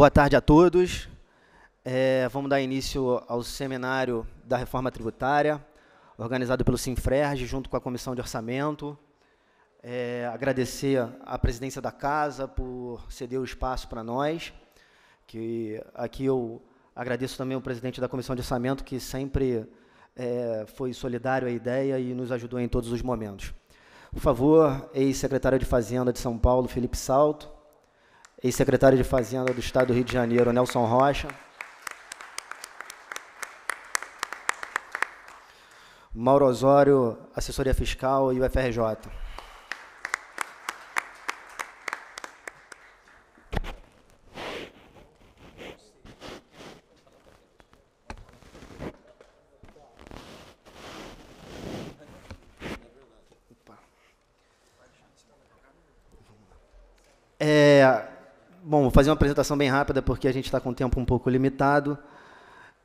Boa tarde a todos. É, vamos dar início ao seminário da reforma tributária, organizado pelo Sinfrerge, junto com a Comissão de Orçamento. É, agradecer à presidência da casa por ceder o espaço para nós, que aqui eu agradeço também o presidente da Comissão de Orçamento, que sempre é, foi solidário à ideia e nos ajudou em todos os momentos. Por favor, ex-secretário de Fazenda de São Paulo, Felipe Salto, ex-secretário de Fazenda do Estado do Rio de Janeiro, Nelson Rocha. Mauro Osório, assessoria fiscal e UFRJ. fazer uma apresentação bem rápida, porque a gente está com o tempo um pouco limitado.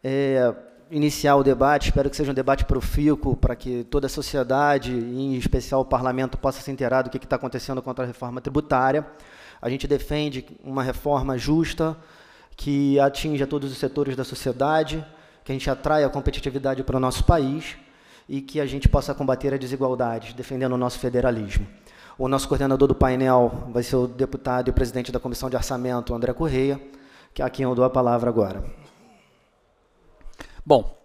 É, iniciar o debate, espero que seja um debate profícuo, para que toda a sociedade, em especial o parlamento, possa se inteirar do que está acontecendo contra a reforma tributária. A gente defende uma reforma justa, que atinja todos os setores da sociedade, que a gente atraia a competitividade para o nosso país e que a gente possa combater a desigualdade, defendendo o nosso federalismo. O nosso coordenador do painel vai ser o deputado e presidente da Comissão de Orçamento, André Correia, que é a quem eu dou a palavra agora. Bom,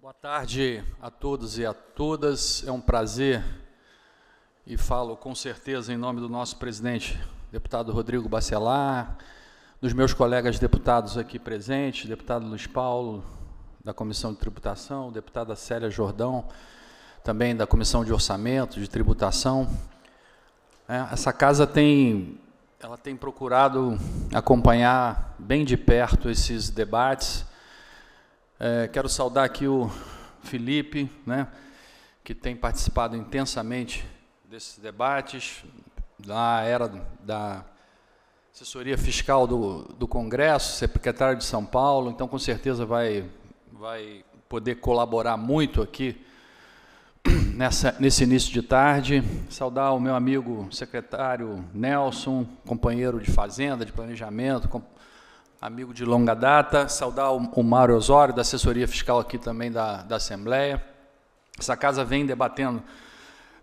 boa tarde a todos e a todas. É um prazer e falo com certeza em nome do nosso presidente, deputado Rodrigo Bacelar, dos meus colegas deputados aqui presentes, deputado Luiz Paulo, da Comissão de Tributação, deputada Célia Jordão, também da Comissão de Orçamento, de Tributação, é, essa casa tem, ela tem procurado acompanhar bem de perto esses debates. É, quero saudar aqui o Felipe, né, que tem participado intensamente desses debates da era da assessoria fiscal do, do Congresso, secretário de São Paulo. Então, com certeza vai vai poder colaborar muito aqui nessa, nesse início de tarde, saudar o meu amigo secretário Nelson, companheiro de fazenda, de planejamento, com, amigo de longa data, saudar o, o Mário Osório, da assessoria fiscal aqui também da, da Assembleia. Essa casa vem debatendo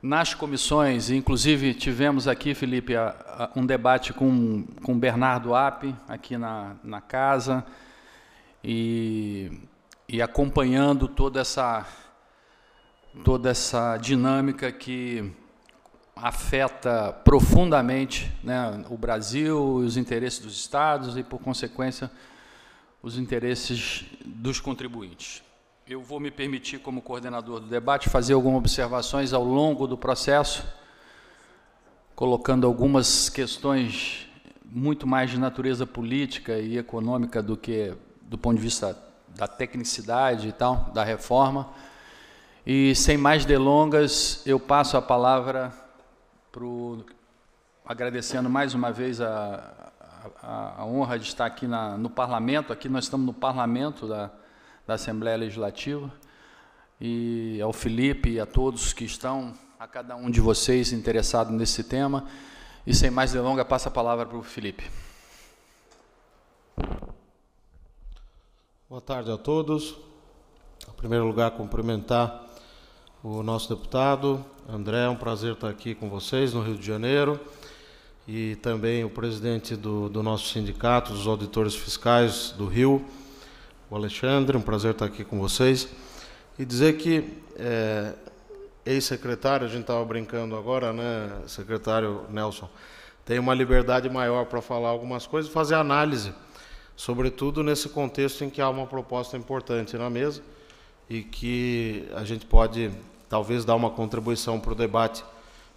nas comissões, inclusive tivemos aqui, Felipe, a, a, um debate com, com Bernardo App, aqui na, na casa, e, e acompanhando toda essa toda essa dinâmica que afeta profundamente né, o Brasil, os interesses dos estados e, por consequência, os interesses dos contribuintes. Eu vou me permitir, como coordenador do debate, fazer algumas observações ao longo do processo, colocando algumas questões muito mais de natureza política e econômica do que do ponto de vista da tecnicidade e tal, da reforma e sem mais delongas, eu passo a palavra para o. Agradecendo mais uma vez a, a, a honra de estar aqui na, no Parlamento. Aqui nós estamos no Parlamento da, da Assembleia Legislativa. E ao Felipe e a todos que estão, a cada um de vocês interessados nesse tema. E sem mais delongas, passo a palavra para o Felipe. Boa tarde a todos. Em primeiro lugar, cumprimentar o nosso deputado André, é um prazer estar aqui com vocês no Rio de Janeiro. E também o presidente do, do nosso sindicato, dos auditores fiscais do Rio, o Alexandre, um prazer estar aqui com vocês. E dizer que é, ex-secretário, a gente estava brincando agora, né, secretário Nelson, tem uma liberdade maior para falar algumas coisas, fazer análise, sobretudo nesse contexto em que há uma proposta importante na mesa e que a gente pode talvez dar uma contribuição para o debate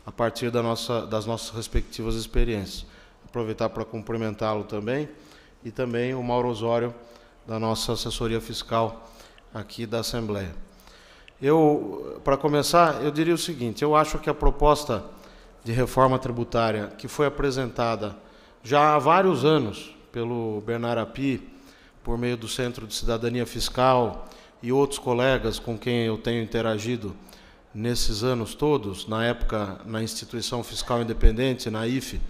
a partir da nossa, das nossas respectivas experiências. Aproveitar para cumprimentá-lo também e também o Mauro Osório, da nossa assessoria fiscal aqui da Assembleia. Eu, para começar, eu diria o seguinte: eu acho que a proposta de reforma tributária que foi apresentada já há vários anos pelo Bernardo Api, por meio do Centro de Cidadania Fiscal e outros colegas com quem eu tenho interagido nesses anos todos, na época na Instituição Fiscal Independente, na IFE,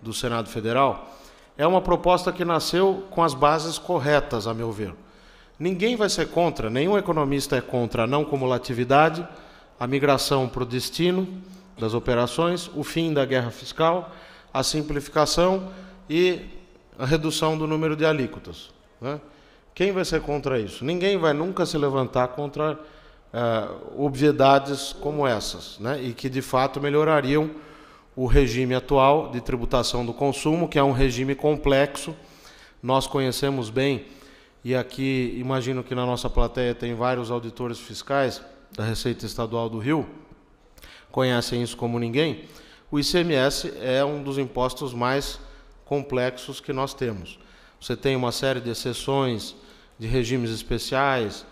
do Senado Federal, é uma proposta que nasceu com as bases corretas, a meu ver. Ninguém vai ser contra, nenhum economista é contra a não cumulatividade, a migração para o destino das operações, o fim da guerra fiscal, a simplificação e a redução do número de alíquotas. Né? Quem vai ser contra isso? Ninguém vai nunca se levantar contra uh, obviedades como essas, né? e que de fato melhorariam o regime atual de tributação do consumo, que é um regime complexo, nós conhecemos bem, e aqui imagino que na nossa plateia tem vários auditores fiscais da Receita Estadual do Rio, conhecem isso como ninguém. O ICMS é um dos impostos mais complexos que nós temos. Você tem uma série de exceções, de regimes especiais,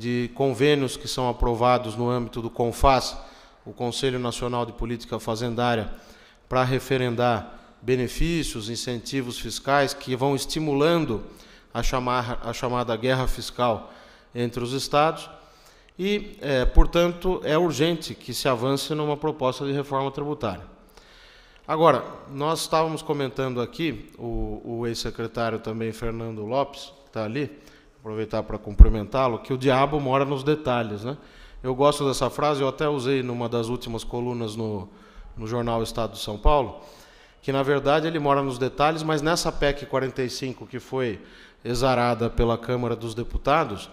de convênios que são aprovados no âmbito do CONFAS, o Conselho Nacional de Política Fazendária, para referendar benefícios, incentivos fiscais que vão estimulando a, chamar, a chamada guerra fiscal entre os Estados. E, é, portanto, é urgente que se avance numa proposta de reforma tributária. Agora, nós estávamos comentando aqui, o, o ex-secretário também, Fernando Lopes, está ali, aproveitar para cumprimentá-lo, que o diabo mora nos detalhes, né? Eu gosto dessa frase, eu até usei numa das últimas colunas no, no jornal Estado de São Paulo, que na verdade ele mora nos detalhes, mas nessa PEC 45 que foi exarada pela Câmara dos Deputados,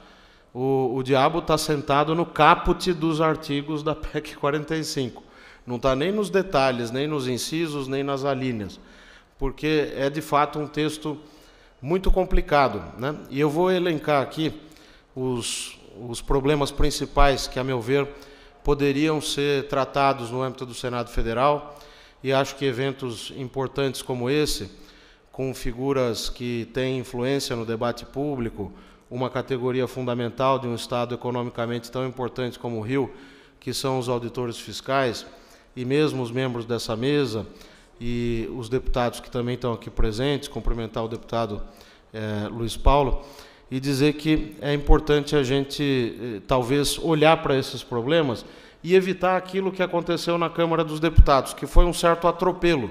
o, o diabo está sentado no caput dos artigos da PEC 45. Não está nem nos detalhes, nem nos incisos, nem nas alíneas, porque é de fato um texto muito complicado. Né? E eu vou elencar aqui os, os problemas principais que, a meu ver, poderiam ser tratados no âmbito do Senado Federal e acho que eventos importantes como esse, com figuras que têm influência no debate público, uma categoria fundamental de um Estado economicamente tão importante como o Rio, que são os auditores fiscais, e mesmo os membros dessa mesa, e os deputados que também estão aqui presentes, cumprimentar o deputado eh, Luiz Paulo e dizer que é importante a gente, eh, talvez, olhar para esses problemas e evitar aquilo que aconteceu na Câmara dos Deputados, que foi um certo atropelo.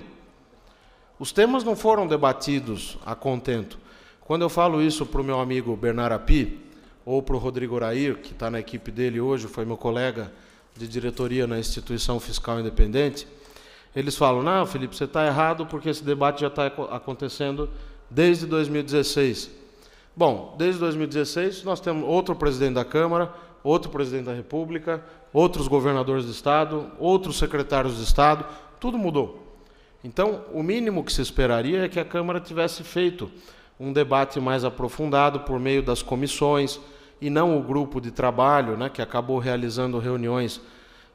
Os temas não foram debatidos a contento. Quando eu falo isso para o meu amigo Bernardo Api, ou para o Rodrigo Rair, que está na equipe dele hoje, foi meu colega de diretoria na Instituição Fiscal Independente, eles falam: não, Felipe, você está errado porque esse debate já está acontecendo desde 2016. Bom, desde 2016 nós temos outro presidente da Câmara, outro presidente da República, outros governadores de Estado, outros secretários de Estado, tudo mudou. Então, o mínimo que se esperaria é que a Câmara tivesse feito um debate mais aprofundado por meio das comissões e não o grupo de trabalho, né, que acabou realizando reuniões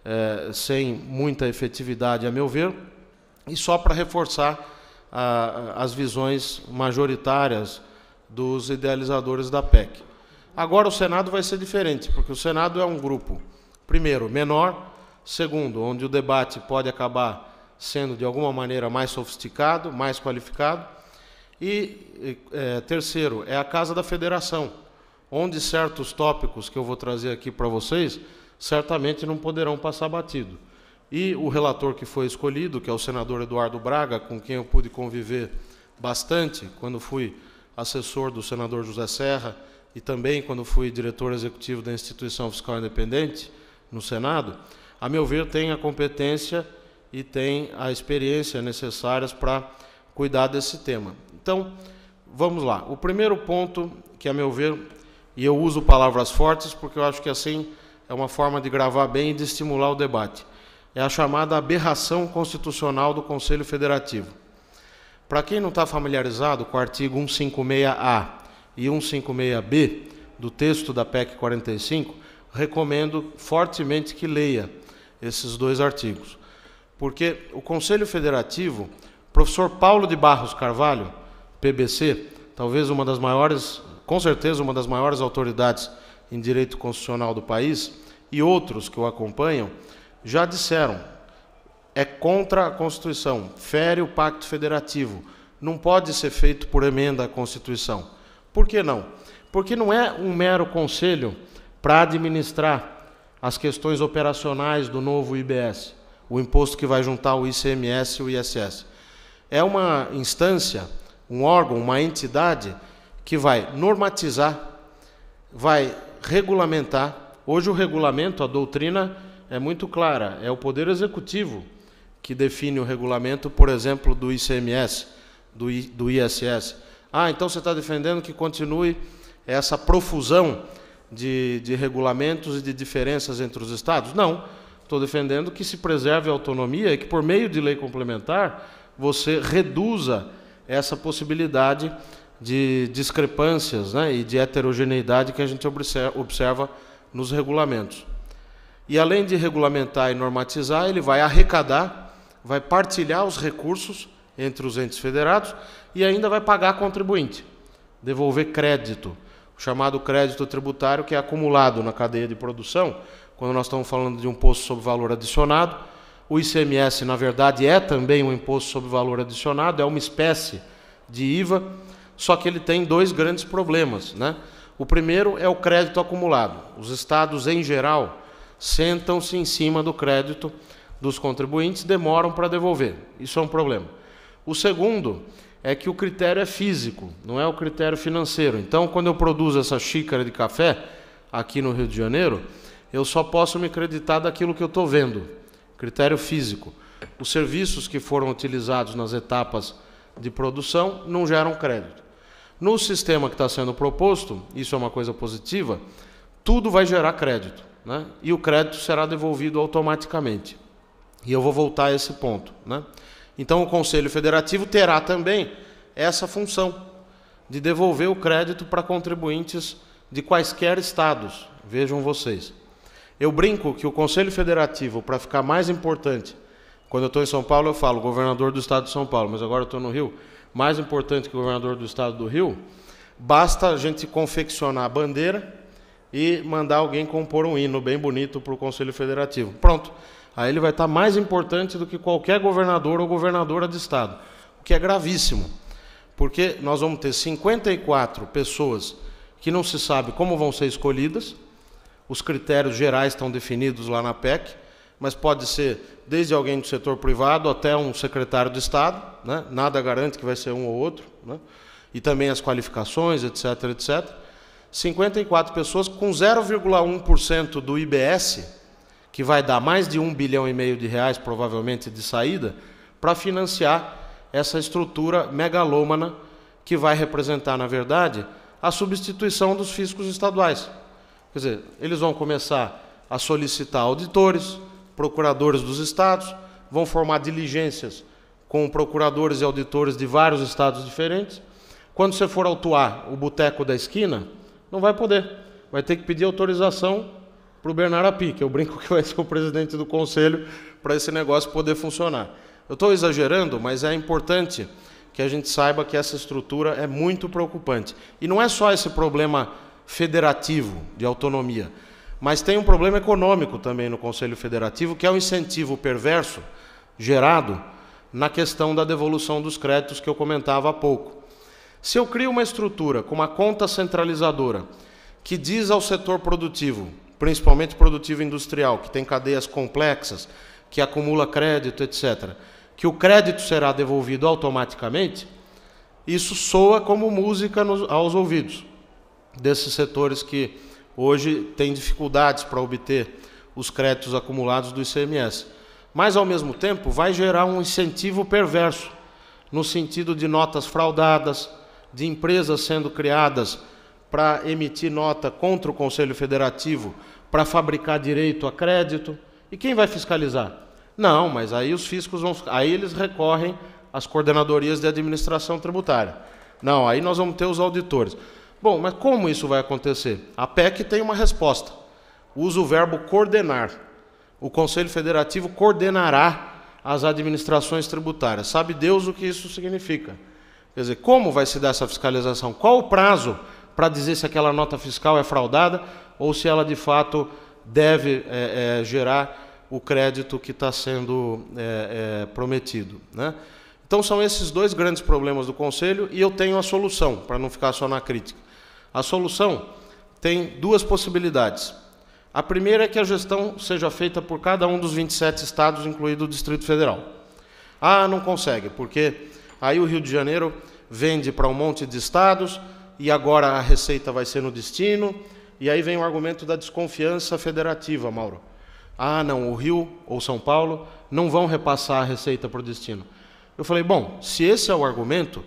é, sem muita efetividade, a meu ver, e só para reforçar a, as visões majoritárias dos idealizadores da PEC. Agora o Senado vai ser diferente, porque o Senado é um grupo, primeiro, menor, segundo, onde o debate pode acabar sendo de alguma maneira mais sofisticado, mais qualificado, e é, terceiro, é a Casa da Federação, onde certos tópicos que eu vou trazer aqui para vocês certamente não poderão passar batido. E o relator que foi escolhido, que é o senador Eduardo Braga, com quem eu pude conviver bastante quando fui assessor do senador José Serra e também quando fui diretor executivo da Instituição Fiscal Independente no Senado, a meu ver, tem a competência e tem a experiência necessárias para cuidar desse tema. Então, vamos lá. O primeiro ponto que, a meu ver, e eu uso palavras fortes porque eu acho que assim é uma forma de gravar bem e de estimular o debate. É a chamada aberração constitucional do Conselho Federativo. Para quem não está familiarizado com o artigo 156A e 156B do texto da PEC 45, recomendo fortemente que leia esses dois artigos. Porque o Conselho Federativo, professor Paulo de Barros Carvalho, PBC, talvez uma das maiores, com certeza uma das maiores autoridades em direito constitucional do país e outros que o acompanham já disseram: é contra a Constituição, fere o Pacto Federativo, não pode ser feito por emenda à Constituição. Por que não? Porque não é um mero conselho para administrar as questões operacionais do novo IBS, o imposto que vai juntar o ICMS e o ISS. É uma instância, um órgão, uma entidade que vai normatizar, vai regulamentar. Hoje o regulamento, a doutrina é muito clara, é o poder executivo que define o regulamento, por exemplo, do ICMS, do, I, do ISS. Ah, então você está defendendo que continue essa profusão de, de regulamentos e de diferenças entre os estados? Não. Estou defendendo que se preserve a autonomia e que, por meio de lei complementar, você reduza essa possibilidade de discrepâncias né, e de heterogeneidade que a gente observa nos regulamentos. E além de regulamentar e normatizar, ele vai arrecadar, vai partilhar os recursos entre os entes federados e ainda vai pagar contribuinte, devolver crédito, o chamado crédito tributário que é acumulado na cadeia de produção, quando nós estamos falando de um imposto sobre valor adicionado. O ICMS, na verdade, é também um imposto sobre valor adicionado, é uma espécie de IVA só que ele tem dois grandes problemas, né? O primeiro é o crédito acumulado. Os estados, em geral, sentam-se em cima do crédito dos contribuintes, demoram para devolver. Isso é um problema. O segundo é que o critério é físico, não é o critério financeiro. Então, quando eu produzo essa xícara de café aqui no Rio de Janeiro, eu só posso me acreditar daquilo que eu estou vendo. Critério físico. Os serviços que foram utilizados nas etapas de produção não geram crédito. No sistema que está sendo proposto, isso é uma coisa positiva, tudo vai gerar crédito, né? E o crédito será devolvido automaticamente. E eu vou voltar a esse ponto, né? Então o Conselho Federativo terá também essa função de devolver o crédito para contribuintes de quaisquer estados. Vejam vocês. Eu brinco que o Conselho Federativo, para ficar mais importante, quando eu estou em São Paulo, eu falo governador do estado de São Paulo, mas agora eu estou no Rio, mais importante que o governador do estado do Rio, basta a gente confeccionar a bandeira e mandar alguém compor um hino bem bonito para o Conselho Federativo. Pronto. Aí ele vai estar tá mais importante do que qualquer governador ou governadora de estado, o que é gravíssimo, porque nós vamos ter 54 pessoas que não se sabe como vão ser escolhidas. Os critérios gerais estão definidos lá na PEC, mas pode ser desde alguém do setor privado até um secretário de Estado, né? nada garante que vai ser um ou outro, né? e também as qualificações, etc., etc. 54 pessoas com 0,1% do IBS, que vai dar mais de um bilhão e meio de reais, provavelmente, de saída, para financiar essa estrutura megalômana que vai representar, na verdade, a substituição dos fiscos estaduais. Quer dizer, eles vão começar a solicitar auditores, procuradores dos estados, vão formar diligências com procuradores e auditores de vários estados diferentes. Quando você for autuar o boteco da esquina, não vai poder. Vai ter que pedir autorização para o Bernardo Api, que eu brinco que vai ser o presidente do conselho para esse negócio poder funcionar. Eu estou exagerando, mas é importante que a gente saiba que essa estrutura é muito preocupante. E não é só esse problema federativo de autonomia. Mas tem um problema econômico também no Conselho Federativo, que é o incentivo perverso gerado na questão da devolução dos créditos que eu comentava há pouco. Se eu crio uma estrutura com uma conta centralizadora que diz ao setor produtivo, principalmente produtivo industrial, que tem cadeias complexas, que acumula crédito, etc., que o crédito será devolvido automaticamente, isso soa como música nos, aos ouvidos desses setores que hoje tem dificuldades para obter os créditos acumulados do ICMS. Mas, ao mesmo tempo, vai gerar um incentivo perverso, no sentido de notas fraudadas, de empresas sendo criadas para emitir nota contra o Conselho Federativo para fabricar direito a crédito. E quem vai fiscalizar? Não, mas aí os fiscos vão. Aí eles recorrem às coordenadorias de administração tributária. Não, aí nós vamos ter os auditores. Bom, mas como isso vai acontecer? A PEC tem uma resposta. Usa o verbo coordenar. O Conselho Federativo coordenará as administrações tributárias. Sabe Deus o que isso significa? Quer dizer, como vai se dar essa fiscalização? Qual o prazo para dizer se aquela nota fiscal é fraudada ou se ela de fato deve é, é, gerar o crédito que está sendo é, prometido? Né? Então, são esses dois grandes problemas do Conselho e eu tenho a solução, para não ficar só na crítica. A solução tem duas possibilidades. A primeira é que a gestão seja feita por cada um dos 27 estados, incluído o Distrito Federal. Ah, não consegue, porque aí o Rio de Janeiro vende para um monte de estados e agora a receita vai ser no destino. E aí vem o argumento da desconfiança federativa, Mauro. Ah, não, o Rio ou São Paulo não vão repassar a receita para o destino. Eu falei, bom, se esse é o argumento,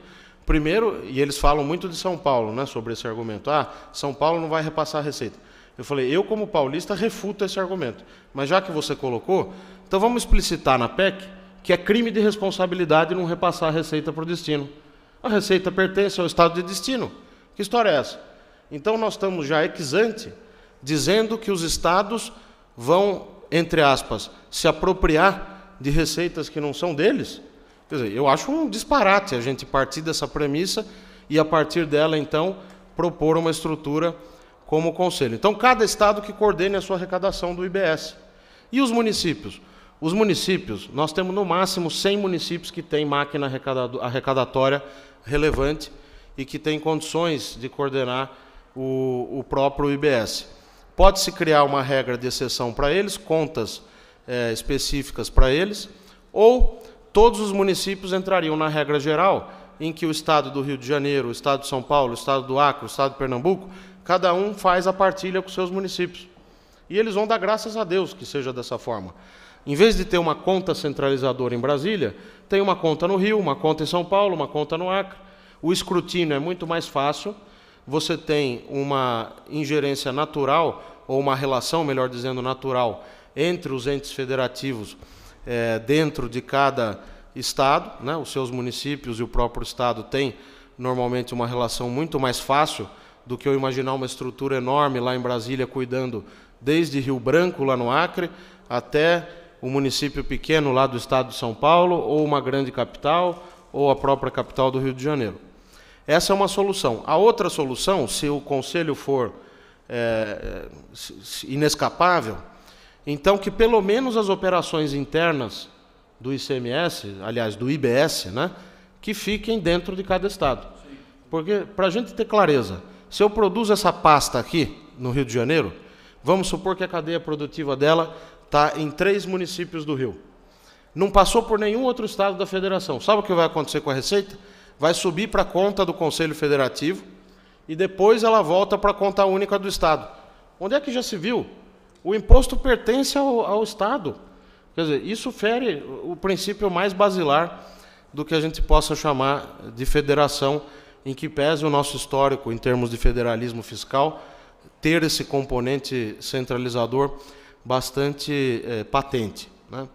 Primeiro, e eles falam muito de São Paulo, né, sobre esse argumento. Ah, São Paulo não vai repassar a receita. Eu falei, eu como paulista refuto esse argumento. Mas já que você colocou, então vamos explicitar na PEC que é crime de responsabilidade não repassar a receita para o destino. A receita pertence ao estado de destino. Que história é essa? Então nós estamos já exante dizendo que os estados vão, entre aspas, se apropriar de receitas que não são deles Quer dizer, eu acho um disparate a gente partir dessa premissa e a partir dela, então, propor uma estrutura como o conselho. Então, cada estado que coordene a sua arrecadação do IBS. E os municípios? Os municípios, nós temos no máximo 100 municípios que têm máquina arrecadatória relevante e que têm condições de coordenar o, o próprio IBS. Pode-se criar uma regra de exceção para eles, contas é, específicas para eles, ou todos os municípios entrariam na regra geral, em que o estado do Rio de Janeiro, o estado de São Paulo, o estado do Acre, o estado de Pernambuco, cada um faz a partilha com seus municípios. E eles vão dar graças a Deus que seja dessa forma. Em vez de ter uma conta centralizadora em Brasília, tem uma conta no Rio, uma conta em São Paulo, uma conta no Acre. O escrutínio é muito mais fácil. Você tem uma ingerência natural, ou uma relação, melhor dizendo, natural, entre os entes federativos é, dentro de cada estado, né? os seus municípios e o próprio estado têm normalmente uma relação muito mais fácil do que eu imaginar uma estrutura enorme lá em Brasília cuidando desde Rio Branco, lá no Acre, até o um município pequeno lá do estado de São Paulo, ou uma grande capital, ou a própria capital do Rio de Janeiro. Essa é uma solução. A outra solução, se o conselho for é, inescapável, então, que pelo menos as operações internas do ICMS, aliás, do IBS, né, que fiquem dentro de cada estado. Porque, para a gente ter clareza, se eu produzo essa pasta aqui no Rio de Janeiro, vamos supor que a cadeia produtiva dela está em três municípios do Rio. Não passou por nenhum outro estado da federação. Sabe o que vai acontecer com a receita? Vai subir para a conta do Conselho Federativo e depois ela volta para a conta única do estado. Onde é que já se viu o imposto pertence ao, ao Estado. Quer dizer, isso fere o princípio mais basilar do que a gente possa chamar de federação, em que pese o nosso histórico em termos de federalismo fiscal, ter esse componente centralizador bastante é, patente. Né?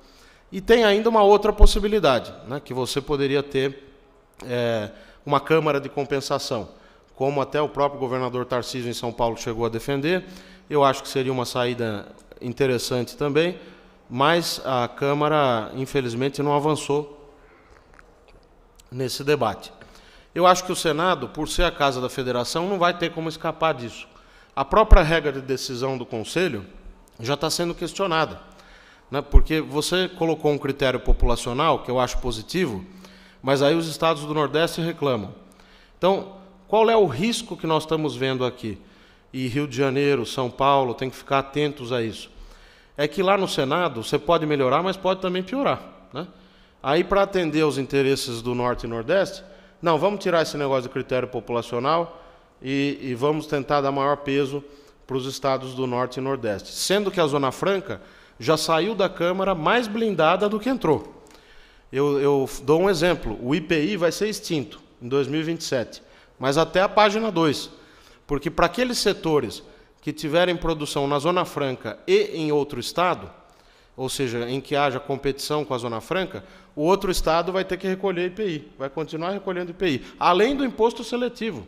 E tem ainda uma outra possibilidade, né, que você poderia ter é, uma Câmara de Compensação como até o próprio governador Tarcísio em São Paulo chegou a defender. Eu acho que seria uma saída interessante também, mas a Câmara, infelizmente, não avançou nesse debate. Eu acho que o Senado, por ser a Casa da Federação, não vai ter como escapar disso. A própria regra de decisão do Conselho já está sendo questionada, né? porque você colocou um critério populacional, que eu acho positivo, mas aí os estados do Nordeste reclamam. Então, qual é o risco que nós estamos vendo aqui? E Rio de Janeiro, São Paulo, tem que ficar atentos a isso. É que lá no Senado você pode melhorar, mas pode também piorar. Né? Aí, para atender os interesses do Norte e Nordeste, não, vamos tirar esse negócio de critério populacional e, e vamos tentar dar maior peso para os estados do Norte e Nordeste. Sendo que a Zona Franca já saiu da Câmara mais blindada do que entrou. Eu, eu, dou um exemplo: o IPI vai ser extinto em 2027 mas até a página 2. Porque para aqueles setores que tiverem produção na Zona Franca e em outro estado, ou seja, em que haja competição com a Zona Franca, o outro estado vai ter que recolher IPI, vai continuar recolhendo IPI, além do imposto seletivo,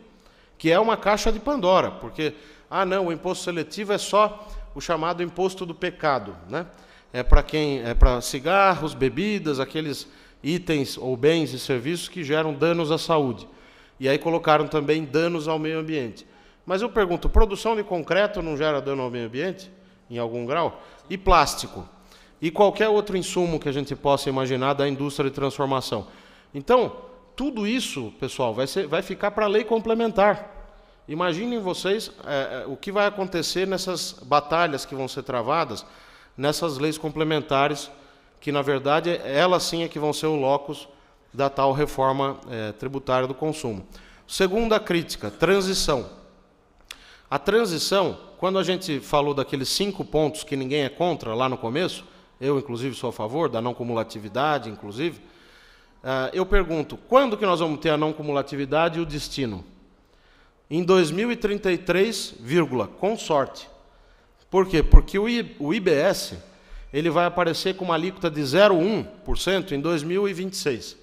que é uma caixa de Pandora, porque, ah, não, o imposto seletivo é só o chamado imposto do pecado, né? É para quem é para cigarros, bebidas, aqueles itens ou bens e serviços que geram danos à saúde. E aí colocaram também danos ao meio ambiente. Mas eu pergunto, produção de concreto não gera dano ao meio ambiente? Em algum grau? E plástico? E qualquer outro insumo que a gente possa imaginar da indústria de transformação. Então, tudo isso, pessoal, vai, ser, vai ficar para a lei complementar. Imaginem vocês é, é, o que vai acontecer nessas batalhas que vão ser travadas, nessas leis complementares, que na verdade elas sim é que vão ser o locus da tal reforma é, tributária do consumo. Segunda crítica, transição. A transição, quando a gente falou daqueles cinco pontos que ninguém é contra lá no começo, eu inclusive sou a favor da não cumulatividade, inclusive, uh, eu pergunto, quando que nós vamos ter a não cumulatividade e o destino? Em 2033, vírgula, com sorte. Por quê? Porque o, I, o IBS ele vai aparecer com uma alíquota de 0,1% em 2026.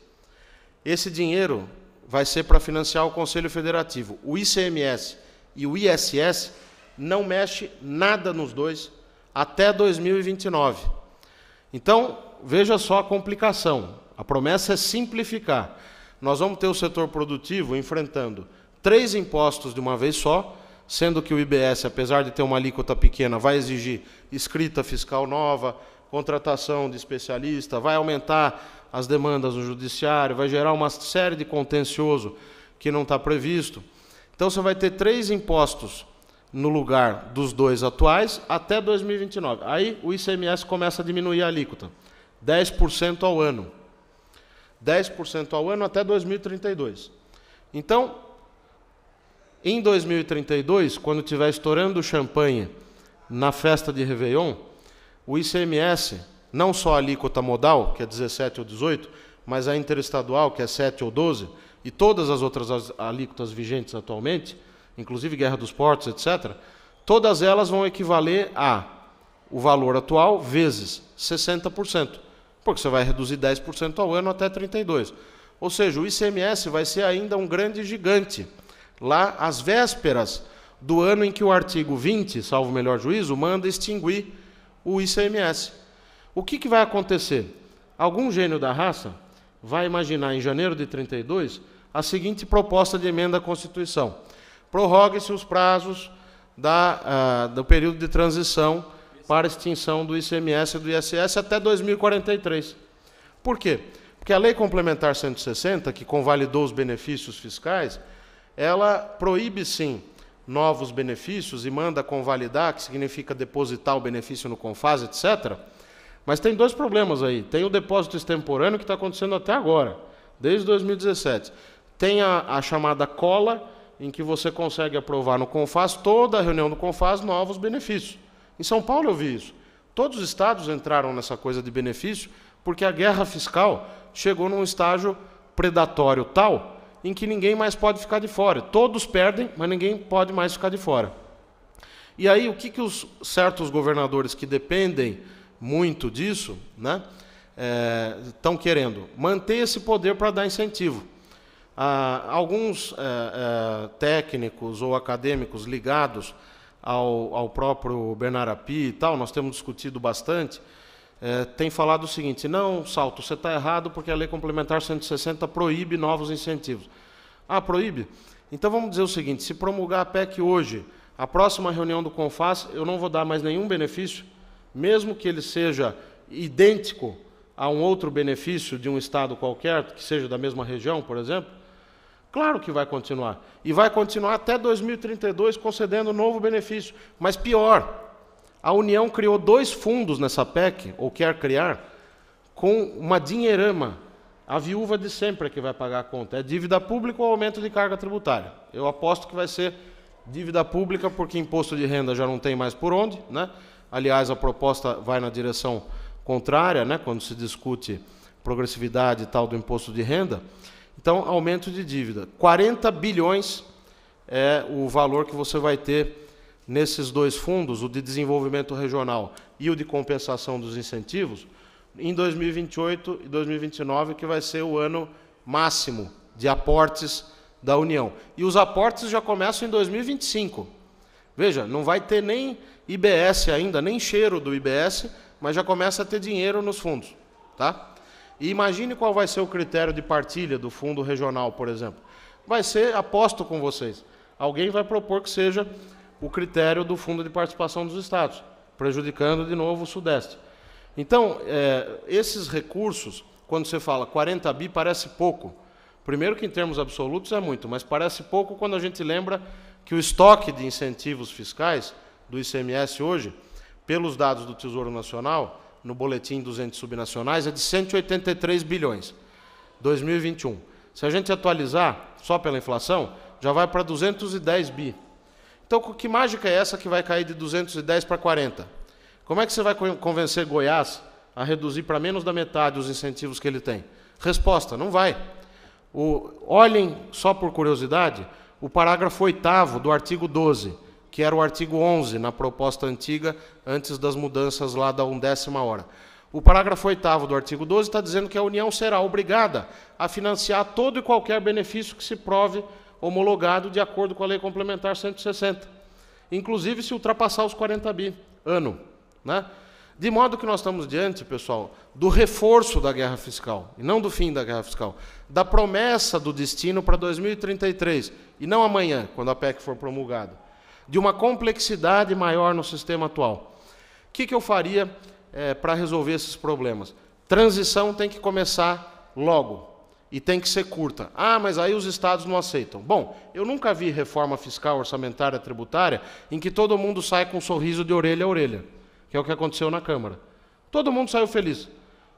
Esse dinheiro vai ser para financiar o Conselho Federativo. O ICMS e o ISS não mexe nada nos dois até 2029. Então, veja só a complicação. A promessa é simplificar. Nós vamos ter o setor produtivo enfrentando três impostos de uma vez só, sendo que o IBS, apesar de ter uma alíquota pequena, vai exigir escrita fiscal nova, contratação de especialista, vai aumentar as demandas no judiciário, vai gerar uma série de contencioso que não está previsto. Então você vai ter três impostos no lugar dos dois atuais até 2029. Aí o ICMS começa a diminuir a alíquota, 10% ao ano. 10% ao ano até 2032. Então, em 2032, quando estiver estourando o champanhe na festa de Réveillon, o ICMS não só a alíquota modal, que é 17 ou 18, mas a interestadual, que é 7 ou 12, e todas as outras alíquotas vigentes atualmente, inclusive guerra dos portos, etc., todas elas vão equivaler a o valor atual vezes 60%, porque você vai reduzir 10% ao ano até 32. Ou seja, o ICMS vai ser ainda um grande gigante lá às vésperas do ano em que o artigo 20, salvo melhor juízo, manda extinguir o ICMS. O que, que vai acontecer? Algum gênio da raça vai imaginar, em janeiro de 32, a seguinte proposta de emenda à Constituição: prorrogue-se os prazos da, uh, do período de transição para extinção do ICMS e do ISS até 2043. Por quê? Porque a Lei Complementar 160, que convalidou os benefícios fiscais, ela proíbe sim novos benefícios e manda convalidar, que significa depositar o benefício no Confaz, etc mas tem dois problemas aí. Tem o depósito extemporâneo que está acontecendo até agora, desde 2017. Tem a, a, chamada cola, em que você consegue aprovar no CONFAS, toda a reunião do CONFAS, novos benefícios. Em São Paulo eu vi isso. Todos os estados entraram nessa coisa de benefício, porque a guerra fiscal chegou num estágio predatório tal, em que ninguém mais pode ficar de fora. Todos perdem, mas ninguém pode mais ficar de fora. E aí, o que, que os certos governadores que dependem muito disso, né? estão é, querendo manter esse poder para dar incentivo. Ah, alguns é, é, técnicos ou acadêmicos ligados ao, ao próprio Bernard Api e tal, nós temos discutido bastante, é, tem falado o seguinte: não, Salto, você está errado porque a Lei Complementar 160 proíbe novos incentivos. Ah, proíbe? Então vamos dizer o seguinte: se promulgar a PEC hoje, a próxima reunião do CONFAS, eu não vou dar mais nenhum benefício mesmo que ele seja idêntico a um outro benefício de um estado qualquer, que seja da mesma região, por exemplo, claro que vai continuar. E vai continuar até 2032 concedendo novo benefício. Mas pior, a União criou dois fundos nessa PEC, ou quer criar, com uma dinheirama. A viúva de sempre é que vai pagar a conta. É dívida pública ou aumento de carga tributária? Eu aposto que vai ser dívida pública, porque imposto de renda já não tem mais por onde, né? Aliás, a proposta vai na direção contrária, né, quando se discute progressividade e tal do imposto de renda. Então, aumento de dívida. 40 bilhões é o valor que você vai ter nesses dois fundos, o de desenvolvimento regional e o de compensação dos incentivos, em 2028 e 2029, que vai ser o ano máximo de aportes da União. E os aportes já começam em 2025. Veja, não vai ter nem IBS ainda, nem cheiro do IBS, mas já começa a ter dinheiro nos fundos. Tá? E imagine qual vai ser o critério de partilha do fundo regional, por exemplo. Vai ser, aposto com vocês, alguém vai propor que seja o critério do fundo de participação dos estados, prejudicando de novo o Sudeste. Então, é, esses recursos, quando você fala 40 bi, parece pouco. Primeiro que em termos absolutos é muito, mas parece pouco quando a gente lembra que o estoque de incentivos fiscais do ICMS hoje, pelos dados do Tesouro Nacional, no boletim dos entes subnacionais, é de 183 bilhões, 2021. Se a gente atualizar só pela inflação, já vai para 210 bi. Então, que mágica é essa que vai cair de 210 para 40? Como é que você vai convencer Goiás a reduzir para menos da metade os incentivos que ele tem? Resposta: não vai. O, olhem, só por curiosidade, o parágrafo 8 do artigo 12 que era o artigo 11 na proposta antiga, antes das mudanças lá da undécima hora. O parágrafo 8 do artigo 12 está dizendo que a União será obrigada a financiar todo e qualquer benefício que se prove homologado de acordo com a Lei Complementar 160, inclusive se ultrapassar os 40 bi ano. Né? De modo que nós estamos diante, pessoal, do reforço da guerra fiscal, e não do fim da guerra fiscal, da promessa do destino para 2033, e não amanhã, quando a PEC for promulgada de uma complexidade maior no sistema atual. O que, que eu faria é, para resolver esses problemas? Transição tem que começar logo e tem que ser curta. Ah, mas aí os estados não aceitam. Bom, eu nunca vi reforma fiscal, orçamentária, tributária em que todo mundo sai com um sorriso de orelha a orelha, que é o que aconteceu na Câmara. Todo mundo saiu feliz.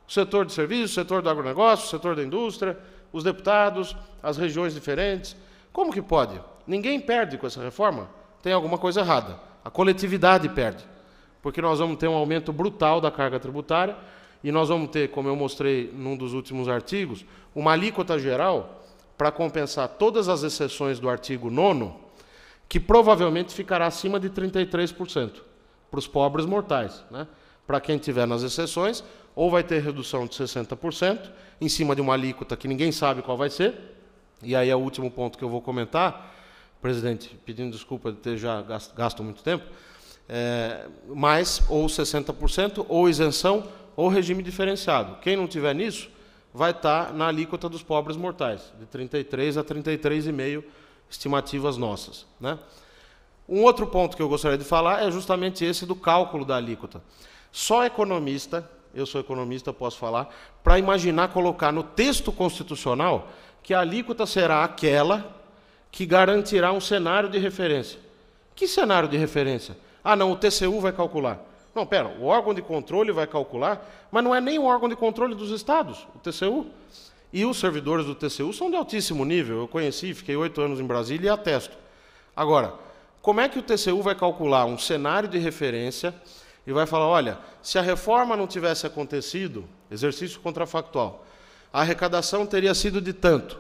O setor de serviços, o setor do agronegócio, o setor da indústria, os deputados, as regiões diferentes. Como que pode? Ninguém perde com essa reforma tem alguma coisa errada. A coletividade perde, porque nós vamos ter um aumento brutal da carga tributária e nós vamos ter, como eu mostrei num dos últimos artigos, uma alíquota geral para compensar todas as exceções do artigo 9, que provavelmente ficará acima de 33% para os pobres mortais. Né? Para quem tiver nas exceções, ou vai ter redução de 60%, em cima de uma alíquota que ninguém sabe qual vai ser, e aí é o último ponto que eu vou comentar, presidente, pedindo desculpa de ter já gasto, muito tempo, é, mais ou 60%, ou isenção, ou regime diferenciado. Quem não tiver nisso, vai estar tá na alíquota dos pobres mortais, de 33 a 33,5 estimativas nossas, né? Um outro ponto que eu gostaria de falar é justamente esse do cálculo da alíquota. Só economista, eu sou economista, posso falar, para imaginar colocar no texto constitucional que a alíquota será aquela que garantirá um cenário de referência. Que cenário de referência? Ah, não, o TCU vai calcular. Não, pera, o órgão de controle vai calcular, mas não é nem o órgão de controle dos estados, o TCU. E os servidores do TCU são de altíssimo nível. Eu conheci, fiquei oito anos em Brasília e atesto. Agora, como é que o TCU vai calcular um cenário de referência e vai falar: olha, se a reforma não tivesse acontecido, exercício contrafactual, a arrecadação teria sido de tanto.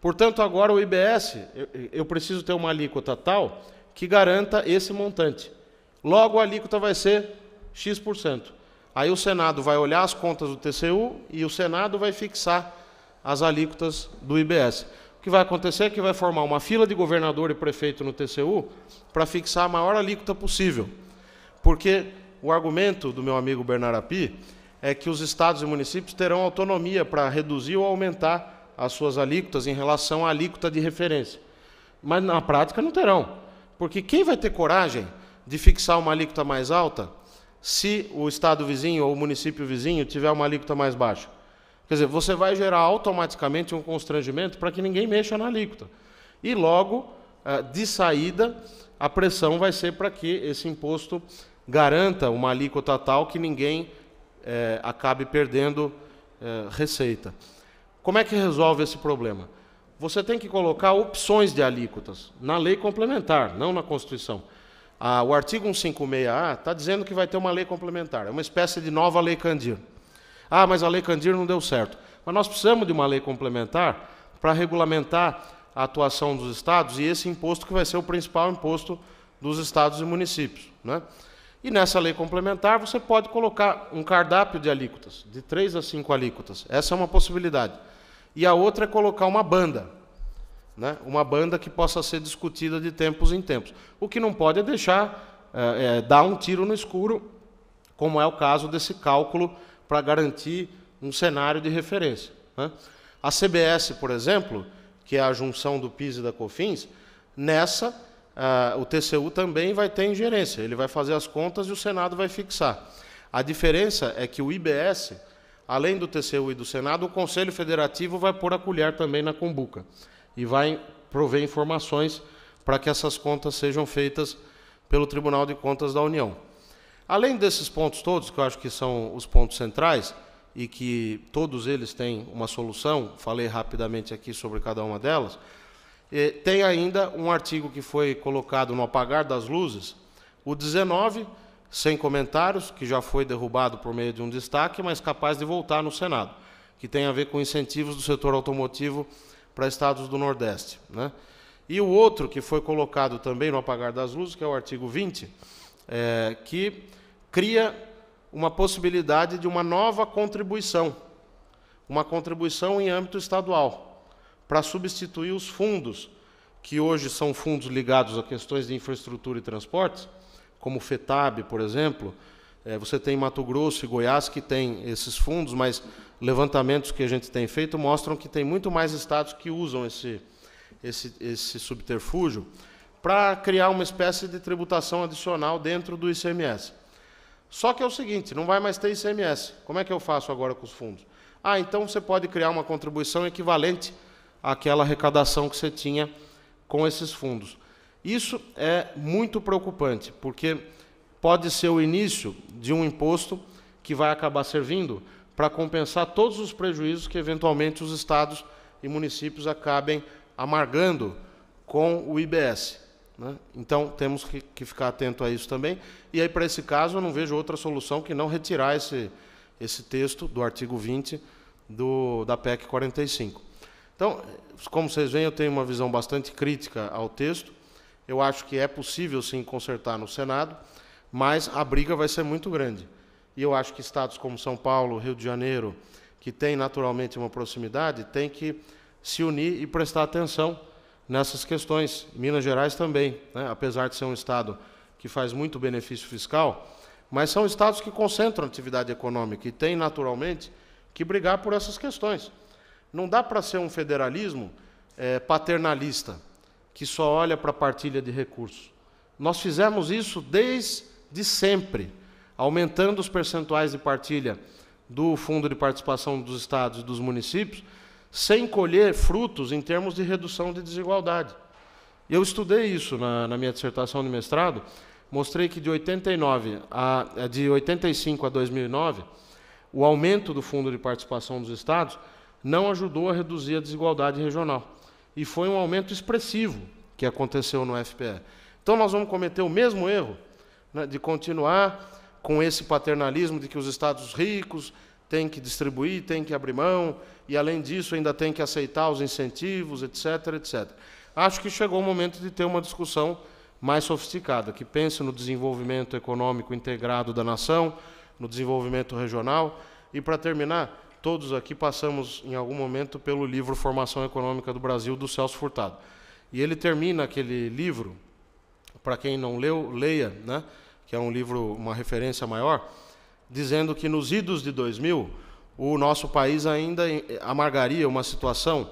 Portanto, agora o IBS, eu, eu preciso ter uma alíquota tal que garanta esse montante. Logo, a alíquota vai ser X%. Aí o Senado vai olhar as contas do TCU e o Senado vai fixar as alíquotas do IBS. O que vai acontecer é que vai formar uma fila de governador e prefeito no TCU para fixar a maior alíquota possível. Porque o argumento do meu amigo Bernardo Api é que os estados e municípios terão autonomia para reduzir ou aumentar as suas alíquotas em relação à alíquota de referência. Mas na prática não terão, porque quem vai ter coragem de fixar uma alíquota mais alta se o estado vizinho ou o município vizinho tiver uma alíquota mais baixa? Quer dizer, você vai gerar automaticamente um constrangimento para que ninguém mexa na alíquota. E logo, eh, de saída, a pressão vai ser para que esse imposto garanta uma alíquota tal que ninguém eh, acabe perdendo eh, receita. Como é que resolve esse problema? Você tem que colocar opções de alíquotas na lei complementar, não na Constituição. Ah, o artigo 156A está dizendo que vai ter uma lei complementar, é uma espécie de nova lei Candir. Ah, mas a lei Candir não deu certo. Mas nós precisamos de uma lei complementar para regulamentar a atuação dos estados e esse imposto que vai ser o principal imposto dos estados e municípios. Né? E nessa lei complementar, você pode colocar um cardápio de alíquotas, de 3 a 5 alíquotas. Essa é uma possibilidade. E a outra é colocar uma banda, né? uma banda que possa ser discutida de tempos em tempos. O que não pode é deixar, é, é, dar um tiro no escuro, como é o caso desse cálculo para garantir um cenário de referência. Né? A CBS, por exemplo, que é a junção do PIS e da COFINS, nessa ah, o TCU também vai ter ingerência. Ele vai fazer as contas e o Senado vai fixar. A diferença é que o IBS, além do TCU e do Senado, o Conselho Federativo vai pôr a colher também na cumbuca e vai prover informações para que essas contas sejam feitas pelo Tribunal de Contas da União. Além desses pontos todos, que eu acho que são os pontos centrais e que todos eles têm uma solução, falei rapidamente aqui sobre cada uma delas. Eh, tem ainda um artigo que foi colocado no apagar das luzes, o 19, sem comentários, que já foi derrubado por meio de um destaque, mas capaz de voltar no Senado, que tem a ver com incentivos do setor automotivo para estados do Nordeste. Né? E o outro que foi colocado também no apagar das luzes, que é o artigo 20, é, eh, que cria uma possibilidade de uma nova contribuição, uma contribuição em âmbito estadual para substituir os fundos que hoje são fundos ligados a questões de infraestrutura e transportes, como o FETAB, por exemplo. É, você tem Mato Grosso e Goiás que tem esses fundos, mas levantamentos que a gente tem feito mostram que tem muito mais estados que usam esse, esse, esse subterfúgio para criar uma espécie de tributação adicional dentro do ICMS. Só que é o seguinte, não vai mais ter ICMS. Como é que eu faço agora com os fundos? Ah, então você pode criar uma contribuição equivalente aquela arrecadação que você tinha com esses fundos. Isso é muito preocupante, porque pode ser o início de um imposto que vai acabar servindo para compensar todos os prejuízos que eventualmente os estados e municípios acabem amargando com o IBS. Né? Então temos que, que, ficar atento a isso também. E aí, para esse caso, eu não vejo outra solução que não retirar esse, esse texto do artigo 20 do, da PEC 45. Então, como vocês veem, eu tenho uma visão bastante crítica ao texto. Eu acho que é possível sim consertar no Senado, mas a briga vai ser muito grande. E eu acho que estados como São Paulo, Rio de Janeiro, que têm naturalmente uma proximidade, têm que se unir e prestar atenção nessas questões. Minas Gerais também, né? apesar de ser um estado que faz muito benefício fiscal, mas são estados que concentram atividade econômica e têm naturalmente que brigar por essas questões. Não dá para ser um federalismo é, paternalista, que só olha para a partilha de recursos. Nós fizemos isso desde sempre, aumentando os percentuais de partilha do Fundo de Participação dos Estados e dos Municípios, sem colher frutos em termos de redução de desigualdade. Eu estudei isso na, na minha dissertação de mestrado, mostrei que de 89 a é, de 85 a 2009, o aumento do Fundo de Participação dos Estados não ajudou a reduzir a desigualdade regional. E foi um aumento expressivo que aconteceu no FPE. Então nós vamos cometer o mesmo erro né, de continuar com esse paternalismo de que os estados ricos têm que distribuir, têm que abrir mão, e além disso ainda têm que aceitar os incentivos, etc, etc. Acho que chegou o momento de ter uma discussão mais sofisticada, que pense no desenvolvimento econômico integrado da nação, no desenvolvimento regional. E para terminar, todos aqui passamos em algum momento pelo livro Formação Econômica do Brasil do Celso Furtado. E ele termina aquele livro, para quem não leu, leia, né? que é um livro, uma referência maior, dizendo que nos idos de 2000, o nosso país ainda amargaria uma situação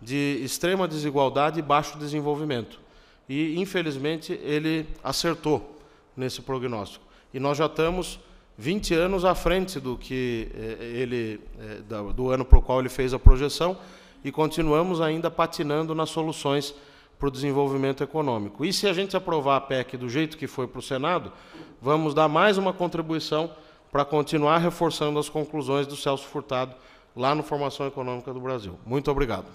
de extrema desigualdade e baixo desenvolvimento. E, infelizmente, ele acertou nesse prognóstico. E nós já estamos 20 anos à frente do que eh, ele eh, do ano para o qual ele fez a projeção e continuamos ainda patinando nas soluções para o desenvolvimento econômico. E se a gente aprovar a PEC do jeito que foi para o Senado, vamos dar mais uma contribuição para continuar reforçando as conclusões do Celso Furtado lá no Formação Econômica do Brasil. Muito obrigado.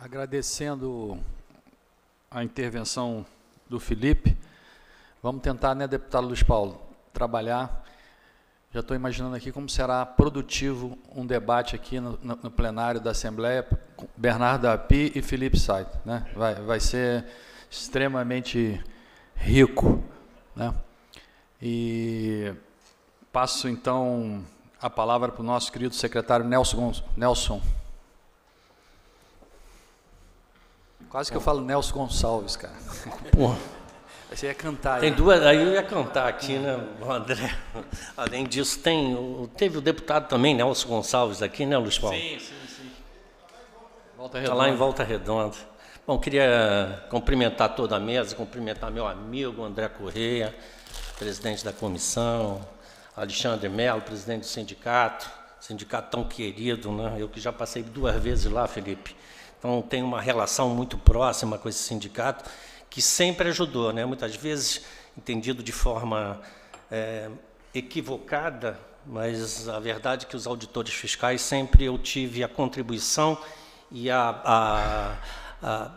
Agradecendo a intervenção do Felipe. Vamos tentar, né, deputado Luiz Paulo, trabalhar. Já estou imaginando aqui como será produtivo um debate aqui no, no, no plenário da Assembleia, Bernardo Api e Felipe Sait, Né? Vai, vai ser extremamente rico. Né? E passo, então, a palavra para o nosso querido secretário Nelson, Nelson Quase que eu falo Nelson Gonçalves, cara. Porra. Você ia cantar. Tem duas, aí eu ia cantar aqui, né, André? Além disso, tem, teve o deputado também, Nelson Gonçalves, aqui, né, Luiz Paulo? Sim, sim, sim. Volta Redonda. Está lá em Volta Redonda. Bom, queria cumprimentar toda a mesa, cumprimentar meu amigo André Correia, presidente da comissão, Alexandre Melo, presidente do sindicato, sindicato tão querido, né? Eu que já passei duas vezes lá, Felipe. Então tem uma relação muito próxima com esse sindicato que sempre ajudou, né? Muitas vezes entendido de forma é, equivocada, mas a verdade é que os auditores fiscais sempre eu tive a contribuição e a, a, a,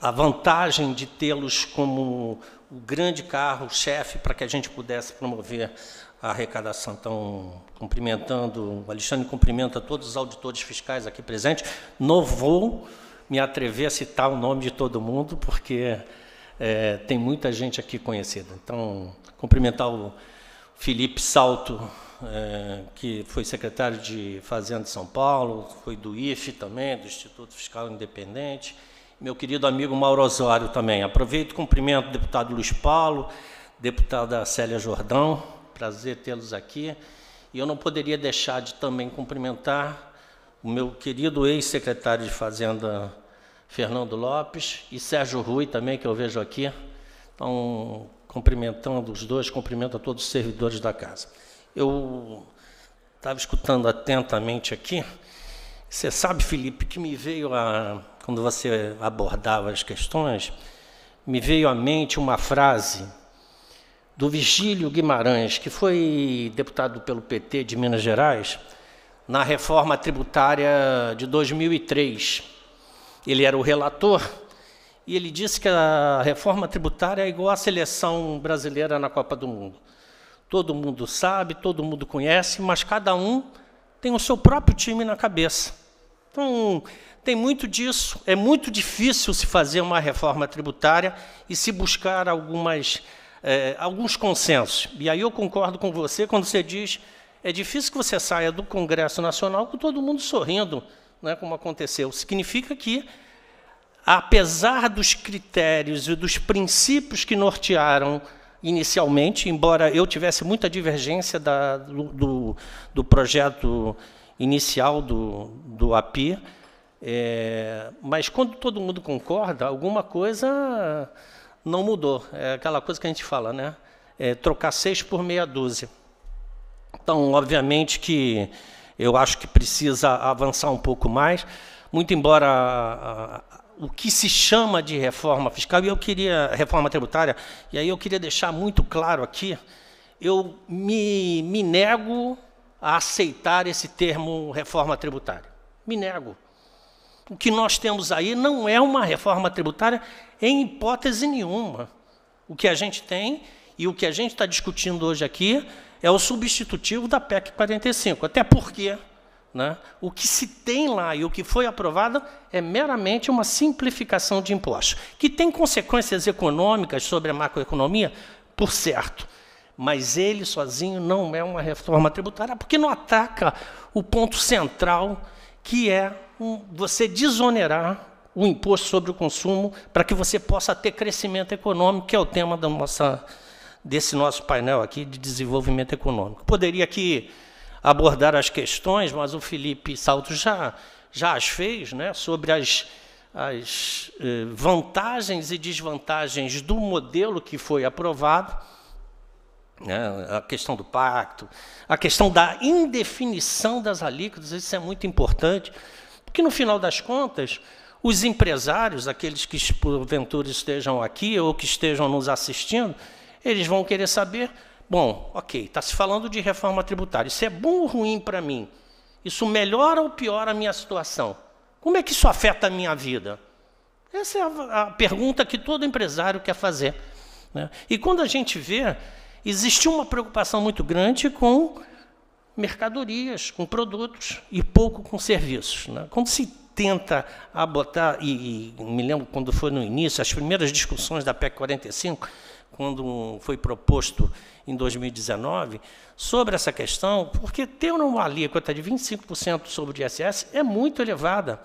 a vantagem de tê-los como o grande carro, chefe, para que a gente pudesse promover a arrecadação. Então, cumprimentando, o Alexandre cumprimenta todos os auditores fiscais aqui presentes. No voo, me atrever a citar o nome de todo mundo, porque é, tem muita gente aqui conhecida. Então, cumprimentar o Felipe Salto, é, que foi secretário de Fazenda de São Paulo, foi do IFE também, do Instituto Fiscal Independente, meu querido amigo Mauro Osório também. Aproveito e cumprimento o deputado Luiz Paulo, deputada Célia Jordão, prazer tê-los aqui. E eu não poderia deixar de também cumprimentar o meu querido ex-secretário de Fazenda Fernando Lopes e Sérgio Rui também, que eu vejo aqui. Então, cumprimentando os dois, cumprimento a todos os servidores da casa. Eu estava escutando atentamente aqui. Você sabe, Felipe, que me veio a. Quando você abordava as questões, me veio à mente uma frase do Vigílio Guimarães, que foi deputado pelo PT de Minas Gerais, na reforma tributária de 2003 ele era o relator, e ele disse que a reforma tributária é igual à seleção brasileira na Copa do Mundo. Todo mundo sabe, todo mundo conhece, mas cada um tem o seu próprio time na cabeça. Então, tem muito disso. É muito difícil se fazer uma reforma tributária e se buscar algumas, eh, alguns consensos. E aí eu concordo com você quando você diz é difícil que você saia do Congresso Nacional com todo mundo sorrindo né, como aconteceu. Significa que, apesar dos critérios e dos princípios que nortearam inicialmente, embora eu tivesse muita divergência da, do, do, projeto inicial do, do API, é, eh, mas quando todo mundo concorda, alguma coisa não mudou. É aquela coisa que a gente fala, né? É trocar seis por meia dúzia. Então, obviamente que eu acho que precisa avançar um pouco mais, muito embora a, ah, a, ah, o que se chama de reforma fiscal, e eu queria, reforma tributária, e aí eu queria deixar muito claro aqui, eu me, me nego a aceitar esse termo reforma tributária. Me nego. O que nós temos aí não é uma reforma tributária em hipótese nenhuma. O que a gente tem e o que a gente está discutindo hoje aqui é o substitutivo da PEC 45. Até porque né, o que se tem lá e o que foi aprovado é meramente uma simplificação de impostos, que tem consequências econômicas sobre a macroeconomia, por certo. Mas ele sozinho não é uma reforma tributária, porque não ataca o ponto central, que é um, você desonerar o imposto sobre o consumo para que você possa ter crescimento econômico, que é o tema da nossa desse nosso painel aqui de desenvolvimento econômico. Poderia aqui abordar as questões, mas o Felipe Salto já, já as fez, né, sobre as, as eh, vantagens e desvantagens do modelo que foi aprovado, né, a questão do pacto, a questão da indefinição das alíquotas, isso é muito importante, porque no final das contas, os empresários, aqueles que porventura estejam aqui ou que estejam nos assistindo, eles vão querer saber: bom, ok, está se falando de reforma tributária, isso é bom ou ruim para mim? Isso melhora ou piora a minha situação? Como é que isso afeta a minha vida? Essa é a, a pergunta que todo empresário quer fazer. Né? E quando a gente vê, existiu uma preocupação muito grande com mercadorias, com produtos e pouco com serviços. Né? Quando se tenta abotar, e, e me lembro quando foi no início, as primeiras discussões da PEC 45, quando foi proposto em 2019, sobre essa questão, porque ter uma alíquota de 25% sobre o ISS é muito elevada,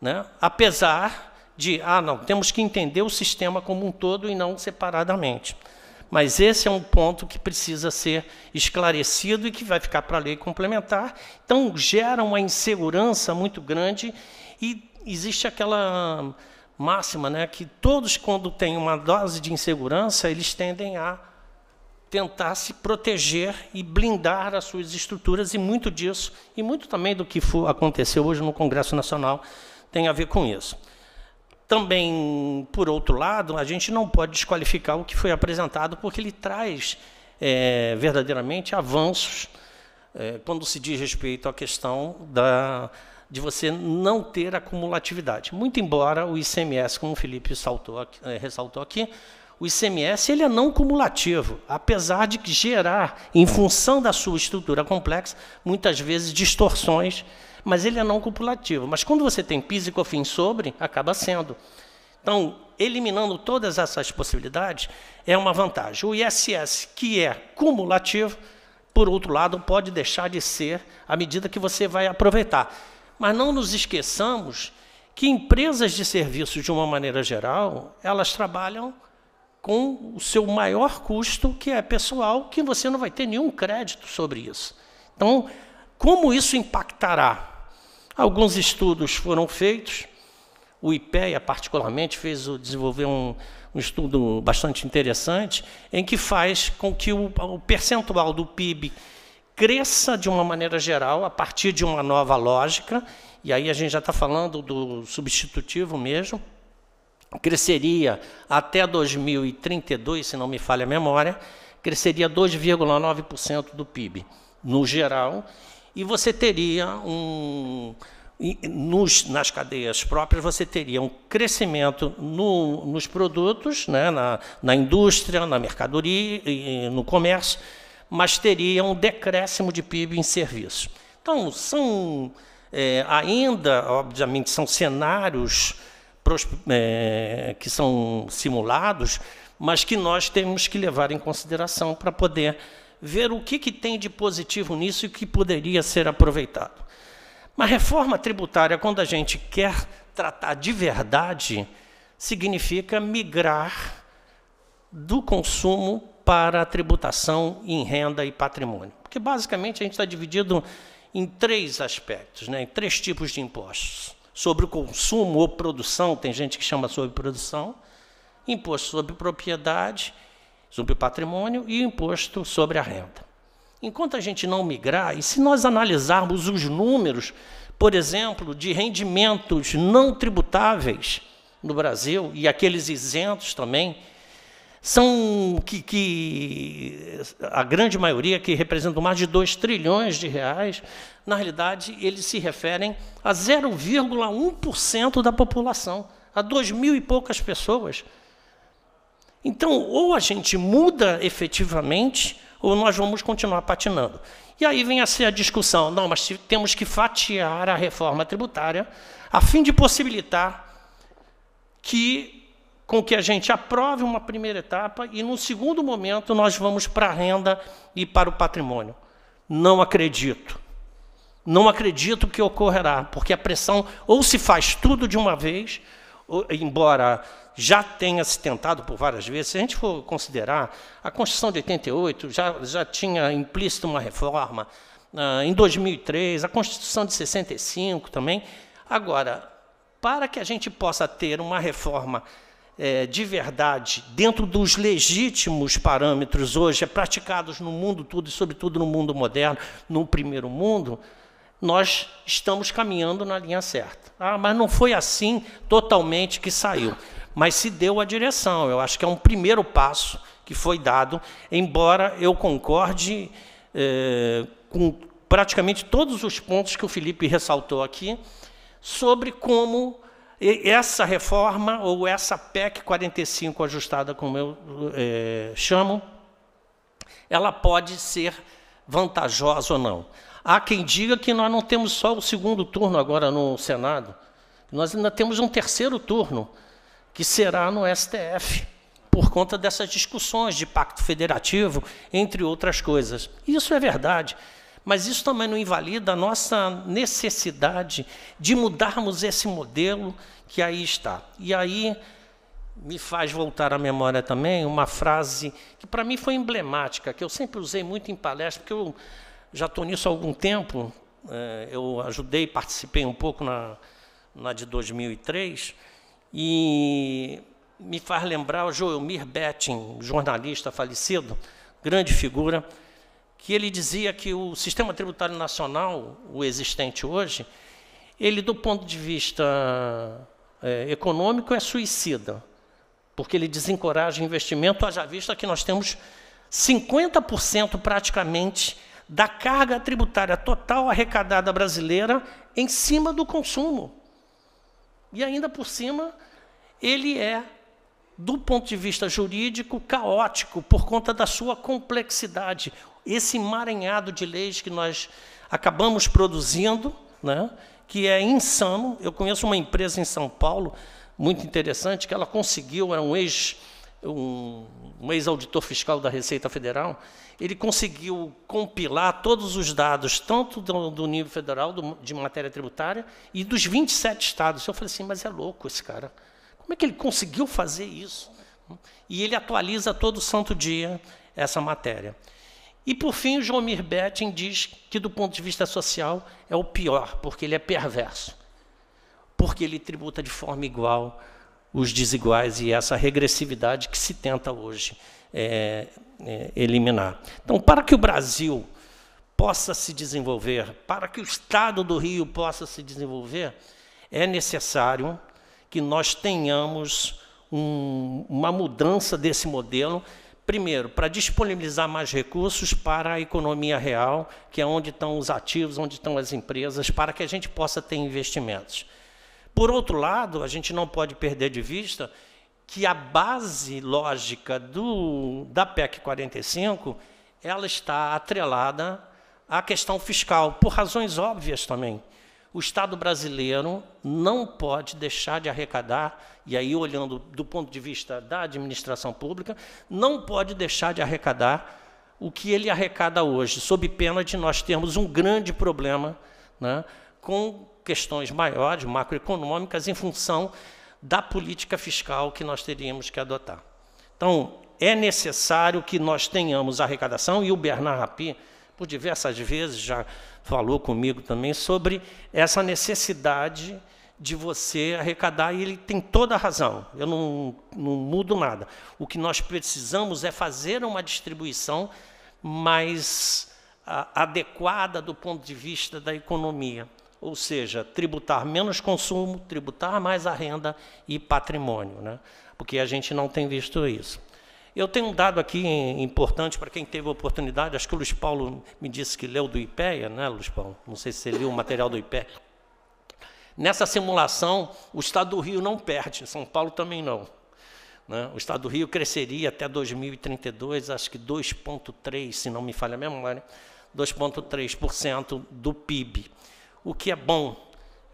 né? apesar de, ah, não, temos que entender o sistema como um todo e não separadamente. Mas esse é um ponto que precisa ser esclarecido e que vai ficar para a lei complementar. Então, gera uma insegurança muito grande e existe aquela máxima, né, que todos, quando têm uma dose de insegurança, eles tendem a tentar se proteger e blindar as suas estruturas, e muito disso, e muito também do que aconteceu hoje no Congresso Nacional, tem a ver com isso. Também, por outro lado, a gente não pode desqualificar o que foi apresentado, porque ele traz é, verdadeiramente avanços é, quando se diz respeito à questão da, de você não ter acumulatividade. Muito embora o ICMS, como o Felipe saltou, é, ressaltou aqui, o ICMS ele é não cumulativo, apesar de gerar, em função da sua estrutura complexa, muitas vezes distorções, mas ele é não cumulativo. Mas quando você tem PIS e COFINS sobre, acaba sendo. Então, eliminando todas essas possibilidades, é uma vantagem. O ISS, que é cumulativo, por outro lado, pode deixar de ser à medida que você vai aproveitar. Mas não nos esqueçamos que empresas de serviços, de uma maneira geral, elas trabalham com o seu maior custo, que é pessoal, que você não vai ter nenhum crédito sobre isso. Então, como isso impactará? Alguns estudos foram feitos, o IPEA, particularmente, fez desenvolver desenvolveu um, um estudo bastante interessante, em que faz com que o, o percentual do PIB cresça de uma maneira geral, a partir de uma nova lógica, e aí a gente já está falando do substitutivo mesmo, cresceria até 2032, se não me falha a memória, cresceria 2,9% do PIB no geral, e você teria um. Nos, nas cadeias próprias, você teria um crescimento no, nos produtos, né, na, na indústria, na mercadoria, e, no comércio, mas teria um decréscimo de PIB em serviço. Então, são é, ainda, obviamente, são cenários é, que são simulados, mas que nós temos que levar em consideração para poder ver o que, que tem de positivo nisso e o que poderia ser aproveitado. Mas reforma tributária, quando a gente quer tratar de verdade, significa migrar do consumo para a tributação em renda e patrimônio. Porque, basicamente, a gente está dividido em três aspectos, né, em três tipos de impostos. Sobre o consumo ou produção, tem gente que chama sobre produção, imposto sobre propriedade, sobre patrimônio e imposto sobre a renda. Enquanto a gente não migrar, e se nós analisarmos os números, por exemplo, de rendimentos não tributáveis no Brasil e aqueles isentos também, são que, que, a grande maioria, que representam mais de 2 trilhões de reais, na realidade, eles se referem a 0,1% da população, a 2 mil e poucas pessoas. Então, ou a gente muda efetivamente, ou nós vamos continuar patinando. E aí vem a ser a discussão: não, mas temos que fatiar a reforma tributária a fim de possibilitar que com que a gente aprove uma primeira etapa e, no segundo momento, nós vamos para a renda e para o patrimônio. Não acredito. Não acredito que ocorrerá, porque a pressão ou se faz tudo de uma vez, ou, embora já tenha se tentado por várias vezes. Se a gente for considerar, a Constituição de 88 já, já tinha implícito uma reforma, ah, em 2003, a Constituição de 65 também. Agora, para que a gente possa ter uma reforma é, de verdade, dentro dos legítimos parâmetros hoje, é praticados no mundo todo e, sobretudo, no mundo moderno, no primeiro mundo, nós estamos caminhando na linha certa. Ah, mas não foi assim totalmente que saiu. Mas se deu a direção. Eu acho que é um primeiro passo que foi dado, embora eu concorde é, com praticamente todos os pontos que o Felipe ressaltou aqui sobre como essa reforma, ou essa PEC 45 ajustada, como eu é, chamo, ela pode ser vantajosa ou não. Há quem diga que nós não temos só o segundo turno agora no Senado, nós ainda temos um terceiro turno, que será no STF, por conta dessas discussões de pacto federativo, entre outras coisas. Isso é verdade mas isso também não invalida a nossa necessidade de mudarmos esse modelo que aí está. E aí me faz voltar à memória também uma frase que para mim foi emblemática, que eu sempre usei muito em palestra, porque eu já estou nisso há algum tempo, é, eu ajudei, participei um pouco na, na de 2003, e me faz lembrar o Joelmir Betting, jornalista falecido, grande figura, que ele dizia que o sistema tributário nacional, o existente hoje, ele, do ponto de vista é, econômico, é suicida, porque ele desencoraja o investimento, haja vista que nós temos 50% praticamente da carga tributária total arrecadada brasileira em cima do consumo. E ainda por cima, ele é, do ponto de vista jurídico, caótico por conta da sua complexidade esse emaranhado de leis que nós acabamos produzindo, né, que é insano. Eu conheço uma empresa em São Paulo, muito interessante, que ela conseguiu, era um ex um, um ex-auditor fiscal da Receita Federal, ele conseguiu compilar todos os dados, tanto do, do nível federal, do, de matéria tributária, e dos 27 estados. Eu falei assim, mas é louco esse cara. Como é que ele conseguiu fazer isso? E ele atualiza todo santo dia essa matéria. E por fim, o Jomir Betting diz que do ponto de vista social é o pior, porque ele é perverso. Porque ele tributa de forma igual os desiguais e essa regressividade que se tenta hoje é, é, eliminar. Então, para que o Brasil possa se desenvolver, para que o Estado do Rio possa se desenvolver, é necessário que nós tenhamos um, uma mudança desse modelo primeiro, para disponibilizar mais recursos para a economia real, que é onde estão os ativos, onde estão as empresas, para que a gente possa ter investimentos. Por outro lado, a gente não pode perder de vista que a base lógica do, da PEC 45 ela está atrelada à questão fiscal, por razões óbvias também o Estado brasileiro não pode deixar de arrecadar, e aí olhando do ponto de vista da administração pública, não pode deixar de arrecadar o que ele arrecada hoje, sob pena de nós termos um grande problema né, com questões maiores, macroeconômicas, em função da política fiscal que nós teríamos que adotar. Então, é necessário que nós tenhamos arrecadação, e o Bernard Rapi, por diversas vezes, já falou comigo também sobre essa necessidade de você arrecadar, e ele tem toda a razão, eu não, não mudo nada. O que nós precisamos é fazer uma distribuição mais a, adequada do ponto de vista da economia, ou seja, tributar menos consumo, tributar mais a renda e patrimônio, né? porque a gente não tem visto isso. Eu tenho um dado aqui importante para quem teve a oportunidade, acho que o Luiz Paulo me disse que leu do IPEA, né, Luiz Paulo? Não sei se você leu o material do IPEA. Nessa simulação, o estado do Rio não perde, São Paulo também não. Né? O estado do Rio cresceria até 2032, acho que 2,3%, se não me falha a memória, 2,3% do PIB, o que é bom,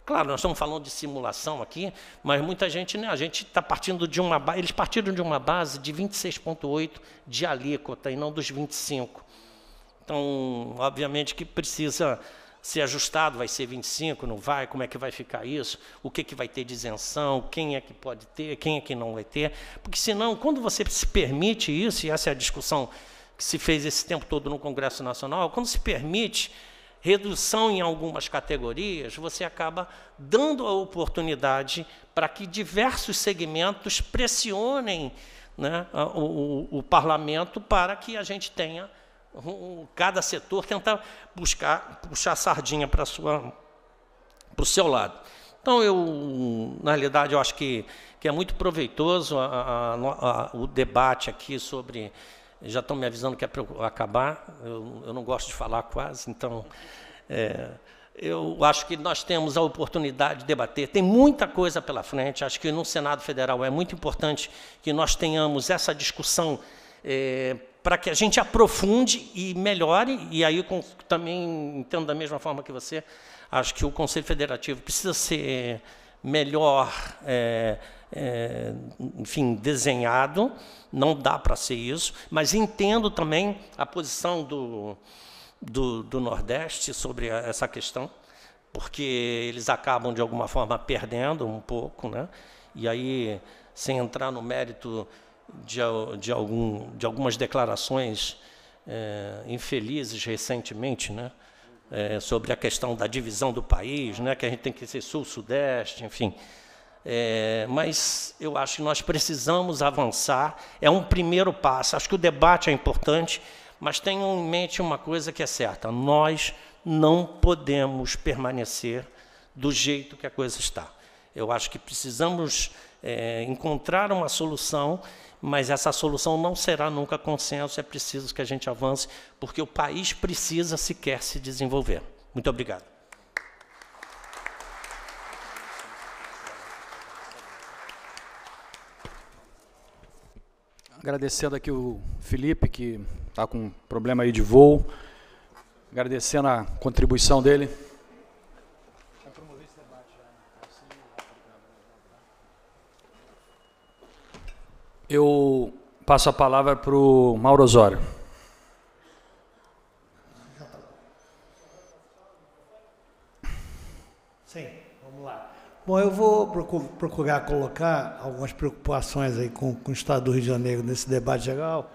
Claro, nós estamos falando de simulação aqui, mas muita gente, né, a gente está partindo de uma base, eles partiram de uma base de 26,8 de alíquota e não dos 25. Então, obviamente que precisa ser ajustado, vai ser 25, não vai, como é que vai ficar isso, o que, que vai ter de isenção, quem é que pode ter, quem é que não vai ter, porque senão, quando você se permite isso, e essa é a discussão que se fez esse tempo todo no Congresso Nacional, quando se permite redução em algumas categorias, você acaba dando a oportunidade para que diversos segmentos pressionem né, o, o, o parlamento para que a gente tenha cada setor tentar buscar puxar sardinha para sua para o seu lado. Então eu na realidade eu acho que, que é muito proveitoso a, a, a, o debate aqui sobre já estão me avisando que é para eu acabar, eu, eu, não gosto de falar quase, então é, eu acho que nós temos a oportunidade de debater. Tem muita coisa pela frente, acho que no Senado Federal é muito importante que nós tenhamos essa discussão é, para que a gente aprofunde e melhore, e aí com, também entendo da mesma forma que você, acho que o Conselho Federativo precisa ser melhor. É, eh, enfim, desenhado, não dá para ser isso, mas entendo também a posição do, do, do Nordeste sobre a, essa questão, porque eles acabam, de alguma forma, perdendo um pouco, né? e aí, sem entrar no mérito de, de, algum, de algumas declarações é, infelizes recentemente, né? É, sobre a questão da divisão do país, né? que a gente tem que ser sul-sudeste, enfim. É, mas eu acho que nós precisamos avançar, é um primeiro passo. Acho que o debate é importante, mas tenham em mente uma coisa que é certa: nós não podemos permanecer do jeito que a coisa está. Eu acho que precisamos é, encontrar uma solução, mas essa solução não será nunca consenso, é preciso que a gente avance, porque o país precisa sequer se desenvolver. Muito obrigado. Agradecendo aqui o Felipe, que está com problema aí de voo. Agradecendo a contribuição dele. Eu passo a palavra para o Mauro Osório. Bom, eu vou procurar colocar algumas preocupações aí com, com, o Estado do Rio de Janeiro nesse debate geral.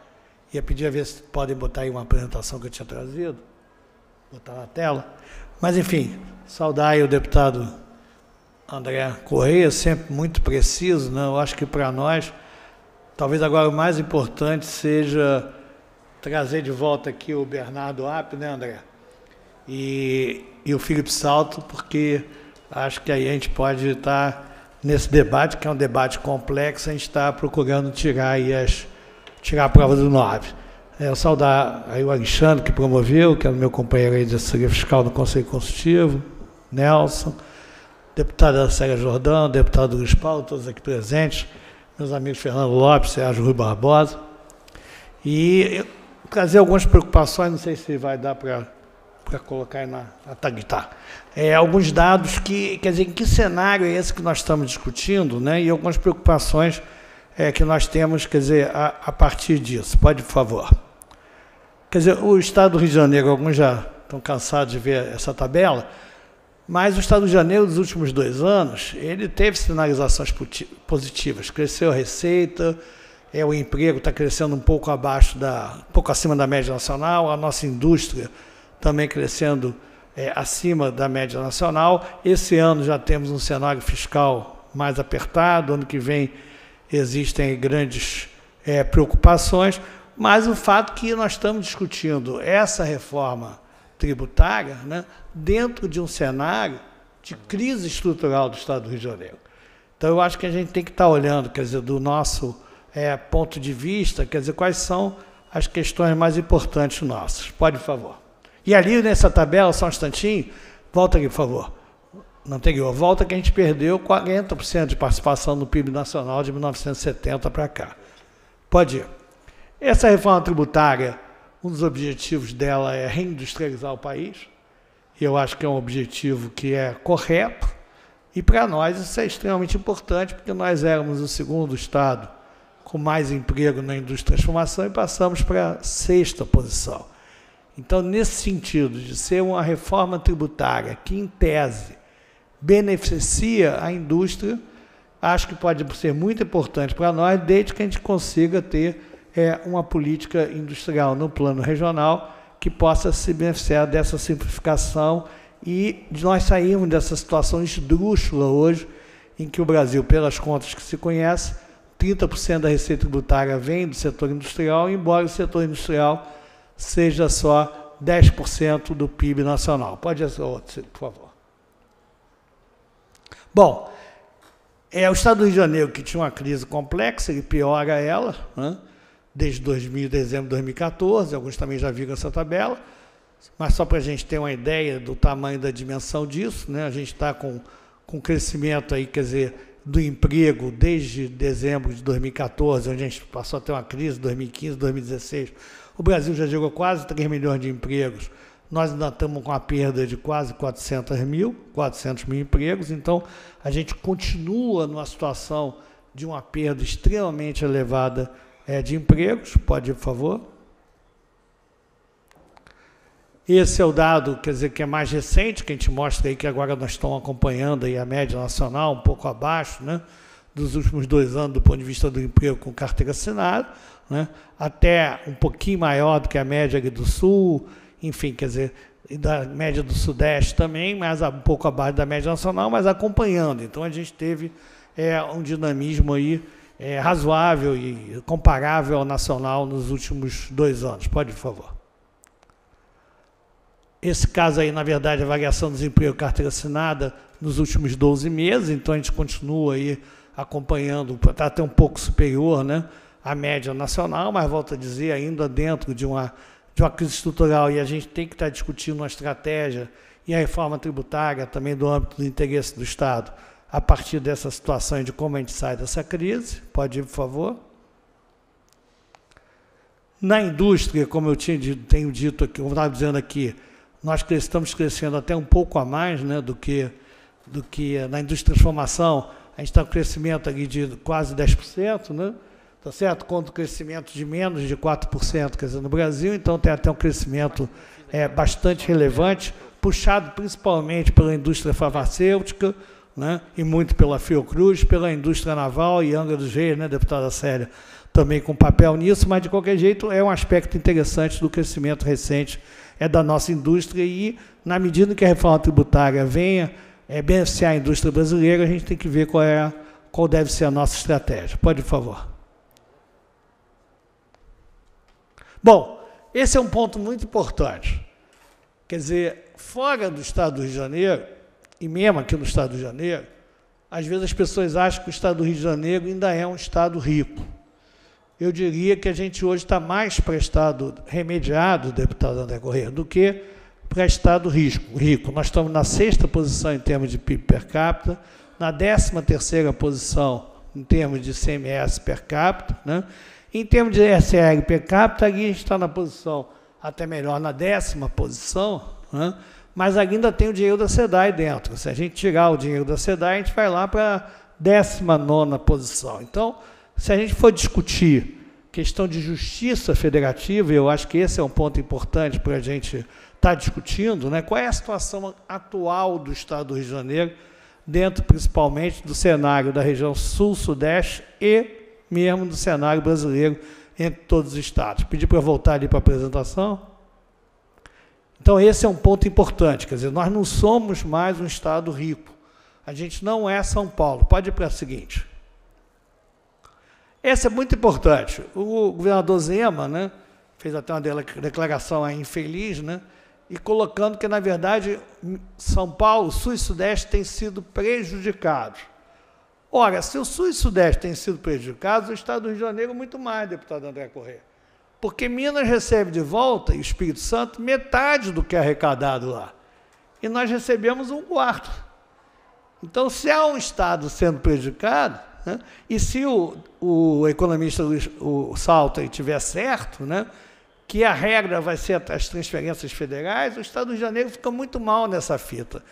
Ia pedir a ver se podem botar aí uma apresentação que eu tinha trazido, botar na tela. Mas, enfim, saudar aí o deputado André Correia, sempre muito preciso. Né? Eu acho que para nós, talvez agora o mais importante seja trazer de volta aqui o Bernardo App, né, André? E, e o Felipe Salto, porque Acho que aí a gente pode estar nesse debate, que é um debate complexo, a gente está procurando tirar aí as, tirar a prova do 9. É, saudar aí o Alexandre, que promoveu, que é o meu companheiro aí de assessoria fiscal no Conselho Consultivo, Nelson, deputada Sérgio Jordão, deputado Luiz Paulo, todos aqui presentes, meus amigos Fernando Lopes, Sérgio Rui Barbosa. E trazer algumas preocupações, não sei se vai dar para para colocar aí na, na tá? é, alguns dados que, quer dizer, em que cenário é esse que nós estamos discutindo, né? E algumas preocupações é, que nós temos, quer dizer, a, a partir disso. Pode, por favor. Quer dizer, o Estado do Rio de Janeiro, alguns já estão cansados de ver essa tabela, mas o Estado do Rio de Janeiro, nos últimos dois anos, ele teve sinalizações positivas. Cresceu a receita, é, o emprego está crescendo um pouco abaixo da, um pouco acima da média nacional, a nossa indústria também crescendo é, acima da média nacional. Esse ano já temos um cenário fiscal mais apertado, ano que vem existem grandes é, preocupações, mas o fato que nós estamos discutindo essa reforma tributária né, dentro de um cenário de crise estrutural do Estado do Rio de Janeiro. Então, eu acho que a gente tem que estar olhando, quer dizer, do nosso é, ponto de vista, quer dizer, quais são as questões mais importantes nossas. Pode, por favor. E ali nessa tabela, só um instantinho, volta aqui, por favor. Não tem que Volta que a gente perdeu 40% de participação no PIB nacional de 1970 para cá. Pode ir. Essa reforma tributária, um dos objetivos dela é reindustrializar o país. e Eu acho que é um objetivo que é correto. E para nós isso é extremamente importante, porque nós éramos o segundo Estado com mais emprego na indústria de transformação e passamos para a sexta posição. Então, nesse sentido, de ser uma reforma tributária que, em tese, beneficia a indústria, acho que pode ser muito importante para nós, desde que a gente consiga ter é, uma política industrial no plano regional que possa se beneficiar dessa simplificação e de nós sairmos dessa situação esdrúxula hoje, em que o Brasil, pelas contas que se conhece, 30% da receita tributária vem do setor industrial, embora o setor industrial seja só 10% do PIB nacional. Pode ser outro, por favor. Bom, é o Estado do Rio de Janeiro, que tinha uma crise complexa, ele piora ela, né? desde 2000, dezembro de 2014, alguns também já viram essa tabela, mas só para a gente ter uma ideia do tamanho da dimensão disso, né? a gente está com, com crescimento aí, quer dizer, do emprego desde dezembro de 2014, onde a gente passou a ter uma crise, 2015, 2016, o Brasil já gerou quase 3 milhões de empregos. Nós ainda estamos com a perda de quase 400 mil, 400 mil empregos. Então, a gente continua numa situação de uma perda extremamente elevada é, de empregos. Pode ir, por favor. Esse é o dado, quer dizer, que é mais recente, que a gente mostra aí que agora nós estamos acompanhando aí a média nacional, um pouco abaixo, né? dos últimos dois anos do ponto de vista do emprego com carteira assinada, né? até um pouquinho maior do que a média do Sul, enfim, quer dizer, da média do Sudeste também, mas um pouco abaixo da média nacional, mas acompanhando. Então a gente teve é, um dinamismo aí é, razoável e comparável ao nacional nos últimos dois anos. Pode, por favor. Esse caso aí, na verdade, a variação do desemprego carteira assinada nos últimos 12 meses, então a gente continua aí acompanhando, está até um pouco superior né, à média nacional, mas volto a dizer, ainda dentro de uma, de uma crise estrutural, e a gente tem que estar tá discutindo uma estratégia e a reforma tributária também do âmbito do interesse do Estado, a partir dessa situação e de como a gente sai dessa crise. Pode ir, por favor. Na indústria, como eu tinha, tenho dito aqui, eu estava dizendo aqui, nós estamos crescendo até um pouco a mais né, do que do que na indústria de transformação, a gente está com crescimento aqui de quase 10%, né? Tá certo? Contra o crescimento de menos de 4%, quer dizer, no Brasil, então tem até um crescimento é, bastante relevante, puxado principalmente pela indústria farmacêutica, né? e muito pela Fiocruz, pela indústria naval e Angra dos Reis, né, deputada Séria, também com papel nisso, mas de qualquer jeito é um aspecto interessante do crescimento recente é da nossa indústria e, na medida que a reforma tributária venha é, beneficiar assim, a indústria brasileira, a gente tem que ver qual, é, qual deve ser a nossa estratégia. Pode, por favor. Bom, esse é um ponto muito importante. Quer dizer, fora do Estado do Rio de Janeiro, e mesmo aqui no Estado do Rio de Janeiro, às vezes as pessoas acham que o Estado do Rio de Janeiro ainda é um Estado rico. Eu diria que a gente hoje está mais prestado, remediado, deputado André Corrêa, do que para Estado risco, rico. Nós estamos na sexta posição em termos de PIB per capita, na décima terceira posição em termos de CMS per capita. Né? Em termos de SR per capita, a gente está na posição até melhor, na décima posição, né? mas ainda tem o dinheiro da SEDAI dentro. Se a gente tirar o dinheiro da SEDAI, a gente vai lá para a nona posição. Então, se a gente for discutir questão de justiça federativa, eu acho que esse é um ponto importante para a gente está discutindo, né, qual é a situação atual do Estado do Rio de Janeiro, dentro principalmente do cenário da região sul-sudeste e mesmo do cenário brasileiro entre todos os estados. Pedi para voltar ali para a apresentação. Então, esse é um ponto importante. Quer dizer, nós não somos mais um Estado rico. A gente não é São Paulo. Pode ir para o seguinte. Esse é muito importante. O governador Zema né, fez até uma declaração infeliz, né, e colocando que, na verdade, São Paulo, Sul e Sudeste têm sido prejudicados. Ora, se o Sul e Sudeste têm sido prejudicados, o Estado do Rio de Janeiro muito mais, deputado André Corrêa. Porque Minas recebe de volta, e o Espírito Santo, metade do que é arrecadado lá. E nós recebemos um quarto. Então, se há um Estado sendo prejudicado, né, e se o, o economista Luiz, o Salta tiver certo, né, que a regra vai ser as transferências federais, o Estado de Janeiro fica muito mal nessa fita.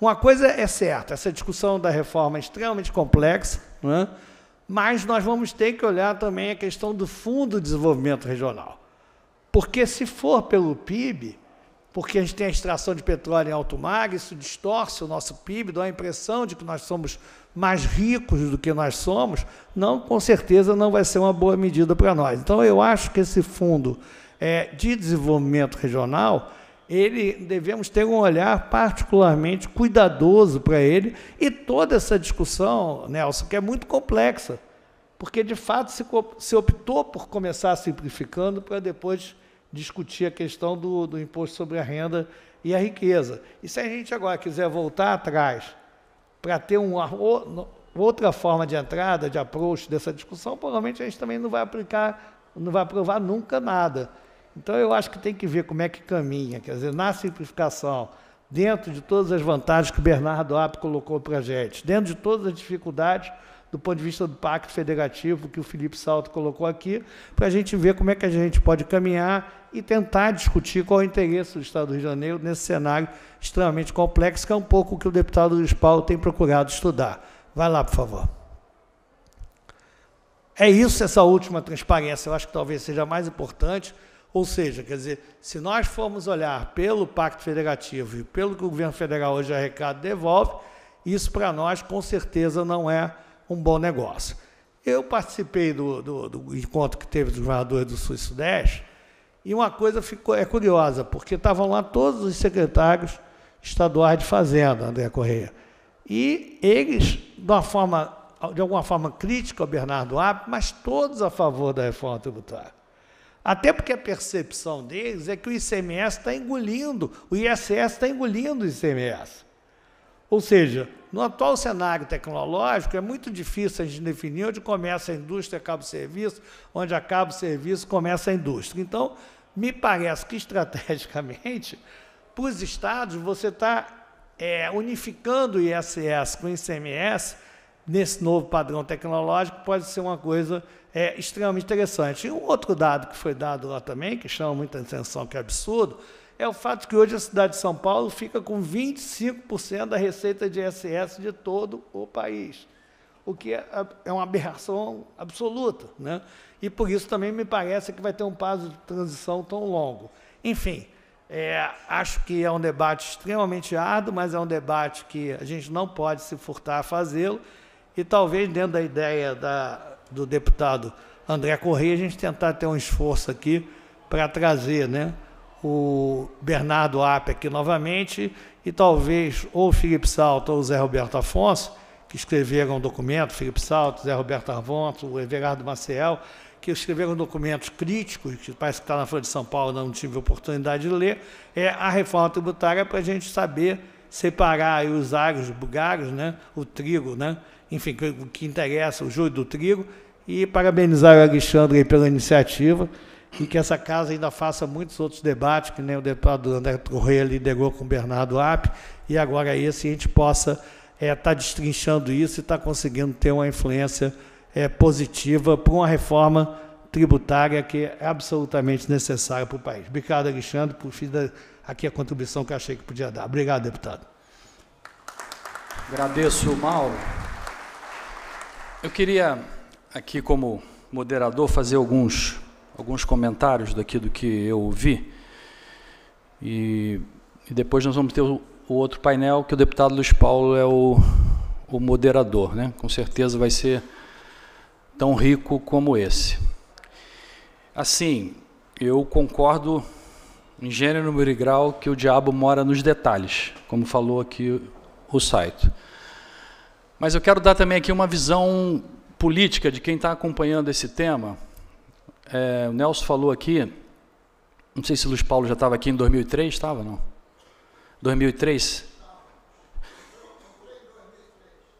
Uma coisa é certa, essa discussão da reforma é extremamente complexa, né? mas nós vamos ter que olhar também a questão do Fundo de Desenvolvimento Regional. Porque se for pelo PIB, porque a gente tem a extração de petróleo em alto mar, isso distorce o nosso PIB, dá a impressão de que nós somos mais ricos do que nós somos, não, com certeza não vai ser uma boa medida para nós. Então eu acho que esse fundo é, de desenvolvimento regional, ele devemos ter um olhar particularmente cuidadoso para ele e toda essa discussão, Nelson, que é muito complexa, porque de fato se, se optou por começar simplificando para depois discutir a questão do, do imposto sobre a renda e a riqueza. E se a gente agora quiser voltar atrás para ter uma outra forma de entrada, de approach dessa discussão, provavelmente a gente também não vai aplicar, não vai aprovar nunca nada. Então eu acho que tem que ver como é que caminha, quer dizer, na simplificação, dentro de todas as vantagens que o Bernardo App colocou para a gente, dentro de todas as dificuldades do ponto de vista do pacto federativo que o Felipe Salto colocou aqui, para a gente ver como é que a gente pode caminhar e tentar discutir qual é o interesse do Estado do Rio de Janeiro nesse cenário extremamente complexo, que é um pouco o que o deputado Luiz Paulo tem procurado estudar. Vai lá, por favor. É isso, essa última transparência, eu acho que talvez seja a mais importante. Ou seja, quer dizer, se nós formos olhar pelo Pacto Federativo e pelo que o governo federal hoje arrecada e devolve, isso para nós com certeza não é um bom negócio. Eu participei do, do, do encontro que teve dos governadores do Sul e Sudeste e uma coisa ficou, é curiosa, porque estavam lá todos os secretários estaduais de Fazenda, André Correia. E eles, de, uma forma, de alguma forma crítica ao Bernardo Abbe, mas todos a favor da reforma tributária. Até porque a percepção deles é que o ICMS está engolindo, o ISS está engolindo o ICMS. Ou seja, no atual cenário tecnológico, é muito difícil a gente definir onde começa a indústria, acaba o serviço, onde acaba o serviço, começa a indústria. Então, me parece que estrategicamente, para os estados, você está é, unificando o ISS com o ICMS nesse novo padrão tecnológico pode ser uma coisa é, extremamente interessante. E um outro dado que foi dado lá também, que chama muita atenção, que é absurdo, é o fato que hoje a cidade de São Paulo fica com 25% da receita de ISS de todo o país, o que é, é uma aberração absoluta. Né? E por isso também me parece que vai ter um passo de transição tão longo. Enfim, é, acho que é um debate extremamente árduo, mas é um debate que a gente não pode se furtar a fazê-lo e talvez dentro da ideia da, do deputado André Corrêa, a gente tentar ter um esforço aqui para trazer né, o Bernardo Ape aqui novamente e talvez ou o Felipe Salto ou o Zé Roberto Afonso, que escreveram um documento, Felipe Salto, Zé Roberto Afonso, o Everardo Maciel, que escreveram documentos críticos, que parece que está na Folha de São Paulo, não tive oportunidade de ler, é a reforma tributária para a gente saber separar os ários, bugários, né, o trigo, né, enfim, o que interessa, o joio do trigo, e parabenizar o Alexandre pela iniciativa e que essa casa ainda faça muitos outros debates, que nem o deputado André Correia liderou com o Bernardo App, e agora esse a gente possa estar eh, é, tá destrinchando isso e estar tá conseguindo ter uma influência é, positiva para uma reforma tributária que é absolutamente necessária para o país. Obrigado, Alexandre, por fim da, aqui a contribuição que eu achei que podia dar. Obrigado, deputado. Agradeço, Mauro. Eu queria aqui como moderador fazer alguns alguns comentários daqui do que eu ouvi e, e depois nós vamos ter o, o, outro painel que o deputado Luiz Paulo é o, o moderador, né? Com certeza vai ser tão rico como esse. Assim, eu concordo em gênero, número e grau que o diabo mora nos detalhes, como falou aqui o site. Mas eu quero dar também aqui uma visão política de quem está acompanhando esse tema. É, o Nelson falou aqui, não sei se o Luiz Paulo já estava aqui em 2003, estava não? 2003?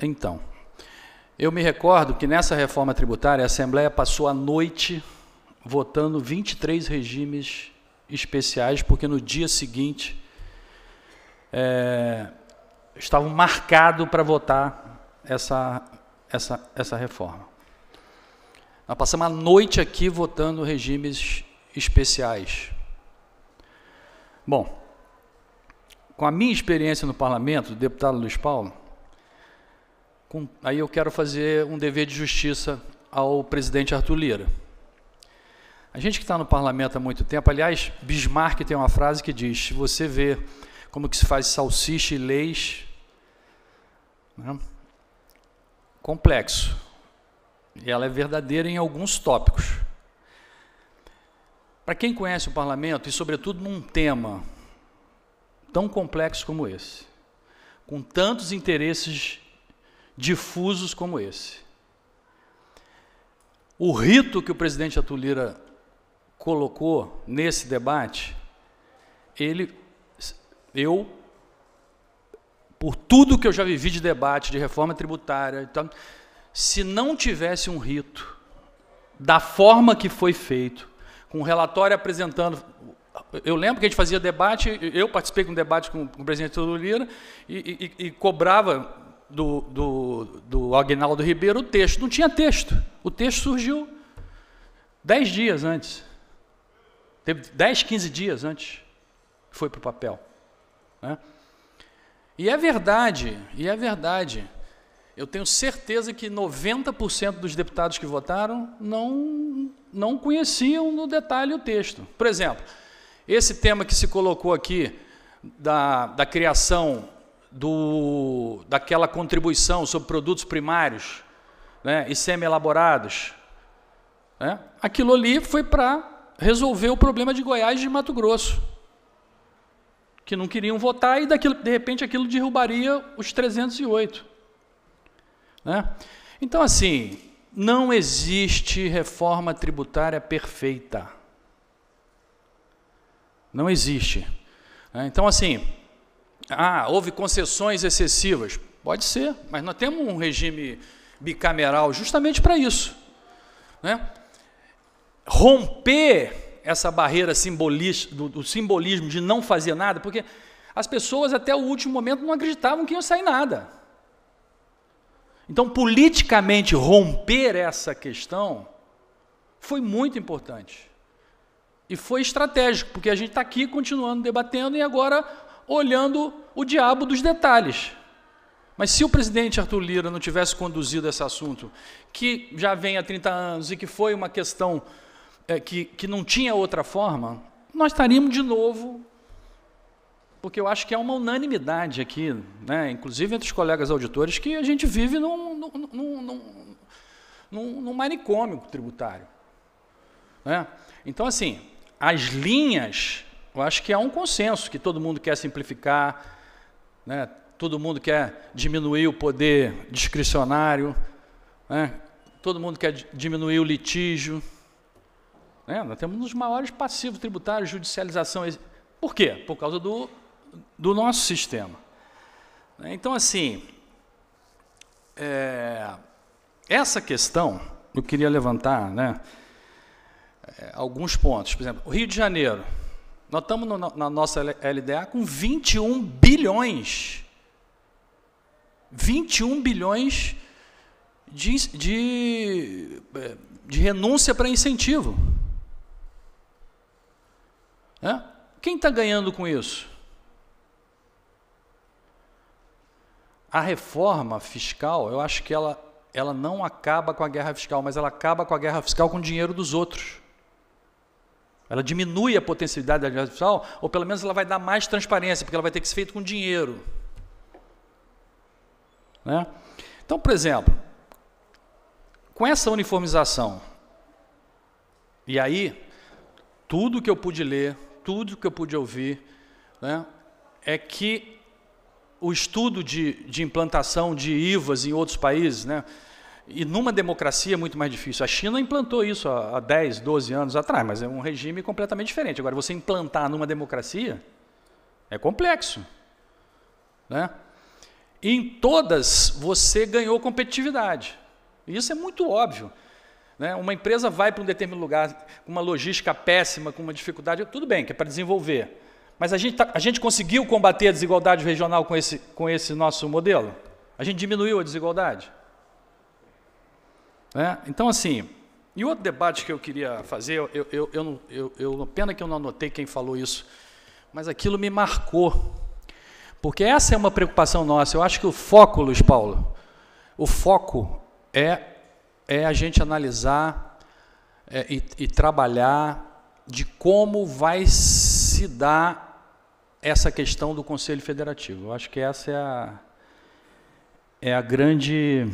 Então, eu me recordo que nessa reforma tributária a Assembleia passou a noite votando 23 regimes especiais, porque no dia seguinte é, estavam marcados para votar essa, essa, essa reforma. Nós passamos a noite aqui votando regimes especiais. Bom, com a minha experiência no parlamento, deputado Luiz Paulo, com, aí eu quero fazer um dever de justiça ao presidente Arthur Lira. A gente que está no parlamento há muito tempo, aliás, Bismarck tem uma frase que diz: você vê como que se faz salsicha e leis, né? complexo. E ela é verdadeira em alguns tópicos. Para quem conhece o parlamento, e sobretudo num tema tão complexo como esse, com tantos interesses difusos como esse, o rito que o presidente Atulira colocou nesse debate, ele, eu por tudo que eu já vivi de debate, de reforma tributária, então, se não tivesse um rito da forma que foi feito, com o relatório apresentando. Eu lembro que a gente fazia debate, eu participei de um debate com, o presidente Lula e, e, e cobrava do, do, do Agnaldo Ribeiro o texto. Não tinha texto. O texto surgiu dez dias antes. Teve 10, 15 dias antes que foi para o papel. Né? E é verdade, e é verdade. Eu tenho certeza que 90% dos deputados que votaram não, não conheciam no detalhe o texto. Por exemplo, esse tema que se colocou aqui da, da criação do, daquela contribuição sobre produtos primários né, e semi-elaborados, né, aquilo ali foi para resolver o problema de Goiás e de Mato Grosso que não queriam votar e daquilo, de repente aquilo derrubaria os 308. Né? Então, assim, não existe reforma tributária perfeita. Não existe. Né? Então, assim, ah, houve concessões excessivas. Pode ser, mas nós temos um regime bicameral justamente para isso. Né? Romper essa barreira do, do, simbolismo de não fazer nada, porque as pessoas até o último momento não acreditavam que ia sair nada. Então, politicamente, romper essa questão foi muito importante. E foi estratégico, porque a gente está aqui continuando debatendo e agora olhando o diabo dos detalhes. Mas se o presidente Arthur Lira não tivesse conduzido esse assunto, que já vem há 30 anos e que foi uma questão é, que, que não tinha outra forma, nós estaríamos de novo, porque eu acho que é uma unanimidade aqui, né, inclusive entre os colegas auditores, que a gente vive num, num, num, num, num manicômio tributário. Né? Então, assim, as linhas, eu acho que há é um consenso, que todo mundo quer simplificar, né? todo mundo quer diminuir o poder discricionário, né? todo mundo quer diminuir o litígio. Né? Nós temos um dos maiores passivos tributários, judicialização. Por quê? Por causa do, do nosso sistema. Então, assim, é, essa questão, eu queria levantar né, é, alguns pontos. Por exemplo, o Rio de Janeiro. Nós estamos no, na nossa LDA com 21 bilhões. 21 bilhões de, de, é, de renúncia para incentivo. Quem está ganhando com isso? A reforma fiscal, eu acho que ela, ela não acaba com a guerra fiscal, mas ela acaba com a guerra fiscal com o dinheiro dos outros. Ela diminui a potencialidade da guerra fiscal, ou pelo menos ela vai dar mais transparência, porque ela vai ter que ser feita com dinheiro. Né? Então, por exemplo, com essa uniformização, e aí, tudo que eu pude ler, tudo que eu pude ouvir, né, é que o estudo de, de implantação de IVAs em outros países, né, e numa democracia é muito mais difícil. A China implantou isso há, há 10, 12 anos atrás, mas é um regime completamente diferente. Agora, você implantar numa democracia é complexo. Né? em todas, você ganhou competitividade. isso é muito óbvio. Né? Uma empresa vai para um determinado lugar com uma logística péssima, com uma dificuldade, tudo bem, que é para desenvolver. Mas a gente, tá, a gente conseguiu combater a desigualdade regional com esse, com esse nosso modelo? A gente diminuiu a desigualdade? Né? Então, assim, e outro debate que eu queria fazer, eu, eu, eu, eu, eu, pena que eu não anotei quem falou isso, mas aquilo me marcou. Porque essa é uma preocupação nossa. Eu acho que o foco, Luiz Paulo, o foco é é a gente analisar é, e, e trabalhar de como vai se dar essa questão do Conselho Federativo. Eu acho que essa é a, é a grande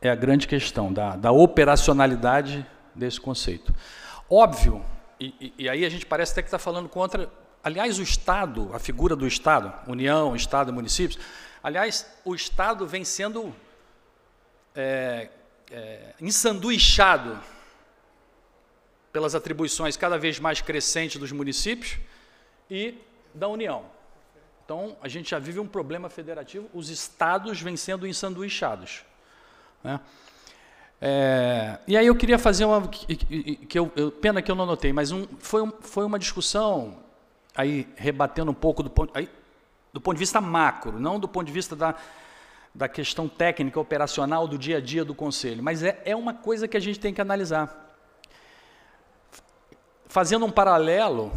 é a grande questão da, da operacionalidade desse conceito. Óbvio, e, e aí a gente parece até que está falando contra. Aliás, o Estado, a figura do Estado, União, Estado municípios, aliás, o Estado vem sendo é, é, ensanduichado pelas atribuições cada vez mais crescentes dos municípios e da União. Então, a gente já vive um problema federativo, os estados vêm sendo ensanduichados. Né? É, e aí eu queria fazer uma. Que eu, eu, pena que eu não notei, mas um, foi, um, foi uma discussão, aí rebatendo um pouco do ponto, aí, do ponto de vista macro, não do ponto de vista da, da questão técnica, operacional, do dia a dia do conselho, mas é, é uma coisa que a gente tem que analisar. Fazendo um paralelo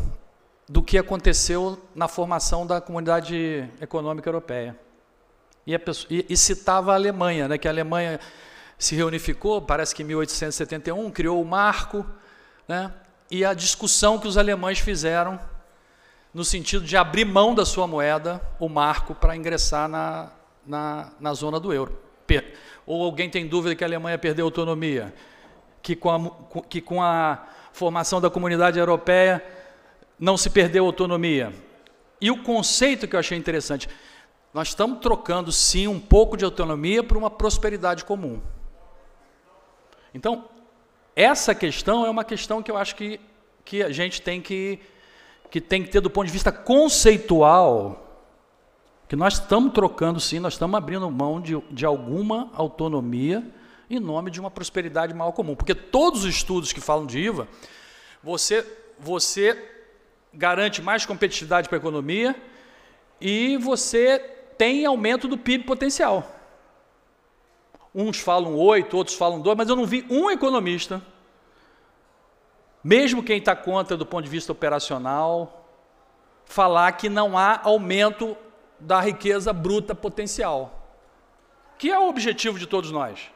do que aconteceu na formação da comunidade econômica europeia. E, pessoa, e, e citava a Alemanha, né, que a Alemanha se reunificou, parece que em 1871, criou o marco, né, e a discussão que os alemães fizeram no sentido de abrir mão da sua moeda, o marco, para ingressar na na, na zona do euro. Per Ou alguém tem dúvida que a Alemanha perdeu autonomia? Que com, a, que com a formação da comunidade europeia não se perdeu autonomia? E o conceito que eu achei interessante, nós estamos trocando sim um pouco de autonomia por uma prosperidade comum. Então, essa questão é uma questão que eu acho que, que a gente tem que, que tem que ter do ponto de vista conceitual que nós estamos trocando, sim, nós estamos abrindo mão de, de alguma autonomia em nome de uma prosperidade mal comum. Porque todos os estudos que falam de IVA, você, você garante mais competitividade para a economia e você tem aumento do PIB potencial. Uns falam oito outros falam dois mas eu não vi um economista, mesmo quem está contra do ponto de vista operacional, falar que não há aumento da riqueza bruta potencial, que é o objetivo de todos nós.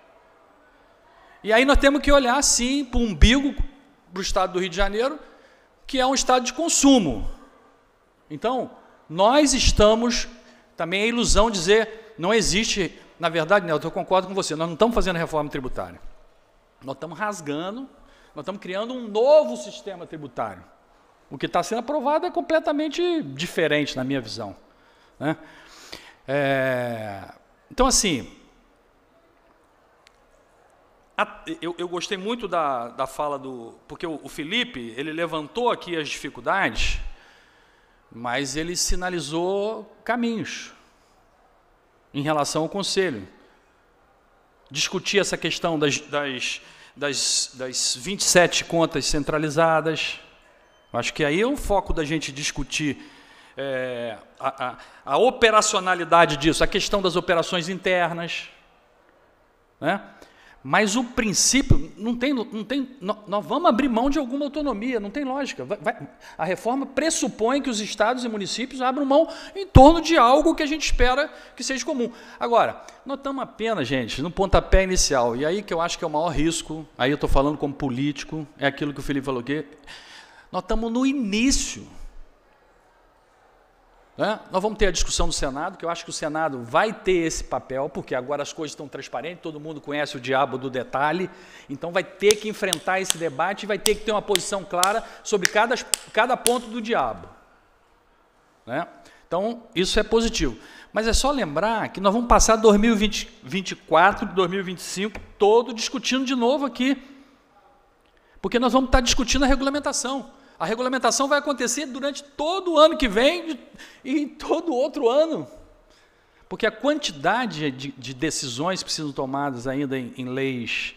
E aí nós temos que olhar, sim, para o umbigo, para o estado do Rio de Janeiro, que é um estado de consumo. Então, nós estamos, também é ilusão dizer, não existe, na verdade, Nelson, eu concordo com você, nós não estamos fazendo reforma tributária. Nós estamos rasgando, nós estamos criando um novo sistema tributário. O que está sendo aprovado é completamente diferente, na minha visão. Né? É, então, assim, a, eu, eu, gostei muito da, da fala do. Porque o, o Felipe, ele levantou aqui as dificuldades, mas ele sinalizou caminhos em relação ao conselho. Discutir essa questão das, das, das, das 27 contas centralizadas. Acho que aí é o foco da gente discutir é, a, a, a, operacionalidade disso, a questão das operações internas. Né? Mas o princípio, não tem, não tem, nós vamos abrir mão de alguma autonomia, não tem lógica. Vai, vai, a reforma pressupõe que os estados e municípios abram mão em torno de algo que a gente espera que seja comum. Agora, nós estamos apenas, gente, no pontapé inicial, e aí que eu acho que é o maior risco, aí eu estou falando como político, é aquilo que o Felipe falou aqui, nós estamos no início nós vamos ter a discussão do Senado, que eu acho que o Senado vai ter esse papel, porque agora as coisas estão transparentes, todo mundo conhece o diabo do detalhe, então vai ter que enfrentar esse debate e vai ter que ter uma posição clara sobre cada, cada ponto do diabo. Né? Então, isso é positivo. Mas é só lembrar que nós vamos passar 2024, 2025, todo discutindo de novo aqui. Porque nós vamos estar discutindo a regulamentação. A regulamentação vai acontecer durante todo o ano que vem e todo outro ano. Porque a quantidade de, de decisões que precisam tomadas ainda em, em leis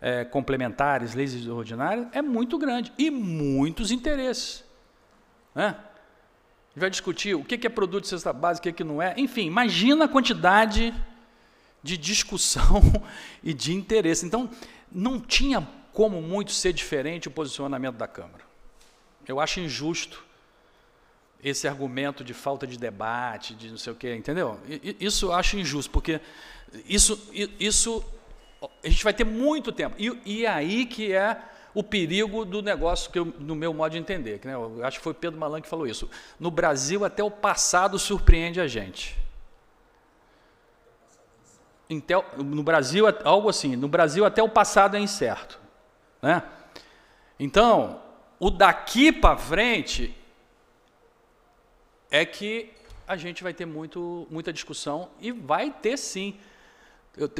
é, complementares, leis ordinárias, é muito grande. E muitos interesses. Né? A gente vai discutir o que é produto de cesta básica, o que não é. Enfim, imagina a quantidade de discussão e de interesse. Então, não tinha como muito ser diferente o posicionamento da Câmara. Eu acho injusto esse argumento de falta de debate, de não sei o quê, entendeu? Isso eu acho injusto, porque isso, isso a gente vai ter muito tempo. E, e é aí que é o perigo do negócio, que eu, no meu modo de entender. Que, né, eu acho que foi Pedro Malan que falou isso. No Brasil, até o passado surpreende a gente. Então, no Brasil, algo assim, no Brasil até o passado é incerto. Né? Então, o daqui para frente é que a gente vai ter muito, muita discussão e vai ter sim. Eu,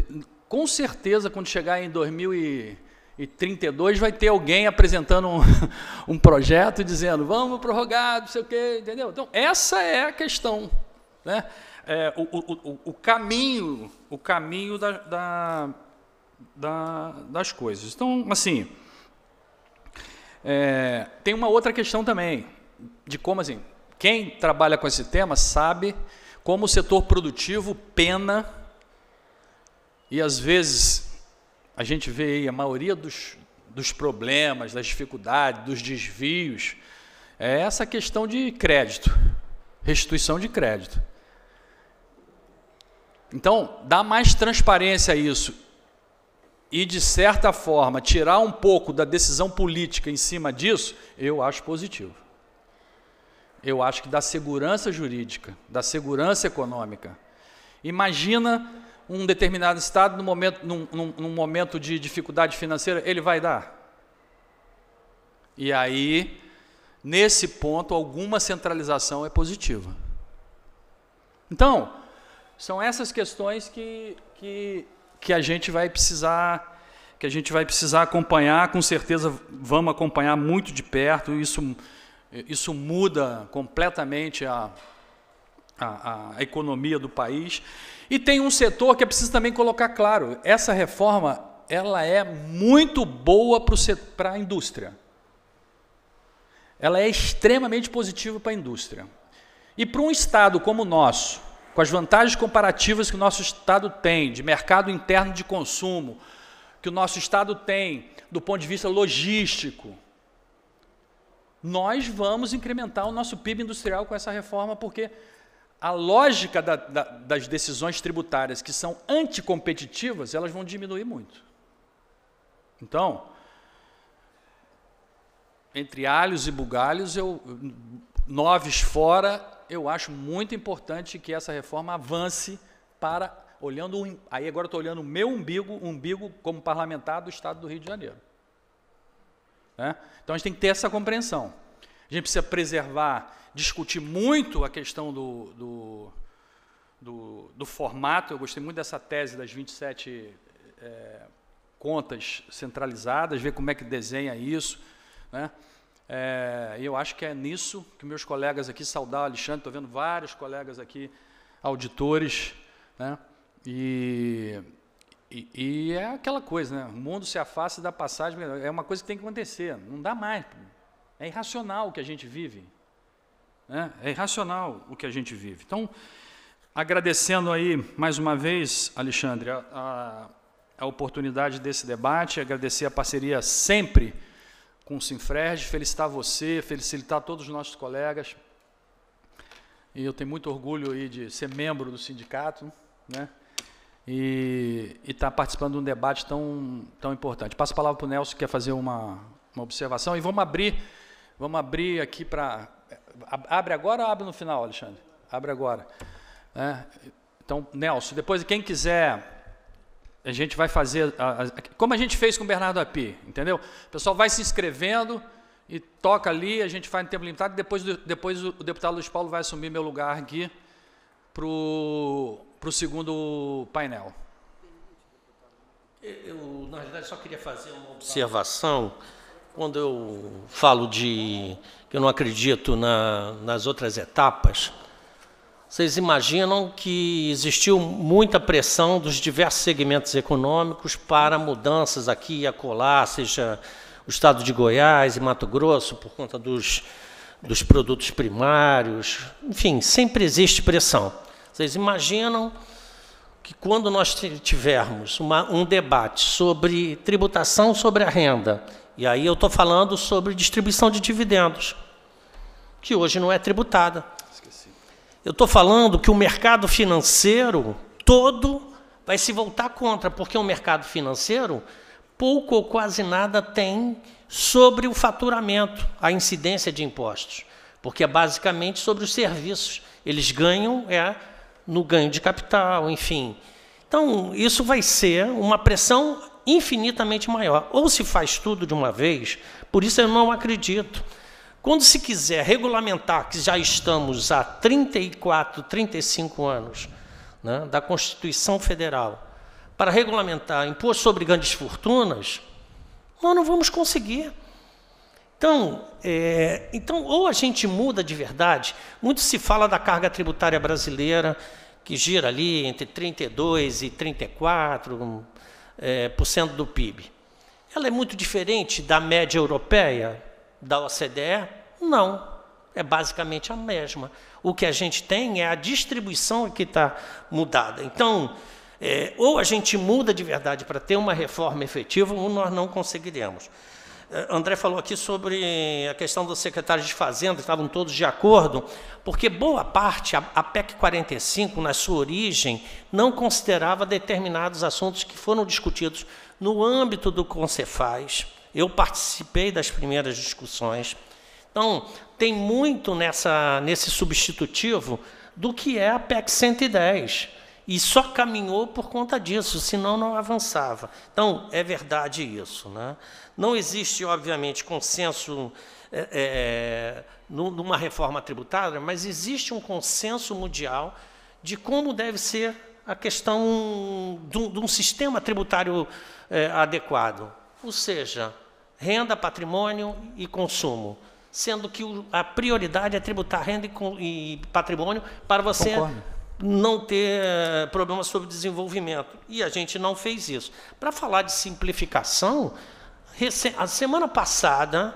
com certeza, quando chegar em 2032, vai ter alguém apresentando um, um projeto dizendo vamos prorrogar, não sei o quê, entendeu? Então, essa é a questão. Né? É, o, o, o, caminho, o caminho da, da, da, das coisas. Então, assim. É, tem uma outra questão também, de como assim, quem trabalha com esse tema sabe como o setor produtivo pena, e às vezes a gente vê aí a maioria dos, dos problemas, das dificuldades, dos desvios, é essa questão de crédito, restituição de crédito. Então, dá mais transparência a isso e, de certa forma, tirar um pouco da decisão política em cima disso, eu acho positivo. Eu acho que dá segurança jurídica, dá segurança econômica. Imagina um determinado estado, no momento, num, num, num momento de dificuldade financeira, ele vai dar. E aí, nesse ponto, alguma centralização é positiva. Então, são essas questões que, que que a gente vai precisar que a gente vai precisar acompanhar, com certeza vamos acompanhar muito de perto. Isso, isso muda completamente a, a, a economia do país. E tem um setor que é preciso também colocar claro: essa reforma ela é muito boa para a indústria. Ela é extremamente positiva para a indústria. E para um Estado como o nosso, com as vantagens comparativas que o nosso Estado tem de mercado interno de consumo, que o nosso Estado tem do ponto de vista logístico, nós vamos incrementar o nosso PIB industrial com essa reforma, porque a lógica da, da, das decisões tributárias que são anticompetitivas, elas vão diminuir muito. Então, entre alhos e bugalhos, eu, noves fora eu acho muito importante que essa reforma avance para olhando aí agora estou olhando o meu umbigo, umbigo como parlamentar do Estado do Rio de Janeiro. Né? Então a gente tem que ter essa compreensão. A gente precisa preservar, discutir muito a questão do, do, do, do formato. Eu gostei muito dessa tese das 27 é, eh, contas centralizadas, ver como é que desenha isso. Né? É, eu acho que é nisso que meus colegas aqui, saudar Alexandre, estou vendo vários colegas aqui, auditores, né? E, e, e, é aquela coisa, né? O mundo se afasta da passagem, é uma coisa que tem que acontecer, não dá mais. É irracional o que a gente vive. Né? É irracional o que a gente vive. Então, agradecendo aí mais uma vez, Alexandre, a, a, a oportunidade desse debate, agradecer a parceria sempre com o Sinfred, felicitar você, felicitar todos os nossos colegas. E eu tenho muito orgulho aí de ser membro do sindicato, né? E estar tá participando de um debate tão, tão importante. Passo a palavra para o Nelson, que quer fazer uma, uma observação. E vamos abrir, vamos abrir aqui para. É, abre agora ou abre no final, Alexandre? Abre agora. É. Então, Nelson, depois quem quiser a gente vai fazer, a, a, como a gente fez com o Bernardo Api, entendeu? O pessoal vai se inscrevendo e toca ali, a gente faz no tempo limitado, depois, depois o, o deputado Luiz Paulo vai assumir meu lugar aqui para o segundo painel. Eu, na verdade, só queria fazer uma observação. Quando eu falo de que eu não acredito na, nas outras etapas, vocês imaginam que existiu muita pressão dos diversos segmentos econômicos para mudanças aqui e acolá, seja o estado de Goiás e Mato Grosso, por conta dos, dos produtos primários. Enfim, sempre existe pressão. Vocês imaginam que quando nós tivermos uma, um debate sobre tributação sobre a renda, e aí eu estou falando sobre distribuição de dividendos, que hoje não é tributada eu estou falando que o mercado financeiro todo vai se voltar contra, porque o mercado financeiro pouco ou quase nada tem sobre o faturamento, a incidência de impostos, porque é basicamente sobre os serviços. Eles ganham é no ganho de capital, enfim. Então, isso vai ser uma pressão infinitamente maior. Ou se faz tudo de uma vez, por isso eu não acredito quando se quiser regulamentar, que já estamos há 34, 35 anos né, da Constituição Federal, para regulamentar imposto sobre grandes fortunas, nós não vamos conseguir. Então, é, então, ou a gente muda de verdade, muito se fala da carga tributária brasileira, que gira ali entre 32% e 34% é, por cento do PIB. Ela é muito diferente da média europeia, da OCDE? Não. É basicamente a mesma. O que a gente tem é a distribuição que está mudada. Então, é, ou a gente muda de verdade para ter uma reforma efetiva, ou nós não conseguiremos. É, André falou aqui sobre a questão do secretário de Fazenda, estavam todos de acordo, porque boa parte, a, PEC 45, na sua origem, não considerava determinados assuntos que foram discutidos no âmbito do Concefaz, eu participei das primeiras discussões. Então, tem muito nessa, nesse substitutivo do que é a PEC 110. E só caminhou por conta disso, senão não avançava. Então, é verdade isso. Né? Não existe, obviamente, consenso é, é, numa reforma tributária, mas existe um consenso mundial de como deve ser a questão de um, sistema tributário é, adequado. Ou seja, renda, patrimônio e consumo. Sendo que a prioridade é tributar renda e, e patrimônio para você Concordo. não ter eh, problemas sobre desenvolvimento. E a gente não fez isso. Para falar de simplificação, a semana passada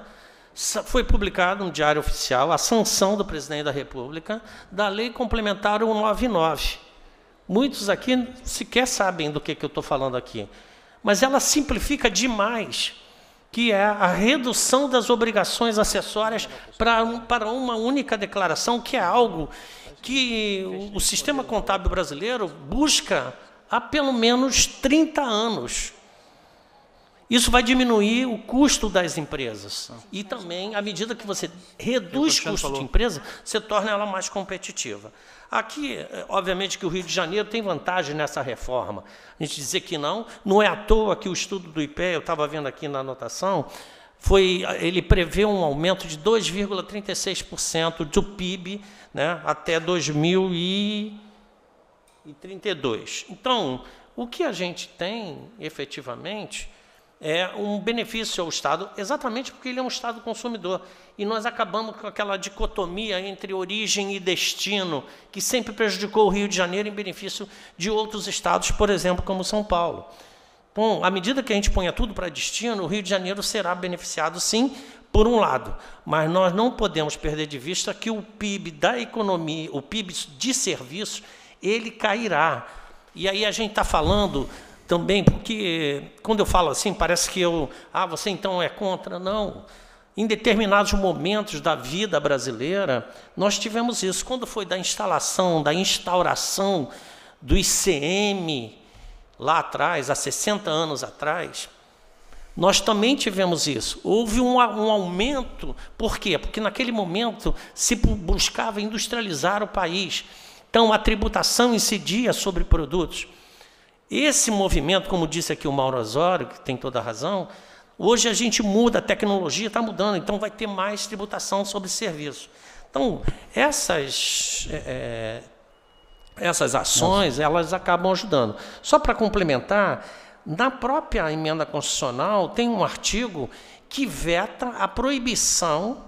foi publicado um diário oficial, a sanção do presidente da República, da Lei Complementar 199. Muitos aqui sequer sabem do que, que eu estou falando aqui. Mas ela simplifica demais que é a redução das obrigações acessórias para, um, para uma única declaração, que é algo que o, o sistema contábil brasileiro busca há pelo menos 30 anos. Isso vai diminuir o custo das empresas. E também, à medida que você reduz o custo de empresa, você torna ela mais competitiva. Aqui, eh, obviamente, que o Rio de Janeiro tem vantagem nessa reforma. A gente dizer que não, não é à toa que o estudo do IPE, eu estava vendo aqui na anotação, foi, eh, ele prevê um aumento de 2,36% do PIB né, até 2032. Então, o que a gente tem efetivamente é um benefício ao Estado, exatamente porque ele é um Estado consumidor. E nós acabamos com aquela dicotomia entre origem e destino, que sempre prejudicou o Rio de Janeiro em benefício de outros estados, por exemplo, como São Paulo. Então, à medida que a gente ponha tudo para destino, o Rio de Janeiro será beneficiado, sim, por um lado. Mas nós não podemos perder de vista que o PIB da economia, o PIB de serviços, ele cairá. E aí a gente está falando também, porque quando eu falo assim, parece que eu, ah, você então é contra. Não. Em determinados momentos da vida brasileira, nós tivemos isso. Quando foi da instalação, da instauração do ICM, lá atrás, há 60 anos atrás, nós também tivemos isso. Houve um, um, aumento, por quê? Porque naquele momento se buscava industrializar o país. Então a tributação incidia sobre produtos. Esse movimento, como disse aqui o Mauro Osório, que tem toda a razão, hoje a gente muda, a tecnologia está mudando, então vai ter mais tributação sobre serviço. Então, essas, é, é essas ações, elas acabam ajudando. Só para complementar, na própria emenda constitucional tem um artigo que veta a proibição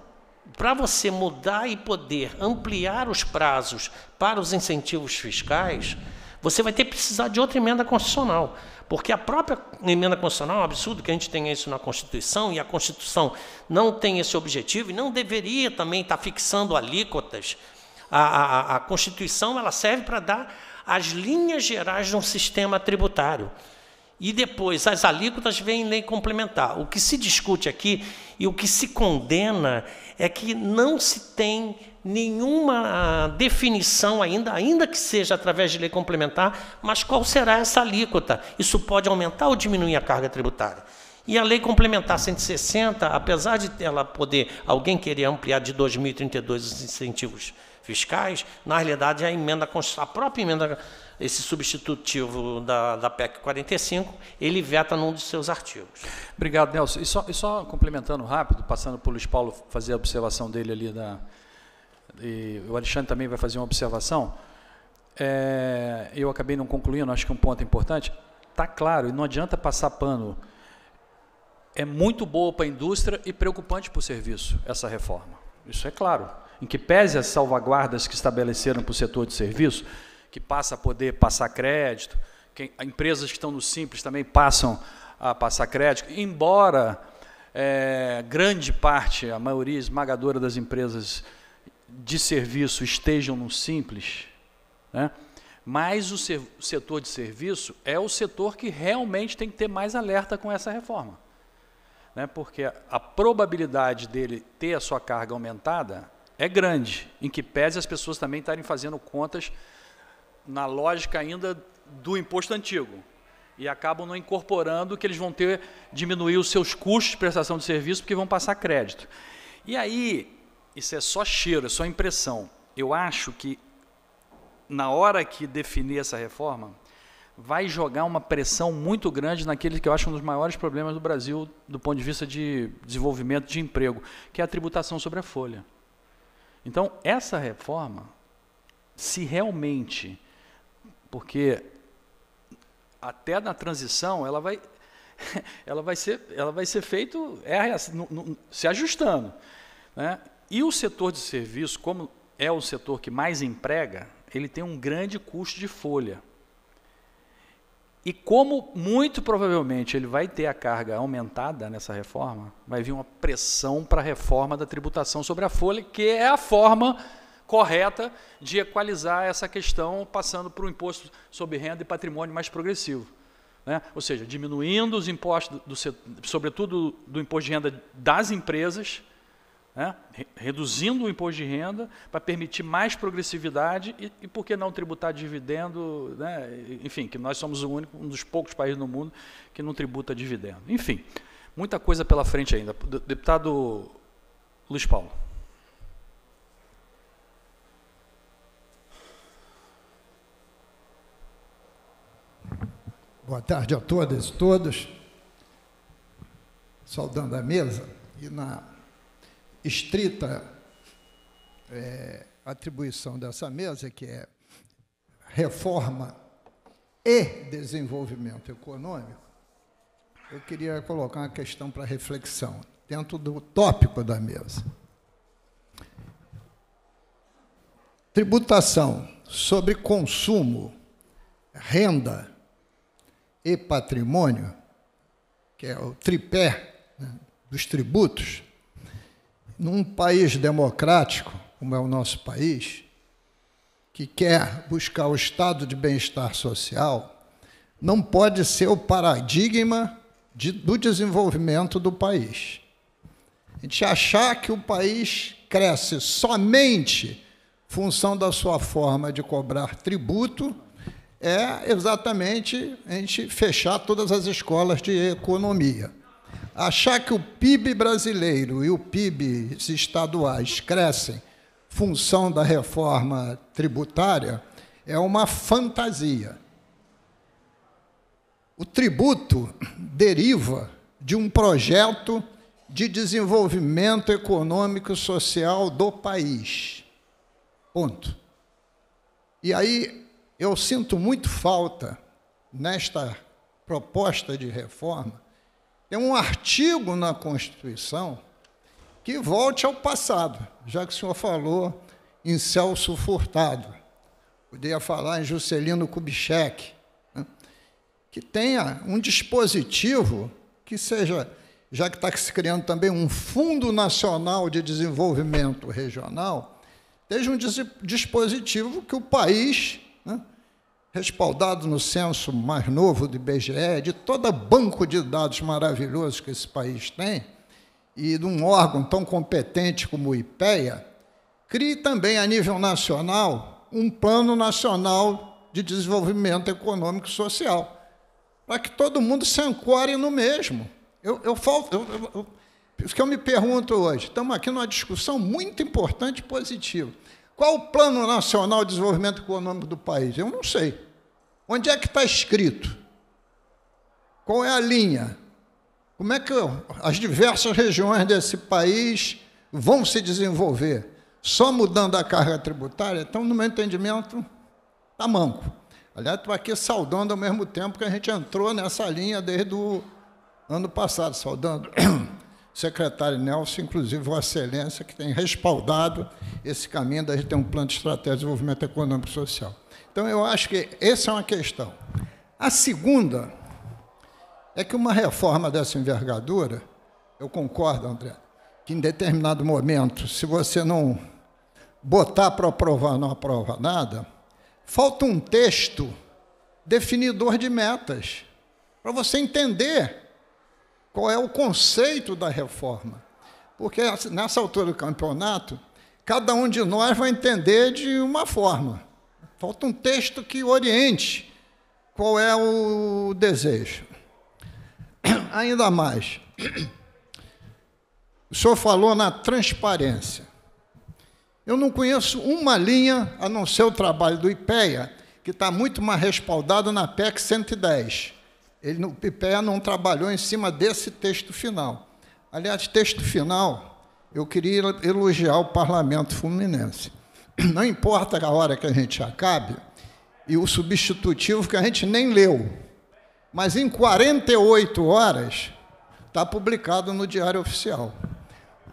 para você mudar e poder ampliar os prazos para os incentivos fiscais você vai ter que precisar de outra emenda constitucional. Porque a própria emenda constitucional é um absurdo que a gente tenha isso na Constituição, e a Constituição não tem esse objetivo, e não deveria também estar fixando alíquotas. A, a, a Constituição ela serve para dar as linhas gerais de um sistema tributário. E depois, as alíquotas vêm em lei complementar. O que se discute aqui e o que se condena é que não se tem nenhuma ah, definição ainda, ainda que seja através de lei complementar, mas qual será essa alíquota? Isso pode aumentar ou diminuir a carga tributária? E a lei complementar 160, apesar de ela poder alguém querer ampliar de 2032 os incentivos fiscais, na realidade a emenda a própria emenda esse substitutivo da, da PEC 45, ele veta num dos seus artigos. Obrigado, Nelson. E só, e só complementando rápido, passando para o Luiz Paulo fazer a observação dele ali da, e o Alexandre também vai fazer uma observação, é, eu acabei não concluindo, acho que um ponto importante, está claro, e não adianta passar pano, é muito boa para a indústria e preocupante para o serviço, essa reforma. Isso é claro. Em que pese as salvaguardas que estabeleceram para o setor de serviço, que passa a poder passar crédito, que empresas que estão no Simples também passam a passar crédito, embora é, grande parte, a maioria esmagadora das empresas de serviço estejam no simples, né? mas o setor de serviço é o setor que realmente tem que ter mais alerta com essa reforma. Né? Porque a probabilidade dele ter a sua carga aumentada é grande, em que pese as pessoas também estarem fazendo contas na lógica ainda do imposto antigo. E acabam não incorporando que eles vão ter diminuir os seus custos de prestação de serviço porque vão passar crédito. E aí isso é só cheiro, é só impressão. Eu acho que na hora que definir essa reforma, vai jogar uma pressão muito grande naquele que eu acho um dos maiores problemas do Brasil do ponto de vista de desenvolvimento de emprego, que é a tributação sobre a folha. Então, essa reforma, se realmente, porque até na transição ela vai ela vai ser ela vai ser feito é, assim, se ajustando, né? E o setor de serviço, como é o setor que mais emprega, ele tem um grande custo de folha. E como muito provavelmente ele vai ter a carga aumentada nessa reforma, vai vir uma pressão para a reforma da tributação sobre a folha, que é a forma correta de equalizar essa questão passando para o imposto sobre renda e patrimônio mais progressivo. Né? Ou seja, diminuindo os impostos, do, do, sobretudo do imposto de renda das empresas, né? reduzindo o imposto de renda para permitir mais progressividade e, e por que não tributar dividendo, né? enfim, que nós somos o único, um dos poucos países no mundo que não tributa dividendo. Enfim, muita coisa pela frente ainda. Deputado Luiz Paulo. Boa tarde a todas e todos. Saudando a mesa e na estrita é, atribuição dessa mesa, que é reforma e desenvolvimento econômico, eu queria colocar uma questão para reflexão, dentro do tópico da mesa. Tributação sobre consumo, renda e patrimônio, que é o tripé né, dos tributos, num país democrático, como é o nosso país, que quer buscar o estado de bem-estar social, não pode ser o paradigma de, do desenvolvimento do país. A gente achar que o país cresce somente função da sua forma de cobrar tributo é exatamente a gente fechar todas as escolas de economia achar que o PIB brasileiro e o PIB estaduais crescem função da reforma tributária é uma fantasia. O tributo deriva de um projeto de desenvolvimento econômico e social do país. Ponto. E aí eu sinto muito falta nesta proposta de reforma tem é um artigo na Constituição que volte ao passado, já que o senhor falou em Celso Furtado, poderia falar em Juscelino Kubitschek, né? que tenha um dispositivo que seja, já que está se criando também um Fundo Nacional de Desenvolvimento Regional, seja um dispositivo que o país né, respaldado no censo mais novo do IBGE, de todo banco de dados maravilhoso que esse país tem, e de um órgão tão competente como o IPEA, crie também a nível nacional um plano nacional de desenvolvimento econômico e social, para que todo mundo se ancore no mesmo. Eu, eu, falo, eu, eu, eu me pergunto hoje, estamos aqui numa discussão muito importante e positiva. Qual o Plano Nacional de Desenvolvimento Econômico do país? Eu não sei. Onde é que está escrito? Qual é a linha? Como é que as diversas regiões desse país vão se desenvolver? Só mudando a carga tributária? Então, no meu entendimento, está manco. Aliás, estou aqui saudando ao mesmo tempo que a gente entrou nessa linha desde o ano passado, saudando secretário Nelson, inclusive Vossa Excelência, que tem respaldado esse caminho da gente ter um plano de estratégia de desenvolvimento econômico e social. Então, eu acho que essa é uma questão. A segunda é que uma reforma dessa envergadura, eu concordo, André, que em determinado momento, se você não botar para aprovar, não aprova nada, falta um texto definidor de metas, para você entender qual é o conceito da reforma. Porque nessa altura do campeonato, cada um de nós vai entender de uma forma. Falta um texto que oriente qual é o desejo. Ainda mais, o senhor falou na transparência. Eu não conheço uma linha, a não ser o trabalho do IPEA, que está muito mais respaldado na PEC 110 ele, o Pipé não trabalhou em cima desse texto final. Aliás, texto final, eu queria elogiar o parlamento fluminense. Não importa a hora que a gente acabe, e o substitutivo que a gente nem leu, mas em 48 horas está publicado no Diário Oficial.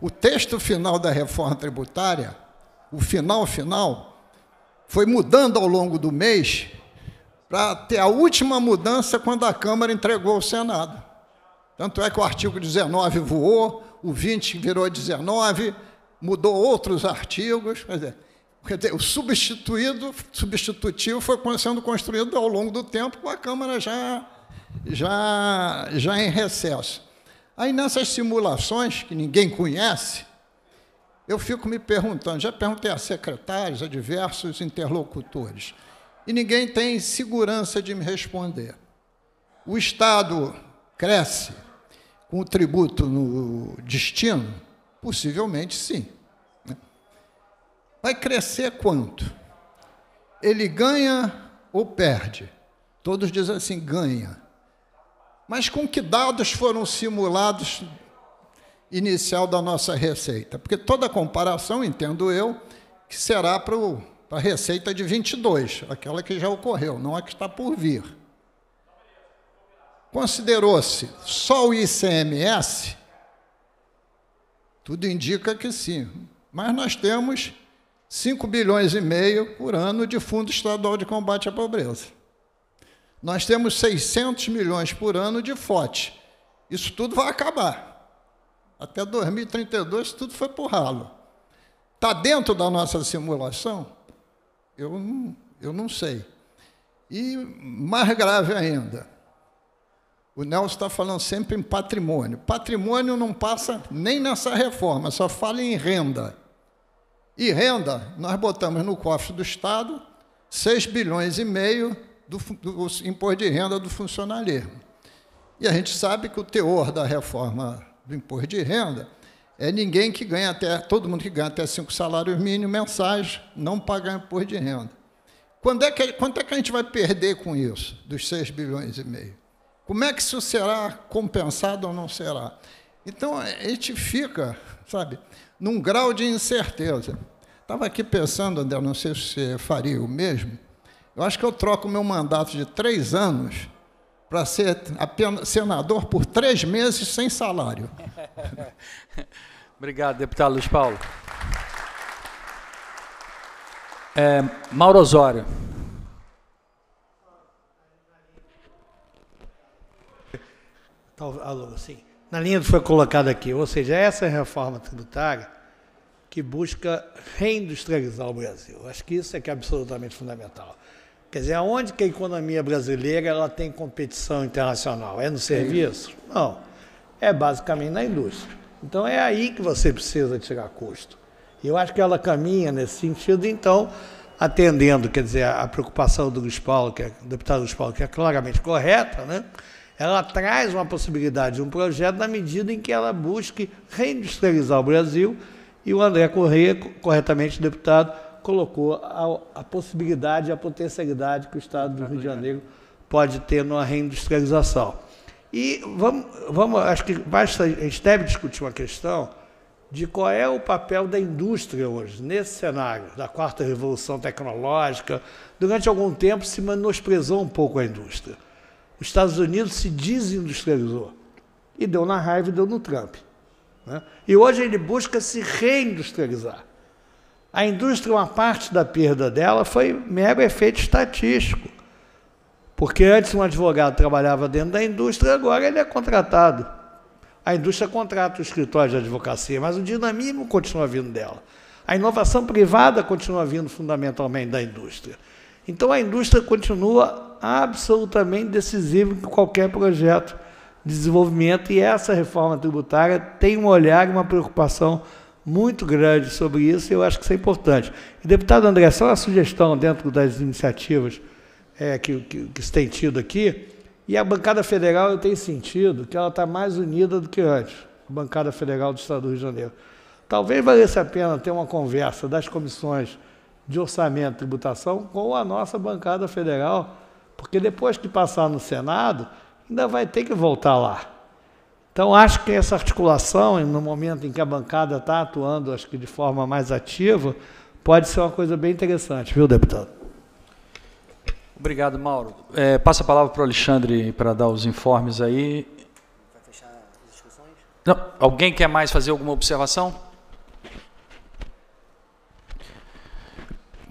O texto final da reforma tributária, o final final, foi mudando ao longo do mês para ter a última mudança quando a Câmara entregou ao Senado. Tanto é que o artigo 19 voou, o 20 virou 19, mudou outros artigos. Quer dizer, quer dizer, o substituído, substitutivo foi sendo construído ao longo do tempo com a Câmara já, já, já em recesso. Aí nessas simulações que ninguém conhece, eu fico me perguntando, já perguntei a secretários, a diversos interlocutores, e ninguém tem segurança de me responder. O Estado cresce com o tributo no destino? Possivelmente sim. Né? Vai crescer quanto? Ele ganha ou perde? Todos dizem assim: ganha. Mas com que dados foram simulados inicial da nossa receita? Porque toda comparação, entendo eu, que será para o para tá, a receita de 22, aquela que já ocorreu, não a que está por vir. Considerou-se só o ICMS? Tudo indica que sim. Mas nós temos 5 bilhões e meio por ano de Fundo Estadual de Combate à Pobreza. Nós temos 600 milhões por ano de FOT. Isso tudo vai acabar. Até 2032, tudo foi por ralo. Está dentro da nossa simulação? eu, não, eu não sei. E mais grave ainda, o Nelson está falando sempre em patrimônio. Patrimônio não passa nem nessa reforma, só fala em renda. E renda, nós botamos no cofre do Estado 6 bilhões e meio do, do imposto de renda do funcionalismo. E a gente sabe que o teor da reforma do imposto de renda é ninguém que ganha até, todo mundo que ganha até cinco salários mínimos mensais não paga imposto de renda. Quando é que, quanto é que a gente vai perder com isso, dos 6 bilhões e meio? Como é que isso será compensado ou não será? Então, a gente fica, sabe, num grau de incerteza. Estava aqui pensando, André, não sei se você faria o mesmo, eu acho que eu troco meu mandato de três anos para ser apenas senador por três meses sem salário. Obrigado, deputado Luiz Paulo. É, Mauro Osório. Alô, sim. Na linha do que foi colocado aqui, ou seja, essa é a reforma tributária que busca reindustrializar o Brasil. Acho que isso é que é absolutamente fundamental. Quer dizer, aonde que a economia brasileira ela tem competição internacional? É no serviço? Não. É basicamente na indústria. Então é aí que você precisa tirar custo. E Eu acho que ela caminha nesse sentido, então, atendendo, quer dizer, a preocupação do Luiz Paulo, que é, do deputado Luiz Paulo, que é claramente correta, né? ela traz uma possibilidade de um projeto na medida em que ela busque reindustrializar o Brasil, e o André Correia, corretamente deputado, colocou a, a possibilidade, a potencialidade que o Estado do Rio de Janeiro pode ter numa reindustrialização. E vamos, vamos, acho que basta, a gente deve discutir uma questão de qual é o papel da indústria hoje, nesse cenário da quarta revolução tecnológica. Durante algum tempo se menosprezou um pouco a indústria. Os Estados Unidos se desindustrializou e deu na raiva e deu no Trump. Né? E hoje ele busca se reindustrializar. A indústria, uma parte da perda dela foi mero efeito estatístico. Porque antes um advogado trabalhava dentro da indústria, agora ele é contratado. A indústria contrata o escritório de advocacia, mas o dinamismo continua vindo dela. A inovação privada continua vindo fundamentalmente da indústria. Então a indústria continua absolutamente decisiva em qualquer projeto de desenvolvimento e essa reforma tributária tem um olhar e uma preocupação muito grande sobre isso e eu acho que isso é importante. E, deputado André, só uma sugestão dentro das iniciativas é, que, que, que se tem tido aqui, e a bancada federal eu tenho sentido que ela está mais unida do que antes, a bancada federal do Estado do Rio de Janeiro. Talvez valesse a pena ter uma conversa das comissões de orçamento e tributação com a nossa bancada federal, porque depois que passar no Senado, ainda vai ter que voltar lá. Então, acho que essa articulação, no momento em que a bancada está atuando, acho que de forma mais ativa, pode ser uma coisa bem interessante, viu, deputado? Obrigado, Mauro. É, passa a palavra para o Alexandre para dar os informes aí. Vai fechar as discussões? Não. Alguém quer mais fazer alguma observação?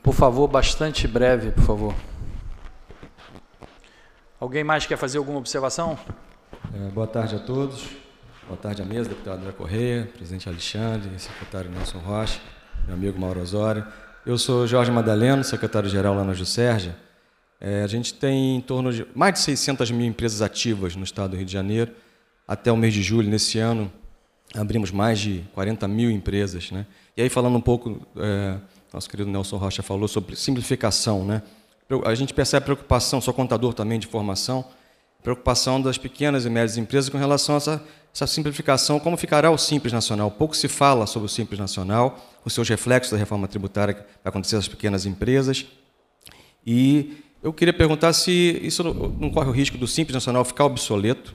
Por favor, bastante breve, por favor. Alguém mais quer fazer alguma observação? É, boa tarde a todos. Boa tarde à mesa, deputado André Correia, presidente Alexandre, secretário Nelson Rocha, meu amigo Mauro Osório. Eu sou Jorge Madaleno, secretário-geral lá na Jusérgia. É, a gente tem em torno de mais de 600 mil empresas ativas no estado do Rio de Janeiro. Até o mês de julho, nesse ano, abrimos mais de 40 mil empresas. Né? E aí, falando um pouco, é, nosso querido Nelson Rocha falou sobre simplificação. Né? A gente percebe a preocupação, sou contador também de formação, preocupação das pequenas e médias empresas com relação a essa, essa simplificação, como ficará o Simples Nacional. Pouco se fala sobre o Simples Nacional, os seus reflexos da reforma tributária que vai acontecer às pequenas empresas. E eu queria perguntar se isso não corre o risco do Simples Nacional ficar obsoleto,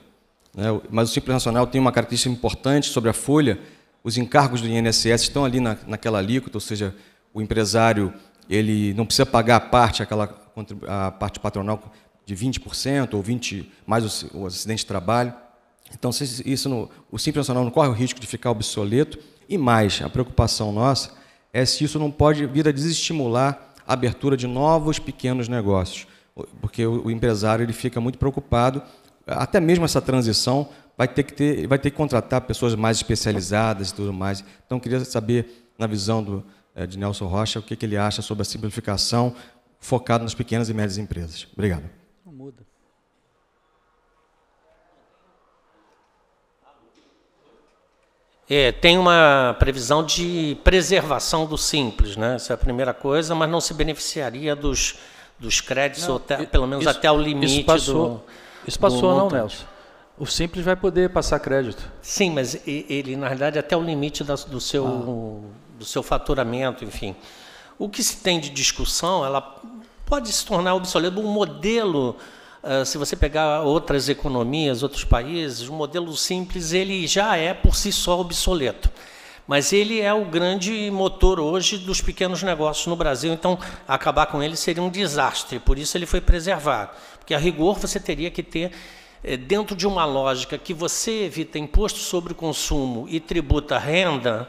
né? mas o Simples Nacional tem uma característica importante sobre a folha, os encargos do INSS estão ali na, naquela alíquota, ou seja, o empresário ele não precisa pagar a parte, aquela, a parte patronal de 20% ou 20% mais o, o acidente de trabalho. Então, isso não, o Simples Nacional não corre o risco de ficar obsoleto. E mais, a preocupação nossa é se isso não pode vir a desestimular abertura de novos pequenos negócios, porque o empresário ele fica muito preocupado, até mesmo essa transição vai ter que ter, vai ter que contratar pessoas mais especializadas e tudo mais. Então queria saber na visão do, eh, de Nelson Rocha o que, que ele acha sobre a simplificação focada nas pequenas e médias empresas. Obrigado. É, tem uma previsão de preservação do simples, né? Essa é a primeira coisa, mas não se beneficiaria dos, dos créditos, não, ou até, pelo menos isso, até o limite isso passou, do. Isso passou, do não, Nelson. O simples vai poder passar crédito. Sim, mas ele, na verdade, é até o limite da, do, seu, ah. do seu faturamento, enfim. O que se tem de discussão, ela pode se tornar obsoleto. Um modelo ah, se você pegar outras economias, outros países, o modelo simples ele já é por si só obsoleto. Mas ele é o grande motor hoje dos pequenos negócios no Brasil, então acabar com ele seria um desastre, por isso ele foi preservado. Porque a rigor você teria que ter eh, dentro de uma lógica que você evita imposto sobre o consumo e tributa renda,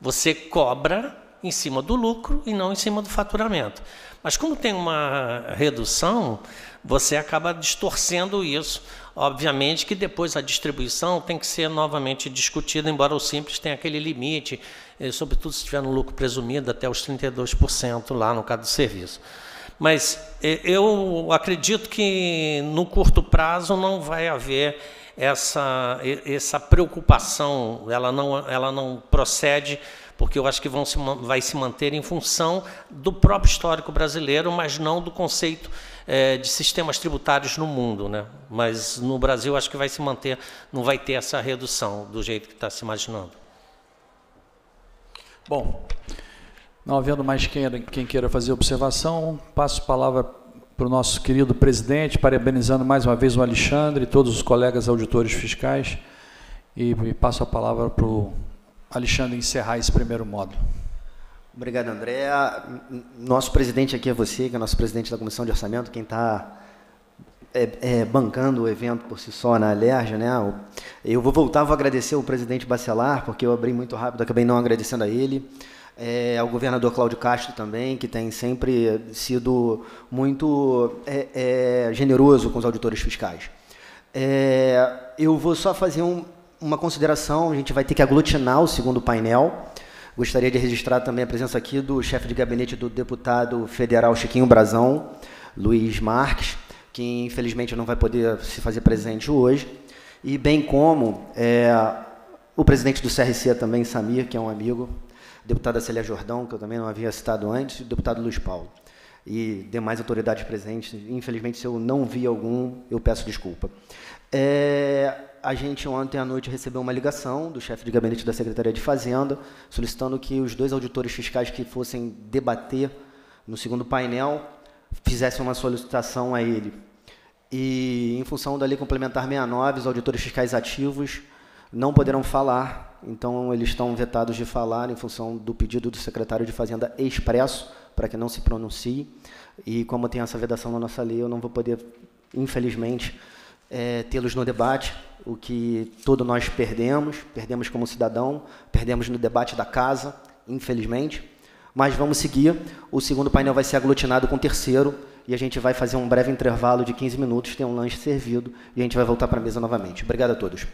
você cobra em cima do lucro e não em cima do faturamento. Mas como tem uma redução, você acaba distorcendo isso. Obviamente que depois a distribuição tem que ser novamente discutida, embora o simples tenha aquele limite, eh, sobretudo se tiver um lucro presumido até os 32% lá no caso do serviço. Mas eh, eu acredito que no curto prazo não vai haver essa, essa preocupação, ela não, ela não procede porque eu acho que vão se, vai se manter em função do próprio histórico brasileiro, mas não do conceito é, de sistemas tributários no mundo, né? mas no Brasil acho que vai se manter, não vai ter essa redução do jeito que está se imaginando. Bom, não havendo mais quem, quem queira fazer observação, passo a palavra para o nosso querido presidente, parabenizando mais uma vez o Alexandre e todos os colegas auditores fiscais, e, e passo a palavra para o Alexandre encerrar esse primeiro módulo. Obrigado, André. Nosso presidente aqui é você, que é nosso presidente da Comissão de Orçamento, quem está é, é, bancando o evento por si só na Alerja, né? Eu vou voltar, vou agradecer o presidente Bacelar, porque eu abri muito rápido, acabei não agradecendo a ele. É, ao governador Cláudio Castro também, que tem sempre sido muito é, é generoso com os auditores fiscais. É, eu vou só fazer um, uma consideração, a gente vai ter que aglutinar o segundo painel. Gostaria de registrar também a presença aqui do chefe de gabinete do deputado federal Chiquinho Brazão, Luiz Marques, que infelizmente não vai poder se fazer presente hoje, e bem como é, o presidente do CRC também, Samir, que é um amigo, deputada Célia Jordão, que eu também não havia citado antes, e deputado Luiz Paulo. E demais autoridades presentes, infelizmente, se eu não vi algum, eu peço desculpa. É, a gente ontem à noite recebeu uma ligação do chefe de gabinete da Secretaria de Fazenda, solicitando que os dois auditores fiscais que fossem debater no segundo painel fizessem uma solicitação a ele. E em função da Lei Complementar 69, os auditores fiscais ativos não poderão falar, então eles estão vetados de falar em função do pedido do secretário de Fazenda expresso para que não se pronuncie. E como tem essa vedação na nossa lei, eu não vou poder, infelizmente, é, tê-los no debate o que todos nós perdemos, perdemos como cidadão, perdemos no debate da casa, infelizmente. Mas vamos seguir. O segundo painel vai ser aglutinado com o terceiro e a gente vai fazer um breve intervalo de 15 minutos, tem um lanche servido e a gente vai voltar para a mesa novamente. Obrigado a todos.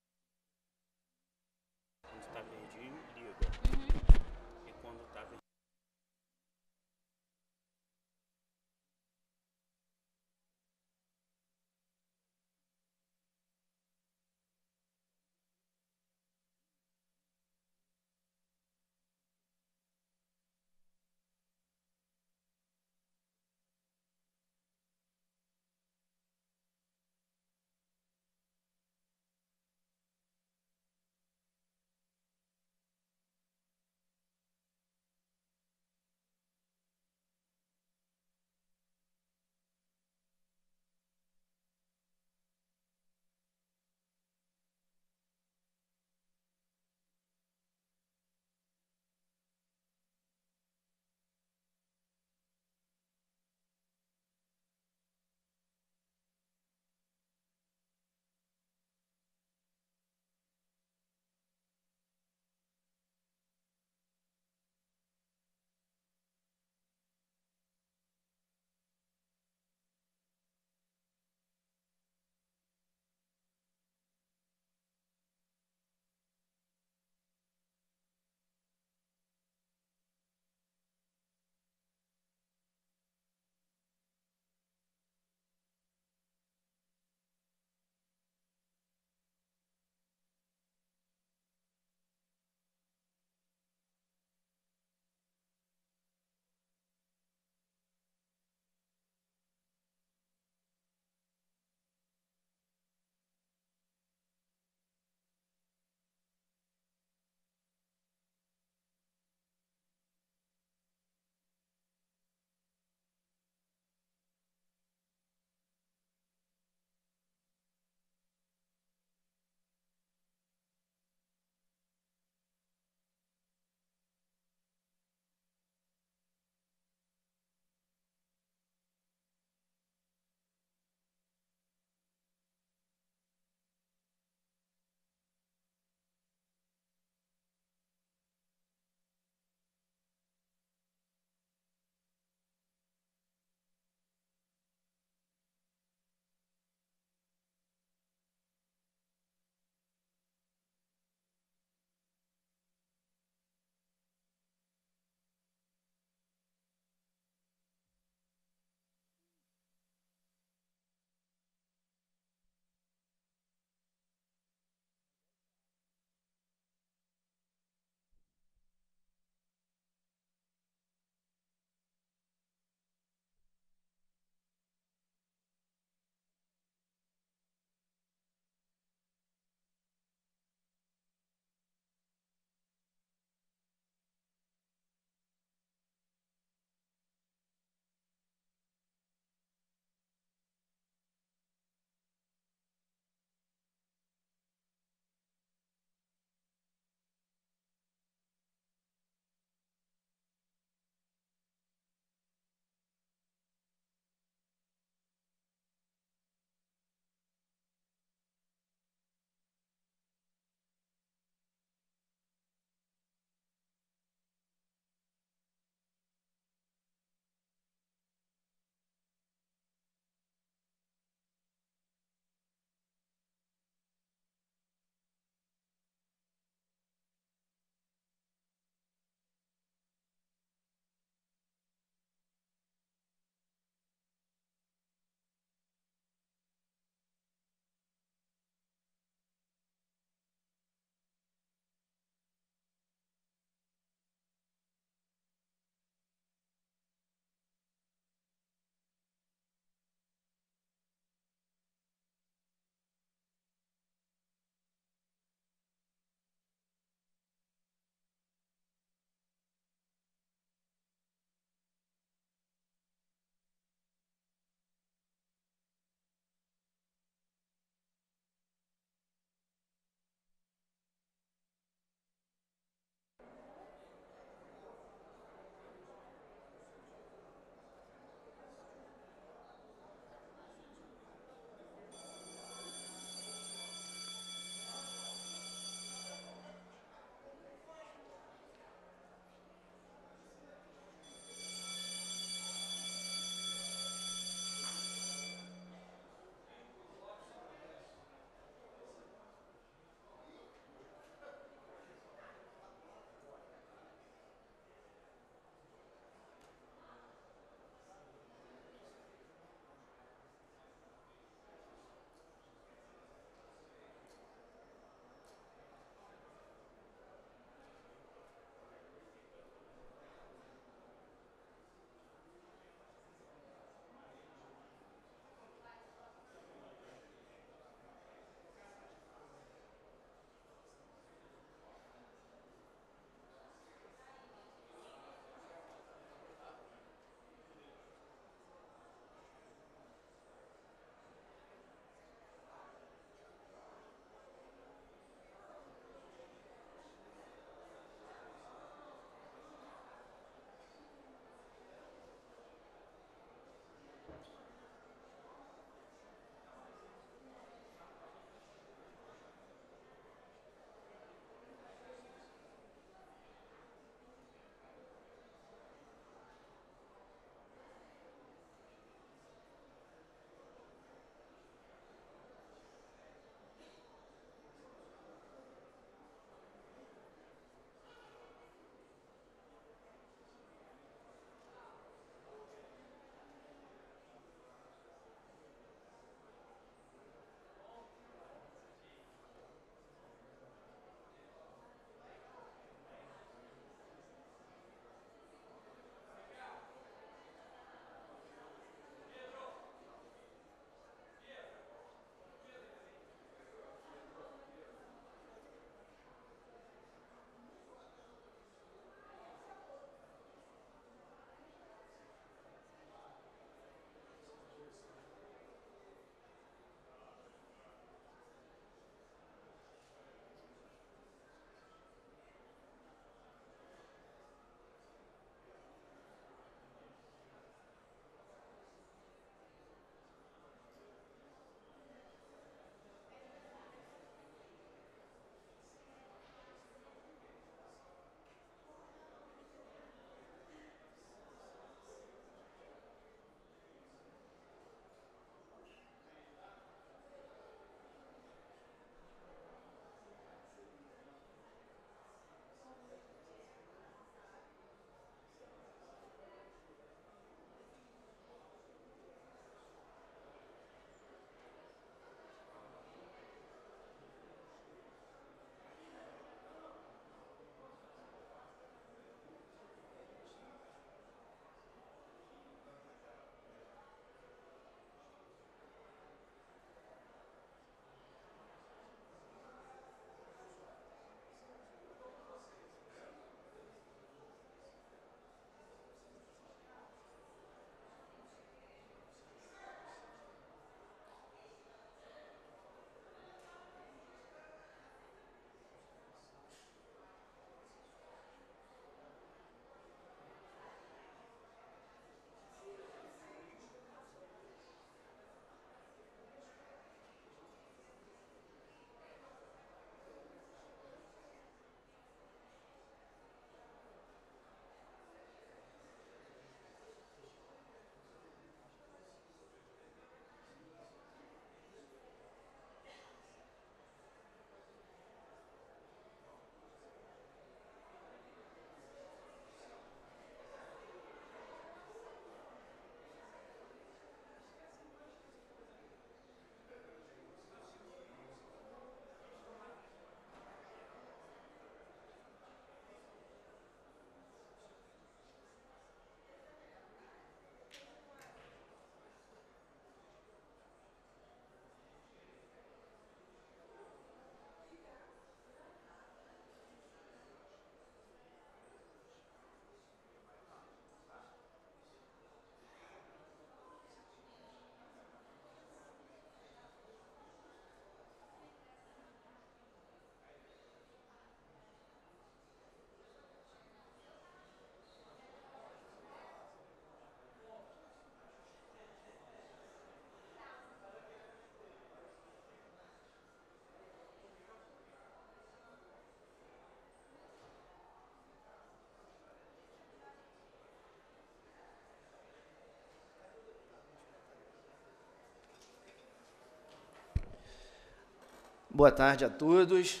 Boa tarde a todos.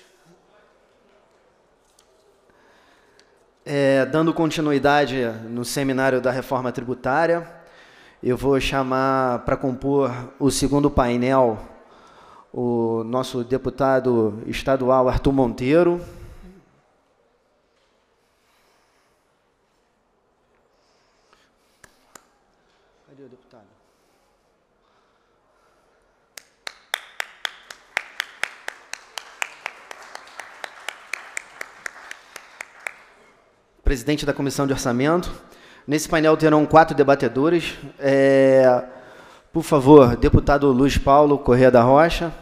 É, dando continuidade no seminário da reforma tributária, eu vou chamar para compor o segundo painel o nosso deputado estadual Arthur Monteiro. presidente da Comissão de Orçamento. Nesse painel terão quatro debatedores. É, por favor, deputado Luiz Paulo Correa da Rocha.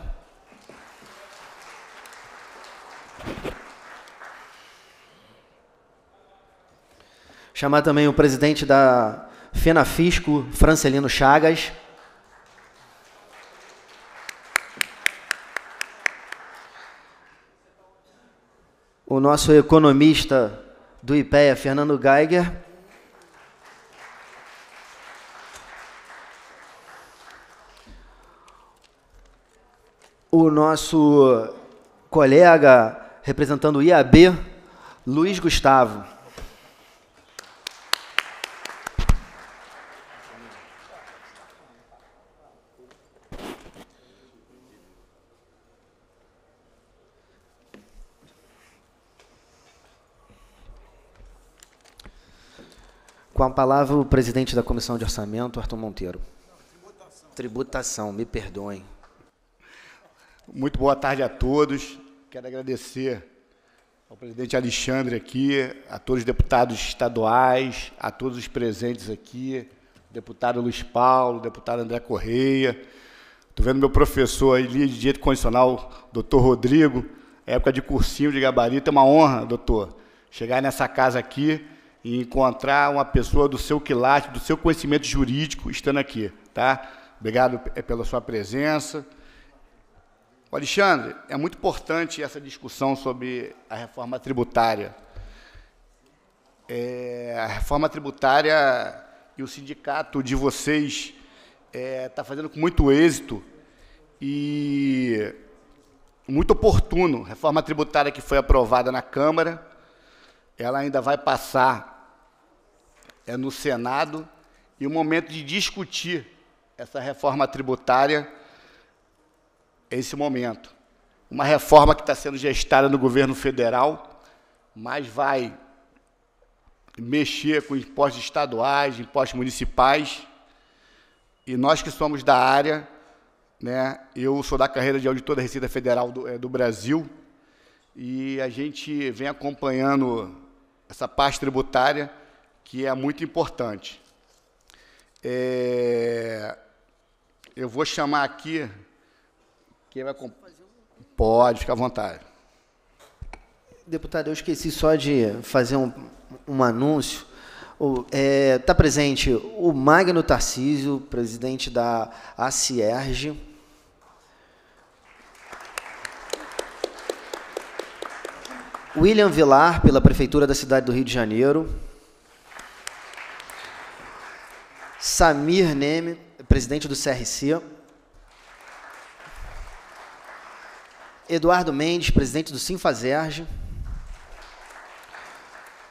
Chamar também o presidente da FenaFisco, Francelino Chagas. O nosso economista do IPEA, Fernando Geiger. O nosso colega representando o IAB, Luiz Gustavo. Com a palavra, o presidente da Comissão de Orçamento, Arthur Monteiro. Tributação. Tributação, me perdoem. Muito boa tarde a todos. Quero agradecer ao presidente Alexandre aqui, a todos os deputados estaduais, a todos os presentes aqui, deputado Luiz Paulo, deputado André Correia. Estou vendo meu professor aí, de Direito condicional, doutor Rodrigo, é época de cursinho de gabarito. É uma honra, doutor, chegar nessa casa aqui e encontrar uma pessoa do seu quilate, do seu conhecimento jurídico, estando aqui. Tá? Obrigado é, pela sua presença. Alexandre, é muito importante essa discussão sobre a reforma tributária. É, a reforma tributária e o sindicato de vocês está é, tá fazendo com muito êxito e muito oportuno. Reforma tributária que foi aprovada na Câmara, ela ainda vai passar é no Senado, e o momento de discutir essa reforma tributária é esse momento. Uma reforma que está sendo gestada no governo federal, mas vai mexer com impostos estaduais, impostos municipais, e nós que somos da área, né, eu sou da carreira de auditor da Receita Federal do, é, do Brasil, e a gente vem acompanhando essa parte tributária, que é muito importante. É, eu vou chamar aqui. Quem vai comp... Pode, fica à vontade. Deputado, eu esqueci só de fazer um, um anúncio. Está é, tá presente o Magno Tarcísio, presidente da ACIERGE. William Vilar, pela Prefeitura da cidade do Rio de Janeiro. Samir Neme, presidente do CRC. Eduardo Mendes, presidente do Sinfazerge.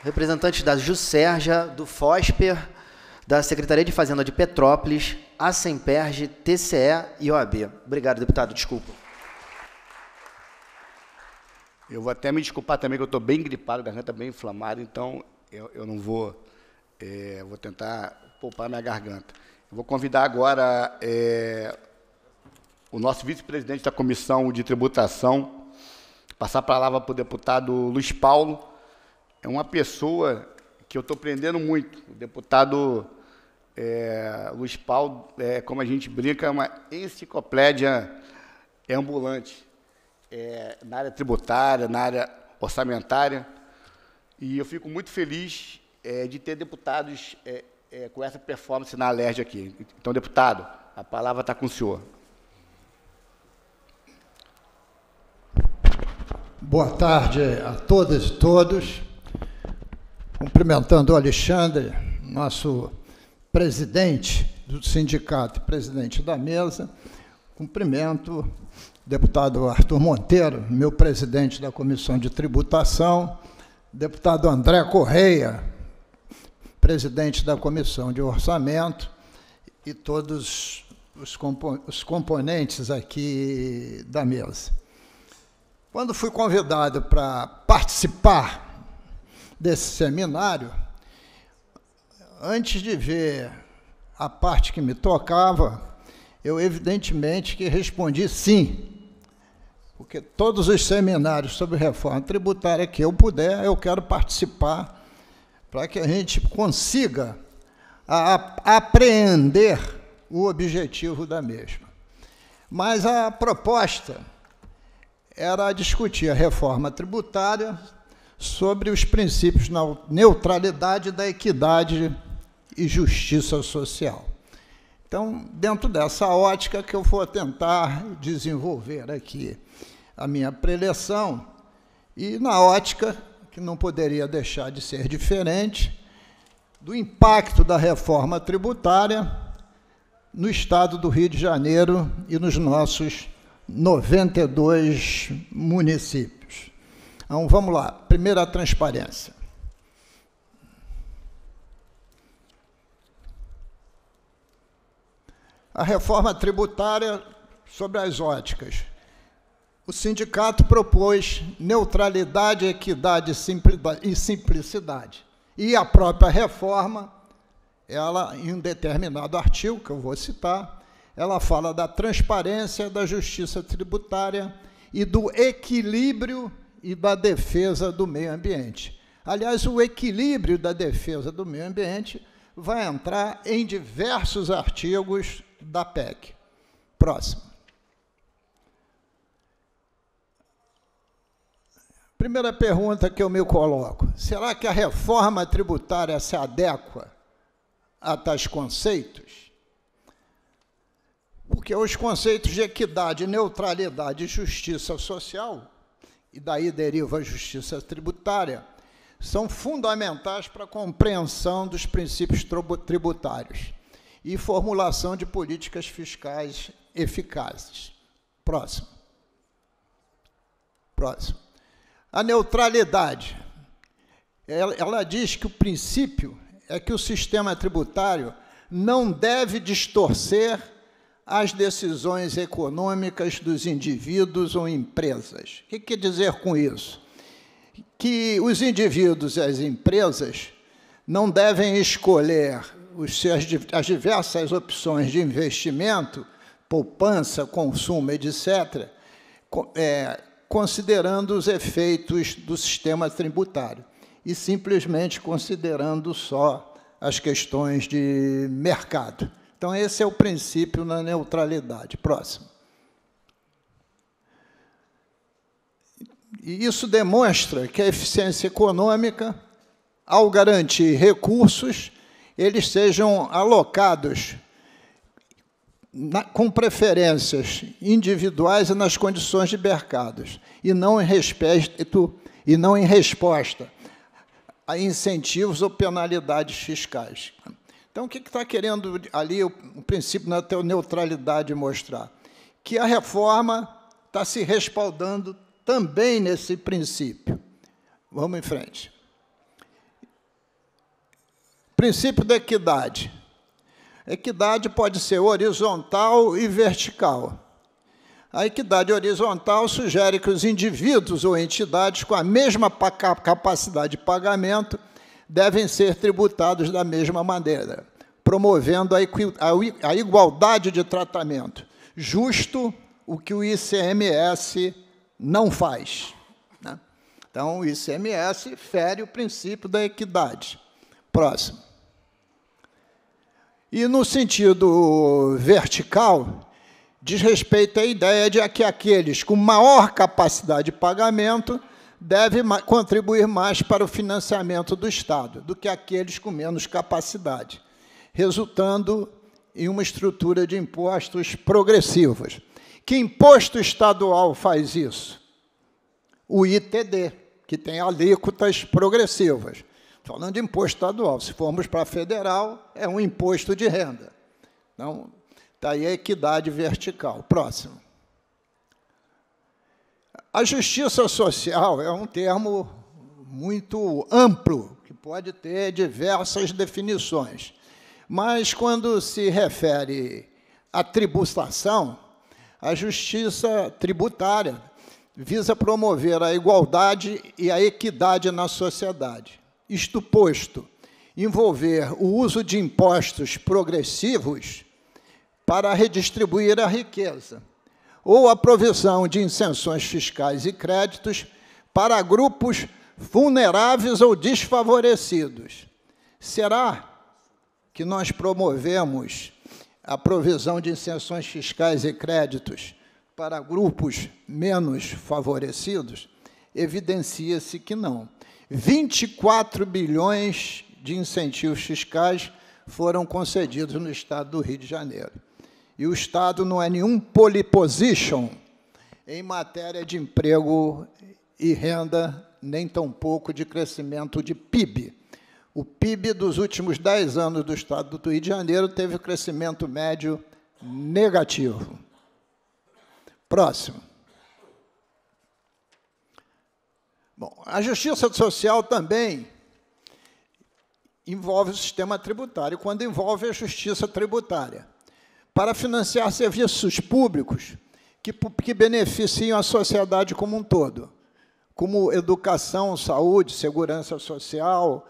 Representantes da Jusserja, do FOSPER, da Secretaria de Fazenda de Petrópolis, Assemperge, TCE e OAB. Obrigado, deputado. Desculpa. Eu vou até me desculpar também, que eu estou bem gripado, garganta bem inflamada, então eu, eu não vou... É, vou tentar poupar minha garganta. Eu vou convidar agora é, o nosso vice-presidente da Comissão de Tributação, passar a palavra para o deputado Luiz Paulo. É uma pessoa que eu estou aprendendo muito. O deputado é, Luiz Paulo, é, como a gente brinca, é uma enciclopédia ambulante é, na área tributária, na área orçamentária. E eu fico muito feliz é, de ter deputados é, é, com essa performance na alerj aqui. Então, deputado, a palavra está com o senhor. Boa tarde a todas e todos. Cumprimentando o Alexandre, nosso presidente do sindicato, presidente da mesa. Cumprimento o deputado Arthur Monteiro, meu presidente da Comissão de Tributação, deputado André Correia, presidente da Comissão de Orçamento e todos os, compo os componentes aqui da mesa. Quando fui convidado para participar desse seminário, antes de ver a parte que me tocava, eu evidentemente que respondi sim, porque todos os seminários sobre reforma tributária que eu puder, eu quero participar para que a gente consiga apreender o objetivo da mesma. Mas a proposta era discutir a reforma tributária sobre os princípios da neutralidade, da equidade e justiça social. Então, dentro dessa ótica que eu vou tentar desenvolver aqui a minha preleção e na ótica que não poderia deixar de ser diferente, do impacto da reforma tributária no estado do Rio de Janeiro e nos nossos 92 municípios. Então, vamos lá. Primeira a transparência. A reforma tributária sobre as óticas. O sindicato propôs neutralidade, equidade e simplicidade. E a própria reforma, ela, em um determinado artigo, que eu vou citar, ela fala da transparência, da justiça tributária e do equilíbrio e da defesa do meio ambiente. Aliás, o equilíbrio da defesa do meio ambiente vai entrar em diversos artigos da PEC. Próximo. Primeira pergunta que eu me coloco: será que a reforma tributária se adequa a tais conceitos? Porque os conceitos de equidade, neutralidade e justiça social, e daí deriva a justiça tributária, são fundamentais para a compreensão dos princípios tributários e formulação de políticas fiscais eficazes. Próximo. Próximo. A neutralidade. Ela, ela diz que o princípio é que o sistema tributário não deve distorcer as decisões econômicas dos indivíduos ou empresas. O que quer dizer com isso? Que os indivíduos e as empresas não devem escolher as diversas opções de investimento, poupança, consumo, etc., é, considerando os efeitos do sistema tributário e simplesmente considerando só as questões de mercado. Então, esse é o princípio na neutralidade. Próximo. E isso demonstra que a eficiência econômica, ao garantir recursos, eles sejam alocados na, com preferências individuais e nas condições de mercados, e não em respeito e não em resposta a incentivos ou penalidades fiscais. Então, o que está querendo ali o, o princípio da né, neutralidade mostrar? Que a reforma está se respaldando também nesse princípio. Vamos em frente. Princípio da equidade Equidade pode ser horizontal e vertical. A equidade horizontal sugere que os indivíduos ou entidades com a mesma capacidade de pagamento devem ser tributados da mesma maneira, promovendo a igualdade de tratamento, justo o que o ICMS não faz. Né? Então, o ICMS fere o princípio da equidade. Próximo. E no sentido vertical, diz respeito à ideia de que aqueles com maior capacidade de pagamento devem contribuir mais para o financiamento do Estado do que aqueles com menos capacidade, resultando em uma estrutura de impostos progressivos. Que imposto estadual faz isso? O ITD, que tem alíquotas progressivas. Falando de imposto estadual, se formos para federal, é um imposto de renda. Então, está aí a equidade vertical. Próximo. A justiça social é um termo muito amplo, que pode ter diversas definições. Mas, quando se refere à tributação, a justiça tributária visa promover a igualdade e a equidade na sociedade. Isto posto, envolver o uso de impostos progressivos para redistribuir a riqueza, ou a provisão de isenções fiscais e créditos para grupos vulneráveis ou desfavorecidos. Será que nós promovemos a provisão de isenções fiscais e créditos para grupos menos favorecidos? Evidencia-se que não. 24 bilhões de incentivos fiscais foram concedidos no estado do Rio de Janeiro. E o estado não é nenhum pole em matéria de emprego e renda, nem tampouco de crescimento de PIB. O PIB dos últimos 10 anos do estado do Rio de Janeiro teve um crescimento médio negativo. Próximo. Bom, a justiça social também envolve o sistema tributário, quando envolve a justiça tributária, para financiar serviços públicos que, que beneficiam a sociedade como um todo, como educação, saúde, segurança social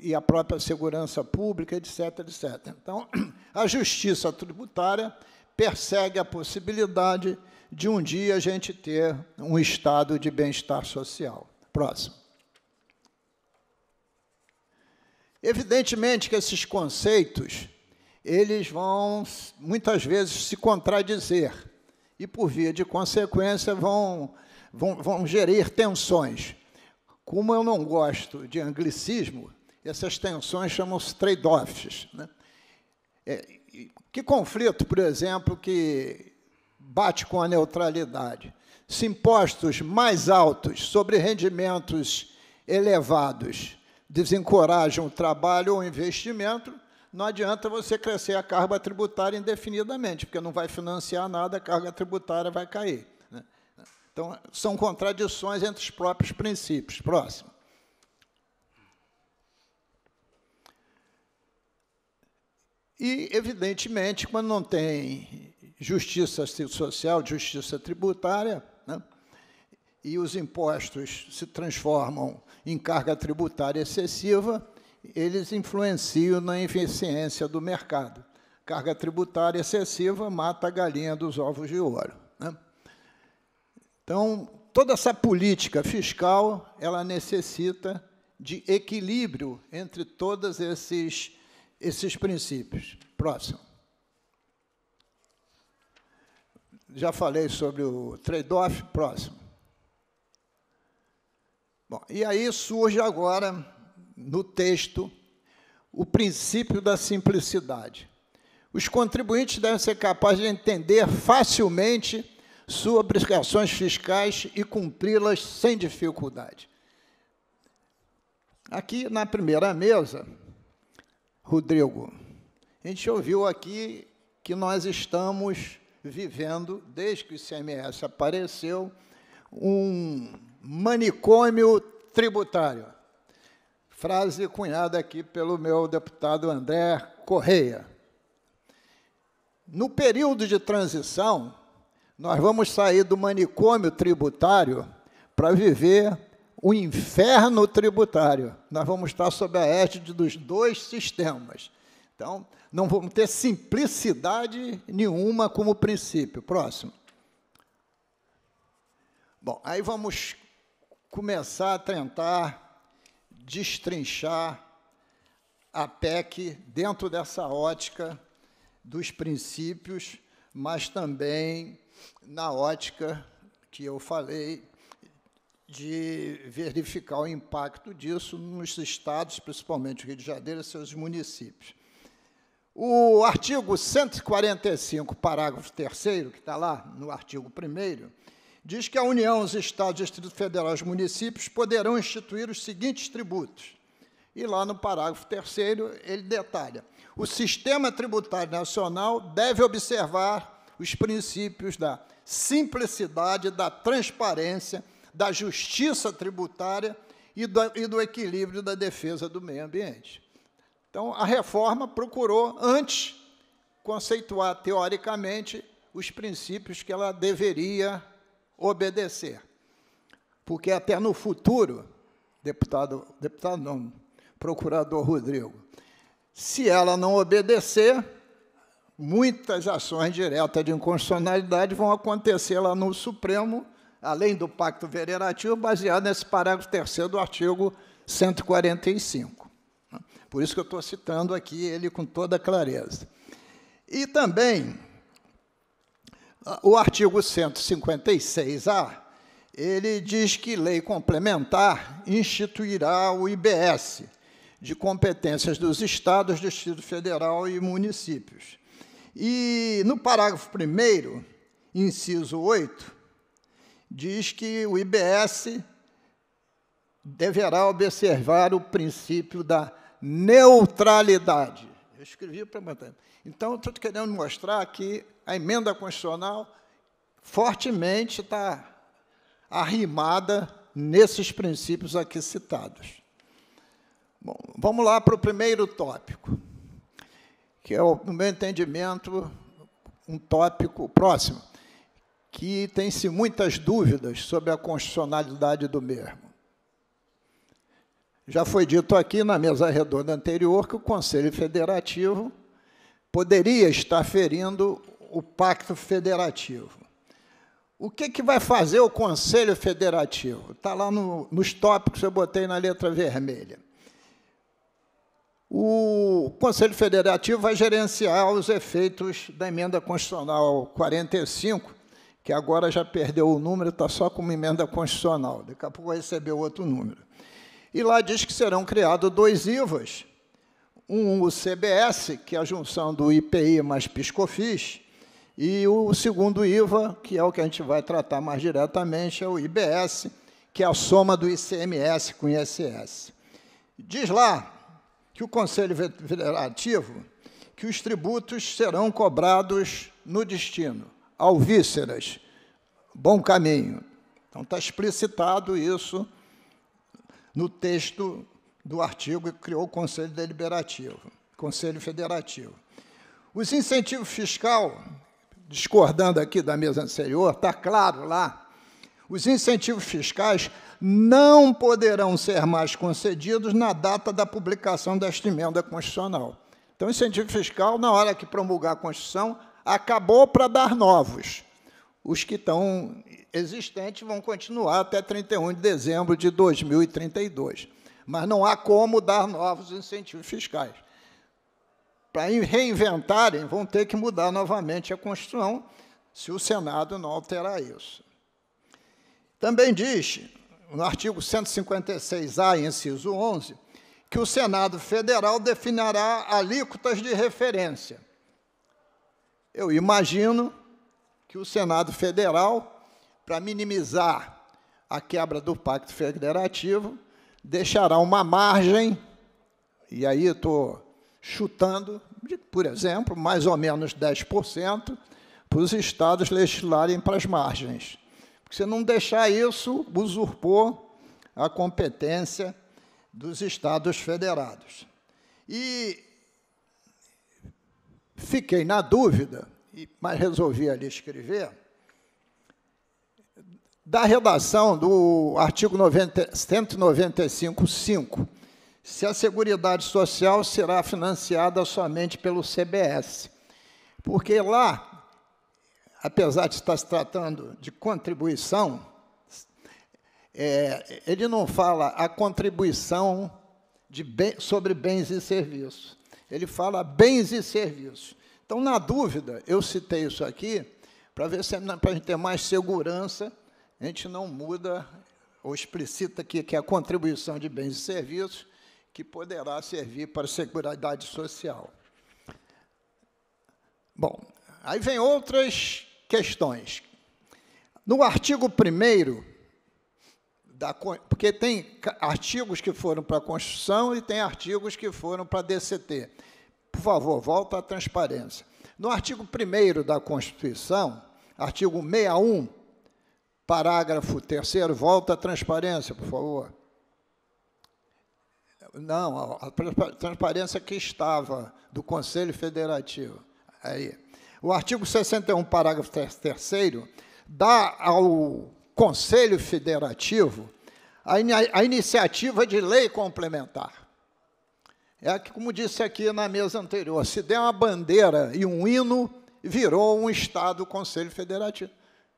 e a própria segurança pública, etc, etc. Então, a justiça tributária persegue a possibilidade de um dia a gente ter um estado de bem-estar social. Próximo. Evidentemente que esses conceitos, eles vão muitas vezes se contradizer e, por via de consequência, vão, vão, vão gerir tensões. Como eu não gosto de anglicismo, essas tensões chamam-se trade-offs. Né? É, que conflito, por exemplo, que bate com a neutralidade? se impostos mais altos sobre rendimentos elevados desencorajam o trabalho ou investimento, não adianta você crescer a carga tributária indefinidamente, porque não vai financiar nada, a carga tributária vai cair. Né? Então, são contradições entre os próprios princípios. Próximo. E, evidentemente, quando não tem justiça social, justiça tributária, e os impostos se transformam em carga tributária excessiva, eles influenciam na eficiência do mercado. Carga tributária excessiva mata a galinha dos ovos de ouro. Né? Então, toda essa política fiscal, ela necessita de equilíbrio entre todos esses, esses princípios. Próximo. Já falei sobre o trade-off, próximo. Bom, e aí surge agora, no texto, o princípio da simplicidade. Os contribuintes devem ser capazes de entender facilmente suas obrigações fiscais e cumpri-las sem dificuldade. Aqui na primeira mesa, Rodrigo, a gente ouviu aqui que nós estamos vivendo, desde que o ICMS apareceu, um, manicômio tributário. Frase cunhada aqui pelo meu deputado André Correia. No período de transição, nós vamos sair do manicômio tributário para viver o inferno tributário. Nós vamos estar sob a égide dos dois sistemas. Então, não vamos ter simplicidade nenhuma como princípio. Próximo. Bom, aí vamos começar a tentar destrinchar a PEC dentro dessa ótica dos princípios, mas também na ótica que eu falei de verificar o impacto disso nos estados, principalmente o Rio de Janeiro e seus municípios. O artigo 145, parágrafo 3 que está lá no artigo 1 diz que a União, os Estados, Distrito Federal e os municípios poderão instituir os seguintes tributos. E lá no parágrafo terceiro ele detalha: o sistema tributário nacional deve observar os princípios da simplicidade, da transparência, da justiça tributária e do, e do equilíbrio da defesa do meio ambiente. Então, a reforma procurou, antes, conceituar teoricamente os princípios que ela deveria obedecer. Porque até no futuro, deputado, deputado não, procurador Rodrigo, se ela não obedecer, muitas ações diretas de inconstitucionalidade vão acontecer lá no Supremo, além do pacto federativo, baseado nesse parágrafo terceiro do artigo 145. Por isso que eu estou citando aqui ele com toda clareza. E também o artigo 156-A, ele diz que lei complementar instituirá o IBS, de competências dos estados, Distrito Federal e municípios. E no parágrafo 1, inciso 8, diz que o IBS deverá observar o princípio da neutralidade escrevi para manter. Então, estou querendo mostrar que a emenda constitucional fortemente está arrimada nesses princípios aqui citados. Bom, vamos lá para o primeiro tópico, que é, no meu entendimento, um tópico próximo, que tem-se muitas dúvidas sobre a constitucionalidade do mesmo. Já foi dito aqui na mesa redonda anterior que o Conselho Federativo poderia estar ferindo o Pacto Federativo. O que, que vai fazer o Conselho Federativo? Está lá no, nos tópicos que eu botei na letra vermelha. O Conselho Federativo vai gerenciar os efeitos da emenda constitucional 45, que agora já perdeu o número, está só com uma emenda constitucional. Daqui a pouco vai receber outro número. E lá diz que serão criados dois IVAs. Um o CBS, que é a junção do IPI mais PiscoFis, e o segundo IVA, que é o que a gente vai tratar mais diretamente, é o IBS, que é a soma do ICMS com ISS. Diz lá que o Conselho Federativo que os tributos serão cobrados no destino, alvíceras, bom caminho. Então está explicitado isso no texto do artigo que criou o Conselho Deliberativo, Conselho Federativo. Os incentivos fiscal, discordando aqui da mesa anterior, está claro lá, os incentivos fiscais não poderão ser mais concedidos na data da publicação desta emenda constitucional. Então, incentivo fiscal, na hora que promulgar a Constituição, acabou para dar novos os que estão existentes vão continuar até 31 de dezembro de 2032. Mas não há como dar novos incentivos fiscais. Para reinventarem, vão ter que mudar novamente a Constituição, se o Senado não alterar isso. Também diz, no artigo 156A, inciso 11, que o Senado Federal definirá alíquotas de referência. Eu imagino que o Senado Federal, para minimizar a quebra do Pacto Federativo, deixará uma margem, e aí estou chutando, de, por exemplo, mais ou menos 10%, para os estados legislarem para as margens. Porque se não deixar isso, usurpou a competência dos estados federados. E fiquei na dúvida mas resolvi ali escrever, da redação do artigo 195.5, se a Seguridade Social será financiada somente pelo CBS. Porque lá, apesar de estar se tratando de contribuição, é, ele não fala a contribuição bem, sobre bens e serviços. Ele fala bens e serviços. Então, na dúvida, eu citei isso aqui para ver se é, para a gente ter mais segurança, a gente não muda ou explicita que, que é a contribuição de bens e serviços que poderá servir para a Seguridade Social. Bom, aí vem outras questões. No artigo 1 da, porque tem artigos que foram para a Constituição e tem artigos que foram para a DCT. Por favor, volta à transparência. No artigo 1 da Constituição, artigo 61, parágrafo 3, volta à transparência, por favor. Não, a transparência que estava do Conselho Federativo. Aí. O artigo 61, parágrafo 3, dá ao Conselho Federativo a, in a iniciativa de lei complementar é que, como disse aqui na mesa anterior, se der uma bandeira e um hino, virou um Estado Conselho Federativo.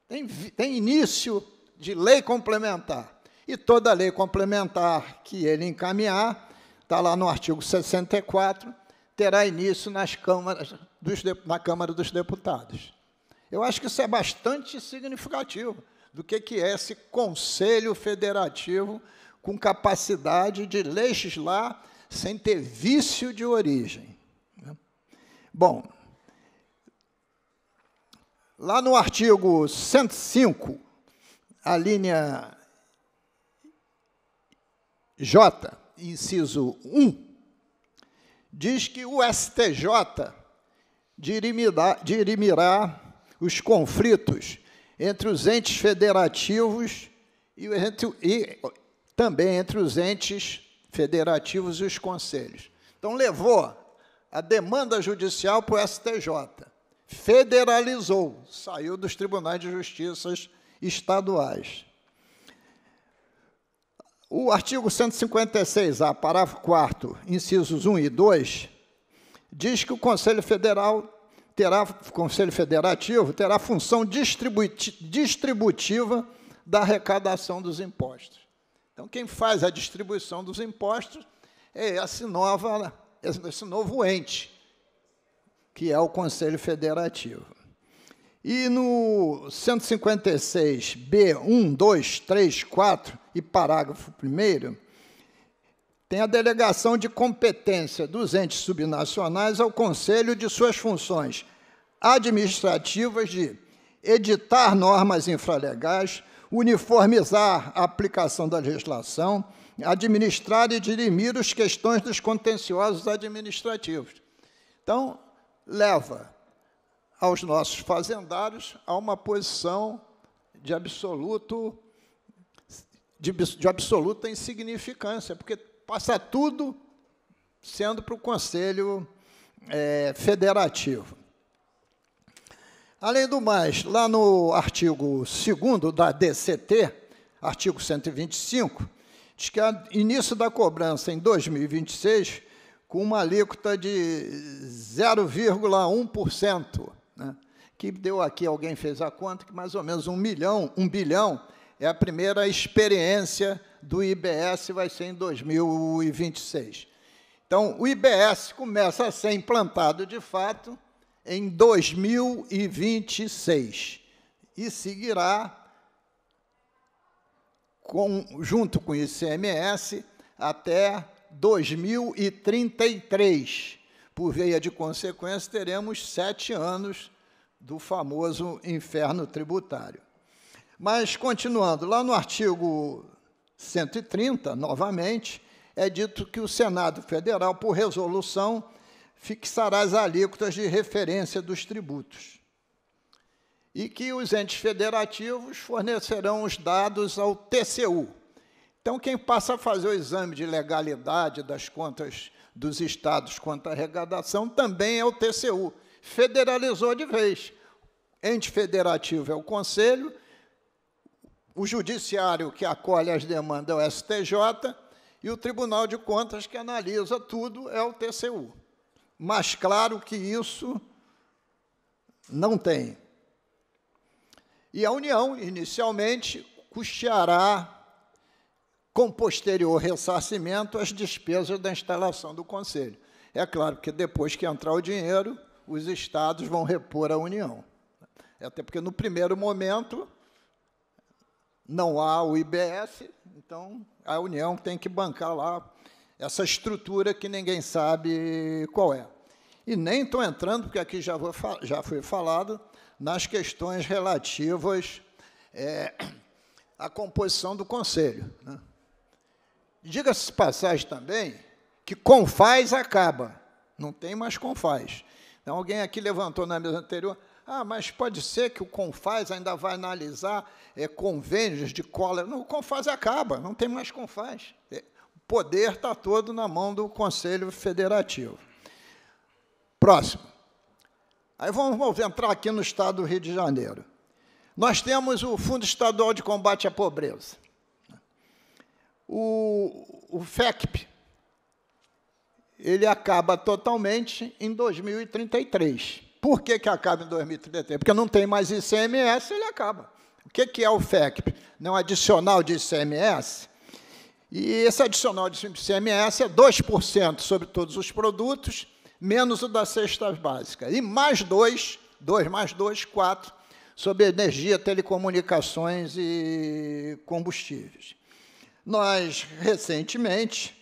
Tem, tem início de lei complementar. E toda lei complementar que ele encaminhar, está lá no artigo 64, terá início nas câmaras dos, na Câmara dos Deputados. Eu acho que isso é bastante significativo do que, que é esse Conselho Federativo com capacidade de legislar sem ter vício de origem. Né? Bom, lá no artigo 105, a linha J, inciso 1, diz que o STJ dirimirá, os conflitos entre os entes federativos e, entre, e também entre os entes federativos e os conselhos. Então, levou a demanda judicial para o STJ, federalizou, saiu dos tribunais de justiças estaduais. O artigo 156A, parágrafo 4, incisos 1 e 2, diz que o Conselho Federal terá, Conselho Federativo, terá função distributiva da arrecadação dos impostos. Então, quem faz a distribuição dos impostos é esse, nova, esse novo ente, que é o Conselho Federativo. E no 156, B1, 2, 3, 4 e parágrafo 1, tem a delegação de competência dos entes subnacionais ao Conselho de suas funções administrativas de editar normas infralegais, uniformizar a aplicação da legislação, administrar e dirimir as questões dos contenciosos administrativos. Então, leva aos nossos fazendários a uma posição de absoluto de, de absoluta insignificância, porque passa tudo sendo para o Conselho é, Federativo. Além do mais, lá no artigo 2 da DCT, artigo 125, diz que há início da cobrança em 2026 com uma alíquota de 0,1%, né? que deu aqui, alguém fez a conta, que mais ou menos um milhão, um bilhão, é a primeira experiência do IBS, vai ser em 2026. Então, o IBS começa a ser implantado de fato em 2026 e seguirá com, junto com o ICMS até 2033. Por veia de consequência, teremos sete anos do famoso inferno tributário. Mas, continuando, lá no artigo 130, novamente, é dito que o Senado Federal, por resolução, fixará as alíquotas de referência dos tributos e que os entes federativos fornecerão os dados ao TCU. Então, quem passa a fazer o exame de legalidade das contas dos estados quanto à arrecadação também é o TCU. Federalizou de vez. Ente federativo é o Conselho, o Judiciário, que acolhe as demandas, é o STJ, e o Tribunal de Contas, que analisa tudo, é o TCU mais claro que isso não tem. E a União, inicialmente, custeará, com posterior ressarcimento, as despesas da instalação do Conselho. É claro que depois que entrar o dinheiro, os estados vão repor a União. Até porque, no primeiro momento, não há o IBS, então a União tem que bancar lá essa estrutura que ninguém sabe qual é. E nem estou entrando, porque aqui já, vou, já foi falado, nas questões relativas é, à composição do Conselho. Né? Diga-se passagem também que confaz acaba, não tem mais confaz. Então, alguém aqui levantou na mesa anterior, ah, mas pode ser que o Confaz ainda vai analisar é, convênios de cólera. Não, o Confaz acaba, não tem mais Confaz. É, poder está todo na mão do Conselho Federativo. Próximo. Aí vamos, vamos entrar aqui no estado do Rio de Janeiro. Nós temos o Fundo Estadual de Combate à Pobreza. O, o FECP, ele acaba totalmente em 2033. Por que, que acaba em 2033? Porque não tem mais ICMS, ele acaba. O que, que é o FECP? Não adicional de ICMS? E esse adicional de ICMS é 2% sobre todos os produtos, menos o da cesta básica. E mais 2, 2 mais 2, 4, sobre energia, telecomunicações e combustíveis. Nós, recentemente,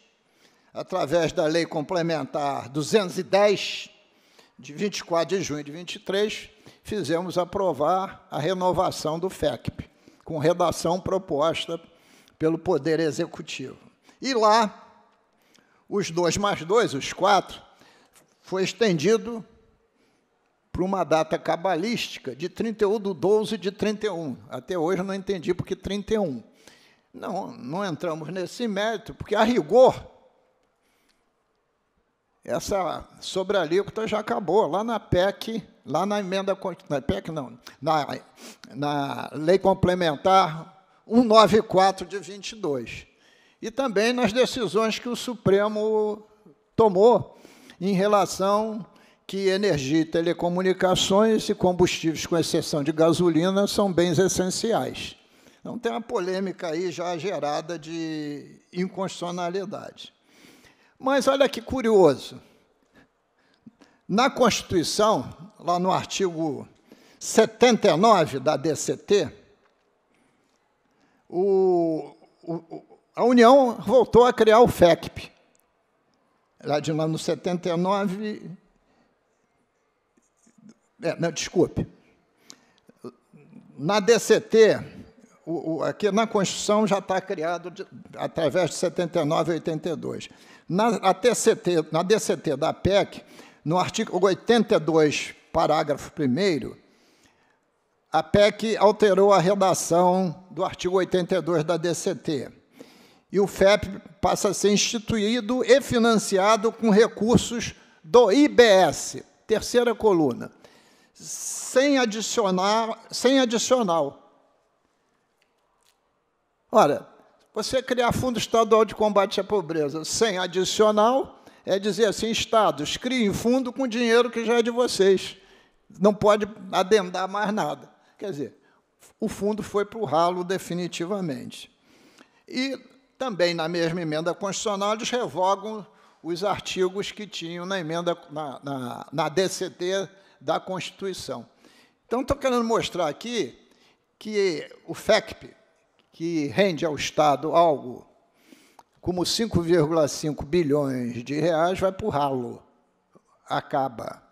através da Lei Complementar 210, de 24 de junho de 23, fizemos aprovar a renovação do FECP, com redação proposta pelo Poder Executivo. E lá, os dois mais dois, os quatro, foi estendido para uma data cabalística de 31 de 12 de 31. Até hoje não entendi por que 31. Não, não entramos nesse mérito, porque a rigor, essa sobrealíquota já acabou. Lá na PEC, lá na emenda. Na PEC não, na, na lei complementar 194 de 22. E também nas decisões que o Supremo tomou em relação que energia e telecomunicações e combustíveis, com exceção de gasolina, são bens essenciais. Então, tem uma polêmica aí já gerada de inconstitucionalidade. Mas olha que curioso. Na Constituição, lá no artigo 79 da DCT, o, o, a União voltou a criar o FECP. Lá de lá no 79. É, não, desculpe. Na DCT, o, o, aqui na Constituição já está criado de, através de 79 e 82. Na, a TCT, na DCT da PEC, no artigo 82, parágrafo 1 a PEC alterou a redação do artigo 82 da DCT. E o FEP passa a ser instituído e financiado com recursos do IBS, terceira coluna, sem adicionar, sem adicional. Ora, você criar Fundo Estadual de Combate à Pobreza sem adicional é dizer assim, estados, criem fundo com dinheiro que já é de vocês. Não pode adendar mais nada. Quer dizer, o fundo foi para o ralo definitivamente. E também na mesma emenda constitucional, eles revogam os artigos que tinham na emenda, na, na, na DCT da Constituição. Então, estou querendo mostrar aqui que o FECP, que rende ao Estado algo como 5,5 bilhões de reais, vai para o ralo, acaba.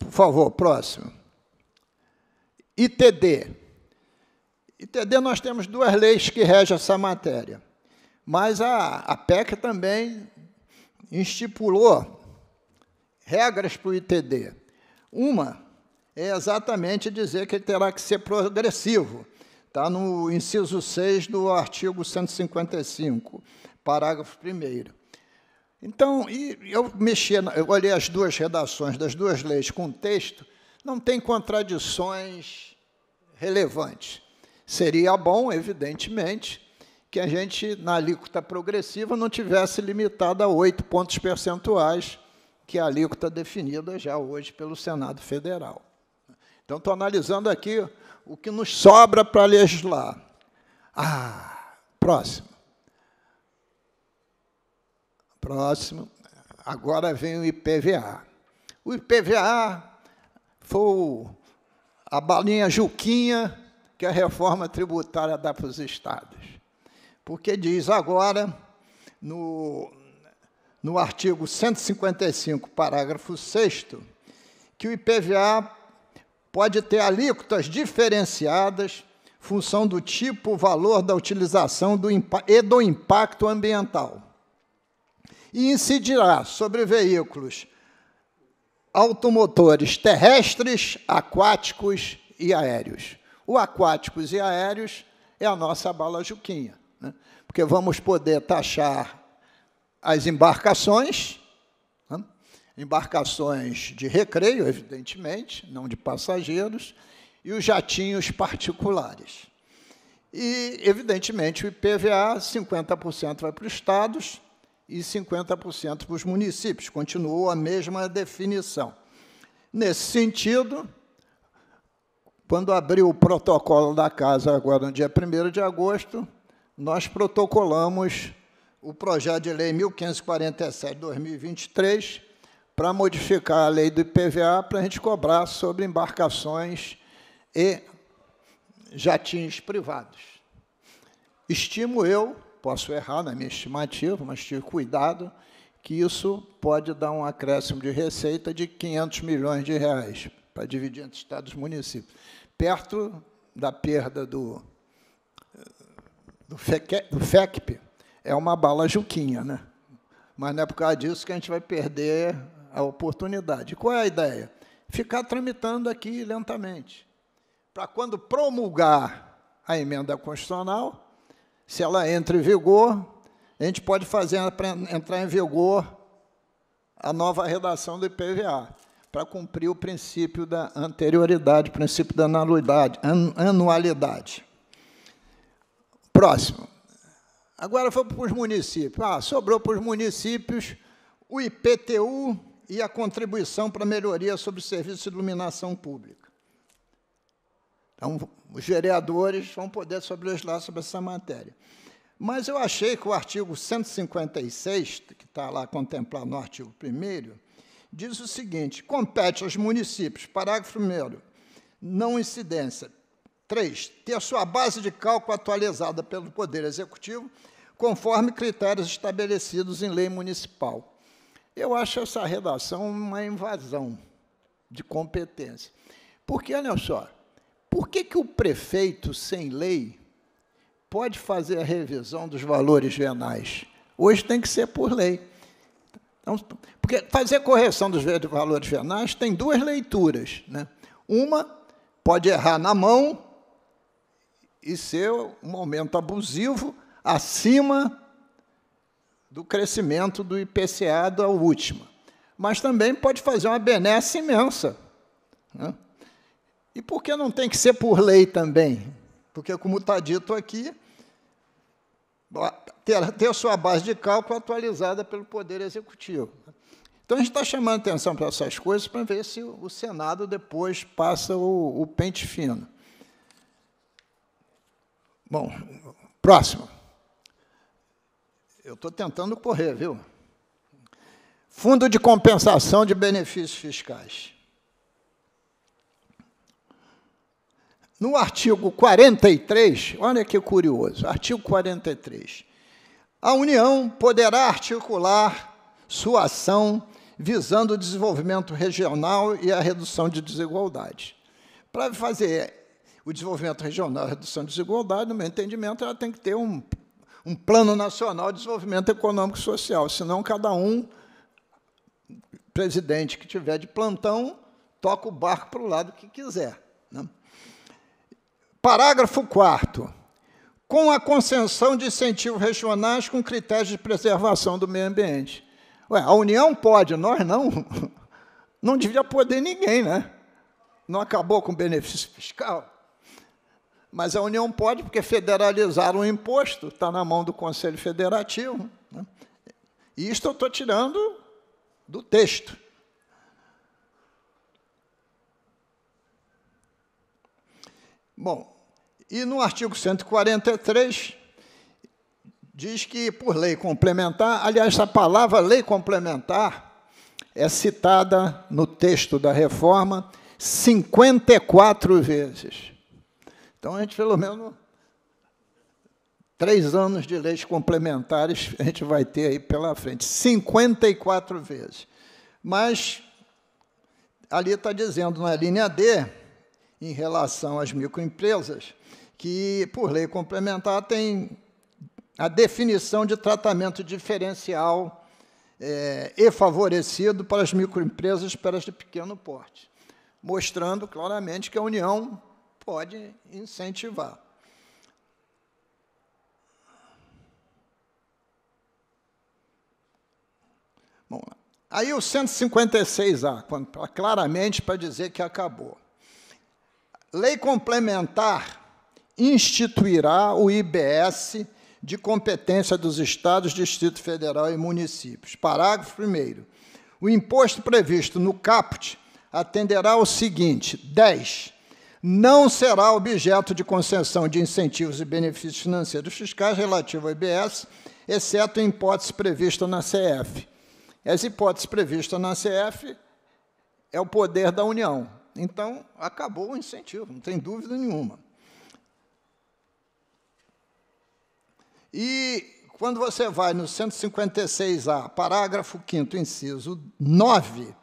Por favor, próximo. ITD. ITD nós temos duas leis que regem essa matéria. Mas a, a PEC também estipulou regras para o ITD. Uma é exatamente dizer que ele terá que ser progressivo. Está no inciso 6 do artigo 155, parágrafo 1. Então, eu mexia, eu olhei as duas redações das duas leis com o texto, não tem contradições relevantes. Seria bom, evidentemente, que a gente, na alíquota progressiva, não tivesse limitada a oito pontos percentuais, que é a alíquota definida já hoje pelo Senado Federal. Então, estou analisando aqui o que nos sobra para legislar. Ah, próximo. Próximo. Agora vem o IPVA. O IPVA foi a balinha Juquinha que a reforma tributária dá para os estados. Porque diz agora, no, no artigo 155, parágrafo 6, que o IPVA pode ter alíquotas diferenciadas função do tipo, valor da utilização do, e do impacto ambiental e incidirá sobre veículos automotores terrestres, aquáticos e aéreos. O aquáticos e aéreos é a nossa bala Juquinha, né? porque vamos poder taxar as embarcações, né? embarcações de recreio, evidentemente, não de passageiros, e os jatinhos particulares. E, evidentemente, o IPVA, 50% vai para os estados, e 50% para os municípios. Continuou a mesma definição. Nesse sentido, quando abriu o protocolo da casa, agora no dia 1 de agosto, nós protocolamos o projeto de lei 1547-2023 para modificar a lei do IPVA para a gente cobrar sobre embarcações e jatins privados. Estimo eu posso errar na minha estimativa, mas tive cuidado, que isso pode dar um acréscimo de receita de 500 milhões de reais, para dividir entre estados e municípios. Perto da perda do, do, FEC, do FECP, é uma bala juquinha, né? Mas não é por causa disso que a gente vai perder a oportunidade. Qual é a ideia? Ficar tramitando aqui lentamente. Para quando promulgar a emenda constitucional, se ela entra em vigor, a gente pode fazer entrar em vigor a nova redação do IPVA, para cumprir o princípio da anterioridade, o princípio da anualidade. Próximo. Agora vamos para os municípios. Ah, sobrou para os municípios o IPTU e a contribuição para melhoria sobre o serviço de iluminação pública. Então, os vereadores vão poder sobrelegislar sobre essa matéria. Mas eu achei que o artigo 156, que está lá contemplado no artigo 1, diz o seguinte: compete aos municípios, parágrafo 1, não incidência. 3. Ter sua base de cálculo atualizada pelo Poder Executivo, conforme critérios estabelecidos em lei municipal. Eu acho essa redação uma invasão de competência. Porque, olha só, por que, que o prefeito, sem lei, pode fazer a revisão dos valores venais? Hoje tem que ser por lei. Então, porque fazer correção dos valores venais tem duas leituras. Né? Uma pode errar na mão e ser um aumento abusivo acima do crescimento do IPCA da última. Mas também pode fazer uma benesse imensa. Né? E por que não tem que ser por lei também? Porque, como está dito aqui, ter, ter sua base de cálculo atualizada pelo Poder Executivo. Então, a gente está chamando atenção para essas coisas para ver se o Senado depois passa o, o pente fino. Bom, próximo. Eu estou tentando correr, viu? Fundo de compensação de benefícios fiscais. No artigo 43, olha que curioso, artigo 43. A União poderá articular sua ação visando o desenvolvimento regional e a redução de desigualdades. Para fazer o desenvolvimento regional e a redução de desigualdade, no meu entendimento, ela tem que ter um, um plano nacional de desenvolvimento econômico e social, senão cada um, presidente que tiver de plantão, toca o barco para o lado que quiser. Né? Parágrafo 4 com a concessão de incentivos regionais com critérios de preservação do meio ambiente. Ué, a União pode, nós não. Não devia poder ninguém, né? Não acabou com o benefício fiscal. Mas a União pode, porque federalizaram o imposto, está na mão do Conselho Federativo. Né? E isto eu estou tirando do texto. Bom, e no artigo 143 diz que por lei complementar, aliás, a palavra lei complementar é citada no texto da reforma 54 vezes. Então a gente pelo menos três anos de leis complementares a gente vai ter aí pela frente, 54 vezes. Mas ali está dizendo na linha D, em relação às microempresas, que, por lei complementar, tem a definição de tratamento diferencial é, e favorecido para as microempresas e para as de pequeno porte, mostrando claramente que a União pode incentivar. Bom, aí o 156A, claramente para dizer que acabou. Lei complementar instituirá o IBS de competência dos estados, Distrito Federal e municípios. Parágrafo 1 O imposto previsto no caput atenderá ao seguinte: 10. Não será objeto de concessão de incentivos e benefícios financeiros fiscais relativo ao IBS, exceto em hipótese prevista na CF. As hipóteses previstas na CF é o poder da União. Então, acabou o incentivo, não tem dúvida nenhuma. E quando você vai no 156A, parágrafo 5, inciso 9,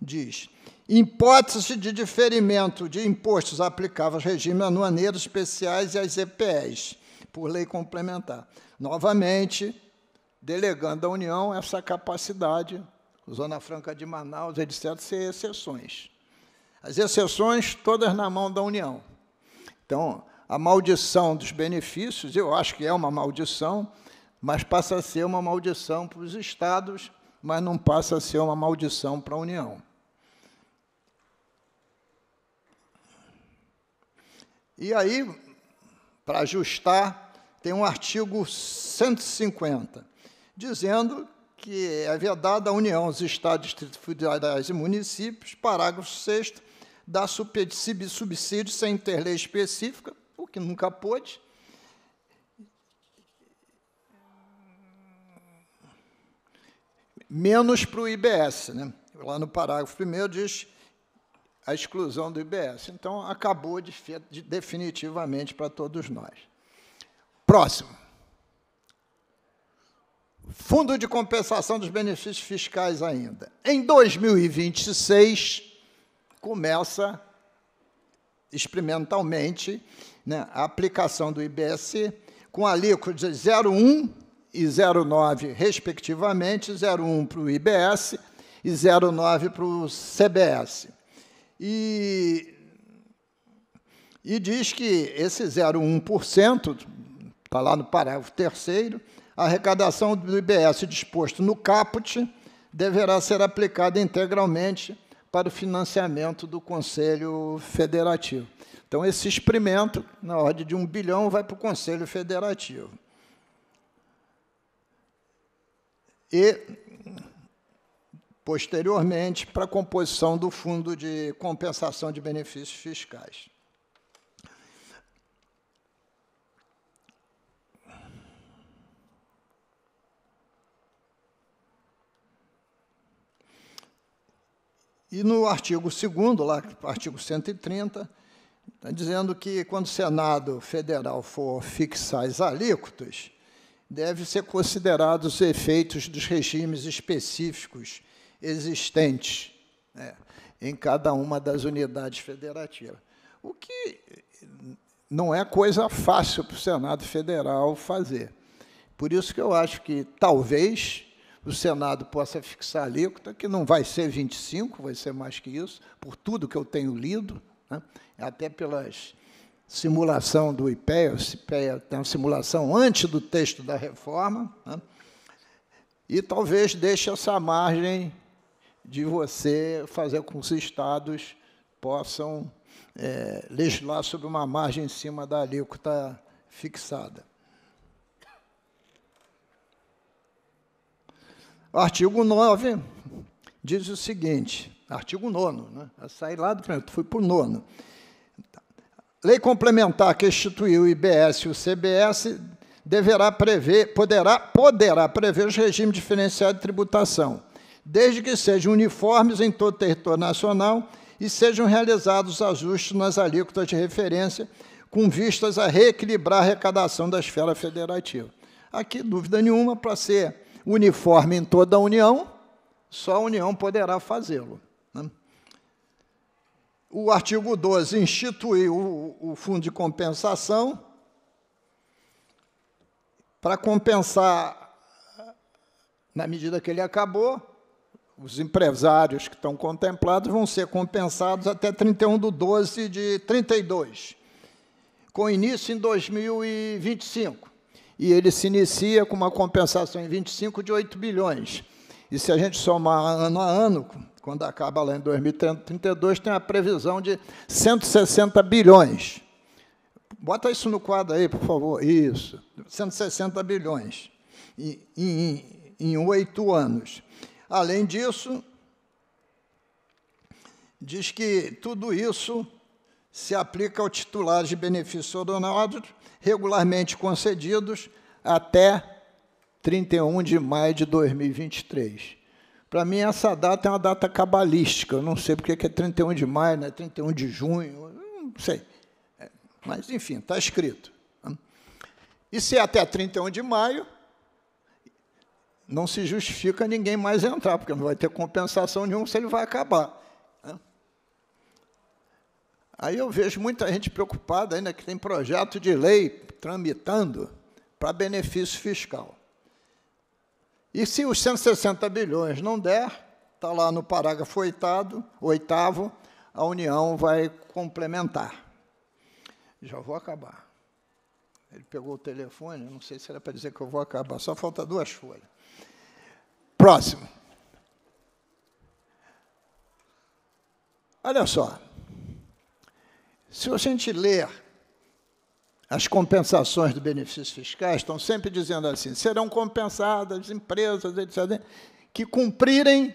diz: hipótese de diferimento de impostos aplicáveis aos regimes anuaneiros especiais e às EPEs, por lei complementar. Novamente, delegando à União essa capacidade, Zona Franca de Manaus, etc., ser exceções. As exceções todas na mão da União. Então, a maldição dos benefícios, eu acho que é uma maldição, mas passa a ser uma maldição para os estados, mas não passa a ser uma maldição para a União. E aí, para ajustar, tem um artigo 150, dizendo que é vedada à União, os Estados, Distritos Federais e Municípios, parágrafo 6 dá subsídio sem ter lei específica, que nunca pôde. Menos para o IBS. Né? Lá no parágrafo primeiro diz a exclusão do IBS. Então, acabou de, de, definitivamente para todos nós. Próximo. Fundo de compensação dos benefícios fiscais ainda. Em 2026, começa experimentalmente né, a aplicação do IBS com alíquotas de 0,1 e 0,9, respectivamente, 0,1 para o IBS e 0,9 para o CBS. E, e diz que esse 0,1%, está lá no parágrafo terceiro, a arrecadação do IBS disposto no caput deverá ser aplicada integralmente para o financiamento do Conselho Federativo. Então, esse experimento, na ordem de um bilhão, vai para o Conselho Federativo. E, posteriormente, para a composição do Fundo de Compensação de Benefícios Fiscais. E no artigo 2, lá, artigo 130, está dizendo que quando o Senado Federal for fixar as alíquotas, deve ser considerados os efeitos dos regimes específicos existentes né, em cada uma das unidades federativas. O que não é coisa fácil para o Senado Federal fazer. Por isso que eu acho que talvez o Senado possa fixar alíquota, tá, que não vai ser 25, vai ser mais que isso, por tudo que eu tenho lido, né? até pelas simulação do IPEA, o IPEA tem uma simulação antes do texto da reforma, né? e talvez deixe essa margem de você fazer com que os estados possam é, legislar sobre uma margem em cima da alíquota fixada. O artigo 9 diz o seguinte, artigo 9, né? eu saí lá do primeiro, fui para o nono. Lei complementar que instituiu o IBS e o CBS deverá prever, poderá, poderá prever os regimes diferenciados de tributação, desde que sejam uniformes em todo o território nacional e sejam realizados ajustes nas alíquotas de referência, com vistas a reequilibrar a arrecadação da esfera federativa. Aqui, dúvida nenhuma, para ser uniforme em toda a União, só a União poderá fazê-lo. Né? O artigo 12 instituiu o, o fundo de compensação para compensar, na medida que ele acabou, os empresários que estão contemplados vão ser compensados até 31 de 12 de 32, com início em 2025 e ele se inicia com uma compensação em 25 de 8 bilhões. E se a gente somar ano a ano, quando acaba lá em 2032, tem a previsão de 160 bilhões. Bota isso no quadro aí, por favor. Isso. 160 bilhões em oito anos. Além disso, diz que tudo isso se aplica ao titular de benefício ordenado regularmente concedidos até 31 de maio de 2023. Para mim, essa data é uma data cabalística. Eu não sei porque é 31 de maio, né? 31 de junho, não sei. É, mas, enfim, está escrito. Né? E se é até 31 de maio, não se justifica ninguém mais entrar, porque não vai ter compensação nenhuma se ele vai acabar. Aí eu vejo muita gente preocupada ainda que tem projeto de lei tramitando para benefício fiscal. E se os 160 bilhões não der, está lá no parágrafo oitado, oitavo, a União vai complementar. Já vou acabar. Ele pegou o telefone, não sei se era para dizer que eu vou acabar, só falta duas folhas. Próximo. Olha só. Se a gente ler as compensações do benefício fiscais, estão sempre dizendo assim: serão compensadas empresas, etc., que cumprirem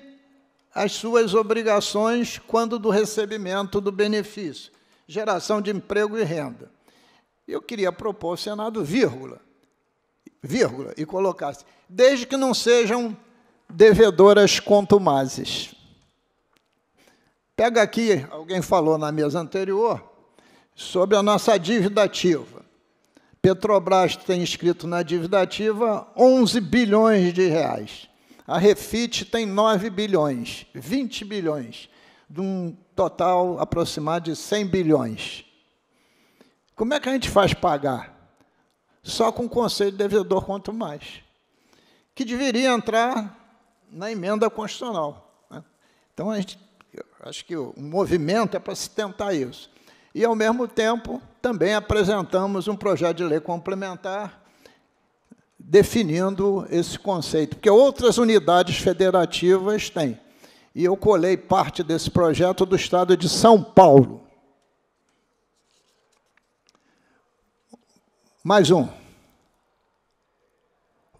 as suas obrigações quando do recebimento do benefício, geração de emprego e renda. Eu queria propor ao Senado, vírgula, vírgula, e colocasse, assim, desde que não sejam devedoras contumazes. Pega aqui, alguém falou na mesa anterior, sobre a nossa dívida ativa. Petrobras tem escrito na dívida ativa 11 bilhões de reais. A Refit tem 9 bilhões, 20 bilhões, de um total aproximado de 100 bilhões. Como é que a gente faz pagar? Só com o conselho de devedor quanto mais, que deveria entrar na emenda constitucional. Né? Então, a gente, acho que o movimento é para se tentar isso e, ao mesmo tempo, também apresentamos um projeto de lei complementar definindo esse conceito, porque outras unidades federativas têm. E eu colei parte desse projeto do estado de São Paulo. Mais um.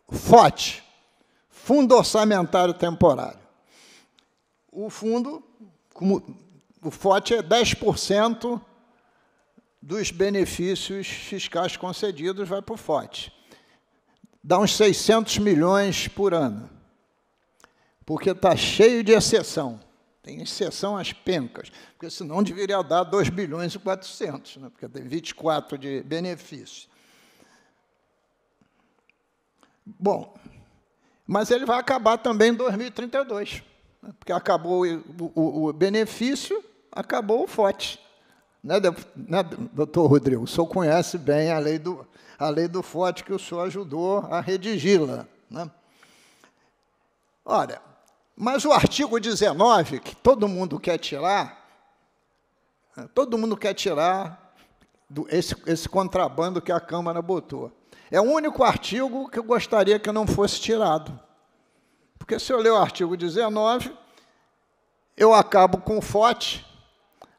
fote Fundo Orçamentário Temporário. O fundo, como, o fote é 10% dos benefícios fiscais concedidos vai para o FOT. Dá uns 600 milhões por ano, porque está cheio de exceção. Tem exceção às pencas, porque senão deveria dar 2 bilhões e 400, né? porque tem 24 de benefícios. Bom, mas ele vai acabar também em 2032, né? porque acabou o, o, o benefício, acabou o FOT. Né, né, doutor Rodrigo? O senhor conhece bem a lei do, a lei do forte que o senhor ajudou a redigi-la. Né? Olha, mas o artigo 19, que todo mundo quer tirar, né, todo mundo quer tirar do, esse, esse contrabando que a Câmara botou. É o único artigo que eu gostaria que não fosse tirado. Porque se eu ler o artigo 19, eu acabo com o FOTE,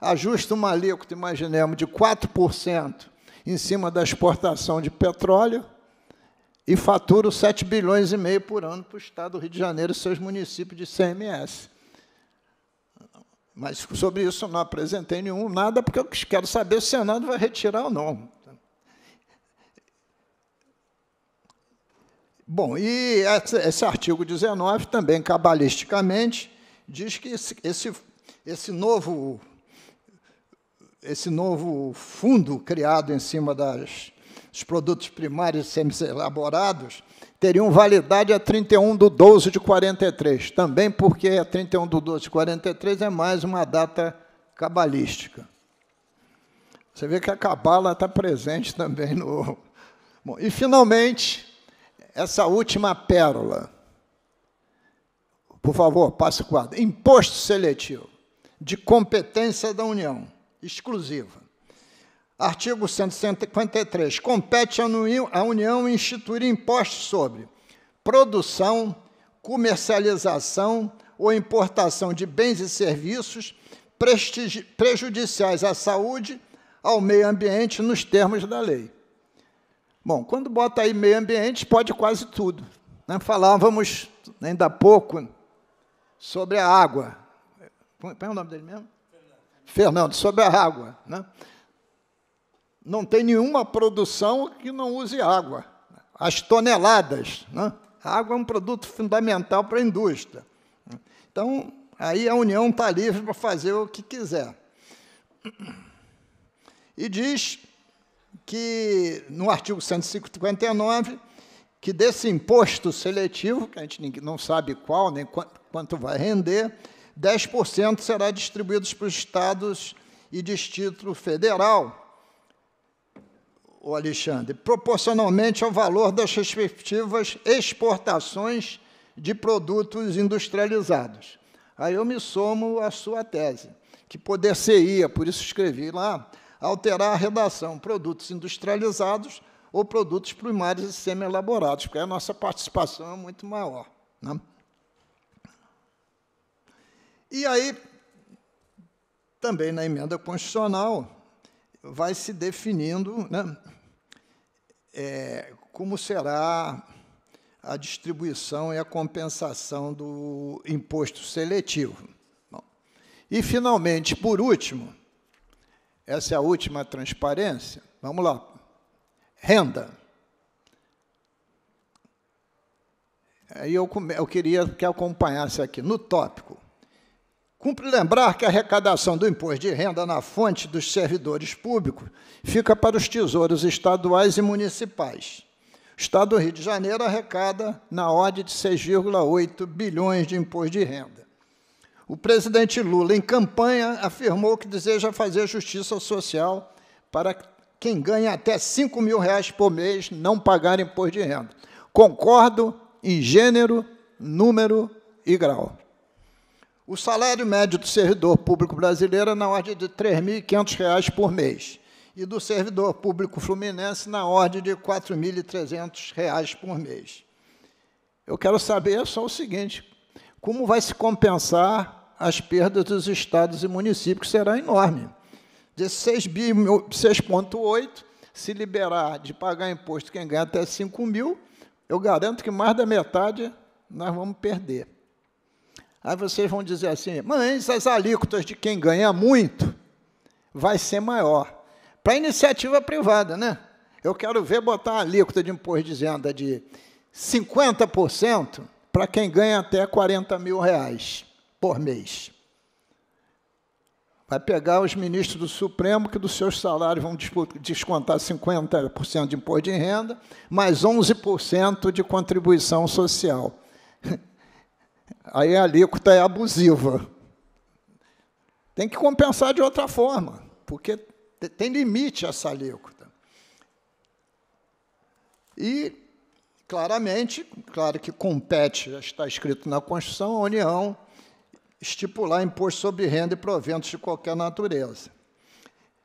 ajuste alíquota, imaginemos, de 4% em cima da exportação de petróleo e fatura 7 bilhões e meio por ano para o Estado do Rio de Janeiro e seus municípios de CMS. Mas sobre isso eu não apresentei nenhum, nada, porque eu quero saber se o Senado vai retirar ou não. Bom, e esse artigo 19 também, cabalisticamente, diz que esse, esse, esse novo esse novo fundo criado em cima das, dos produtos primários semi-elaborados teriam validade a 31 de 12 de 43, também porque a 31 de 12 de 43 é mais uma data cabalística. Você vê que a cabala está presente também no... Bom, e, finalmente, essa última pérola. Por favor, passe o quadro. Imposto seletivo de competência da União exclusiva. Artigo 153. Compete à União instituir impostos sobre produção, comercialização ou importação de bens e serviços prejudiciais à saúde, ao meio ambiente, nos termos da lei. Bom, quando bota aí meio ambiente, pode quase tudo. Né? Falávamos ainda há pouco sobre a água. Qual é o nome dele mesmo? Fernando, sobre a água. Né? Não tem nenhuma produção que não use água. As toneladas. Né? A água é um produto fundamental para a indústria. Então, aí a União está livre para fazer o que quiser. E diz que, no artigo 159, que desse imposto seletivo, que a gente não sabe qual, nem quanto vai render, 10% será distribuídos para os estados e Distrito Federal, o Alexandre, proporcionalmente ao valor das respectivas exportações de produtos industrializados. Aí eu me somo à sua tese, que poder por isso escrevi lá, alterar a redação produtos industrializados ou produtos primários e semi-elaborados, porque a nossa participação é muito maior. Né? E aí, também na emenda constitucional, vai se definindo né, é, como será a distribuição e a compensação do imposto seletivo. Bom, e, finalmente, por último, essa é a última transparência, vamos lá, renda. Aí eu, eu queria que acompanhasse aqui, no tópico, Cumpre lembrar que a arrecadação do imposto de renda na fonte dos servidores públicos fica para os tesouros estaduais e municipais. O Estado do Rio de Janeiro arrecada na ordem de 6,8 bilhões de imposto de renda. O presidente Lula, em campanha, afirmou que deseja fazer justiça social para quem ganha até 5 mil reais por mês não pagar imposto de renda. Concordo em gênero, número e grau. O salário médio do servidor público brasileiro é na ordem de R$ 3.500 por mês e do servidor público fluminense na ordem de R$ 4.300 por mês. Eu quero saber só o seguinte, como vai se compensar as perdas dos estados e municípios, que será enorme. De 6,8 se liberar de pagar imposto quem ganha até 5 mil, eu garanto que mais da metade nós vamos perder. Aí vocês vão dizer assim, mas as alíquotas de quem ganha muito vai ser maior. Para iniciativa privada, né? Eu quero ver botar a alíquota de imposto de renda de 50% para quem ganha até 40 mil reais por mês. Vai pegar os ministros do Supremo, que dos seus salários vão descontar 50% de imposto de renda, mais 11% de contribuição social aí a alíquota é abusiva. Tem que compensar de outra forma, porque tem limite essa alíquota. E, claramente, claro que compete, já está escrito na Constituição, a União estipular imposto sobre renda e proventos de qualquer natureza.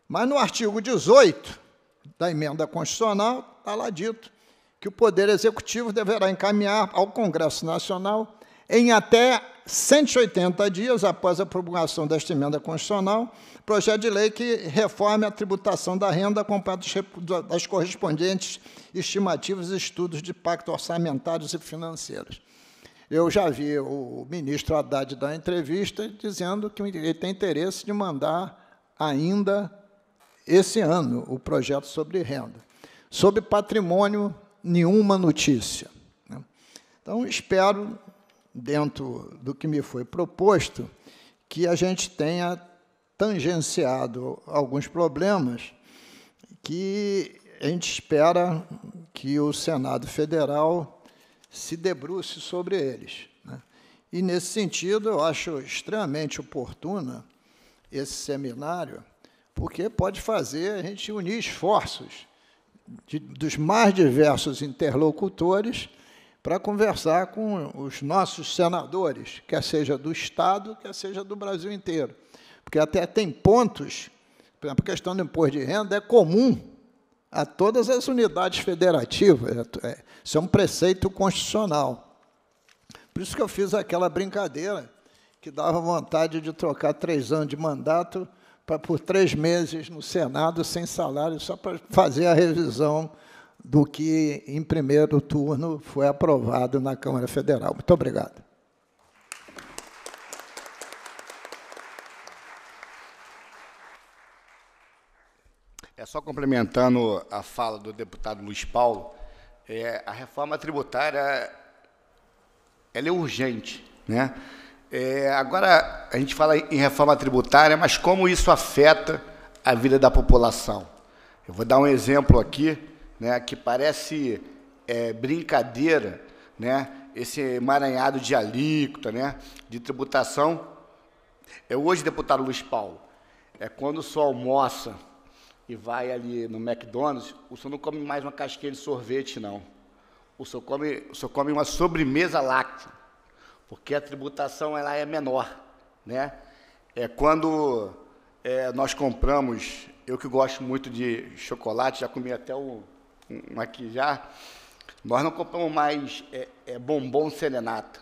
Mas no artigo 18 da emenda constitucional, está lá dito que o Poder Executivo deverá encaminhar ao Congresso Nacional em até 180 dias após a promulgação desta emenda constitucional, projeto de lei que reforme a tributação da renda acompanhado das correspondentes estimativas e estudos de pacto orçamentários e financeiros. Eu já vi o ministro Haddad dar entrevista dizendo que ele tem interesse de mandar ainda esse ano o projeto sobre renda. Sobre patrimônio, nenhuma notícia. Né? Então, espero dentro do que me foi proposto, que a gente tenha tangenciado alguns problemas que a gente espera que o Senado Federal se debruce sobre eles. Né? E, nesse sentido, eu acho extremamente oportuna esse seminário, porque pode fazer a gente unir esforços de, dos mais diversos interlocutores para conversar com os nossos senadores, quer seja do Estado, quer seja do Brasil inteiro. Porque até tem pontos, por exemplo, a questão do imposto de renda é comum a todas as unidades federativas. É, é, isso é um preceito constitucional. Por isso que eu fiz aquela brincadeira que dava vontade de trocar três anos de mandato para por três meses no Senado sem salário, só para fazer a revisão do que em primeiro turno foi aprovado na Câmara Federal. Muito obrigado. É só complementando a fala do deputado Luiz Paulo, é, a reforma tributária ela é urgente, né? É, agora a gente fala em reforma tributária, mas como isso afeta a vida da população? Eu vou dar um exemplo aqui né, que parece é, brincadeira, né, esse emaranhado de alíquota, né, de tributação. É hoje, deputado Luiz Paulo, é quando o senhor almoça e vai ali no McDonald's, o senhor não come mais uma casquinha de sorvete, não. O senhor come, o senhor come uma sobremesa láctea, porque a tributação ela é menor. Né? É quando é, nós compramos, eu que gosto muito de chocolate, já comi até o um aqui já, nós não compramos mais é, é bombom serenata.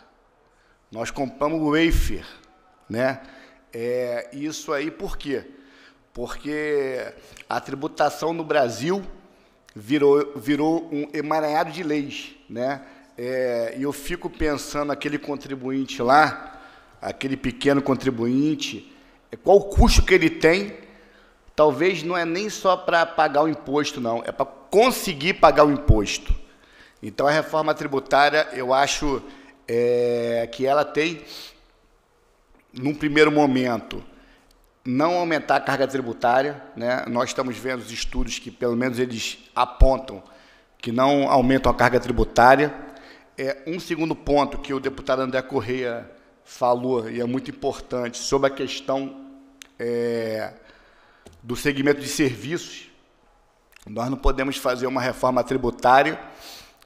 Nós compramos wafer, né? É, isso aí por quê? Porque a tributação no Brasil virou, virou um emaranhado de leis, né? É, e eu fico pensando aquele contribuinte lá, aquele pequeno contribuinte, é, qual o custo que ele tem? Talvez não é nem só para pagar o imposto, não, é para conseguir pagar o imposto. Então, a reforma tributária, eu acho é, que ela tem, num primeiro momento, não aumentar a carga tributária. Né? Nós estamos vendo os estudos que, pelo menos, eles apontam que não aumentam a carga tributária. É, um segundo ponto que o deputado André Correia falou, e é muito importante, sobre a questão é, do segmento de serviços. Nós não podemos fazer uma reforma tributária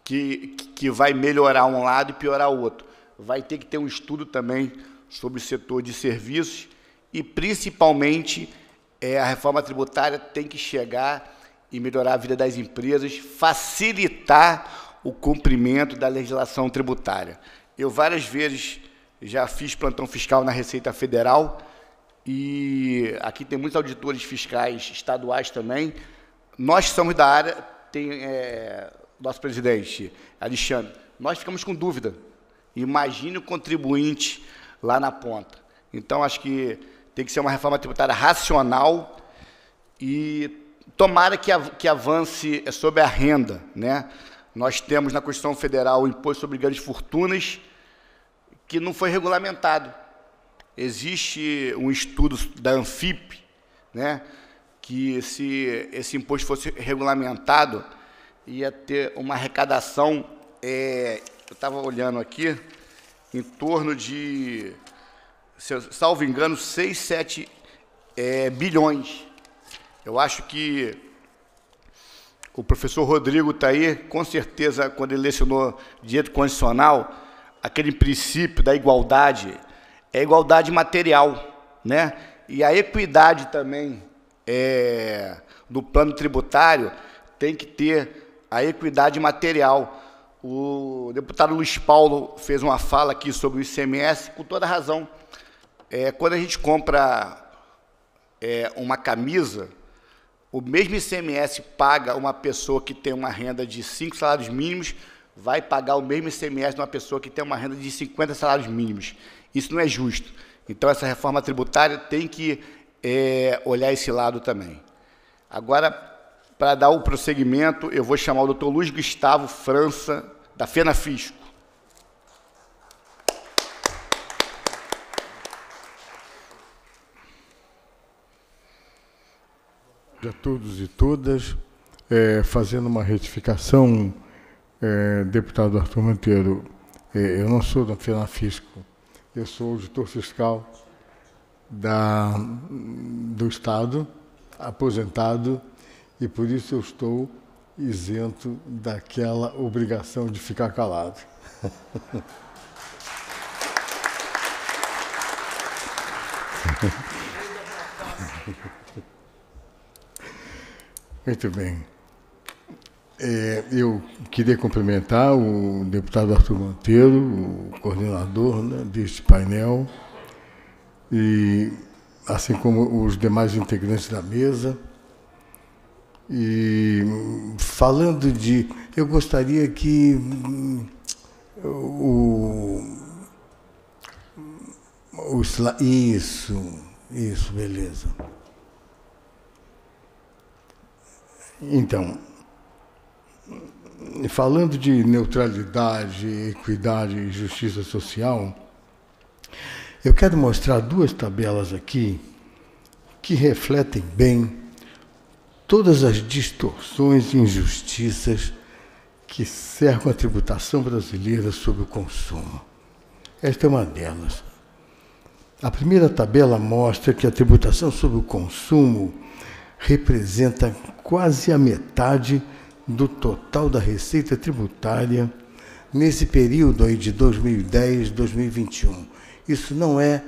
que, que vai melhorar um lado e piorar o outro. Vai ter que ter um estudo também sobre o setor de serviços e, principalmente, é, a reforma tributária tem que chegar e melhorar a vida das empresas, facilitar o cumprimento da legislação tributária. Eu várias vezes já fiz plantão fiscal na Receita Federal e aqui tem muitos auditores fiscais estaduais também nós somos da área, tem é, nosso presidente, Alexandre, nós ficamos com dúvida. Imagine o contribuinte lá na ponta. Então, acho que tem que ser uma reforma tributária racional e tomara que, av que avance é, sobre a renda. Né? Nós temos na Constituição Federal o imposto sobre grandes fortunas, que não foi regulamentado. Existe um estudo da ANFIP, né? que se esse imposto fosse regulamentado, ia ter uma arrecadação, é, eu estava olhando aqui, em torno de, se eu, salvo engano, 6, 7 é, bilhões. Eu acho que o professor Rodrigo está aí, com certeza, quando ele lecionou direito condicional aquele princípio da igualdade, é igualdade material, né? E a equidade também é, no plano tributário tem que ter a equidade material. O deputado Luiz Paulo fez uma fala aqui sobre o ICMS, com toda razão. É, quando a gente compra é, uma camisa, o mesmo ICMS paga uma pessoa que tem uma renda de cinco salários mínimos, vai pagar o mesmo ICMS de uma pessoa que tem uma renda de 50 salários mínimos. Isso não é justo. Então, essa reforma tributária tem que é, olhar esse lado também. Agora, para dar o prosseguimento, eu vou chamar o doutor Luiz Gustavo França, da Fena Fisco. a todos e todas, é, fazendo uma retificação, é, deputado Arthur Monteiro, é, eu não sou da Fena Fisco, eu sou auditor fiscal da, do Estado, aposentado, e por isso eu estou isento daquela obrigação de ficar calado. Muito bem. É, eu queria cumprimentar o deputado Arthur Monteiro, o coordenador né, deste painel e assim como os demais integrantes da mesa. E falando de. Eu gostaria que hum, o. isso, isso, beleza. Então, falando de neutralidade, equidade e justiça social eu quero mostrar duas tabelas aqui que refletem bem todas as distorções e injustiças que cercam a tributação brasileira sobre o consumo. Esta é uma delas. A primeira tabela mostra que a tributação sobre o consumo representa quase a metade do total da receita tributária nesse período aí de 2010 2021. Isso não é,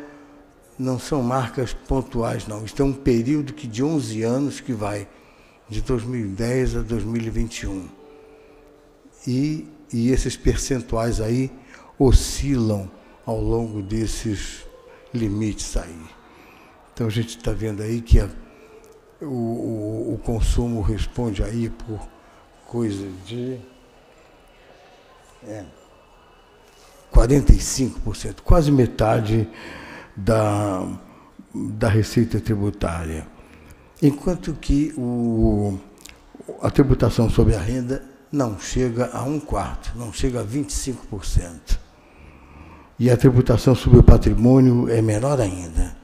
não são marcas pontuais, não. isto é um período que de 11 anos que vai de 2010 a 2021. E, e esses percentuais aí oscilam ao longo desses limites aí. Então a gente está vendo aí que a, o, o, o consumo responde aí por coisa de. É, 45%, quase metade da, da receita tributária. Enquanto que o, a tributação sobre a renda não chega a um quarto, não chega a 25%. E a tributação sobre o patrimônio é menor ainda,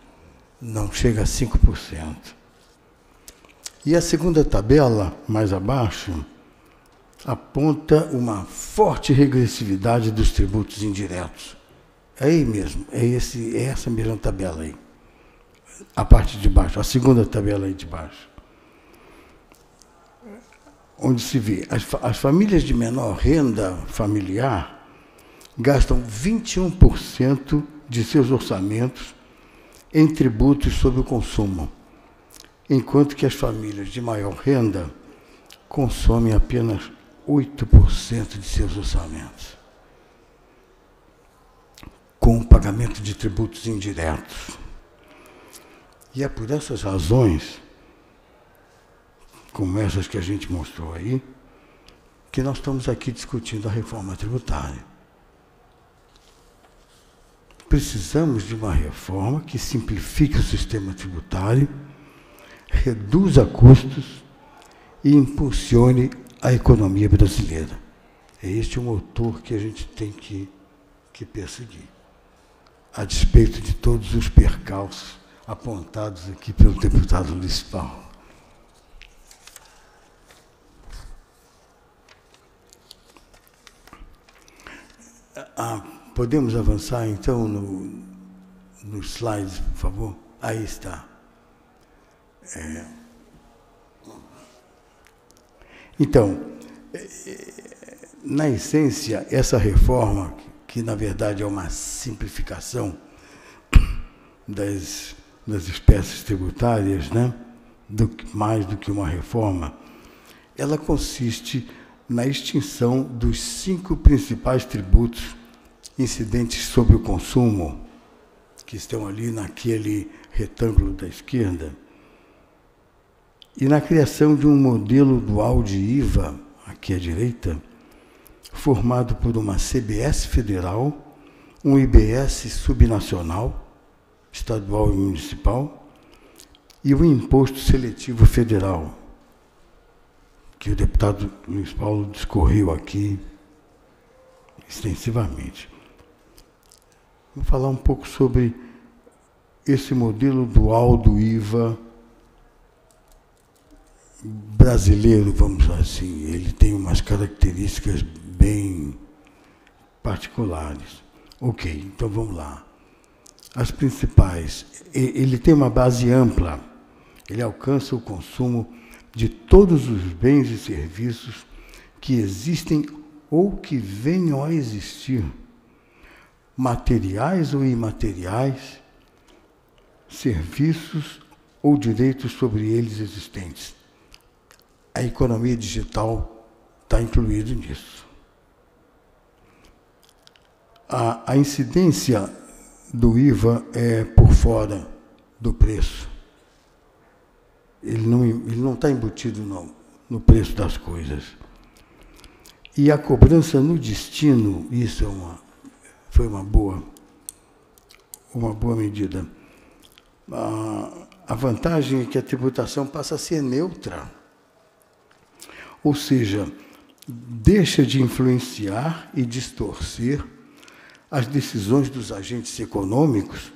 não chega a 5%. E a segunda tabela, mais abaixo, aponta uma forte regressividade dos tributos indiretos. É aí mesmo, é, esse, é essa mesma tabela aí. A parte de baixo, a segunda tabela aí de baixo. Onde se vê, as, as famílias de menor renda familiar gastam 21% de seus orçamentos em tributos sobre o consumo, enquanto que as famílias de maior renda consomem apenas 8% de seus orçamentos com o pagamento de tributos indiretos. E é por essas razões, como essas que a gente mostrou aí, que nós estamos aqui discutindo a reforma tributária. Precisamos de uma reforma que simplifique o sistema tributário, reduza custos e impulsione a economia brasileira. É este o motor que a gente tem que, que perseguir. A despeito de todos os percalços apontados aqui pelo deputado Luiz Paulo. Ah, podemos avançar então no, nos slides, por favor? Aí está. É. Então, é, é, na essência, essa reforma, que na verdade é uma simplificação das, das espécies tributárias, né? do, mais do que uma reforma, ela consiste na extinção dos cinco principais tributos incidentes sobre o consumo, que estão ali naquele retângulo da esquerda e na criação de um modelo dual de IVA, aqui à direita, formado por uma CBS federal, um IBS subnacional, estadual e municipal, e o um Imposto Seletivo Federal, que o deputado Luiz Paulo discorreu aqui extensivamente. Vou falar um pouco sobre esse modelo dual do IVA brasileiro, vamos dizer assim, ele tem umas características bem particulares. Ok, então vamos lá. As principais, ele tem uma base ampla, ele alcança o consumo de todos os bens e serviços que existem ou que venham a existir, materiais ou imateriais, serviços ou direitos sobre eles existentes a economia digital está incluída nisso. A, a incidência do IVA é por fora do preço. Ele não está ele não tá embutido no, no preço das coisas. E a cobrança no destino, isso é uma, foi uma boa, uma boa medida. A, a vantagem é que a tributação passa a ser neutra. Ou seja, deixa de influenciar e distorcer as decisões dos agentes econômicos,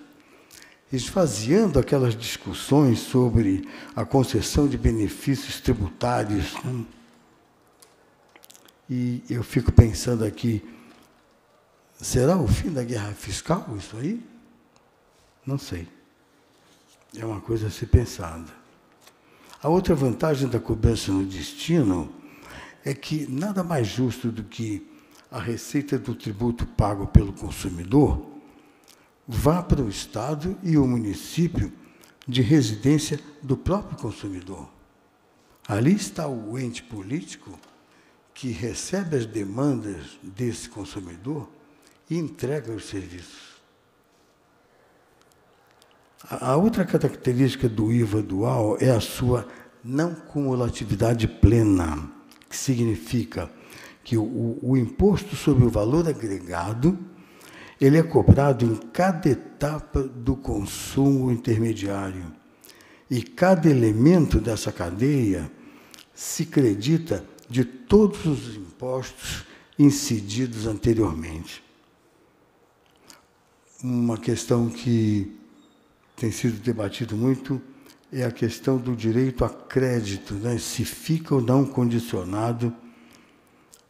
esvaziando aquelas discussões sobre a concessão de benefícios tributários. E eu fico pensando aqui, será o fim da guerra fiscal isso aí? Não sei. É uma coisa a ser pensada. A outra vantagem da cobrança no destino é que nada mais justo do que a receita do tributo pago pelo consumidor vá para o Estado e o município de residência do próprio consumidor. Ali está o ente político que recebe as demandas desse consumidor e entrega os serviços. A outra característica do IVA dual é a sua não cumulatividade plena que significa que o, o imposto sobre o valor agregado ele é cobrado em cada etapa do consumo intermediário. E cada elemento dessa cadeia se credita de todos os impostos incididos anteriormente. Uma questão que tem sido debatido muito é a questão do direito a crédito, né? se fica ou não condicionado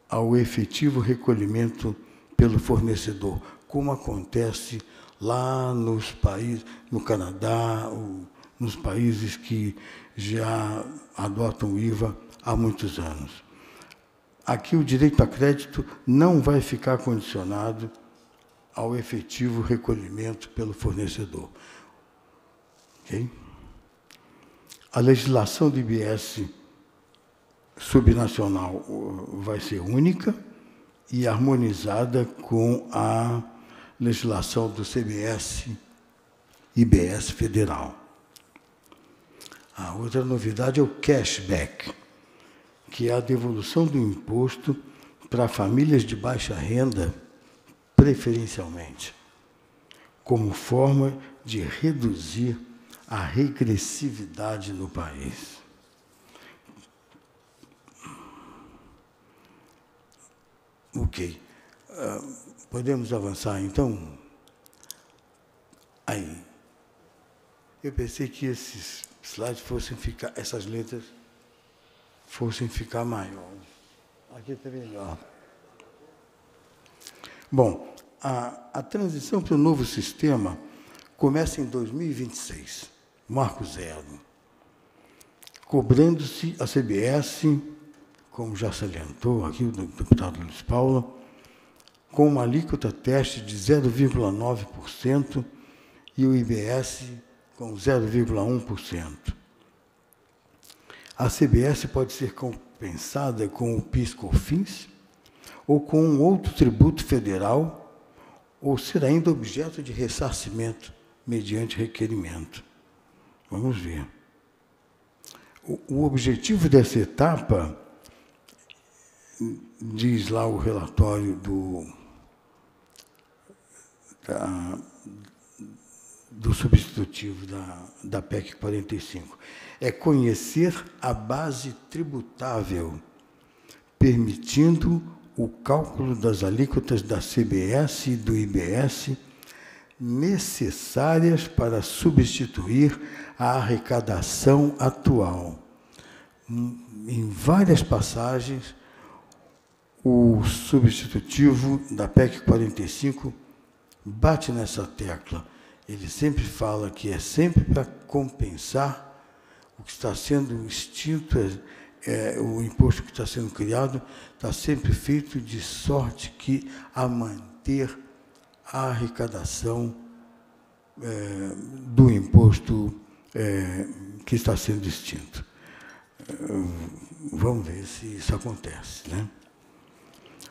ao efetivo recolhimento pelo fornecedor, como acontece lá nos países, no Canadá, nos países que já adotam IVA há muitos anos. Aqui o direito a crédito não vai ficar condicionado ao efetivo recolhimento pelo fornecedor. Okay? a legislação do IBS subnacional uh, vai ser única e harmonizada com a legislação do CBS IBS federal. A outra novidade é o cashback, que é a devolução do imposto para famílias de baixa renda, preferencialmente, como forma de reduzir a regressividade no país. Ok. Uh, podemos avançar então? Aí. Eu pensei que esses slides fossem ficar, essas letras fossem ficar maiores. Aqui está melhor. Bom, a, a transição para o novo sistema começa em 2026. Marco Zero, cobrando-se a CBS, como já salientou aqui o deputado Luiz Paula, com uma alíquota teste de 0,9% e o IBS com 0,1%. A CBS pode ser compensada com o PIS/COFINS ou com um outro tributo federal ou ser ainda objeto de ressarcimento mediante requerimento. Vamos ver. O, o objetivo dessa etapa, diz lá o relatório do, da, do substitutivo da, da PEC 45, é conhecer a base tributável, permitindo o cálculo das alíquotas da CBS e do IBS necessárias para substituir a arrecadação atual. Em várias passagens, o substitutivo da PEC 45 bate nessa tecla. Ele sempre fala que é sempre para compensar o que está sendo extinto, é, é, o imposto que está sendo criado, está sempre feito de sorte que a manter a arrecadação é, do imposto é, que está sendo extinto. Vamos ver se isso acontece. Né?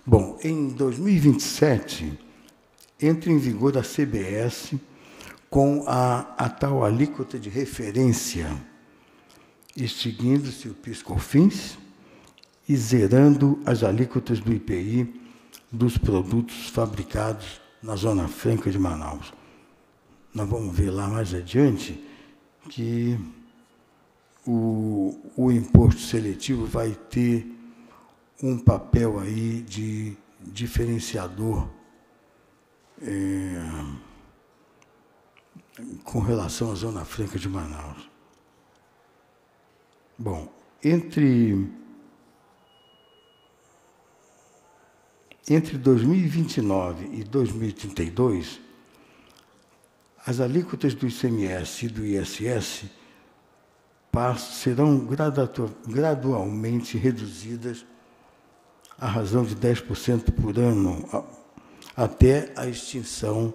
Bom, em 2027, entra em vigor a CBS com a, a tal alíquota de referência, extinguindo se o PiscoFins e zerando as alíquotas do IPI dos produtos fabricados na Zona Franca de Manaus. Nós vamos ver lá mais adiante que o, o imposto seletivo vai ter um papel aí de diferenciador é, com relação à Zona Franca de Manaus. Bom, entre, entre 2029 e 2032, as alíquotas do ICMS e do ISS serão gradualmente reduzidas à razão de 10% por ano, até a extinção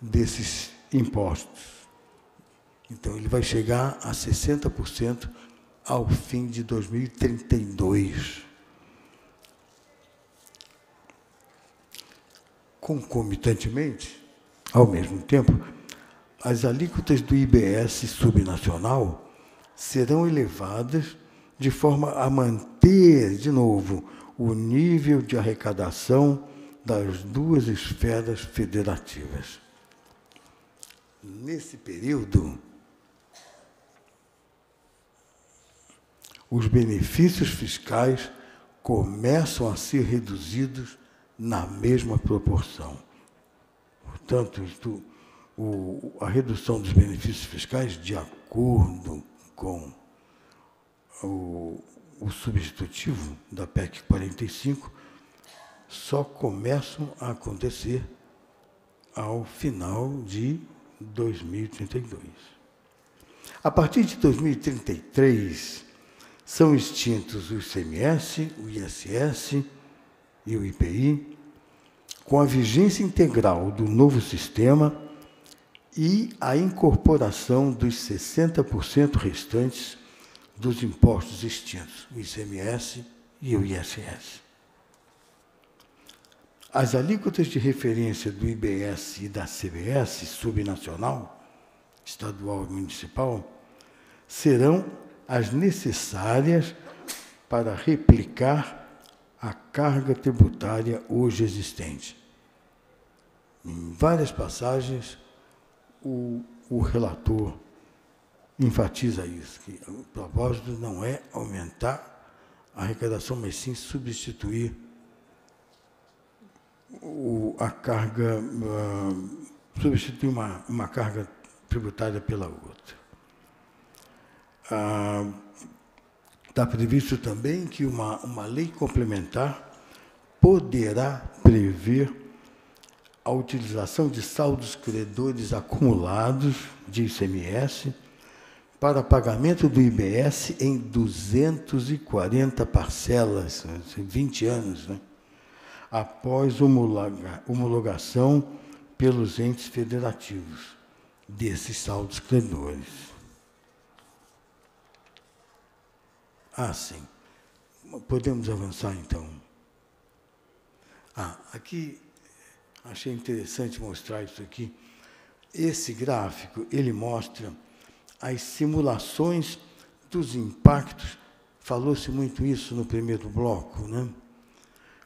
desses impostos. Então, ele vai chegar a 60% ao fim de 2032. Concomitantemente, ao mesmo tempo, as alíquotas do IBS subnacional serão elevadas de forma a manter, de novo, o nível de arrecadação das duas esferas federativas. Nesse período, os benefícios fiscais começam a ser reduzidos na mesma proporção tanto o, a redução dos benefícios fiscais de acordo com o, o substitutivo da PEC 45 só começam a acontecer ao final de 2032. A partir de 2033, são extintos o ICMS, o ISS e o IPI, com a vigência integral do novo sistema e a incorporação dos 60% restantes dos impostos extintos, o ICMS e o ISS. As alíquotas de referência do IBS e da CBS subnacional, estadual e municipal, serão as necessárias para replicar a carga tributária hoje existente. Em várias passagens, o, o relator enfatiza isso, que o propósito não é aumentar a arrecadação, mas sim substituir o, a carga, uh, substituir uma, uma carga tributária pela outra. Uh, Está previsto também que uma, uma lei complementar poderá prever a utilização de saldos credores acumulados de ICMS para pagamento do IBS em 240 parcelas, 20 né, é anos, né? após homologa, homologação pelos entes federativos desses saldos credores. Ah, sim. Podemos avançar então. Ah, aqui achei interessante mostrar isso aqui. Esse gráfico, ele mostra as simulações dos impactos. Falou-se muito isso no primeiro bloco, né?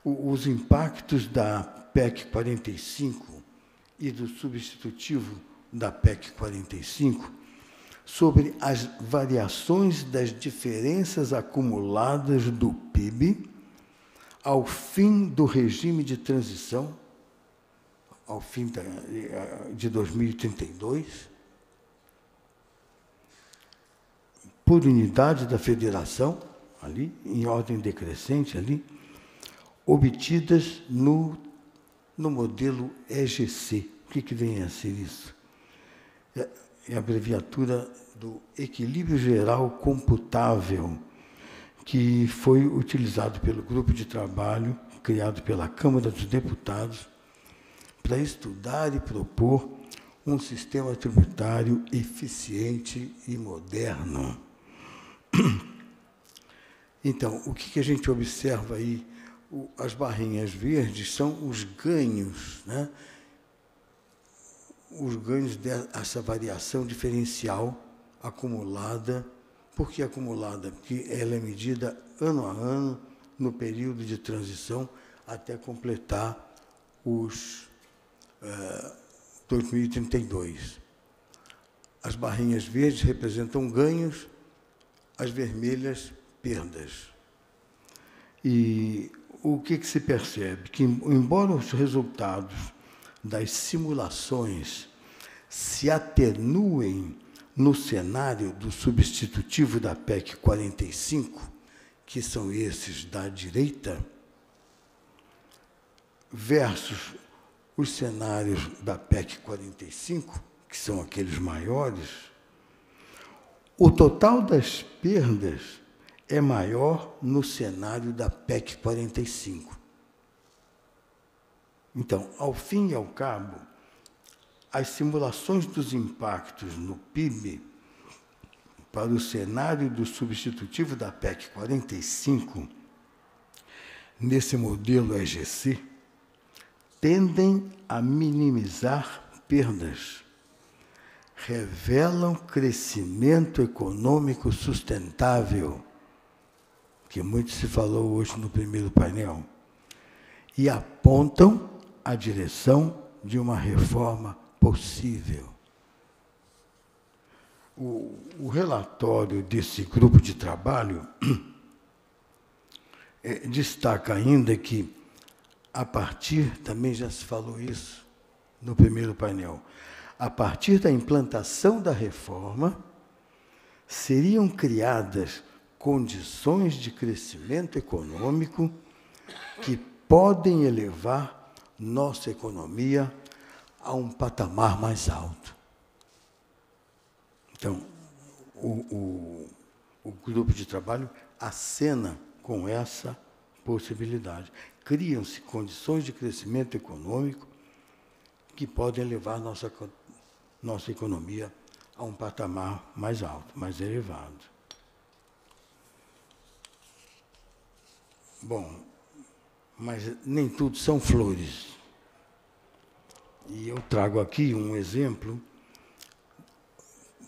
os impactos da PEC 45 e do substitutivo da PEC 45 sobre as variações das diferenças acumuladas do PIB ao fim do regime de transição, ao fim de 2032, por unidade da federação, ali, em ordem decrescente ali, obtidas no, no modelo EGC. O que, que vem a ser isso? É, é a abreviatura do Equilíbrio Geral Computável, que foi utilizado pelo grupo de trabalho criado pela Câmara dos Deputados para estudar e propor um sistema tributário eficiente e moderno. Então, o que, a gente observa aí? as barrinhas verdes são os ganhos, né? os ganhos dessa variação diferencial acumulada. Por que acumulada? Porque ela é medida ano a ano, no período de transição, até completar os 2032. Eh, as barrinhas verdes representam ganhos, as vermelhas, perdas. E o que, que se percebe? Que, embora os resultados das simulações se atenuem no cenário do substitutivo da PEC 45, que são esses da direita, versus os cenários da PEC 45, que são aqueles maiores, o total das perdas é maior no cenário da PEC 45. Então, ao fim e ao cabo, as simulações dos impactos no PIB para o cenário do substitutivo da PEC 45, nesse modelo EGC, tendem a minimizar perdas, revelam crescimento econômico sustentável, que muito se falou hoje no primeiro painel, e apontam a direção de uma reforma possível. O, o relatório desse grupo de trabalho é, destaca ainda que, a partir, também já se falou isso no primeiro painel, a partir da implantação da reforma, seriam criadas condições de crescimento econômico que podem elevar nossa economia a um patamar mais alto. Então, o, o, o grupo de trabalho acena com essa possibilidade. Criam-se condições de crescimento econômico que podem levar nossa, nossa economia a um patamar mais alto, mais elevado. Bom, mas nem tudo são flores. E eu trago aqui um exemplo.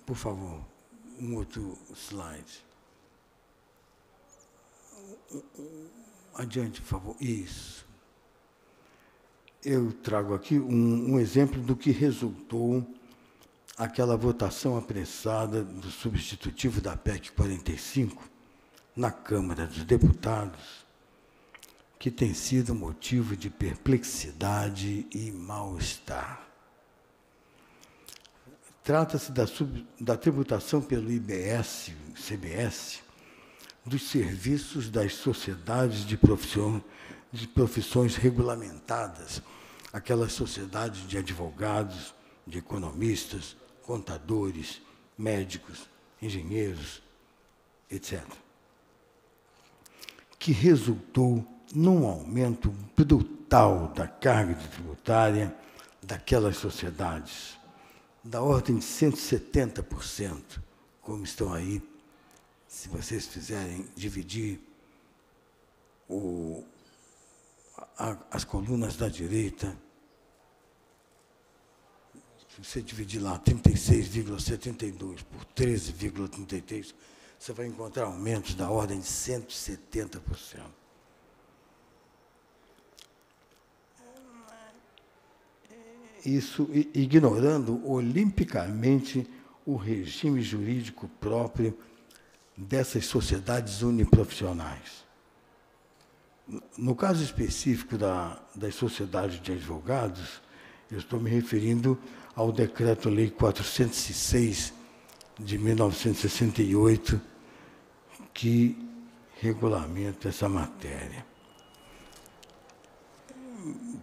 Por favor, um outro slide. Adiante, por favor. Isso. Eu trago aqui um, um exemplo do que resultou aquela votação apressada do substitutivo da PEC 45 na Câmara dos Deputados que tem sido motivo de perplexidade e mal-estar. Trata-se da, sub, da tributação pelo IBS, CBS, dos serviços das sociedades de, profissão, de profissões regulamentadas, aquelas sociedades de advogados, de economistas, contadores, médicos, engenheiros, etc. Que resultou num aumento brutal da carga tributária daquelas sociedades, da ordem de 170%, como estão aí, se vocês fizerem dividir o, a, as colunas da direita, se você dividir lá 36,72 por 13,33, você vai encontrar aumentos da ordem de 170%. isso ignorando olimpicamente o regime jurídico próprio dessas sociedades uniprofissionais. No caso específico da, das sociedades de advogados, eu estou me referindo ao Decreto-Lei 406 de 1968, que regulamenta essa matéria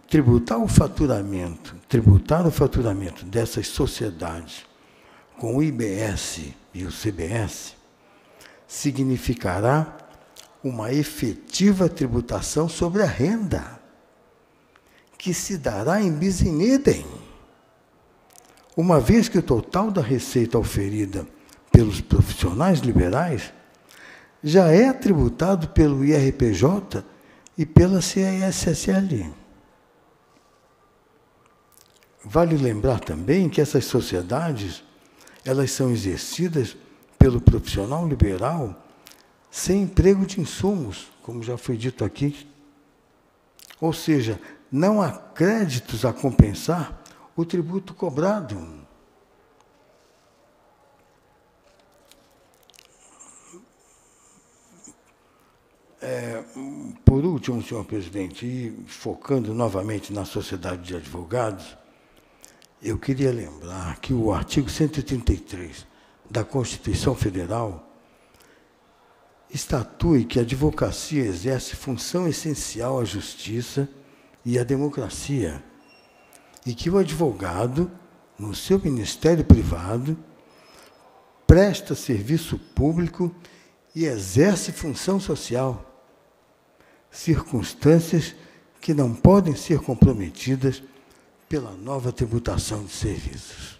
tributar o faturamento, tributar o faturamento dessas sociedades com o IBS e o CBS significará uma efetiva tributação sobre a renda, que se dará em bis uma vez que o total da receita oferida pelos profissionais liberais já é tributado pelo IRPJ e pela CSSL. Vale lembrar também que essas sociedades, elas são exercidas pelo profissional liberal sem emprego de insumos, como já foi dito aqui. Ou seja, não há créditos a compensar o tributo cobrado. É, por último, senhor presidente, e focando novamente na sociedade de advogados, eu queria lembrar que o artigo 133 da Constituição Federal estatui que a advocacia exerce função essencial à justiça e à democracia, e que o advogado, no seu ministério privado, presta serviço público e exerce função social, circunstâncias que não podem ser comprometidas pela nova tributação de serviços.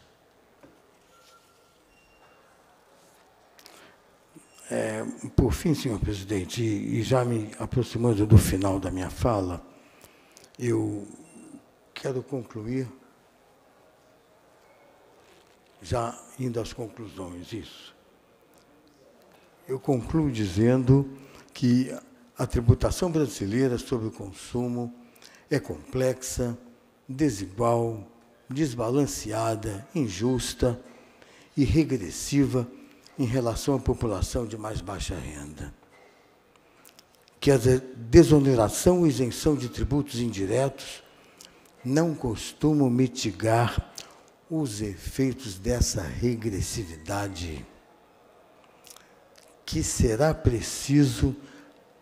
É, por fim, senhor presidente, e já me aproximando do final da minha fala, eu quero concluir já indo às conclusões, isso. Eu concluo dizendo que a tributação brasileira sobre o consumo é complexa, desigual, desbalanceada, injusta e regressiva em relação à população de mais baixa renda. Que a desoneração ou isenção de tributos indiretos não costumam mitigar os efeitos dessa regressividade, que será preciso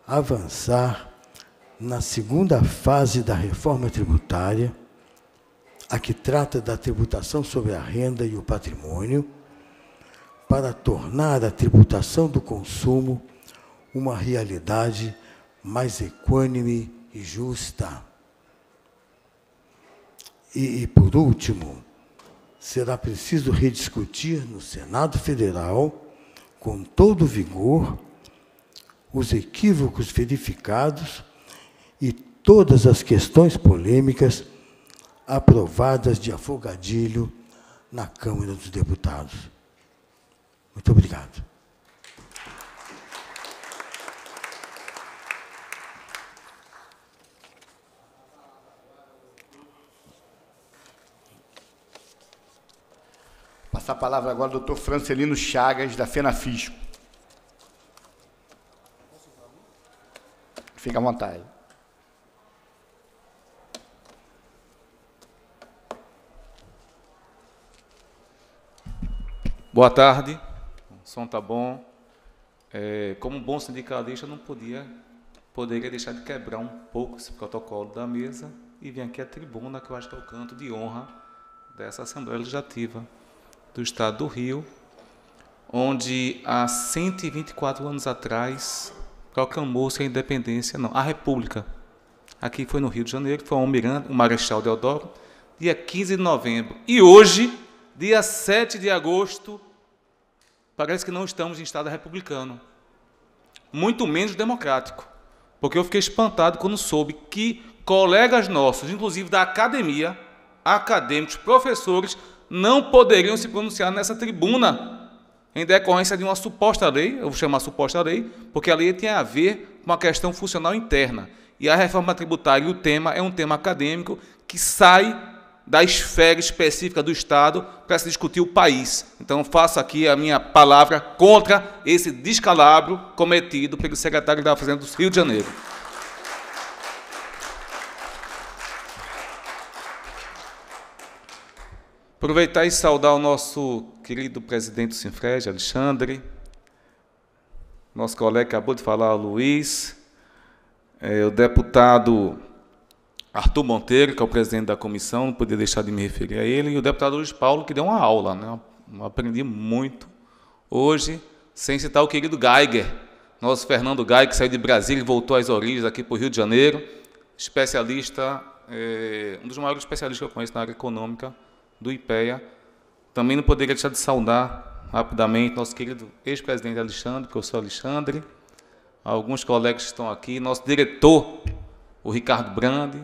avançar na segunda fase da reforma tributária a que trata da tributação sobre a renda e o patrimônio, para tornar a tributação do consumo uma realidade mais equânime e justa. E, e, por último, será preciso rediscutir no Senado Federal, com todo vigor, os equívocos verificados e todas as questões polêmicas aprovadas de afogadilho na Câmara dos Deputados. Muito obrigado. Passar a palavra agora ao doutor Francelino Chagas, da FENAFISCO. Fica à vontade. Boa tarde. O som está bom. É, como bom sindicalista, não podia, poderia deixar de quebrar um pouco esse protocolo da mesa e vir aqui à tribuna, que eu acho que é o canto de honra dessa Assembleia Legislativa do Estado do Rio, onde há 124 anos atrás proclamou-se a independência, não, a República. Aqui foi no Rio de Janeiro, foi o Miranda, o Marechal Deodoro, dia 15 de novembro. E hoje, dia 7 de agosto, parece que não estamos em Estado republicano, muito menos democrático. Porque eu fiquei espantado quando soube que colegas nossos, inclusive da academia, acadêmicos, professores, não poderiam se pronunciar nessa tribuna em decorrência de uma suposta lei, eu vou chamar suposta lei, porque a lei tem a ver com a questão funcional interna. E a reforma tributária, o tema é um tema acadêmico que sai da esfera específica do Estado para se discutir o país. Então, faço aqui a minha palavra contra esse descalabro cometido pelo secretário da Fazenda do Rio de Janeiro. Aproveitar e saudar o nosso querido presidente do Sinfred, Alexandre, nosso colega que acabou de falar, o Luiz, é, o deputado Arthur Monteiro, que é o presidente da comissão, não podia deixar de me referir a ele, e o deputado Luiz Paulo, que deu uma aula. Né? aprendi muito hoje, sem citar o querido Geiger, nosso Fernando Geiger, que saiu de Brasília e voltou às origens aqui para o Rio de Janeiro, especialista, é, um dos maiores especialistas que eu conheço na área econômica do IPEA. Também não poderia deixar de saudar rapidamente nosso querido ex-presidente Alexandre, professor Alexandre, alguns colegas que estão aqui, nosso diretor, o Ricardo Brandi,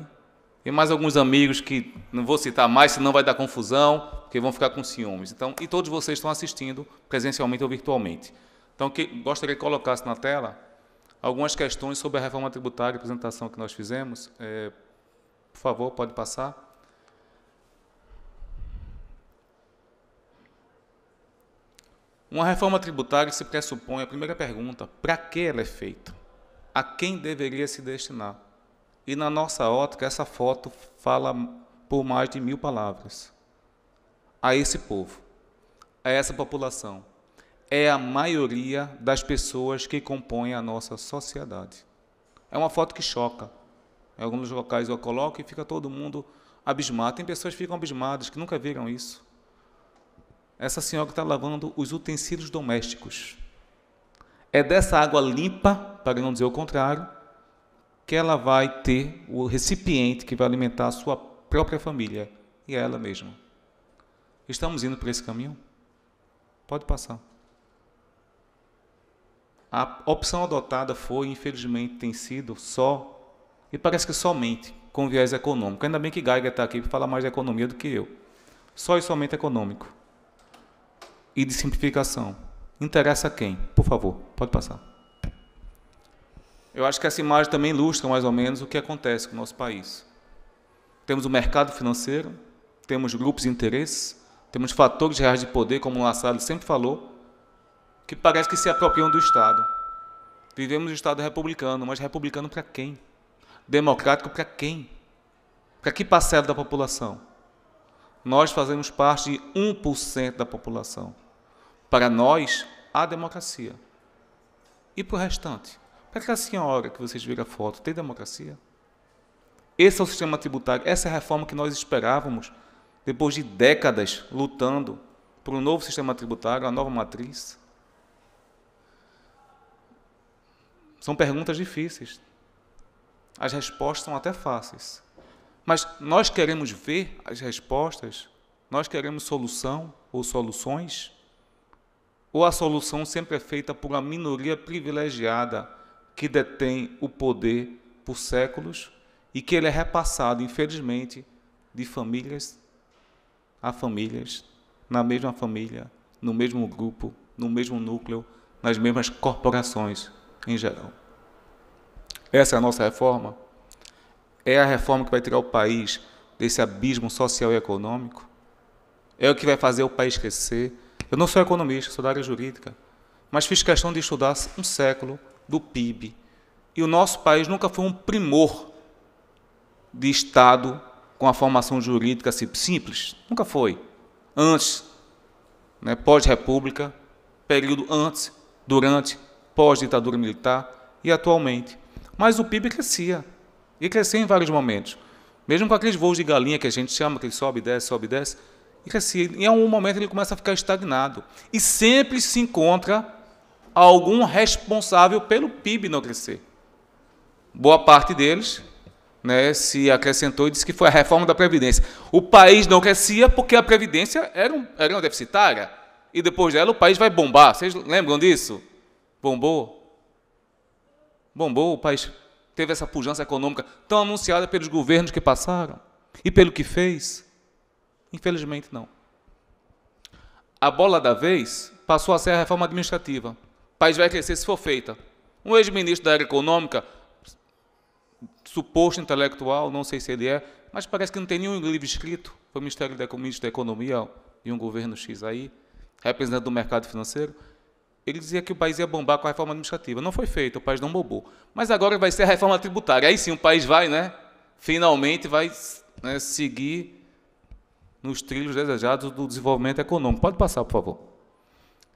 e mais alguns amigos que não vou citar mais, senão vai dar confusão, que vão ficar com ciúmes. Então, e todos vocês estão assistindo presencialmente ou virtualmente. Então, que, gostaria que colocasse na tela algumas questões sobre a reforma tributária, a apresentação que nós fizemos. É, por favor, pode passar. Uma reforma tributária se pressupõe, a primeira pergunta, para que ela é feita? A quem deveria se destinar? E na nossa ótica, essa foto fala por mais de mil palavras. A esse povo, a essa população, é a maioria das pessoas que compõem a nossa sociedade. É uma foto que choca. Em alguns locais eu coloco e fica todo mundo abismado. Tem pessoas que ficam abismadas, que nunca viram isso. Essa senhora que está lavando os utensílios domésticos. É dessa água limpa, para não dizer o contrário, que ela vai ter o recipiente que vai alimentar a sua própria família e é ela mesma. Estamos indo por esse caminho? Pode passar. A opção adotada foi, infelizmente, tem sido só, e parece que somente, com viés econômico. Ainda bem que Geiger está aqui para falar mais de economia do que eu. Só e somente econômico. E de simplificação. Interessa a quem? Por favor, pode passar. Eu acho que essa imagem também ilustra mais ou menos o que acontece com o nosso país. Temos o mercado financeiro, temos grupos de interesses, temos fatores reais de poder, como o Lassalle sempre falou, que parece que se apropriam do Estado. Vivemos um Estado republicano, mas republicano para quem? Democrático para quem? Para que parcela da população? Nós fazemos parte de 1% da população. Para nós, a democracia. E para o restante? Para aquela senhora que vocês viram a foto, tem democracia? Esse é o sistema tributário, essa é a reforma que nós esperávamos, depois de décadas lutando por um novo sistema tributário, uma nova matriz. São perguntas difíceis. As respostas são até fáceis. Mas nós queremos ver as respostas, nós queremos solução ou soluções, ou a solução sempre é feita por uma minoria privilegiada que detém o poder por séculos e que ele é repassado, infelizmente, de famílias a famílias, na mesma família, no mesmo grupo, no mesmo núcleo, nas mesmas corporações em geral. Essa é a nossa reforma? É a reforma que vai tirar o país desse abismo social e econômico? É o que vai fazer o país crescer? Eu não sou economista, sou da área jurídica, mas fiz questão de estudar um século do PIB. E o nosso país nunca foi um primor de Estado com a formação jurídica assim simples. Nunca foi. Antes, né, pós-república, período antes, durante, pós-ditadura militar e atualmente. Mas o PIB crescia. E crescia em vários momentos. Mesmo com aqueles voos de galinha que a gente chama, que ele sobe, desce, sobe, desce, e crescia. Em algum momento ele começa a ficar estagnado. E sempre se encontra algum responsável pelo PIB não crescer. Boa parte deles né, se acrescentou e disse que foi a reforma da Previdência. O país não crescia porque a Previdência era, um, era uma deficitária. E depois dela o país vai bombar. Vocês lembram disso? Bombou. Bombou, o país teve essa pujança econômica tão anunciada pelos governos que passaram e pelo que fez. Infelizmente, não. A bola da vez passou a ser a reforma administrativa. O país vai crescer se for feita. Um ex-ministro da área econômica, suposto intelectual, não sei se ele é, mas parece que não tem nenhum livro escrito. Foi Ministério da, ministro da Economia e um governo X aí, representante do mercado financeiro. Ele dizia que o país ia bombar com a reforma administrativa. Não foi feito, o país não bombou. Mas agora vai ser a reforma tributária. Aí sim o país vai, né? Finalmente vai né, seguir nos trilhos desejados do desenvolvimento econômico. Pode passar, por favor.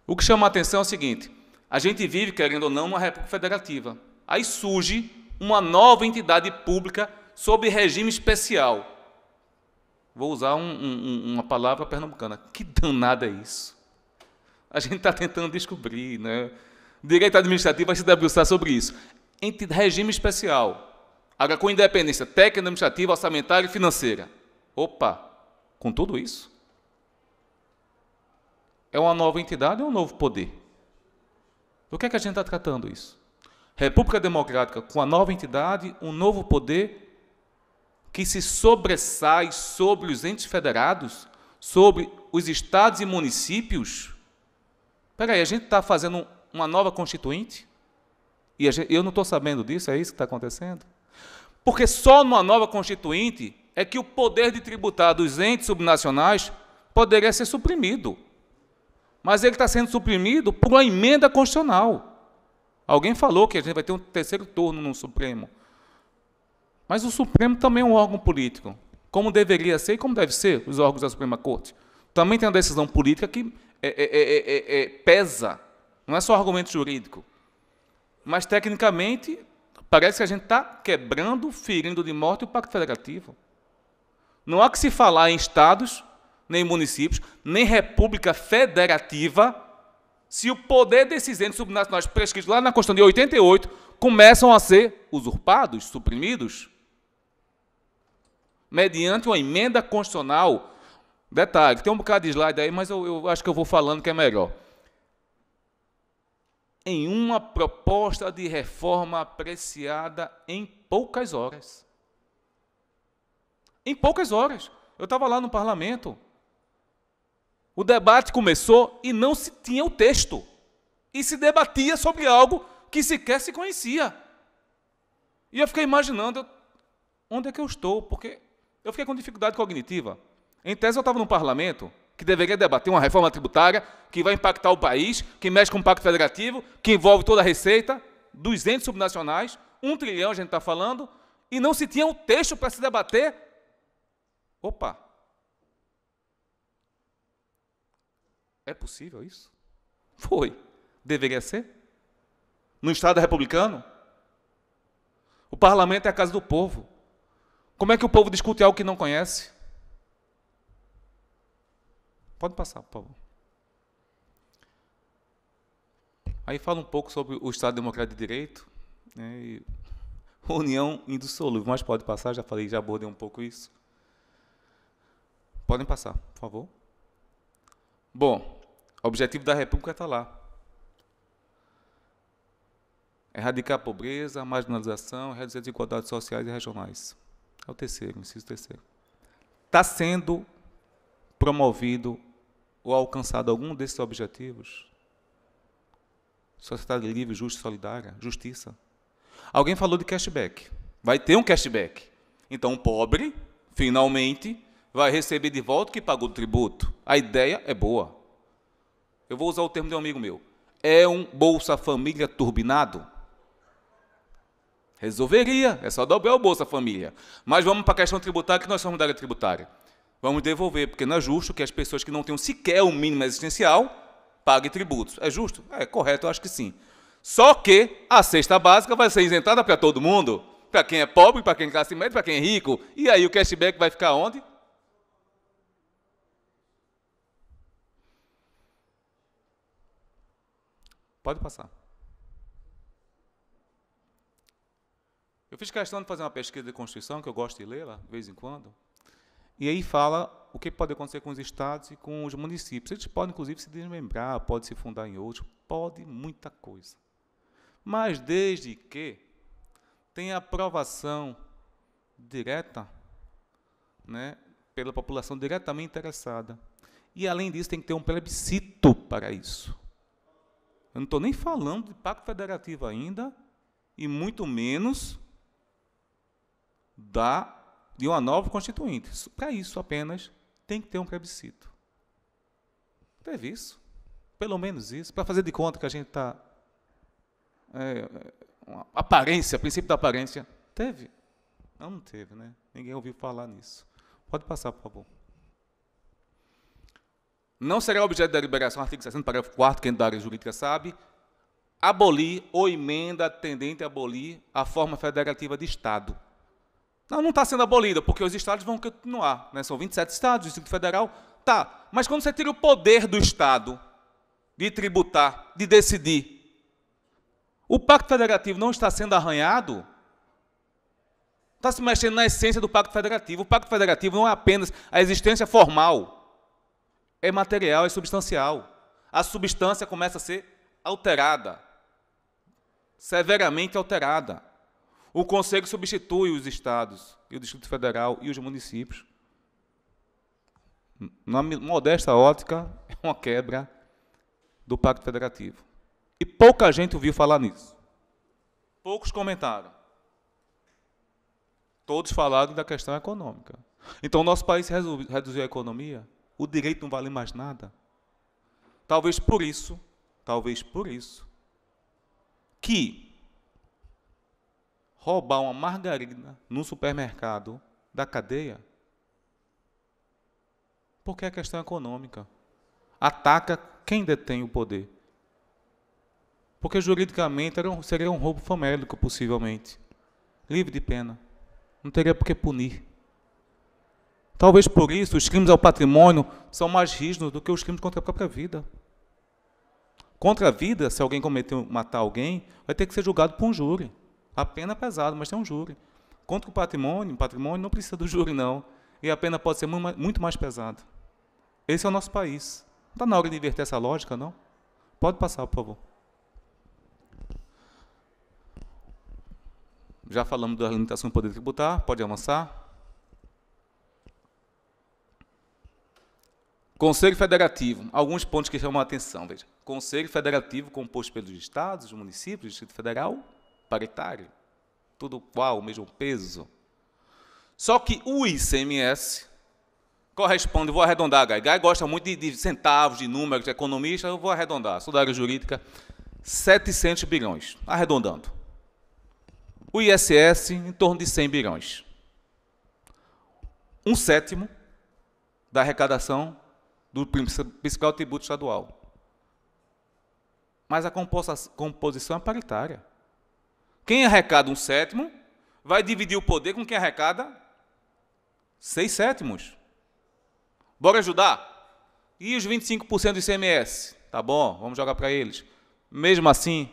O que chama a atenção é o seguinte: a gente vive, querendo ou não, uma república federativa. Aí surge uma nova entidade pública sob regime especial. Vou usar um, um, uma palavra pernambucana. Que danada é isso? A gente está tentando descobrir, né? Direito administrativo vai se debruçar sobre isso. Entidade, regime especial. Agora, com independência técnica, administrativa, orçamentária e financeira. Opa, com tudo isso? É uma nova entidade ou é um novo poder? Do que é que a gente está tratando isso? República Democrática com a nova entidade, um novo poder que se sobressai sobre os entes federados, sobre os estados e municípios. Espera aí, a gente está fazendo uma nova constituinte? E gente, eu não estou sabendo disso, é isso que está acontecendo? Porque só numa nova constituinte é que o poder de tributar dos entes subnacionais poderia ser suprimido mas ele está sendo suprimido por uma emenda constitucional. Alguém falou que a gente vai ter um terceiro turno no Supremo. Mas o Supremo também é um órgão político, como deveria ser e como deve ser os órgãos da Suprema Corte. Também tem uma decisão política que é, é, é, pesa, não é só argumento jurídico. Mas, tecnicamente, parece que a gente está quebrando, ferindo de morte o Pacto Federativo. Não há que se falar em estados nem municípios, nem república federativa, se o poder desses entes subnacionais prescritos lá na Constituição de 88 começam a ser usurpados, suprimidos, mediante uma emenda constitucional. Detalhe, tem um bocado de slide aí, mas eu, eu acho que eu vou falando que é melhor. Em uma proposta de reforma apreciada em poucas horas. Em poucas horas. Eu estava lá no parlamento. O debate começou e não se tinha o texto. E se debatia sobre algo que sequer se conhecia. E eu fiquei imaginando onde é que eu estou, porque eu fiquei com dificuldade cognitiva. Em tese, eu estava no parlamento que deveria debater uma reforma tributária que vai impactar o país, que mexe com o pacto federativo, que envolve toda a receita dos entes subnacionais, um trilhão a gente está falando, e não se tinha um texto para se debater. Opa, É possível isso? Foi. Deveria ser? No Estado republicano? O parlamento é a casa do povo. Como é que o povo discute algo que não conhece? Pode passar, por favor. Aí fala um pouco sobre o Estado Democrático de Direito. Né, e união indissolúvel, mas pode passar, já falei, já abordei um pouco isso. Podem passar, por favor. Bom, o objetivo da República está é lá. Erradicar a pobreza, a marginalização, reduzir as desigualdades sociais e regionais. É o terceiro, inciso terceiro. Está sendo promovido ou alcançado algum desses objetivos? Sociedade livre, justa e solidária, justiça. Alguém falou de cashback. Vai ter um cashback. Então o pobre, finalmente, vai receber de volta o que pagou o tributo. A ideia é boa. Eu vou usar o termo de um amigo meu. É um Bolsa Família turbinado? Resolveria, é só dobrar o Bolsa Família. Mas vamos para a questão tributária, que nós somos da área tributária. Vamos devolver, porque não é justo que as pessoas que não tenham sequer o um mínimo existencial paguem tributos. É justo? É correto, eu acho que sim. Só que a cesta básica vai ser isentada para todo mundo, para quem é pobre, para quem é classe média, para quem é rico. E aí o cashback vai ficar onde? Pode passar. Eu fiz questão de fazer uma pesquisa de Constituição, que eu gosto de ler lá, de vez em quando, e aí fala o que pode acontecer com os estados e com os municípios. Eles podem, inclusive, se desmembrar, pode se fundar em outros, pode muita coisa. Mas desde que tenha aprovação direta né, pela população diretamente interessada. E, além disso, tem que ter um plebiscito para isso. Eu não estou nem falando de pacto federativo ainda, e muito menos da, de uma nova constituinte. Para isso apenas tem que ter um plebiscito. Teve isso. Pelo menos isso. Para fazer de conta que a gente está. É, é aparência, princípio da aparência. Teve? Não, não teve, né? Ninguém ouviu falar nisso. Pode passar, por favor não será objeto da deliberação, artigo 60, parágrafo 4 quem é da área jurídica sabe, abolir ou emenda tendente a abolir a forma federativa de Estado. Não, não está sendo abolida, porque os estados vão continuar. Né? São 27 estados, o Distrito Federal. Tá, mas quando você tira o poder do Estado de tributar, de decidir, o Pacto Federativo não está sendo arranhado? Está se mexendo na essência do Pacto Federativo. O Pacto Federativo não é apenas a existência formal é material, é substancial. A substância começa a ser alterada, severamente alterada. O Conselho substitui os estados e o Distrito Federal e os municípios. Na modesta ótica, é uma quebra do Pacto Federativo. E pouca gente ouviu falar nisso. Poucos comentaram. Todos falaram da questão econômica. Então, nosso país reduziu a economia o direito não vale mais nada. Talvez por isso, talvez por isso, que roubar uma margarina num supermercado da cadeia, porque é questão econômica, ataca quem detém o poder. Porque juridicamente seria um roubo famélico, possivelmente. Livre de pena. Não teria por que punir. Talvez por isso os crimes ao patrimônio são mais rígidos do que os crimes contra a própria vida. Contra a vida, se alguém cometeu matar alguém, vai ter que ser julgado por um júri. A pena é pesada, mas tem um júri. Contra o patrimônio, o patrimônio não precisa do júri, não. E a pena pode ser muito mais pesada. Esse é o nosso país. Não está na hora de inverter essa lógica, não? Pode passar, por favor. Já falamos da limitação do poder tributar, pode avançar. Conselho Federativo, alguns pontos que chamam a atenção, veja. Conselho Federativo composto pelos estados, municípios, Distrito Federal, paritário, tudo qual o mesmo peso. Só que o ICMS corresponde, vou arredondar, Gai, Gai gosta muito de, de centavos, de números, de economista, eu vou arredondar, sou da área jurídica, 700 bilhões, arredondando. O ISS, em torno de 100 bilhões. Um sétimo da arrecadação do principal tributo estadual. Mas a composição é paritária. Quem arrecada um sétimo vai dividir o poder com quem arrecada seis sétimos. Bora ajudar? E os 25% do ICMS? Tá bom, vamos jogar para eles. Mesmo assim,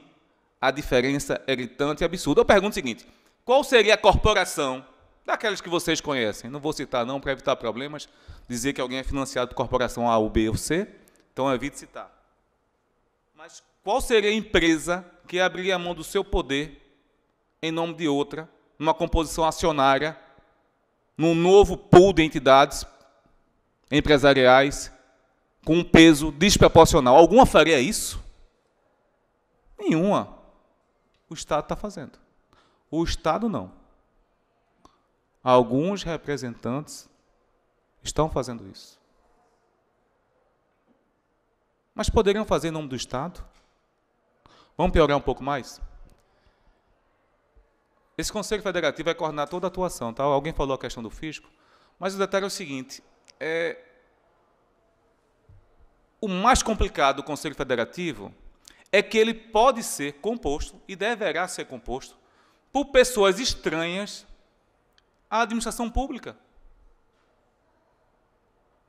a diferença é gritante e absurda. Eu pergunto o seguinte: qual seria a corporação daquelas que vocês conhecem. Não vou citar não para evitar problemas, dizer que alguém é financiado por corporação A, ou B ou C, então evite citar. Mas qual seria a empresa que abriria a mão do seu poder em nome de outra, numa composição acionária, num novo pool de entidades empresariais com um peso desproporcional? Alguma faria isso? Nenhuma. O Estado está fazendo. O Estado não. Alguns representantes estão fazendo isso. Mas poderiam fazer em nome do Estado? Vamos piorar um pouco mais? Esse Conselho Federativo vai coordenar toda a atuação. Tá? Alguém falou a questão do fisco, mas o detalhe é o seguinte: é... o mais complicado do Conselho Federativo é que ele pode ser composto e deverá ser composto por pessoas estranhas a administração pública.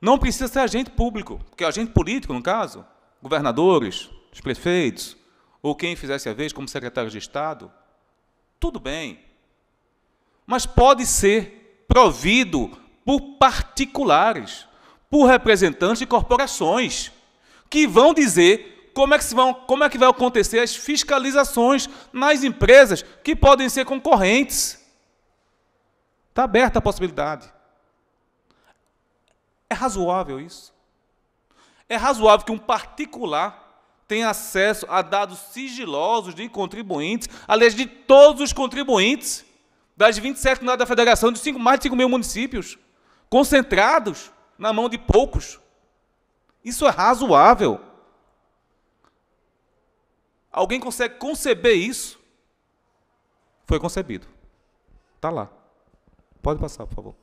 Não precisa ser agente público, porque é agente político, no caso, governadores, os prefeitos, ou quem fizesse a vez como secretário de Estado, tudo bem. Mas pode ser provido por particulares, por representantes de corporações, que vão dizer como é que, vão, como é que vai acontecer as fiscalizações nas empresas que podem ser concorrentes. Está aberta a possibilidade. É razoável isso? É razoável que um particular tenha acesso a dados sigilosos de contribuintes, aliás, de todos os contribuintes das 27 unidades da federação, de cinco, mais de 5 mil municípios, concentrados na mão de poucos. Isso é razoável. Alguém consegue conceber isso? Foi concebido. Está lá. Pode passar, por favor.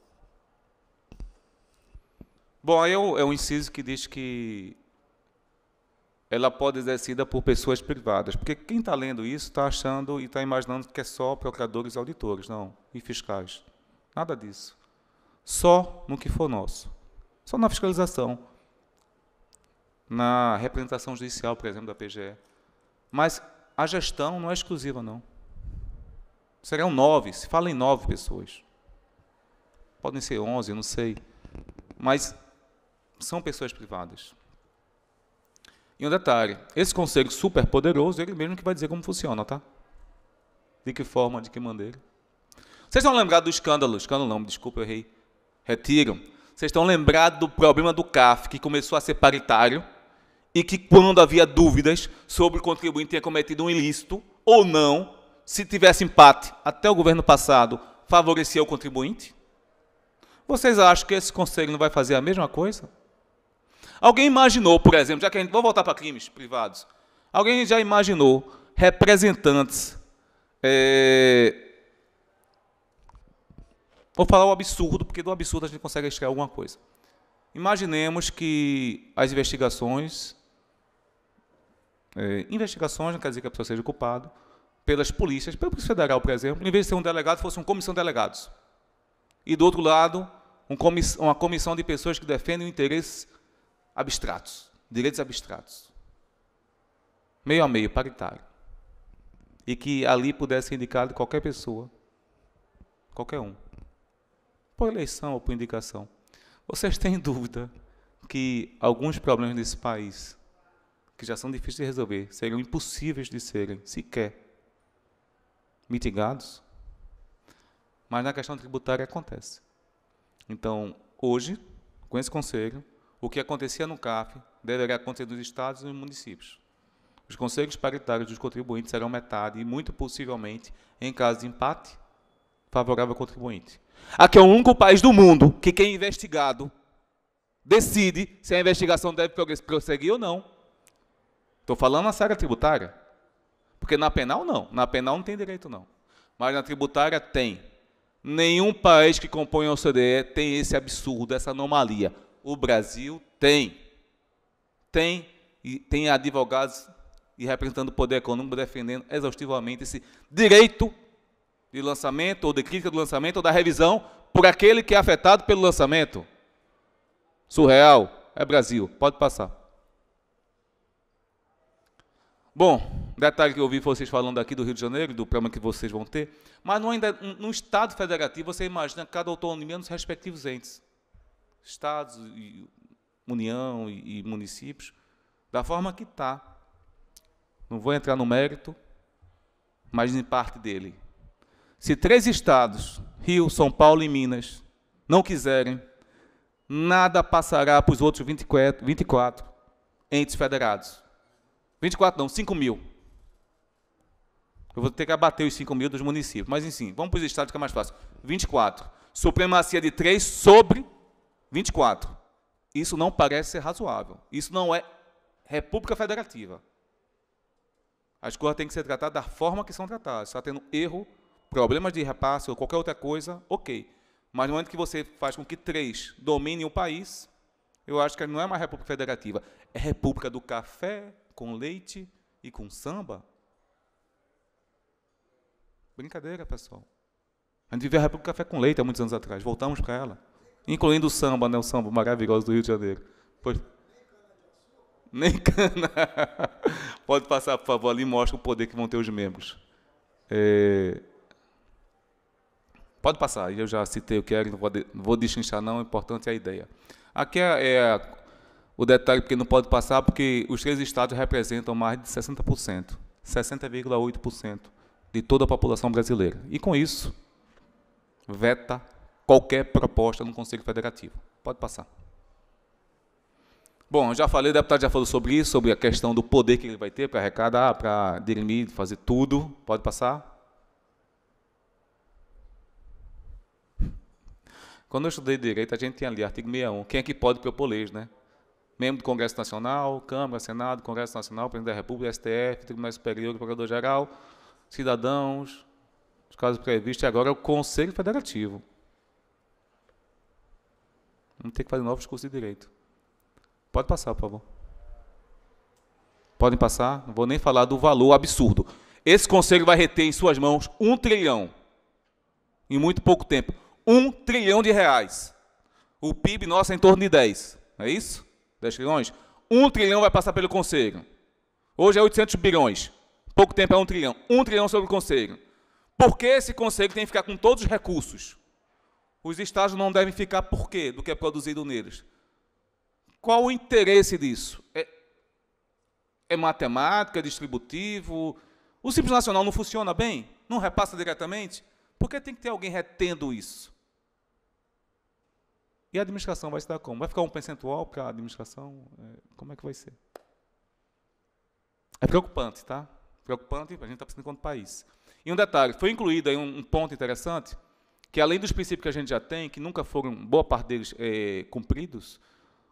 Bom, aí é um é inciso que diz que ela pode ser exercida por pessoas privadas, porque quem está lendo isso está achando e está imaginando que é só procuradores e auditores, não, e fiscais. Nada disso. Só no que for nosso. Só na fiscalização, na representação judicial, por exemplo, da PGE. Mas a gestão não é exclusiva, não. Serão é nove, se fala em nove pessoas podem ser 11, eu não sei. Mas são pessoas privadas. E um detalhe, esse conselho super poderoso, ele mesmo que vai dizer como funciona, tá? De que forma, de que maneira. Vocês estão lembrados do escândalo? Escândalo não, desculpa, eu errei. Retiram. Vocês estão lembrados do problema do CAF, que começou a ser paritário, e que quando havia dúvidas sobre o contribuinte ter cometido um ilícito ou não, se tivesse empate até o governo passado, favorecia o contribuinte? Vocês acham que esse conselho não vai fazer a mesma coisa? Alguém imaginou, por exemplo, já que a gente. Vamos voltar para crimes privados. Alguém já imaginou representantes. É, vou falar o absurdo, porque do absurdo a gente consegue extrair alguma coisa. Imaginemos que as investigações. É, investigações, não quer dizer que a pessoa seja culpada, pelas polícias, pelo Polícia Federal, por exemplo, em vez de ser um delegado, fosse uma comissão de delegados. E do outro lado, uma comissão de pessoas que defendem interesses abstratos, direitos abstratos, meio a meio, paritário, e que ali pudesse ser indicado qualquer pessoa, qualquer um, por eleição ou por indicação. Vocês têm dúvida que alguns problemas desse país, que já são difíceis de resolver, seriam impossíveis de serem sequer mitigados? Mas na questão tributária acontece. Então, hoje, com esse conselho, o que acontecia no CAF deverá acontecer nos estados e nos municípios. Os conselhos paritários dos contribuintes serão metade e, muito possivelmente, em caso de empate, favorável ao contribuinte. Aqui é o único país do mundo que quem é investigado decide se a investigação deve prosseguir ou não. Estou falando na série tributária. Porque na penal não. Na penal não tem direito, não. Mas na tributária tem. Nenhum país que compõe a OCDE tem esse absurdo, essa anomalia. O Brasil tem. Tem e tem advogados e representando o poder econômico defendendo exaustivamente esse direito de lançamento ou de crítica do lançamento ou da revisão por aquele que é afetado pelo lançamento. Surreal, é Brasil. Pode passar. Bom, detalhe que eu ouvi vocês falando aqui do Rio de Janeiro, do problema que vocês vão ter, mas no Estado federativo, você imagina cada autonomia nos respectivos entes, Estados, e, União e, e municípios, da forma que está. Não vou entrar no mérito, mas em parte dele. Se três estados, Rio, São Paulo e Minas, não quiserem, nada passará para os outros 24, 24 entes federados. 24 não, 5 mil. Eu vou ter que abater os 5 mil dos municípios. Mas, enfim, vamos para os estados que é mais fácil. 24. Supremacia de 3 sobre 24. Isso não parece ser razoável. Isso não é República Federativa. As coisas têm que ser tratadas da forma que são tratadas. Se está tendo erro, problemas de repasse ou qualquer outra coisa, ok. Mas no momento que você faz com que três dominem o país, eu acho que não é uma república federativa. É república do café, com leite e com samba. Brincadeira, pessoal. A gente viveu a República Café com Leite há muitos anos atrás, voltamos para ela. Incluindo o samba, né? O samba maravilhoso do Rio de Janeiro. Pois... Nem cana. Pode passar, por favor, ali mostra o poder que vão ter os membros. É... Pode passar, eu já citei o que era, não vou, de... não vou não, o importante é a ideia. Aqui é, é o detalhe porque não pode passar, porque os três estados representam mais de 60%, 60,8% de toda a população brasileira. E com isso, veta qualquer proposta no Conselho Federativo. Pode passar. Bom, já falei, o deputado já falou sobre isso, sobre a questão do poder que ele vai ter para arrecadar, para dirimir, fazer tudo. Pode passar. Quando eu estudei direito, a gente tem ali artigo 61, quem é que pode propor leis, né? Membro do Congresso Nacional, Câmara, Senado, Congresso Nacional, Presidente da República, STF, Tribunal Superior, Procurador-Geral, cidadãos, os casos previstos, e agora é o Conselho Federativo. Vamos tem que fazer novos cursos de direito. Pode passar, por favor. Podem passar? Não vou nem falar do valor absurdo. Esse conselho vai reter em suas mãos um trilhão. Em muito pouco tempo. Um trilhão de reais. O PIB nosso é em torno de 10. É isso? 10 trilhões? Um trilhão vai passar pelo conselho. Hoje é 800 bilhões. Pouco tempo é um trilhão. Um trilhão sobre o Conselho. Por que esse Conselho tem que ficar com todos os recursos? Os Estados não devem ficar por quê do que é produzido neles? Qual o interesse disso? É, é matemática, é distributivo? O Simples Nacional não funciona bem? Não repassa diretamente? Por que tem que ter alguém retendo isso? E a administração vai se dar como? Vai ficar um percentual para a administração? É, como é que vai ser? É preocupante, tá? preocupante, tipo, a gente está precisando enquanto país. E um detalhe, foi incluído aí um, um, ponto interessante, que além dos princípios que a gente já tem, que nunca foram, boa parte deles, é, cumpridos,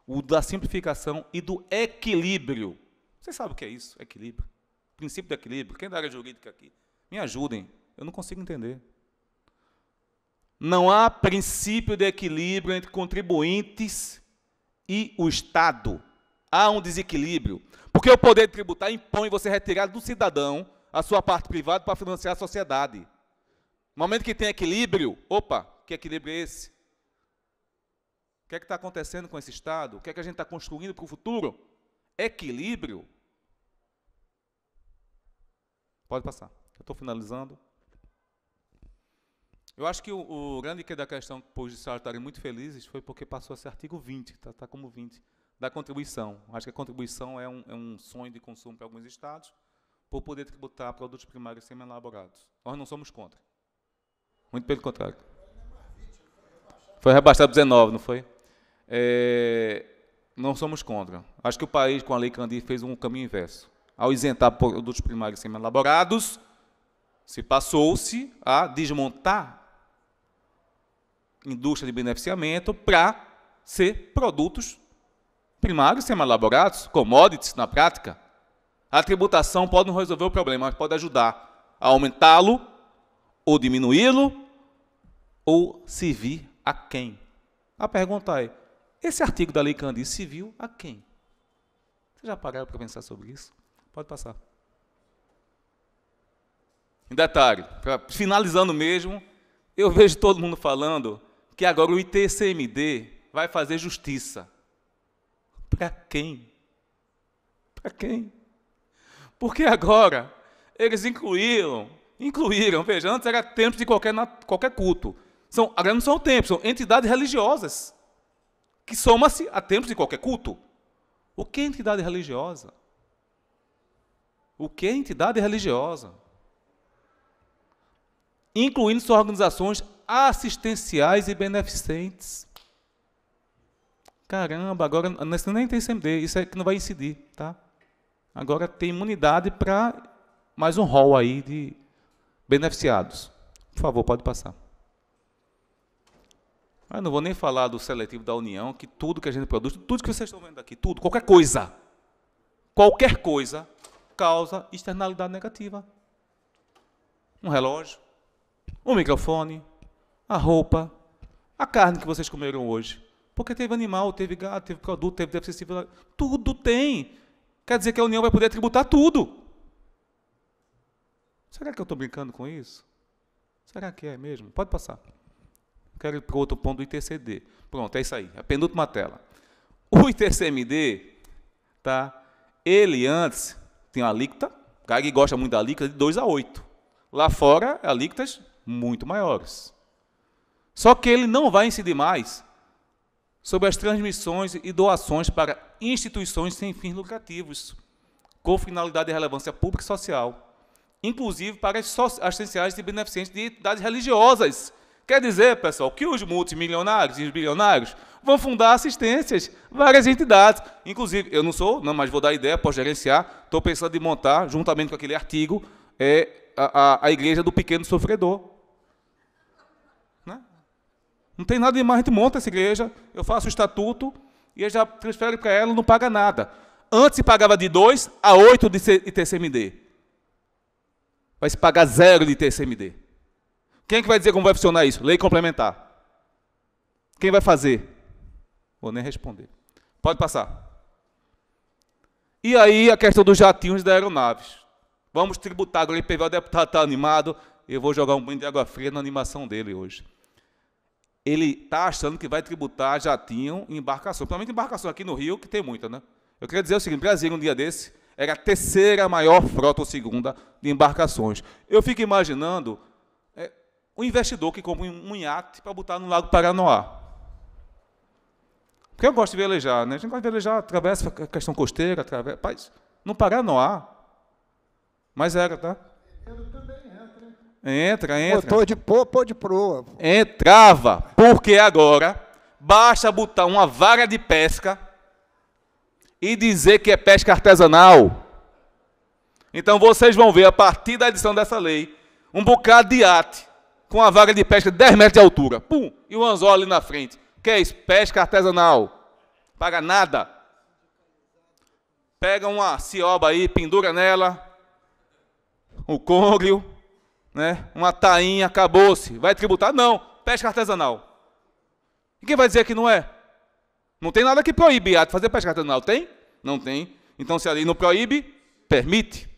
o da simplificação e do equilíbrio. Vocês sabem o que é isso, equilíbrio? princípio do equilíbrio. Quem é da área jurídica aqui? Me ajudem, eu não consigo entender. Não há princípio de equilíbrio entre contribuintes e o Estado há um desequilíbrio, porque o poder tributário impõe você retirar do cidadão a sua parte privada para financiar a sociedade. No momento que tem equilíbrio, opa, que equilíbrio é esse? O que é que está acontecendo com esse Estado? O que é que a gente está construindo para o futuro? Equilíbrio. Pode passar. Eu estou finalizando. Eu acho que o, o grande que da questão que os de estarem muito felizes foi porque passou esse artigo 20, está tá como 20 da contribuição. Acho que a contribuição é um, é um sonho de consumo para alguns estados, por poder tributar produtos primários semi-elaborados. Nós não somos contra. Muito pelo contrário. Foi rebaixado 19, não foi? É, não somos contra. Acho que o país, com a Lei Candir, fez um caminho inverso. Ao isentar produtos primários semi-elaborados, se passou-se a desmontar indústria de beneficiamento para ser produtos primários semi-elaborados, commodities na prática, a tributação pode não resolver o problema, mas pode ajudar a aumentá-lo ou diminuí-lo ou servir a quem? A pergunta é: esse artigo da Lei se serviu a quem? Vocês já pararam para pensar sobre isso? Pode passar. Em detalhe, pra, finalizando mesmo, eu vejo todo mundo falando que agora o ITCMD vai fazer justiça. Para quem? Para quem? Porque agora eles incluíram, incluíram, veja, antes era templo de qualquer, qualquer culto. São, agora não são templos, são entidades religiosas que soma-se a templos de qualquer culto. O que é entidade religiosa? O que é entidade religiosa? Incluindo suas organizações assistenciais e beneficentes caramba, agora nós nem tem CMD, isso é que não vai incidir, tá? Agora tem imunidade para mais um rol aí de beneficiados. Por favor, pode passar. Ah, eu não vou nem falar do seletivo da União, que tudo que a gente produz, tudo que vocês estão vendo aqui, tudo, qualquer coisa, qualquer coisa causa externalidade negativa. Um relógio, um microfone, a roupa, a carne que vocês comeram hoje. Porque teve animal, teve gato, teve produto, teve deficiência, tudo tem. Quer dizer que a União vai poder tributar tudo. Será que eu estou brincando com isso? Será que é mesmo? Pode passar. Quero ir para outro ponto do ITCD. Pronto, é isso aí. A é penúltima tela. O ITCMD, tá? ele antes tem uma alíquota, o cara que gosta muito da alíquota, de 2 a 8. Lá fora, alíquotas muito maiores. Só que ele não vai incidir mais sobre as transmissões e doações para instituições sem fins lucrativos, com finalidade de relevância pública e social, inclusive para as assistenciais e beneficentes de entidades religiosas. Quer dizer, pessoal, que os multimilionários e os bilionários vão fundar assistências, várias entidades. Inclusive, eu não sou, não, mas vou dar ideia, posso gerenciar. Estou pensando em montar, juntamente com aquele artigo, é, a, a, a Igreja do Pequeno Sofredor, não tem nada demais, a gente monta essa igreja, eu faço o estatuto e já transfere para ela, não paga nada. Antes se pagava de 2 a 8 de TCMD. Vai se pagar zero de TCMD. Quem é que vai dizer como vai funcionar isso? Lei complementar. Quem vai fazer? Vou nem responder. Pode passar. E aí a questão dos jatinhos das aeronaves. Vamos tributar agora o IPV, o deputado está animado. Eu vou jogar um banho de água fria na animação dele hoje ele está achando que vai tributar jatinho e embarcação. Principalmente embarcação aqui no Rio, que tem muita, né? Eu queria dizer o seguinte, Brasil, um dia desse, era a terceira maior frota ou segunda de embarcações. Eu fico imaginando é, um investidor que compra um iate para botar no Lago Paranoá. Porque eu gosto de velejar, né? A gente gosta de velejar, atravessa da questão costeira, atravessa... Paz, no Paranoá. Mas era, tá? Eu também. Entra, entra. Pô, de pô de proa. Entrava, porque agora basta botar uma vara de pesca e dizer que é pesca artesanal. Então vocês vão ver, a partir da edição dessa lei, um bocado de arte com a vara de pesca de 10 metros de altura. Pum! E o anzol ali na frente. Que é isso? Pesca artesanal. Paga nada. Pega uma cioba aí, pendura nela, o côngreo, né? uma tainha, acabou-se. Vai tributar? Não. Pesca artesanal. E quem vai dizer que não é? Não tem nada que proíbe a fazer pesca artesanal. Tem? Não tem. Então, se ali não proíbe, permite.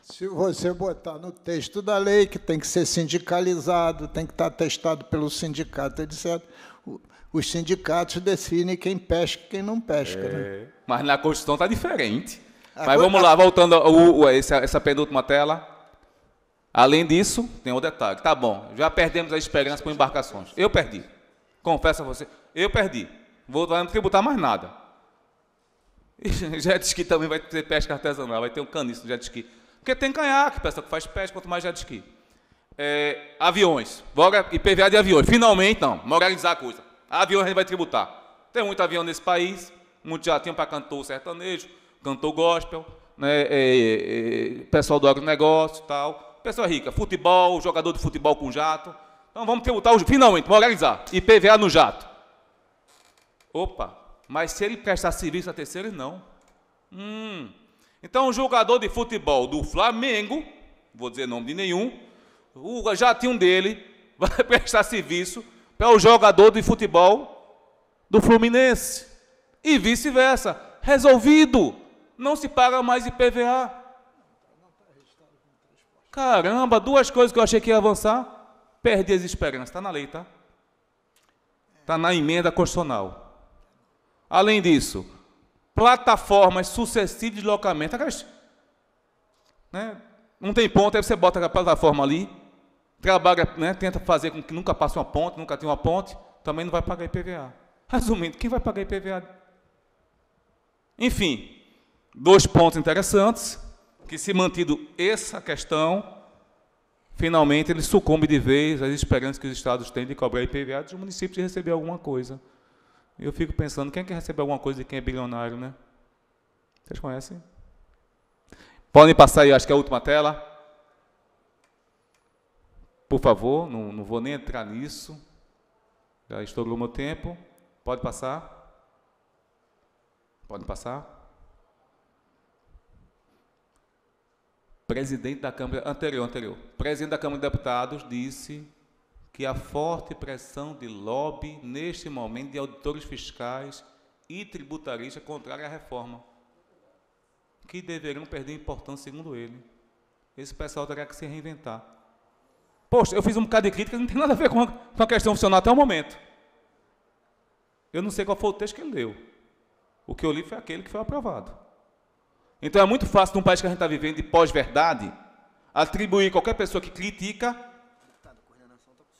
Se você botar no texto da lei que tem que ser sindicalizado, tem que estar testado pelo sindicato, etc., os sindicatos definem quem pesca e quem não pesca. Né? É. Né? Mas na Constituição está diferente. Agora, Mas vamos tá. lá, voltando a, a, a, essa, essa penúltima tela. Além disso, tem um detalhe. Tá bom, já perdemos a esperança com embarcações. Eu perdi. Confesso a você, eu perdi. Vou não tributar mais nada. E jet ski também vai ter pesca artesanal, vai ter um caniço de jet ski. Porque tem canhaque, pessoal que faz pesca, quanto mais jet ski. É, aviões, e IPVA de aviões. Finalmente, não, moralizar a coisa. Aviões a gente vai tributar. Tem muito avião nesse país, muito jatinho para cantor sertanejo, cantor gospel, né, é, é, é pessoal do agronegócio e tal. Pessoa rica, futebol, jogador de futebol com jato. Então vamos tributar os. Finalmente, vamos organizar. IPVA no jato. Opa, mas se ele prestar serviço a terceiros, não. Hum. Então, um jogador de futebol do Flamengo, vou dizer nome de nenhum, o jatinho dele vai prestar serviço para o jogador de futebol do Fluminense. E vice-versa. Resolvido. Não se paga mais IPVA. Caramba, duas coisas que eu achei que ia avançar. Perdi as esperanças. Está na lei, tá? Está na emenda constitucional. Além disso, plataformas sucessivas de deslocamento. Aquelas, né? Não tem ponte, aí você bota a plataforma ali, trabalha, né? tenta fazer com que nunca passe uma ponte, nunca tenha uma ponte, também não vai pagar IPVA. Resumindo, quem vai pagar IPVA? Enfim, dois pontos interessantes que, se mantido essa questão, finalmente ele sucumbe de vez às esperanças que os estados têm de cobrar IPVA dos municípios de receber alguma coisa. Eu fico pensando, quem é quer receber alguma coisa de quem é bilionário, né? Vocês conhecem? Podem passar aí, acho que é a última tela. Por favor, não, não vou nem entrar nisso. Já estourou meu tempo. Pode passar? Pode passar? presidente da Câmara, anterior, anterior, presidente da Câmara de Deputados disse que a forte pressão de lobby neste momento de auditores fiscais e tributaristas contrários à reforma, que deveriam perder importância, segundo ele. Esse pessoal terá que se reinventar. Poxa, eu fiz um bocado de crítica, não tem nada a ver com a, com a questão funcionar até o momento. Eu não sei qual foi o texto que ele deu. O que eu li foi aquele que foi aprovado. Então é muito fácil num país que a gente está vivendo de pós-verdade atribuir qualquer pessoa que critica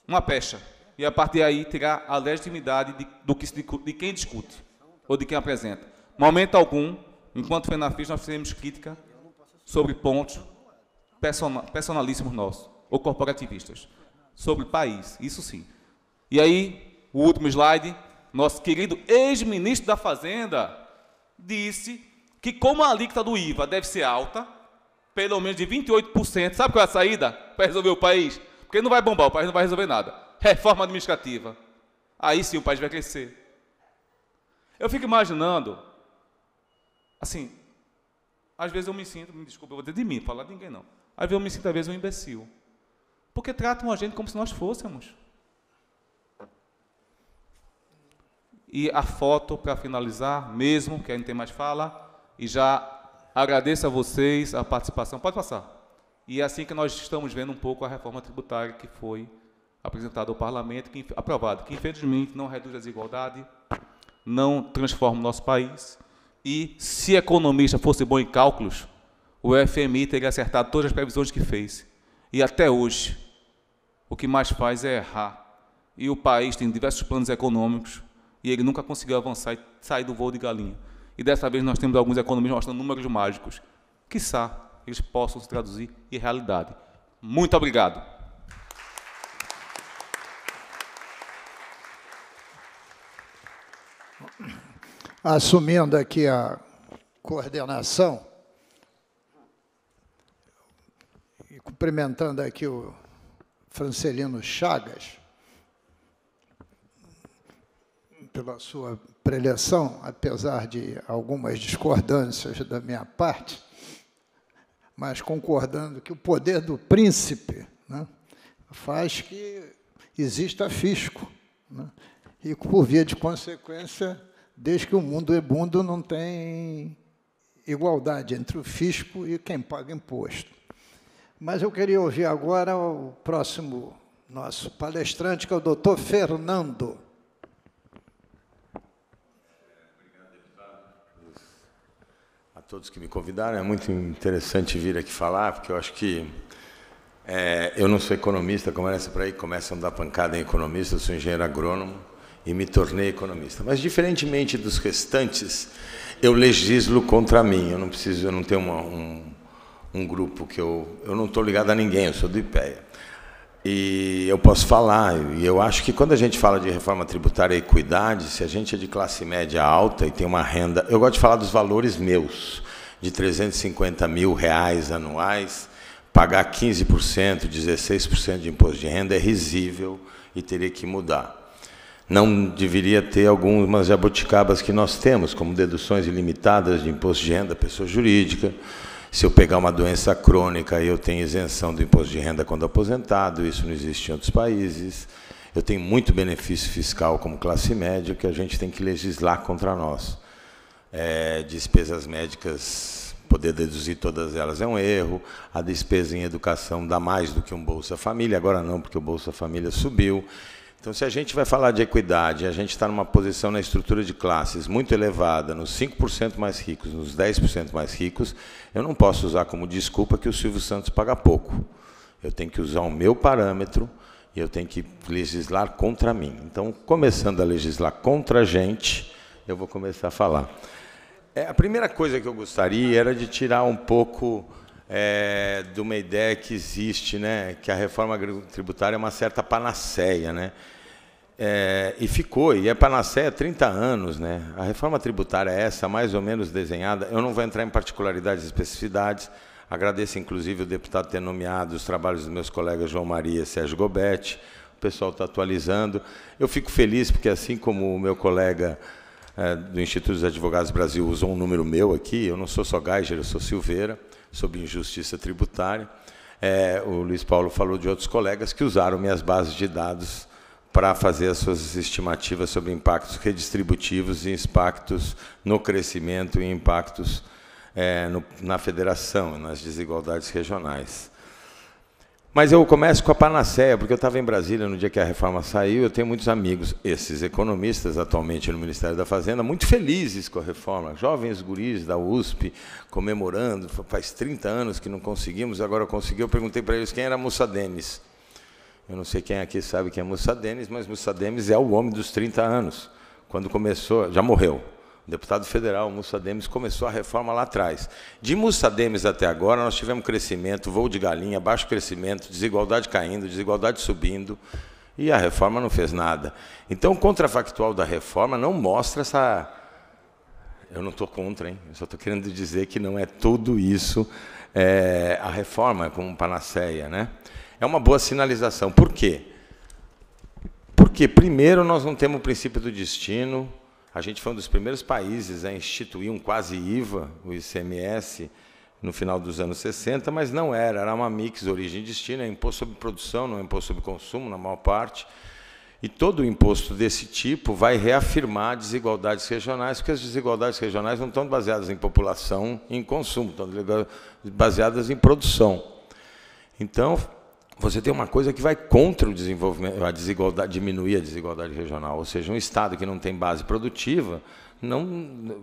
uma pecha e a partir daí tirar a legitimidade de, do que, de quem discute ou de quem apresenta. Momento algum, enquanto FENAFIS, nós fizemos crítica sobre pontos personalíssimos nossos ou corporativistas sobre o país, isso sim. E aí, o último slide, nosso querido ex-ministro da Fazenda disse que como a alíquota do IVA deve ser alta, pelo menos de 28%, sabe qual é a saída para resolver o país? Porque não vai bombar, o país não vai resolver nada. Reforma administrativa. Aí sim o país vai crescer. Eu fico imaginando, assim, às vezes eu me sinto, me desculpa, eu vou dizer de mim, falar de ninguém não. Às vezes eu me sinto, às vezes, um imbecil. Porque tratam a gente como se nós fôssemos. E a foto, para finalizar, mesmo, que a gente tem mais fala, e já agradeço a vocês a participação. Pode passar. E é assim que nós estamos vendo um pouco a reforma tributária que foi apresentada ao Parlamento, que, aprovada, que infelizmente não reduz a desigualdade, não transforma o nosso país. E se economista fosse bom em cálculos, o FMI teria acertado todas as previsões que fez. E até hoje, o que mais faz é errar. E o país tem diversos planos econômicos e ele nunca conseguiu avançar e sair do voo de galinha e dessa vez nós temos alguns economistas mostrando números mágicos. Quissá eles possam se traduzir em realidade. Muito obrigado. Assumindo aqui a coordenação, e cumprimentando aqui o Francelino Chagas pela sua preleção, apesar de algumas discordâncias da minha parte, mas concordando que o poder do príncipe né, faz que exista fisco. Né, e, por via de consequência, desde que o mundo é mundo, não tem igualdade entre o fisco e quem paga imposto. Mas eu queria ouvir agora o próximo nosso palestrante, que é o doutor Fernando. todos que me convidaram. É muito interessante vir aqui falar, porque eu acho que é, eu não sou economista, começa por aí, começam a dar pancada em economista, eu sou engenheiro agrônomo e me tornei economista. Mas, diferentemente dos restantes, eu legislo contra mim. Eu não preciso, eu não tenho uma, um, um grupo que eu... Eu não estou ligado a ninguém, eu sou do IPEA. E eu posso falar, e eu acho que quando a gente fala de reforma tributária e equidade, se a gente é de classe média alta e tem uma renda. Eu gosto de falar dos valores meus, de 350 mil reais anuais, pagar 15%, 16% de imposto de renda é risível e teria que mudar. Não deveria ter algumas jabuticabas que nós temos, como deduções ilimitadas de imposto de renda pessoa jurídica se eu pegar uma doença crônica, eu tenho isenção do imposto de renda quando aposentado, isso não existe em outros países. Eu tenho muito benefício fiscal como classe média que a gente tem que legislar contra nós. É, despesas médicas, poder deduzir todas elas é um erro. A despesa em educação dá mais do que um Bolsa Família, agora não, porque o Bolsa Família subiu. Então, se a gente vai falar de equidade, a gente está numa posição na estrutura de classes muito elevada, nos 5% mais ricos, nos 10% mais ricos, eu não posso usar como desculpa que o Silvio Santos paga pouco. Eu tenho que usar o meu parâmetro e eu tenho que legislar contra mim. Então, começando a legislar contra a gente, eu vou começar a falar. É, a primeira coisa que eu gostaria era de tirar um pouco é, de uma ideia que existe, né, que a reforma tributária é uma certa panaceia, né? É, e ficou, e é panaceia há 30 anos. Né? A reforma tributária é essa, mais ou menos desenhada. Eu não vou entrar em particularidades e especificidades. Agradeço, inclusive, o deputado ter nomeado os trabalhos dos meus colegas João Maria e Sérgio Gobetti. O pessoal está atualizando. Eu fico feliz porque, assim como o meu colega é, do Instituto dos Advogados do Brasil usou um número meu aqui, eu não sou só Geiger, eu sou Silveira sobre injustiça tributária. É, o Luiz Paulo falou de outros colegas que usaram minhas bases de dados para fazer as suas estimativas sobre impactos redistributivos e impactos no crescimento e impactos é, no, na federação, nas desigualdades regionais. Mas eu começo com a panaceia, porque eu estava em Brasília no dia que a reforma saiu. Eu tenho muitos amigos, esses economistas atualmente no Ministério da Fazenda, muito felizes com a reforma. Jovens guris da USP comemorando, faz 30 anos que não conseguimos, agora conseguiu. Eu perguntei para eles quem era Moça Denis. Eu não sei quem aqui sabe quem é Moça Denis, mas Moça Denis é o homem dos 30 anos. Quando começou, já morreu, deputado federal Mussa Demes começou a reforma lá atrás. De Mussa Demes até agora, nós tivemos crescimento, voo de galinha, baixo crescimento, desigualdade caindo, desigualdade subindo, e a reforma não fez nada. Então, o contrafactual da reforma não mostra essa. Eu não estou contra, hein? Eu só estou querendo dizer que não é tudo isso é, a reforma é como panaceia, né? É uma boa sinalização. Por quê? Porque, primeiro, nós não temos o princípio do destino a gente foi um dos primeiros países a instituir um quase IVA, o ICMS, no final dos anos 60, mas não era, era uma mix origem e destino, é imposto sobre produção, não é imposto sobre consumo, na maior parte. E todo imposto desse tipo vai reafirmar desigualdades regionais, porque as desigualdades regionais não estão baseadas em população, em consumo, estão baseadas em produção. Então, você tem uma coisa que vai contra o desenvolvimento, a desigualdade, diminuir a desigualdade regional. Ou seja, um Estado que não tem base produtiva não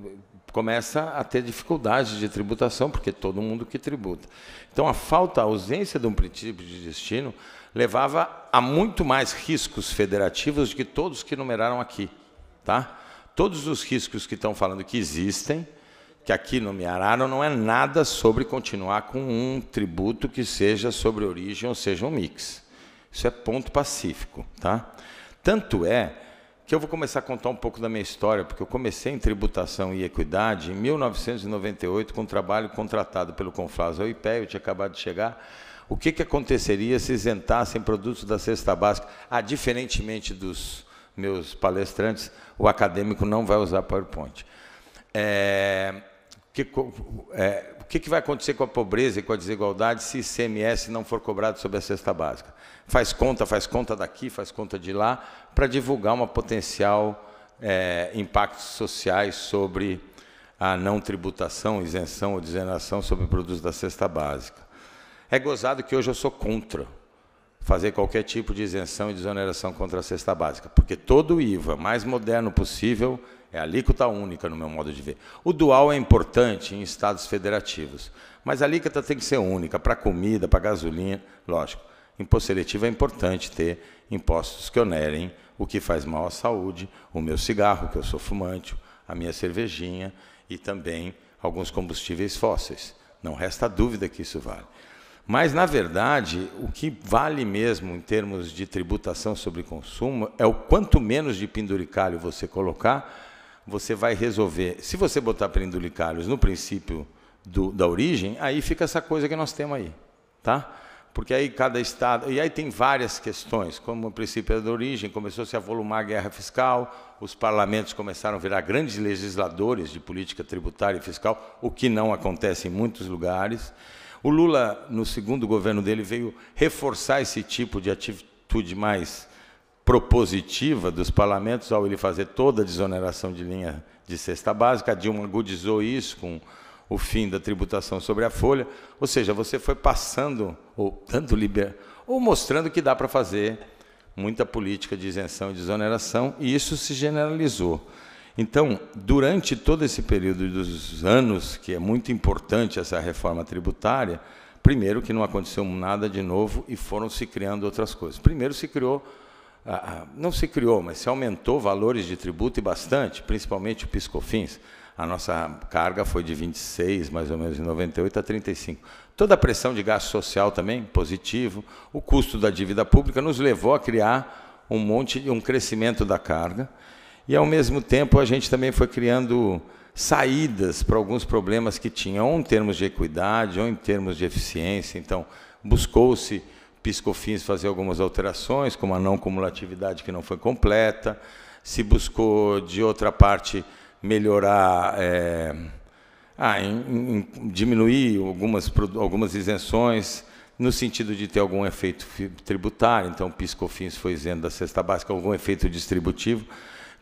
começa a ter dificuldades de tributação, porque é todo mundo que tributa. Então, a falta, a ausência de um princípio de destino levava a muito mais riscos federativos do que todos que numeraram aqui. Tá? Todos os riscos que estão falando que existem, que aqui no Miararo não é nada sobre continuar com um tributo que seja sobre origem ou seja um mix. Isso é ponto pacífico, tá? Tanto é que eu vou começar a contar um pouco da minha história, porque eu comecei em tributação e equidade em 1998 com um trabalho contratado pelo Conflas ao IPE, eu tinha acabado de chegar. O que, que aconteceria se isentassem produtos da cesta básica? Ah, diferentemente dos meus palestrantes, o acadêmico não vai usar PowerPoint. É, que, é, o que, vai acontecer com a pobreza e com a desigualdade se ICMS não for cobrado sobre a cesta básica? Faz conta, faz conta daqui, faz conta de lá, para divulgar uma potencial é, impactos sociais sobre a não tributação, isenção ou desoneração sobre produtos da cesta básica. É gozado que hoje eu sou contra fazer qualquer tipo de isenção e desoneração contra a cesta básica, porque todo o IVA mais moderno possível é alíquota única, no meu modo de ver. O dual é importante em estados federativos, mas a alíquota tem que ser única para comida, para gasolina, lógico. Imposto seletivo é importante ter impostos que onerem o que faz mal à saúde, o meu cigarro, que eu sou fumante, a minha cervejinha e também alguns combustíveis fósseis. Não resta dúvida que isso vale. Mas, na verdade, o que vale mesmo em termos de tributação sobre consumo é o quanto menos de penduricalho você colocar você vai resolver. Se você botar perindulicários no princípio do, da origem, aí fica essa coisa que nós temos aí, tá? Porque aí cada estado, e aí tem várias questões, como o princípio é da origem, começou -se a se avolumar a guerra fiscal, os parlamentos começaram a virar grandes legisladores de política tributária e fiscal, o que não acontece em muitos lugares. O Lula, no segundo governo dele, veio reforçar esse tipo de atitude mais propositiva dos parlamentos ao ele fazer toda a desoneração de linha de cesta básica. A Dilma agudizou isso com o fim da tributação sobre a folha. Ou seja, você foi passando, ou dando liber... ou mostrando que dá para fazer muita política de isenção e desoneração, e isso se generalizou. Então, durante todo esse período dos anos, que é muito importante essa reforma tributária, primeiro que não aconteceu nada de novo e foram se criando outras coisas. Primeiro se criou não se criou, mas se aumentou valores de tributo e bastante, principalmente o Piscofins. A nossa carga foi de 26, mais ou menos, de 98 a 35. Toda a pressão de gasto social também, positivo. O custo da dívida pública nos levou a criar um monte de um crescimento da carga. E, ao mesmo tempo, a gente também foi criando saídas para alguns problemas que tinham, ou em termos de equidade, ou em termos de eficiência. Então, buscou-se Piscofins fazer algumas alterações, como a não cumulatividade que não foi completa, se buscou, de outra parte, melhorar, é, ah, em, em, diminuir algumas, algumas isenções, no sentido de ter algum efeito tributário, então piscofins foi isento da cesta básica, algum efeito distributivo.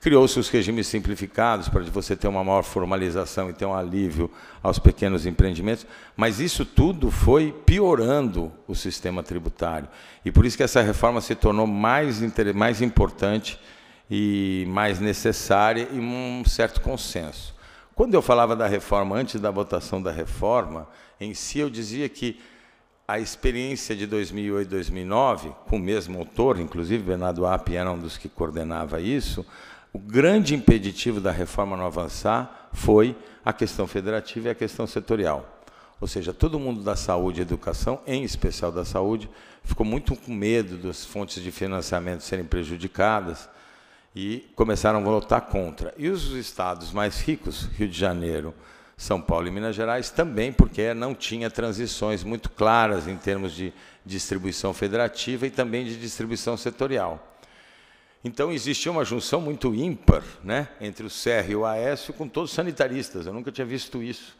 Criou-se os regimes simplificados para você ter uma maior formalização e ter um alívio aos pequenos empreendimentos, mas isso tudo foi piorando o sistema tributário. E por isso que essa reforma se tornou mais, mais importante e mais necessária e um certo consenso. Quando eu falava da reforma, antes da votação da reforma, em si eu dizia que a experiência de 2008 e 2009, com o mesmo autor, inclusive Bernardo App era um dos que coordenava isso, o grande impeditivo da reforma não avançar foi a questão federativa e a questão setorial. Ou seja, todo mundo da saúde e educação, em especial da saúde, ficou muito com medo das fontes de financiamento serem prejudicadas e começaram a votar contra. E os estados mais ricos, Rio de Janeiro, são Paulo e Minas Gerais também, porque não tinha transições muito claras em termos de distribuição federativa e também de distribuição setorial. Então existia uma junção muito ímpar né, entre o CR e o Aécio com todos os sanitaristas. Eu nunca tinha visto isso.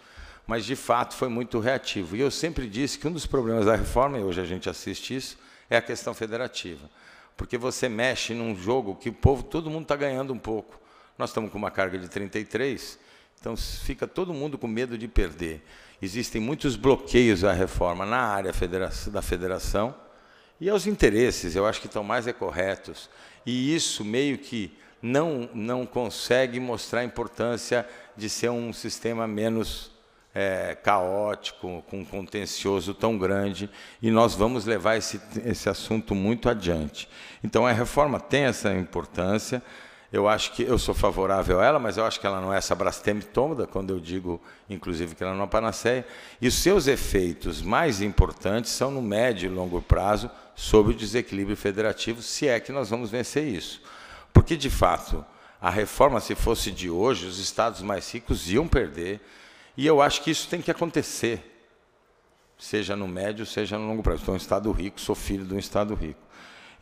Mas, de fato, foi muito reativo. E eu sempre disse que um dos problemas da reforma, e hoje a gente assiste isso, é a questão federativa. Porque você mexe num jogo que o povo, todo mundo está ganhando um pouco. Nós estamos com uma carga de 33, então fica todo mundo com medo de perder. Existem muitos bloqueios à reforma na área da federação e aos interesses, eu acho que estão mais é corretos e isso meio que não, não consegue mostrar a importância de ser um sistema menos é, caótico, com um contencioso tão grande, e nós vamos levar esse, esse assunto muito adiante. Então, a reforma tem essa importância, eu acho que eu sou favorável a ela, mas eu acho que ela não é essa brastemtômoda, quando eu digo, inclusive, que ela não é uma panaceia. E os seus efeitos mais importantes são no médio e longo prazo, sobre o desequilíbrio federativo, se é que nós vamos vencer isso. Porque, de fato, a reforma, se fosse de hoje, os estados mais ricos iam perder. E eu acho que isso tem que acontecer, seja no médio, seja no longo prazo. Estou um estado rico, sou filho de um estado rico.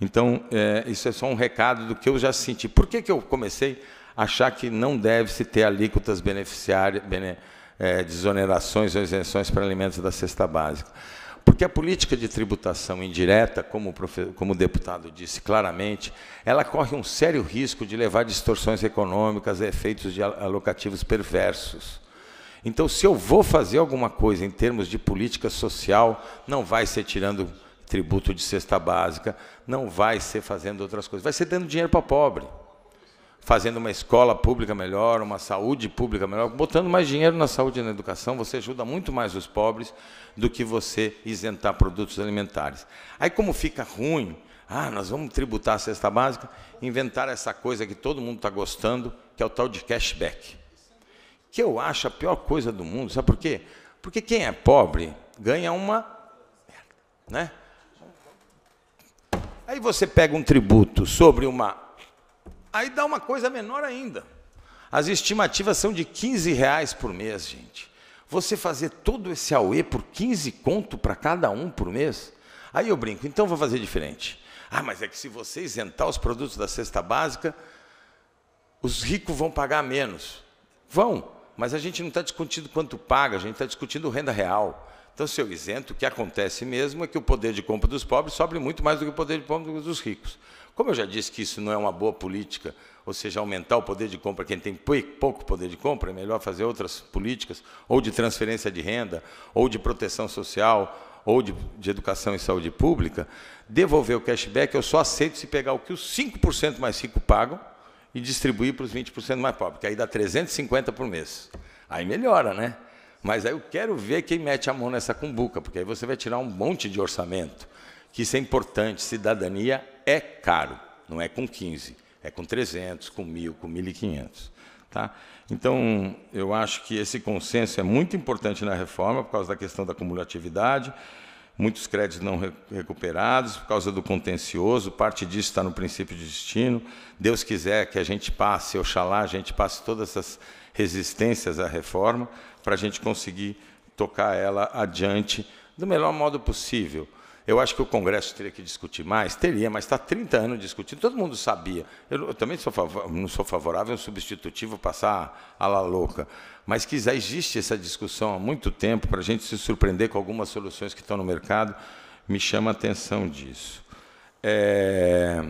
Então, é, isso é só um recado do que eu já senti. Por que, que eu comecei a achar que não deve-se ter alíquotas beneficiárias, bene, é, desonerações ou isenções para alimentos da cesta básica? Porque a política de tributação indireta, como o, como o deputado disse claramente, ela corre um sério risco de levar a distorções econômicas a efeitos alocativos perversos. Então, se eu vou fazer alguma coisa em termos de política social, não vai ser tirando tributo de cesta básica, não vai ser fazendo outras coisas, vai ser dando dinheiro para pobre fazendo uma escola pública melhor, uma saúde pública melhor, botando mais dinheiro na saúde e na educação, você ajuda muito mais os pobres do que você isentar produtos alimentares. Aí, como fica ruim, ah, nós vamos tributar a cesta básica, inventar essa coisa que todo mundo está gostando, que é o tal de cashback. Que eu acho a pior coisa do mundo, sabe por quê? Porque quem é pobre ganha uma. Né? Aí você pega um tributo sobre uma Aí dá uma coisa menor ainda. As estimativas são de 15 reais por mês, gente. Você fazer todo esse AUE por 15 conto para cada um por mês? Aí eu brinco, então vou fazer diferente. Ah, mas é que se você isentar os produtos da cesta básica, os ricos vão pagar menos. Vão, mas a gente não está discutindo quanto paga, a gente está discutindo renda real. Então, se eu isento, o que acontece mesmo é que o poder de compra dos pobres sobe muito mais do que o poder de compra dos ricos. Como eu já disse que isso não é uma boa política, ou seja, aumentar o poder de compra, quem tem pouco poder de compra, é melhor fazer outras políticas, ou de transferência de renda, ou de proteção social, ou de, de educação e saúde pública. Devolver o cashback eu só aceito se pegar o que os 5% mais ricos pagam e distribuir para os 20% mais pobres, que aí dá 350 por mês. Aí melhora, né? Mas aí eu quero ver quem mete a mão nessa cumbuca, porque aí você vai tirar um monte de orçamento. Que isso é importante, cidadania é caro, não é com 15, é com 300, com 1.000, com 1.500. Tá? Então, eu acho que esse consenso é muito importante na reforma, por causa da questão da cumulatividade, muitos créditos não recuperados, por causa do contencioso, parte disso está no princípio de destino. Deus quiser que a gente passe, oxalá a gente passe todas essas resistências à reforma, para a gente conseguir tocar ela adiante do melhor modo possível eu acho que o Congresso teria que discutir mais, teria, mas está 30 anos discutindo, todo mundo sabia. Eu, eu também sou não sou favorável a um substitutivo passar a la louca, mas que já existe essa discussão há muito tempo para a gente se surpreender com algumas soluções que estão no mercado, me chama a atenção disso. É,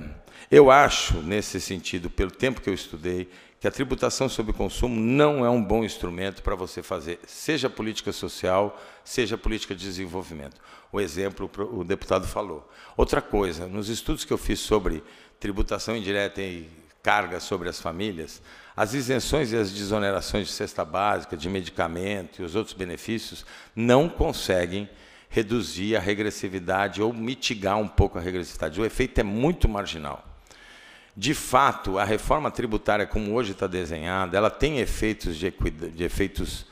eu acho, nesse sentido, pelo tempo que eu estudei, que a tributação sobre consumo não é um bom instrumento para você fazer, seja política social, seja política de desenvolvimento. O exemplo o deputado falou. Outra coisa, nos estudos que eu fiz sobre tributação indireta e carga sobre as famílias, as isenções e as desonerações de cesta básica, de medicamento e os outros benefícios não conseguem reduzir a regressividade ou mitigar um pouco a regressividade. O efeito é muito marginal de fato, a reforma tributária, como hoje está desenhada, ela tem efeitos de, de efeitos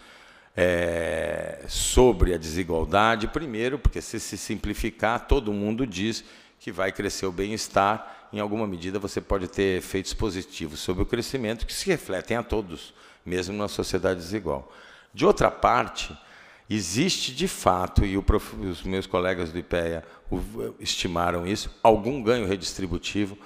é, sobre a desigualdade. Primeiro, porque se se simplificar, todo mundo diz que vai crescer o bem-estar. Em alguma medida, você pode ter efeitos positivos sobre o crescimento que se refletem a todos, mesmo na sociedade desigual. De outra parte, existe de fato, e prof... os meus colegas do IPEA estimaram isso, algum ganho redistributivo,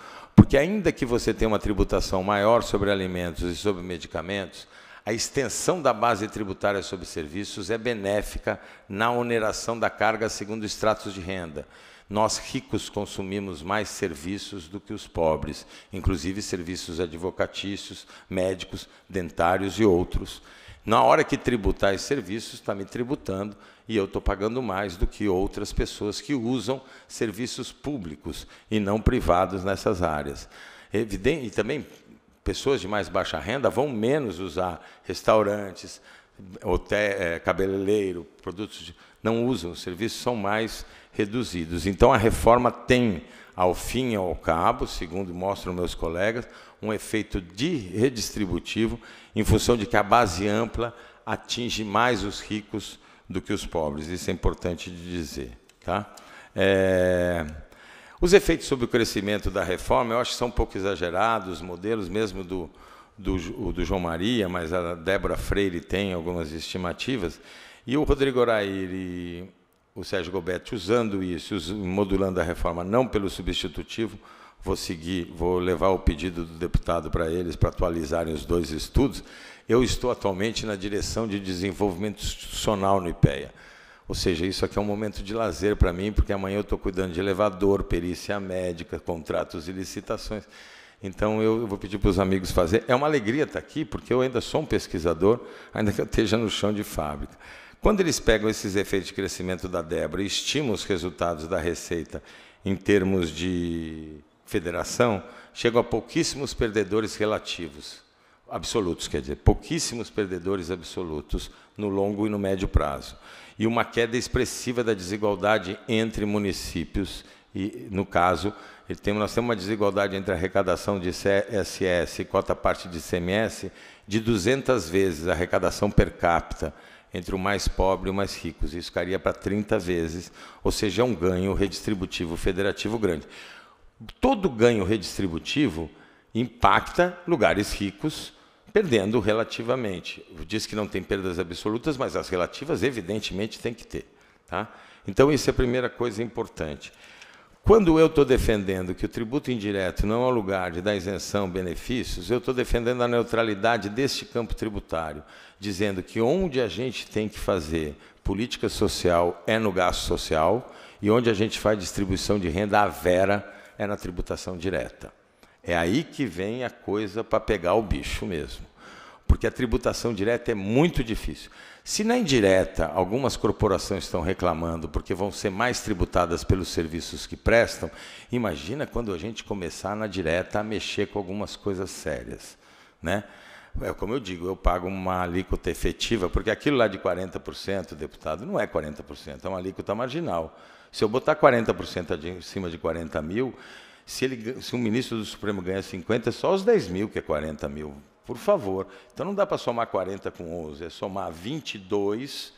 porque ainda que você tenha uma tributação maior sobre alimentos e sobre medicamentos, a extensão da base tributária sobre serviços é benéfica na oneração da carga segundo estratos de renda. Nós ricos consumimos mais serviços do que os pobres, inclusive serviços advocatícios, médicos, dentários e outros. Na hora que tributar esses serviços, está me tributando e eu estou pagando mais do que outras pessoas que usam serviços públicos e não privados nessas áreas. Evidente, e também pessoas de mais baixa renda vão menos usar restaurantes, hotel, é, cabeleireiro, produtos de, não usam, os serviços são mais reduzidos. Então a reforma tem, ao fim e ao cabo, segundo mostram meus colegas, um efeito de redistributivo em função de que a base ampla atinge mais os ricos do que os pobres. Isso é importante de dizer. Tá? É... Os efeitos sobre o crescimento da reforma, eu acho que são um pouco exagerados, os modelos mesmo do, do, do João Maria, mas a Débora Freire tem algumas estimativas, e o Rodrigo Orair e o Sérgio Gobetti usando isso, modulando a reforma não pelo substitutivo, vou seguir, vou levar o pedido do deputado para eles, para atualizarem os dois estudos, eu estou atualmente na direção de desenvolvimento institucional no IPEA. Ou seja, isso aqui é um momento de lazer para mim, porque amanhã eu estou cuidando de elevador, perícia médica, contratos e licitações. Então eu vou pedir para os amigos fazer. É uma alegria estar tá aqui, porque eu ainda sou um pesquisador, ainda que eu esteja no chão de fábrica. Quando eles pegam esses efeitos de crescimento da Débora e estimam os resultados da receita em termos de federação, chegam a pouquíssimos perdedores relativos absolutos, quer dizer, pouquíssimos perdedores absolutos no longo e no médio prazo. E uma queda expressiva da desigualdade entre municípios, e no caso, tem, nós temos uma desigualdade entre a arrecadação de CSS e cota parte de CMS de 200 vezes a arrecadação per capita entre o mais pobre e o mais rico. Isso ficaria para 30 vezes, ou seja, é um ganho redistributivo federativo grande. Todo ganho redistributivo impacta lugares ricos, perdendo relativamente. Diz que não tem perdas absolutas, mas as relativas, evidentemente, tem que ter. Tá? Então, isso é a primeira coisa importante. Quando eu estou defendendo que o tributo indireto não é o lugar de dar isenção, benefícios, eu estou defendendo a neutralidade deste campo tributário, dizendo que onde a gente tem que fazer política social é no gasto social e onde a gente faz distribuição de renda à vera é na tributação direta. É aí que vem a coisa para pegar o bicho mesmo. Porque a tributação direta é muito difícil. Se na indireta algumas corporações estão reclamando porque vão ser mais tributadas pelos serviços que prestam, imagina quando a gente começar na direta a mexer com algumas coisas sérias, né? É como eu digo, eu pago uma alíquota efetiva, porque aquilo lá de 40%, deputado, não é 40%, é uma alíquota marginal. Se eu botar 40% em cima de 40 mil, se, ele, se um ministro do Supremo ganha 50, é só os 10 mil, que é 40 mil. Por favor. Então não dá para somar 40 com 11, é somar 22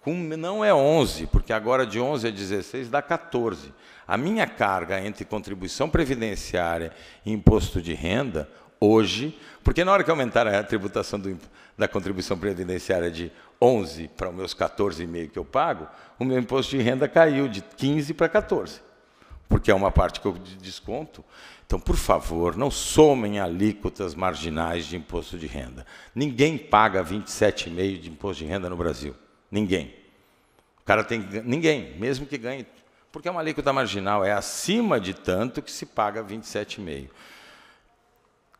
com. Não é 11, porque agora de 11 a 16 dá 14. A minha carga entre contribuição previdenciária e imposto de renda, hoje, porque na hora que aumentar a tributação do, da contribuição previdenciária de 11 para os meus 14,5 que eu pago, o meu imposto de renda caiu de 15 para 14 porque é uma parte que eu desconto. Então, por favor, não somem alíquotas marginais de imposto de renda. Ninguém paga 27,5% de imposto de renda no Brasil. Ninguém. O cara tem. Ninguém, mesmo que ganhe. Porque é uma alíquota marginal, é acima de tanto que se paga 27,5%.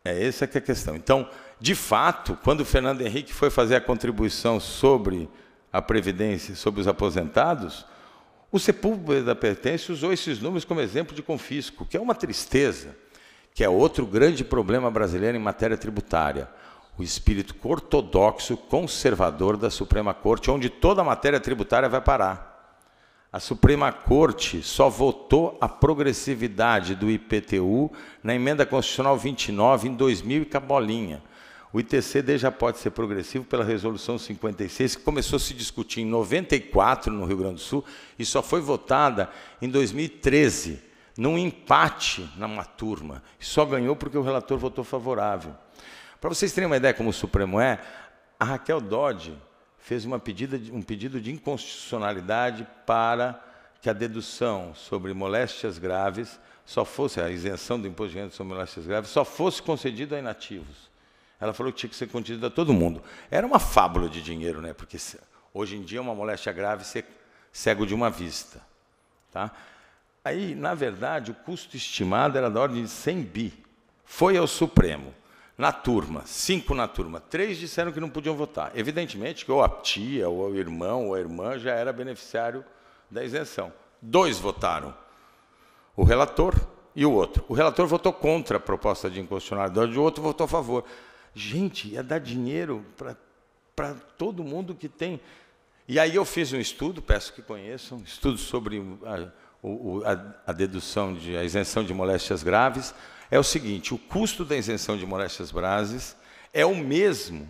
É essa que é a questão. Então, de fato, quando o Fernando Henrique foi fazer a contribuição sobre a Previdência, sobre os aposentados, o Sepúlveda Pertence usou esses números como exemplo de confisco, que é uma tristeza, que é outro grande problema brasileiro em matéria tributária. O espírito ortodoxo conservador da Suprema Corte, onde toda a matéria tributária vai parar. A Suprema Corte só votou a progressividade do IPTU na emenda constitucional 29 em 2000 e cabolinha. O ITCD já pode ser progressivo pela Resolução 56, que começou a se discutir em 94 no Rio Grande do Sul e só foi votada em 2013, num empate numa turma. Só ganhou porque o relator votou favorável. Para vocês terem uma ideia como o Supremo é, a Raquel Dodge fez uma pedida, um pedido de inconstitucionalidade para que a dedução sobre moléstias graves só fosse, a isenção do imposto de renda sobre moléstias graves, só fosse concedida a inativos. Ela falou que tinha que ser contida a todo mundo. Era uma fábula de dinheiro, né? Porque hoje em dia uma moléstia grave ser é cego de uma vista, tá? Aí, na verdade, o custo estimado era da ordem de 100 bi. Foi ao Supremo. Na turma, cinco na turma, três disseram que não podiam votar. Evidentemente que ou a tia, ou o irmão, ou a irmã já era beneficiário da isenção. Dois votaram. O relator, e o outro. O relator votou contra a proposta de inconstitucionalidade, o outro votou a favor. Gente, ia dar dinheiro para todo mundo que tem. E aí eu fiz um estudo, peço que conheçam, um estudo sobre a, o, a, a dedução de a isenção de moléstias graves. É o seguinte: o custo da isenção de moléstias graves é o mesmo.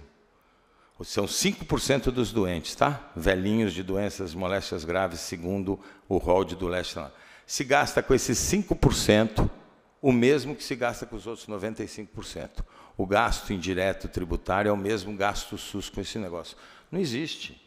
São 5% dos doentes, tá? Velhinhos de doenças moléstias graves, segundo o ROLD do leste. Se gasta com esses 5% o mesmo que se gasta com os outros 95% o gasto indireto tributário é o mesmo gasto SUS com esse negócio. Não existe.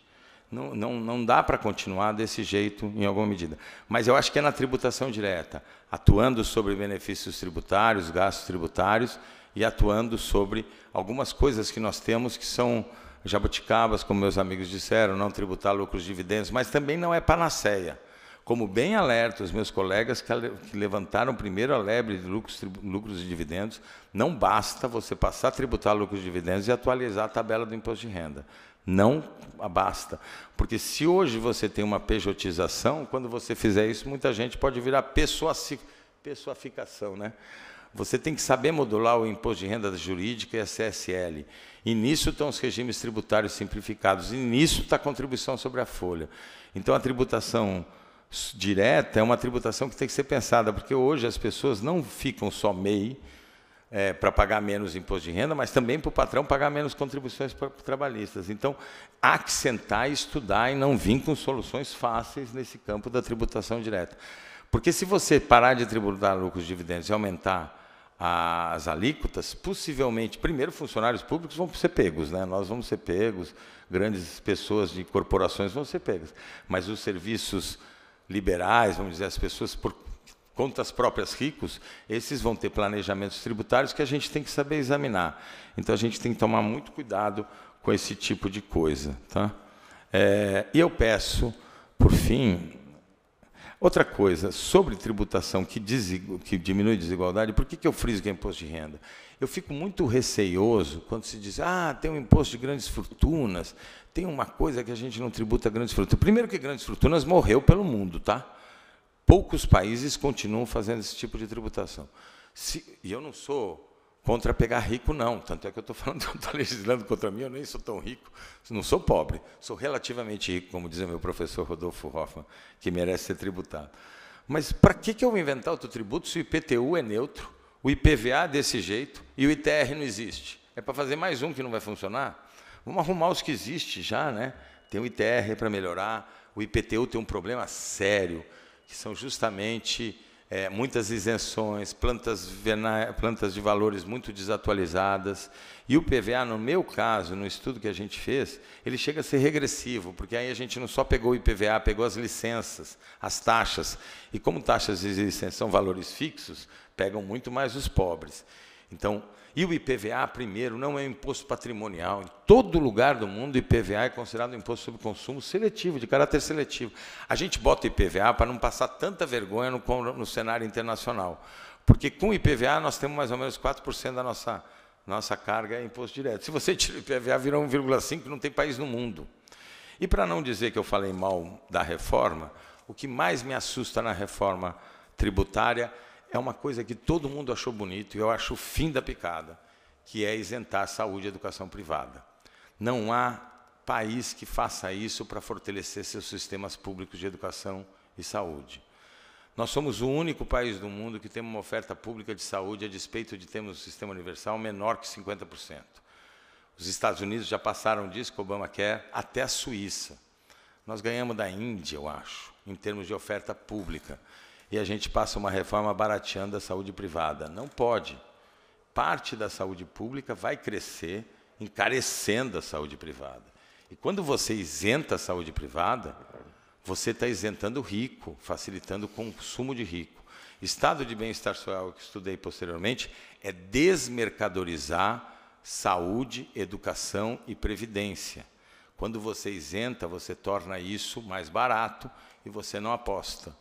Não, não, não dá para continuar desse jeito em alguma medida. Mas eu acho que é na tributação direta, atuando sobre benefícios tributários, gastos tributários e atuando sobre algumas coisas que nós temos que são jabuticabas, como meus amigos disseram, não tributar lucros dividendos, mas também não é panaceia como bem alerta os meus colegas que levantaram primeiro a lebre de lucros, lucros e dividendos, não basta você passar a tributar lucros e dividendos e atualizar a tabela do imposto de renda. Não basta. Porque se hoje você tem uma pejotização, quando você fizer isso, muita gente pode virar pessoaficação, né? Você tem que saber modular o imposto de renda jurídica e a CSL. E nisso estão os regimes tributários simplificados. E nisso está a contribuição sobre a folha. Então, a tributação direta é uma tributação que tem que ser pensada, porque hoje as pessoas não ficam só MEI é, para pagar menos imposto de renda, mas também para o patrão pagar menos contribuições para trabalhistas. Então, há que sentar e estudar e não vir com soluções fáceis nesse campo da tributação direta. Porque se você parar de tributar lucros e dividendos e aumentar as alíquotas, possivelmente, primeiro, funcionários públicos vão ser pegos, né? nós vamos ser pegos, grandes pessoas de corporações vão ser pegas, mas os serviços liberais, vamos dizer, as pessoas por contas próprias ricos, esses vão ter planejamentos tributários que a gente tem que saber examinar. Então a gente tem que tomar muito cuidado com esse tipo de coisa, tá? É, e eu peço, por fim, outra coisa sobre tributação que, desigual, que diminui desigualdade. Por que, que eu friso que é imposto de renda? Eu fico muito receioso quando se diz, ah, tem um imposto de grandes fortunas, tem uma coisa que a gente não tributa grandes fortunas. Primeiro que grandes fortunas morreu pelo mundo, tá? Poucos países continuam fazendo esse tipo de tributação. Se, e eu não sou contra pegar rico, não. Tanto é que eu estou falando, estou legislando contra mim, eu nem sou tão rico, não sou pobre. Sou relativamente rico, como dizia meu professor Rodolfo Hoffman, que merece ser tributado. Mas para que, que eu vou inventar outro tributo se o IPTU é neutro, o IPVA é desse jeito e o ITR não existe? É para fazer mais um que não vai funcionar? Vamos arrumar os que existem já, né? Tem o ITR para melhorar, o IPTU tem um problema sério, que são justamente é, muitas isenções, plantas, plantas de valores muito desatualizadas. E o PVA, no meu caso, no estudo que a gente fez, ele chega a ser regressivo, porque aí a gente não só pegou o IPVA, pegou as licenças, as taxas. E como taxas e licenças são valores fixos, pegam muito mais os pobres. Então, e o IPVA, primeiro, não é um imposto patrimonial. Em todo lugar do mundo, o IPVA é considerado um imposto sobre consumo seletivo, de caráter seletivo. A gente bota IPVA para não passar tanta vergonha no, no cenário internacional. Porque com o IPVA nós temos mais ou menos 4% da nossa, nossa carga é imposto direto. Se você tira o IPVA, vira 1,5%, não tem país no mundo. E para não dizer que eu falei mal da reforma, o que mais me assusta na reforma tributária é uma coisa que todo mundo achou bonito, e eu acho o fim da picada, que é isentar a saúde e a educação privada. Não há país que faça isso para fortalecer seus sistemas públicos de educação e saúde. Nós somos o único país do mundo que tem uma oferta pública de saúde, a despeito de termos um sistema universal menor que 50%. Os Estados Unidos já passaram disso que o quer até a Suíça. Nós ganhamos da Índia, eu acho, em termos de oferta pública e a gente passa uma reforma barateando a saúde privada. Não pode. Parte da saúde pública vai crescer encarecendo a saúde privada. E quando você isenta a saúde privada, você está isentando o rico, facilitando o consumo de rico. Estado de bem-estar social, que estudei posteriormente, é desmercadorizar saúde, educação e previdência. Quando você isenta, você torna isso mais barato e você não aposta.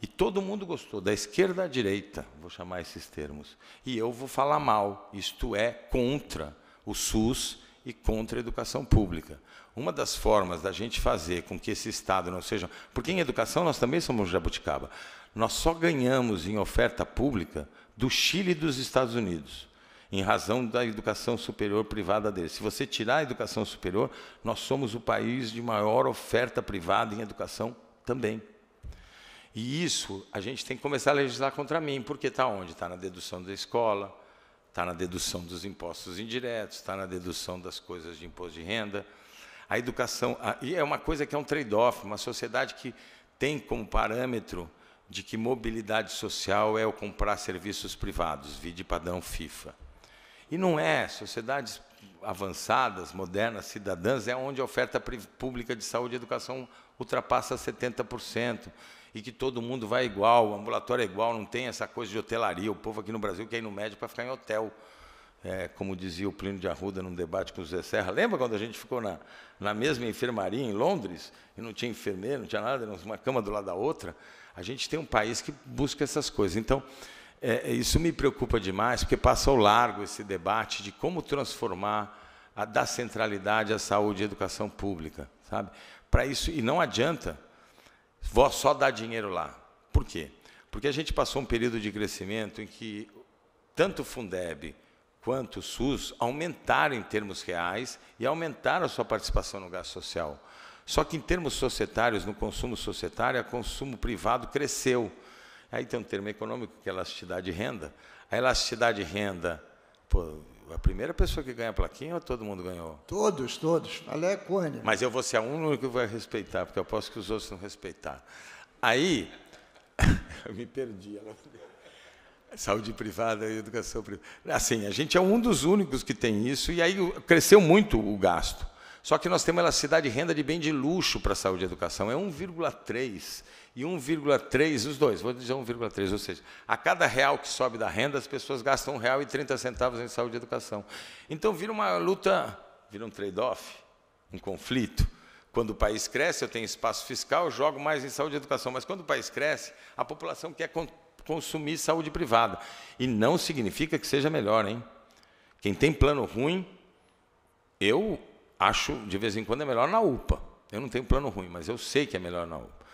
E todo mundo gostou, da esquerda à direita, vou chamar esses termos. E eu vou falar mal, isto é, contra o SUS e contra a educação pública. Uma das formas da gente fazer com que esse Estado não seja. Porque em educação nós também somos jabuticaba. Nós só ganhamos em oferta pública do Chile e dos Estados Unidos em razão da educação superior privada deles. Se você tirar a educação superior, nós somos o país de maior oferta privada em educação também. E isso a gente tem que começar a legislar contra mim, porque está onde? Está na dedução da escola, está na dedução dos impostos indiretos, está na dedução das coisas de imposto de renda. A educação, a, e é uma coisa que é um trade-off, uma sociedade que tem como parâmetro de que mobilidade social é o comprar serviços privados, vide padrão FIFA. E não é, sociedades avançadas, modernas, cidadãs, é onde a oferta pública de saúde e educação ultrapassa 70% e que todo mundo vai igual, o ambulatório é igual, não tem essa coisa de hotelaria. O povo aqui no Brasil quer ir no médico para ficar em hotel. É, como dizia o Plínio de Arruda num debate com o Zé Serra. Lembra quando a gente ficou na, na mesma enfermaria em Londres e não tinha enfermeiro, não tinha nada, uma cama do lado da outra? A gente tem um país que busca essas coisas. Então, é, é isso me preocupa demais, porque passa ao largo esse debate de como transformar a da centralidade à saúde e educação pública, sabe? Para isso e não adianta vou só dar dinheiro lá. Por quê? Porque a gente passou um período de crescimento em que tanto o Fundeb quanto o SUS aumentaram em termos reais e aumentaram a sua participação no gasto social. Só que em termos societários, no consumo societário, o consumo privado cresceu. Aí tem um termo econômico que é elasticidade de renda. A elasticidade de renda pô, a primeira pessoa que ganha a plaquinha ou todo mundo ganhou? Todos, todos. Alé Cone. Mas eu vou ser a única que vai respeitar, porque eu posso que os outros não respeitar. Aí, eu me perdi. Saúde privada e educação privada. Assim, a gente é um dos únicos que tem isso, e aí cresceu muito o gasto. Só que nós temos elasticidade cidade renda de bem de luxo para saúde e educação, é 1,3% e 1,3, os dois, vou dizer 1,3, ou seja, a cada real que sobe da renda, as pessoas gastam um real e 30 centavos em saúde e educação. Então vira uma luta, vira um trade-off, um conflito. Quando o país cresce, eu tenho espaço fiscal, jogo mais em saúde e educação. Mas quando o país cresce, a população quer consumir saúde privada. E não significa que seja melhor, hein? Quem tem plano ruim, eu acho de vez em quando é melhor na UPA. Eu não tenho plano ruim, mas eu sei que é melhor na UPA.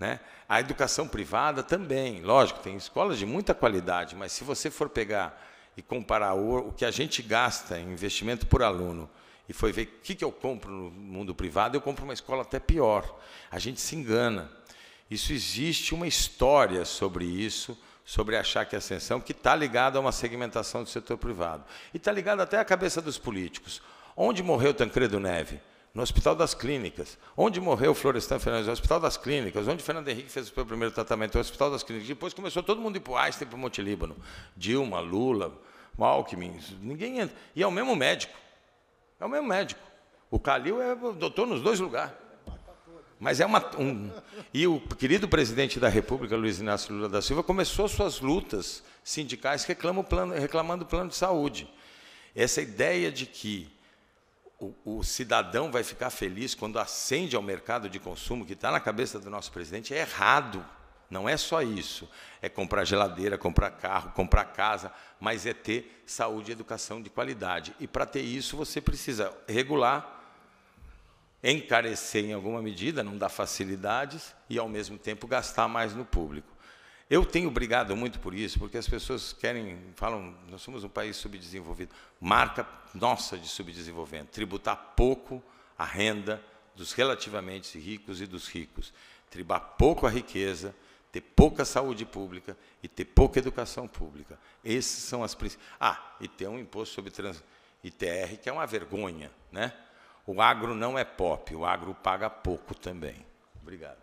Né? A educação privada também, lógico, tem escolas de muita qualidade, mas se você for pegar e comparar o, que a gente gasta em investimento por aluno e foi ver o que, que eu compro no mundo privado, eu compro uma escola até pior. A gente se engana. Isso existe uma história sobre isso, sobre achar que a ascensão, que está ligada a uma segmentação do setor privado. E está ligada até à cabeça dos políticos. Onde morreu Tancredo Neve? no Hospital das Clínicas. Onde morreu Florestan Fernandes? No Hospital das Clínicas. Onde Fernando Henrique fez o seu primeiro tratamento? No Hospital das Clínicas. Depois começou todo mundo ir para o Einstein, para o Monte Líbano. Dilma, Lula, Alckmin, ninguém entra. E é o mesmo médico. É o mesmo médico. O Calil é doutor nos dois lugares. Mas é uma. Um, e o querido presidente da República, Luiz Inácio Lula da Silva, começou suas lutas sindicais reclamando o plano, reclamando o plano de saúde. Essa ideia de que o, o, cidadão vai ficar feliz quando acende ao mercado de consumo, que está na cabeça do nosso presidente, é errado. Não é só isso. É comprar geladeira, comprar carro, comprar casa, mas é ter saúde e educação de qualidade. E para ter isso, você precisa regular, encarecer em alguma medida, não dar facilidades, e ao mesmo tempo gastar mais no público. Eu tenho brigado muito por isso, porque as pessoas querem, falam, nós somos um país subdesenvolvido. Marca nossa de subdesenvolvimento, tributar pouco a renda dos relativamente ricos e dos ricos, tributar pouco a riqueza, ter pouca saúde pública e ter pouca educação pública. Esses são as principais. Ah, e ter um imposto sobre trans... ITR que é uma vergonha, né? O agro não é pop, o agro paga pouco também. Obrigado.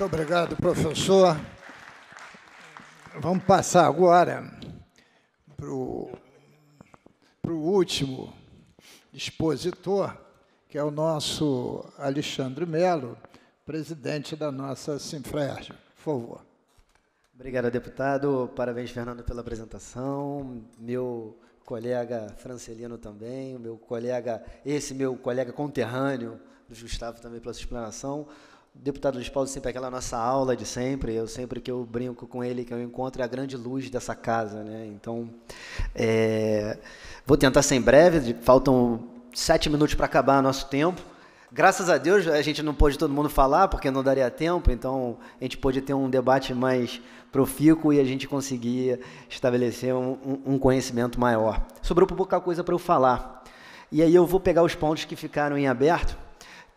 Muito obrigado, professor. Vamos passar agora para o, último expositor, que é o nosso Alexandre Melo, presidente da nossa Sinfrerge. Por favor. Obrigado, deputado. Parabéns, Fernando, pela apresentação. Meu colega Francelino também, o meu colega, esse meu colega conterrâneo do Gustavo também pela sua explanação deputado Luiz Paulo sempre aquela nossa aula de sempre. Eu sempre que eu brinco com ele, que eu encontro é a grande luz dessa casa, né? Então, é, vou tentar ser em breve. Faltam sete minutos para acabar nosso tempo. Graças a Deus a gente não pôde todo mundo falar porque não daria tempo. Então a gente pôde ter um debate mais profícuo e a gente conseguia estabelecer um, um conhecimento maior. Sobrou pouca coisa para eu falar. E aí eu vou pegar os pontos que ficaram em aberto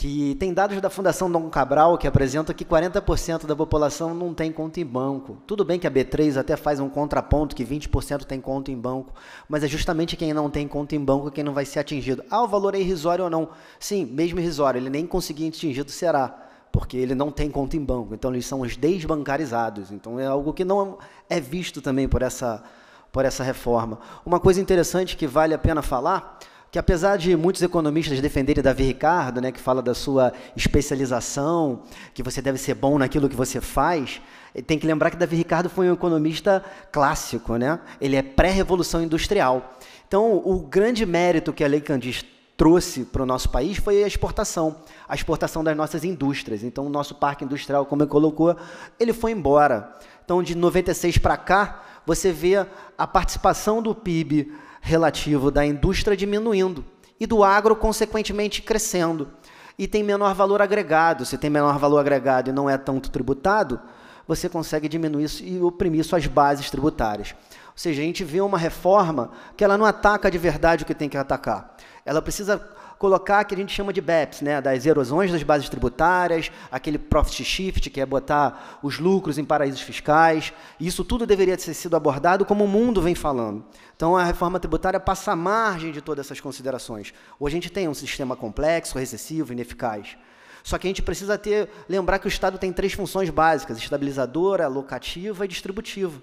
que tem dados da Fundação Dom Cabral que apresentam que 40% da população não tem conta em banco. Tudo bem que a B3 até faz um contraponto que 20% tem conta em banco, mas é justamente quem não tem conta em banco quem não vai ser atingido. Ah, o valor é irrisório ou não? Sim, mesmo irrisório, ele nem conseguir atingido será, porque ele não tem conta em banco. Então eles são os desbancarizados. Então é algo que não é visto também por essa por essa reforma. Uma coisa interessante que vale a pena falar, que apesar de muitos economistas defenderem Davi Ricardo, né, que fala da sua especialização, que você deve ser bom naquilo que você faz, eh, tem que lembrar que Davi Ricardo foi um economista clássico, né? Ele é pré-revolução industrial. Então, o grande mérito que a Lei Candice trouxe para o nosso país foi a exportação, a exportação das nossas indústrias. Então, o nosso parque industrial, como ele colocou, ele foi embora. Então, de 96 para cá, você vê a participação do PIB relativo da indústria diminuindo e do agro, consequentemente, crescendo. E tem menor valor agregado. Se tem menor valor agregado e não é tanto tributado, você consegue diminuir e oprimir suas bases tributárias. Ou seja, a gente vê uma reforma que ela não ataca de verdade o que tem que atacar. Ela precisa colocar que a gente chama de BEPS, né, das erosões das bases tributárias, aquele profit shift, que é botar os lucros em paraísos fiscais. Isso tudo deveria ter sido abordado como o mundo vem falando. Então a reforma tributária passa à margem de todas essas considerações. Hoje a gente tem um sistema complexo, recessivo, ineficaz. Só que a gente precisa ter, lembrar que o Estado tem três funções básicas: estabilizadora, locativa e distributiva.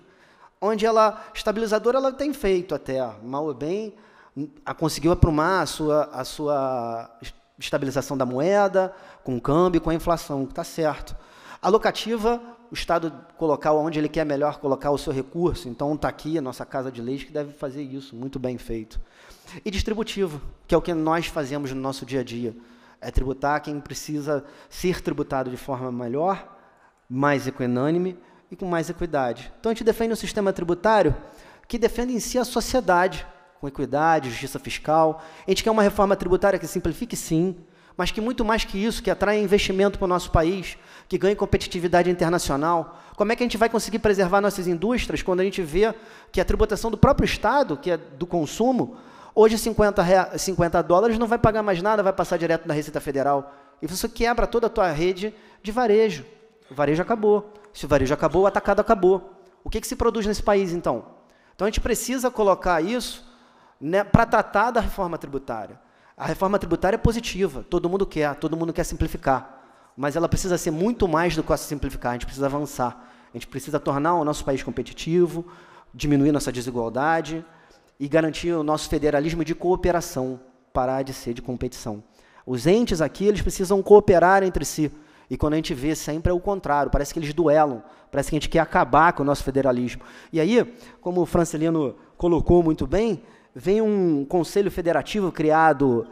Onde ela estabilizadora ela tem feito até mal ou bem conseguiu aprumar a sua, a sua estabilização da moeda, com o câmbio, com a inflação, que está certo. A locativa, o Estado colocar onde ele quer melhor colocar o seu recurso, então está aqui a nossa Casa de Leis que deve fazer isso, muito bem feito. E distributivo, que é o que nós fazemos no nosso dia a dia. É tributar quem precisa ser tributado de forma melhor, mais equinânime e com mais equidade. Então a gente defende um sistema tributário que defende em si a sociedade, com equidade, justiça fiscal. A gente quer uma reforma tributária que simplifique, sim, mas que muito mais que isso, que atraia investimento para o nosso país, que ganhe competitividade internacional. Como é que a gente vai conseguir preservar nossas indústrias quando a gente vê que a tributação do próprio Estado, que é do consumo, hoje 50, reais, 50 dólares não vai pagar mais nada, vai passar direto na Receita Federal. E isso quebra toda a tua rede de varejo. O varejo acabou. Se o varejo acabou, o atacado acabou. O que, que se produz nesse país, então? Então a gente precisa colocar isso né, para tratar da reforma tributária. A reforma tributária é positiva, todo mundo quer, todo mundo quer simplificar. Mas ela precisa ser muito mais do que simplificar, a gente precisa avançar. A gente precisa tornar o nosso país competitivo, diminuir nossa desigualdade e garantir o nosso federalismo de cooperação, parar de ser de competição. Os entes aqui, eles precisam cooperar entre si. E quando a gente vê, sempre é o contrário. Parece que eles duelam. Parece que a gente quer acabar com o nosso federalismo. E aí, como o Francelino colocou muito bem, vem um conselho federativo criado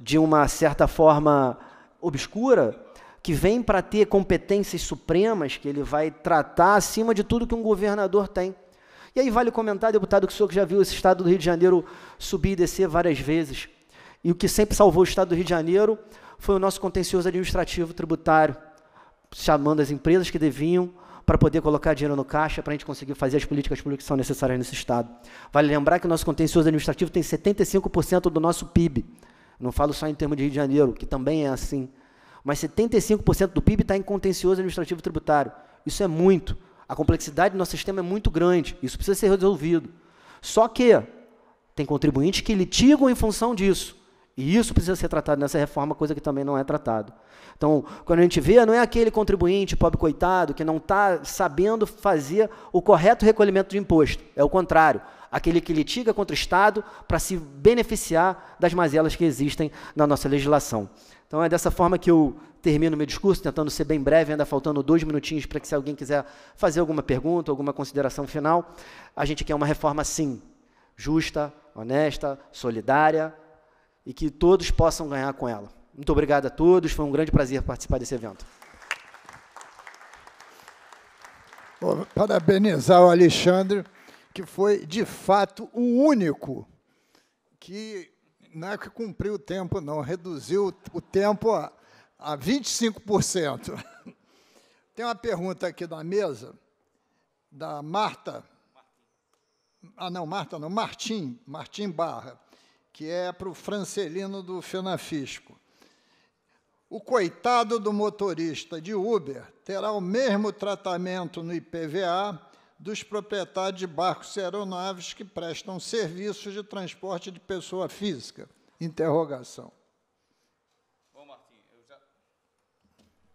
de uma certa forma obscura, que vem para ter competências supremas, que ele vai tratar acima de tudo que um governador tem. E aí vale comentar, deputado, que o senhor já viu esse estado do Rio de Janeiro subir e descer várias vezes. E o que sempre salvou o estado do Rio de Janeiro foi o nosso contencioso administrativo tributário, chamando as empresas que deviam, para poder colocar dinheiro no caixa, para a gente conseguir fazer as políticas públicas que são necessárias nesse Estado. Vale lembrar que o nosso contencioso administrativo tem 75% do nosso PIB. Não falo só em termos de Rio de Janeiro, que também é assim. Mas 75% do PIB está em contencioso administrativo tributário. Isso é muito. A complexidade do nosso sistema é muito grande. Isso precisa ser resolvido. Só que tem contribuintes que litigam em função disso. E isso precisa ser tratado nessa reforma, coisa que também não é tratado. Então, quando a gente vê, não é aquele contribuinte pobre coitado que não está sabendo fazer o correto recolhimento de imposto. É o contrário. Aquele que litiga contra o Estado para se beneficiar das mazelas que existem na nossa legislação. Então, é dessa forma que eu termino meu discurso, tentando ser bem breve, ainda faltando dois minutinhos para que, se alguém quiser fazer alguma pergunta, alguma consideração final, a gente quer uma reforma, sim, justa, honesta, solidária e que todos possam ganhar com ela. Muito obrigado a todos, foi um grande prazer participar desse evento. Vou parabenizar o Alexandre, que foi, de fato, o único que não é que cumpriu o tempo, não, reduziu o tempo a, a 25%. Tem uma pergunta aqui da mesa, da Marta. Ah, não, Marta não, Martim, Martim Barra, que é para o Francelino do Fenafisco. O coitado do motorista de Uber terá o mesmo tratamento no IPVA dos proprietários de barcos e aeronaves que prestam serviços de transporte de pessoa física. Interrogação. Bom, Martim, eu já.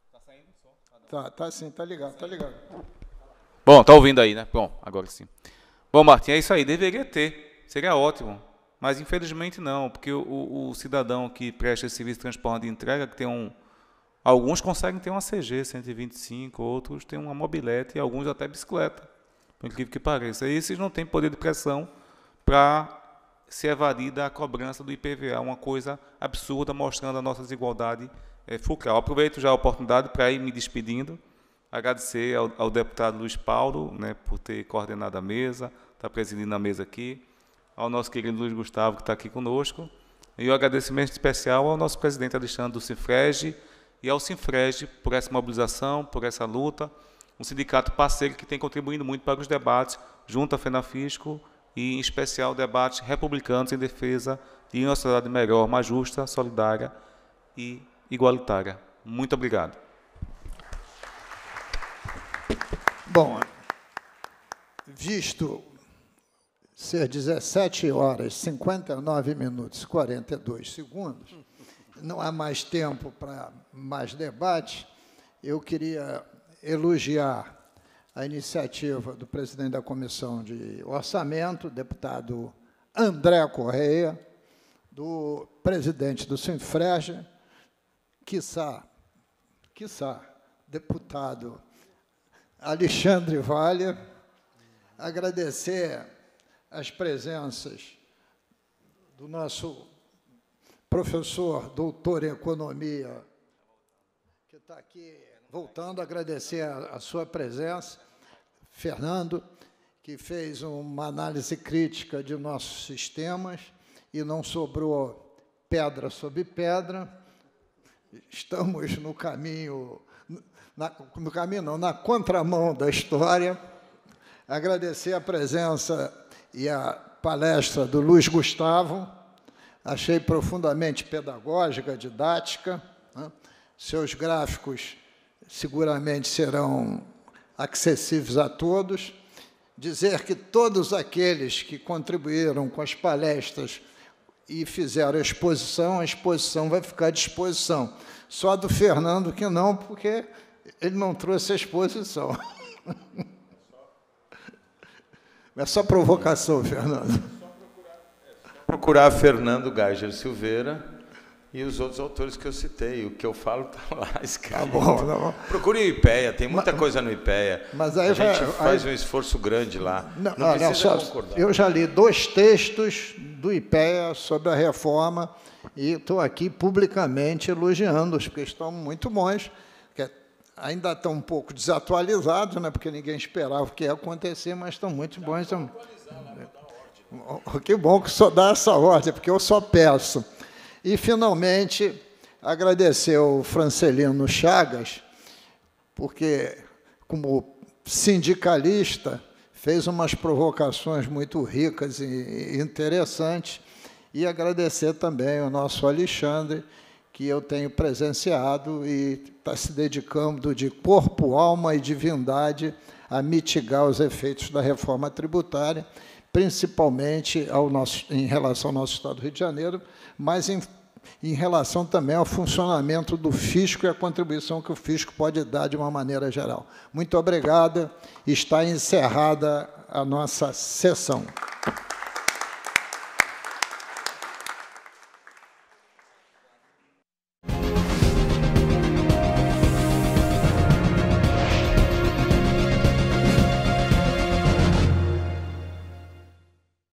Está saindo o som? Ah, tá, tá sim, está ligado, tá ligado. Bom, está ouvindo aí, né? Bom, agora sim. Bom, Martim, é isso aí. Deveria ter. Seria ótimo. Mas infelizmente não, porque o, o, cidadão que presta esse serviço de transporte de entrega, que tem um. Alguns conseguem ter uma CG 125, outros têm uma mobilete e alguns até bicicleta, por incrível que pareça. E esses não têm poder de pressão para se evadir da cobrança do IPVA, uma coisa absurda, mostrando a nossa desigualdade é, fulcral. Aproveito já a oportunidade para ir me despedindo, agradecer ao, ao deputado Luiz Paulo né, por ter coordenado a mesa, está presidindo a mesa aqui, ao nosso querido Luiz Gustavo, que está aqui conosco, e um agradecimento especial ao nosso presidente Alexandre do Cifrege e ao Cifrege por essa mobilização, por essa luta, um sindicato parceiro que tem contribuído muito para os debates junto à FENAFISCO e, em especial, debates republicanos em defesa de uma sociedade melhor, mais justa, solidária e igualitária. Muito obrigado. Bom, visto ser 17 horas 59 minutos 42 segundos, não há mais tempo para mais debate. Eu queria elogiar a iniciativa do presidente da Comissão de Orçamento, deputado André Correia, do presidente do Sinfrege, quiçá, quiçá, deputado Alexandre Valha, agradecer as presenças do nosso professor, doutor em economia, que está aqui voltando, agradecer a, a sua presença, Fernando, que fez uma análise crítica de nossos sistemas e não sobrou pedra sobre pedra. Estamos no caminho, na, no caminho não, na contramão da história. Agradecer a presença e a palestra do Luiz Gustavo, achei profundamente pedagógica, didática. Né? Seus gráficos seguramente serão acessíveis a todos. Dizer que todos aqueles que contribuíram com as palestras e fizeram a exposição, a exposição vai ficar à disposição. Só do Fernando que não, porque ele não trouxe a exposição. É só provocação, Fernando. Procurar Fernando Gager Silveira e os outros autores que eu citei. O que eu falo está lá escrito. Tá bom, tá bom. Procure o IPEA, tem muita mas, coisa no IPEA. Mas aí, a gente faz aí, um esforço grande lá. Não, não, ah, não só, Eu já li dois textos do IPEA sobre a reforma e estou aqui publicamente elogiando-os, porque estão muito bons ainda estão um pouco desatualizados, né, porque ninguém esperava o que ia acontecer, mas estão muito Já bons. Estão... Né, que bom que só dá essa ordem, porque eu só peço. E, finalmente, agradecer ao Francelino Chagas, porque, como sindicalista, fez umas provocações muito ricas e interessantes, e agradecer também ao nosso Alexandre, que eu tenho presenciado e está se dedicando de corpo, alma e divindade a mitigar os efeitos da reforma tributária, principalmente ao nosso, em relação ao nosso Estado do Rio de Janeiro, mas em, em relação também ao funcionamento do fisco e a contribuição que o fisco pode dar de uma maneira geral. Muito obrigada. Está encerrada a nossa sessão.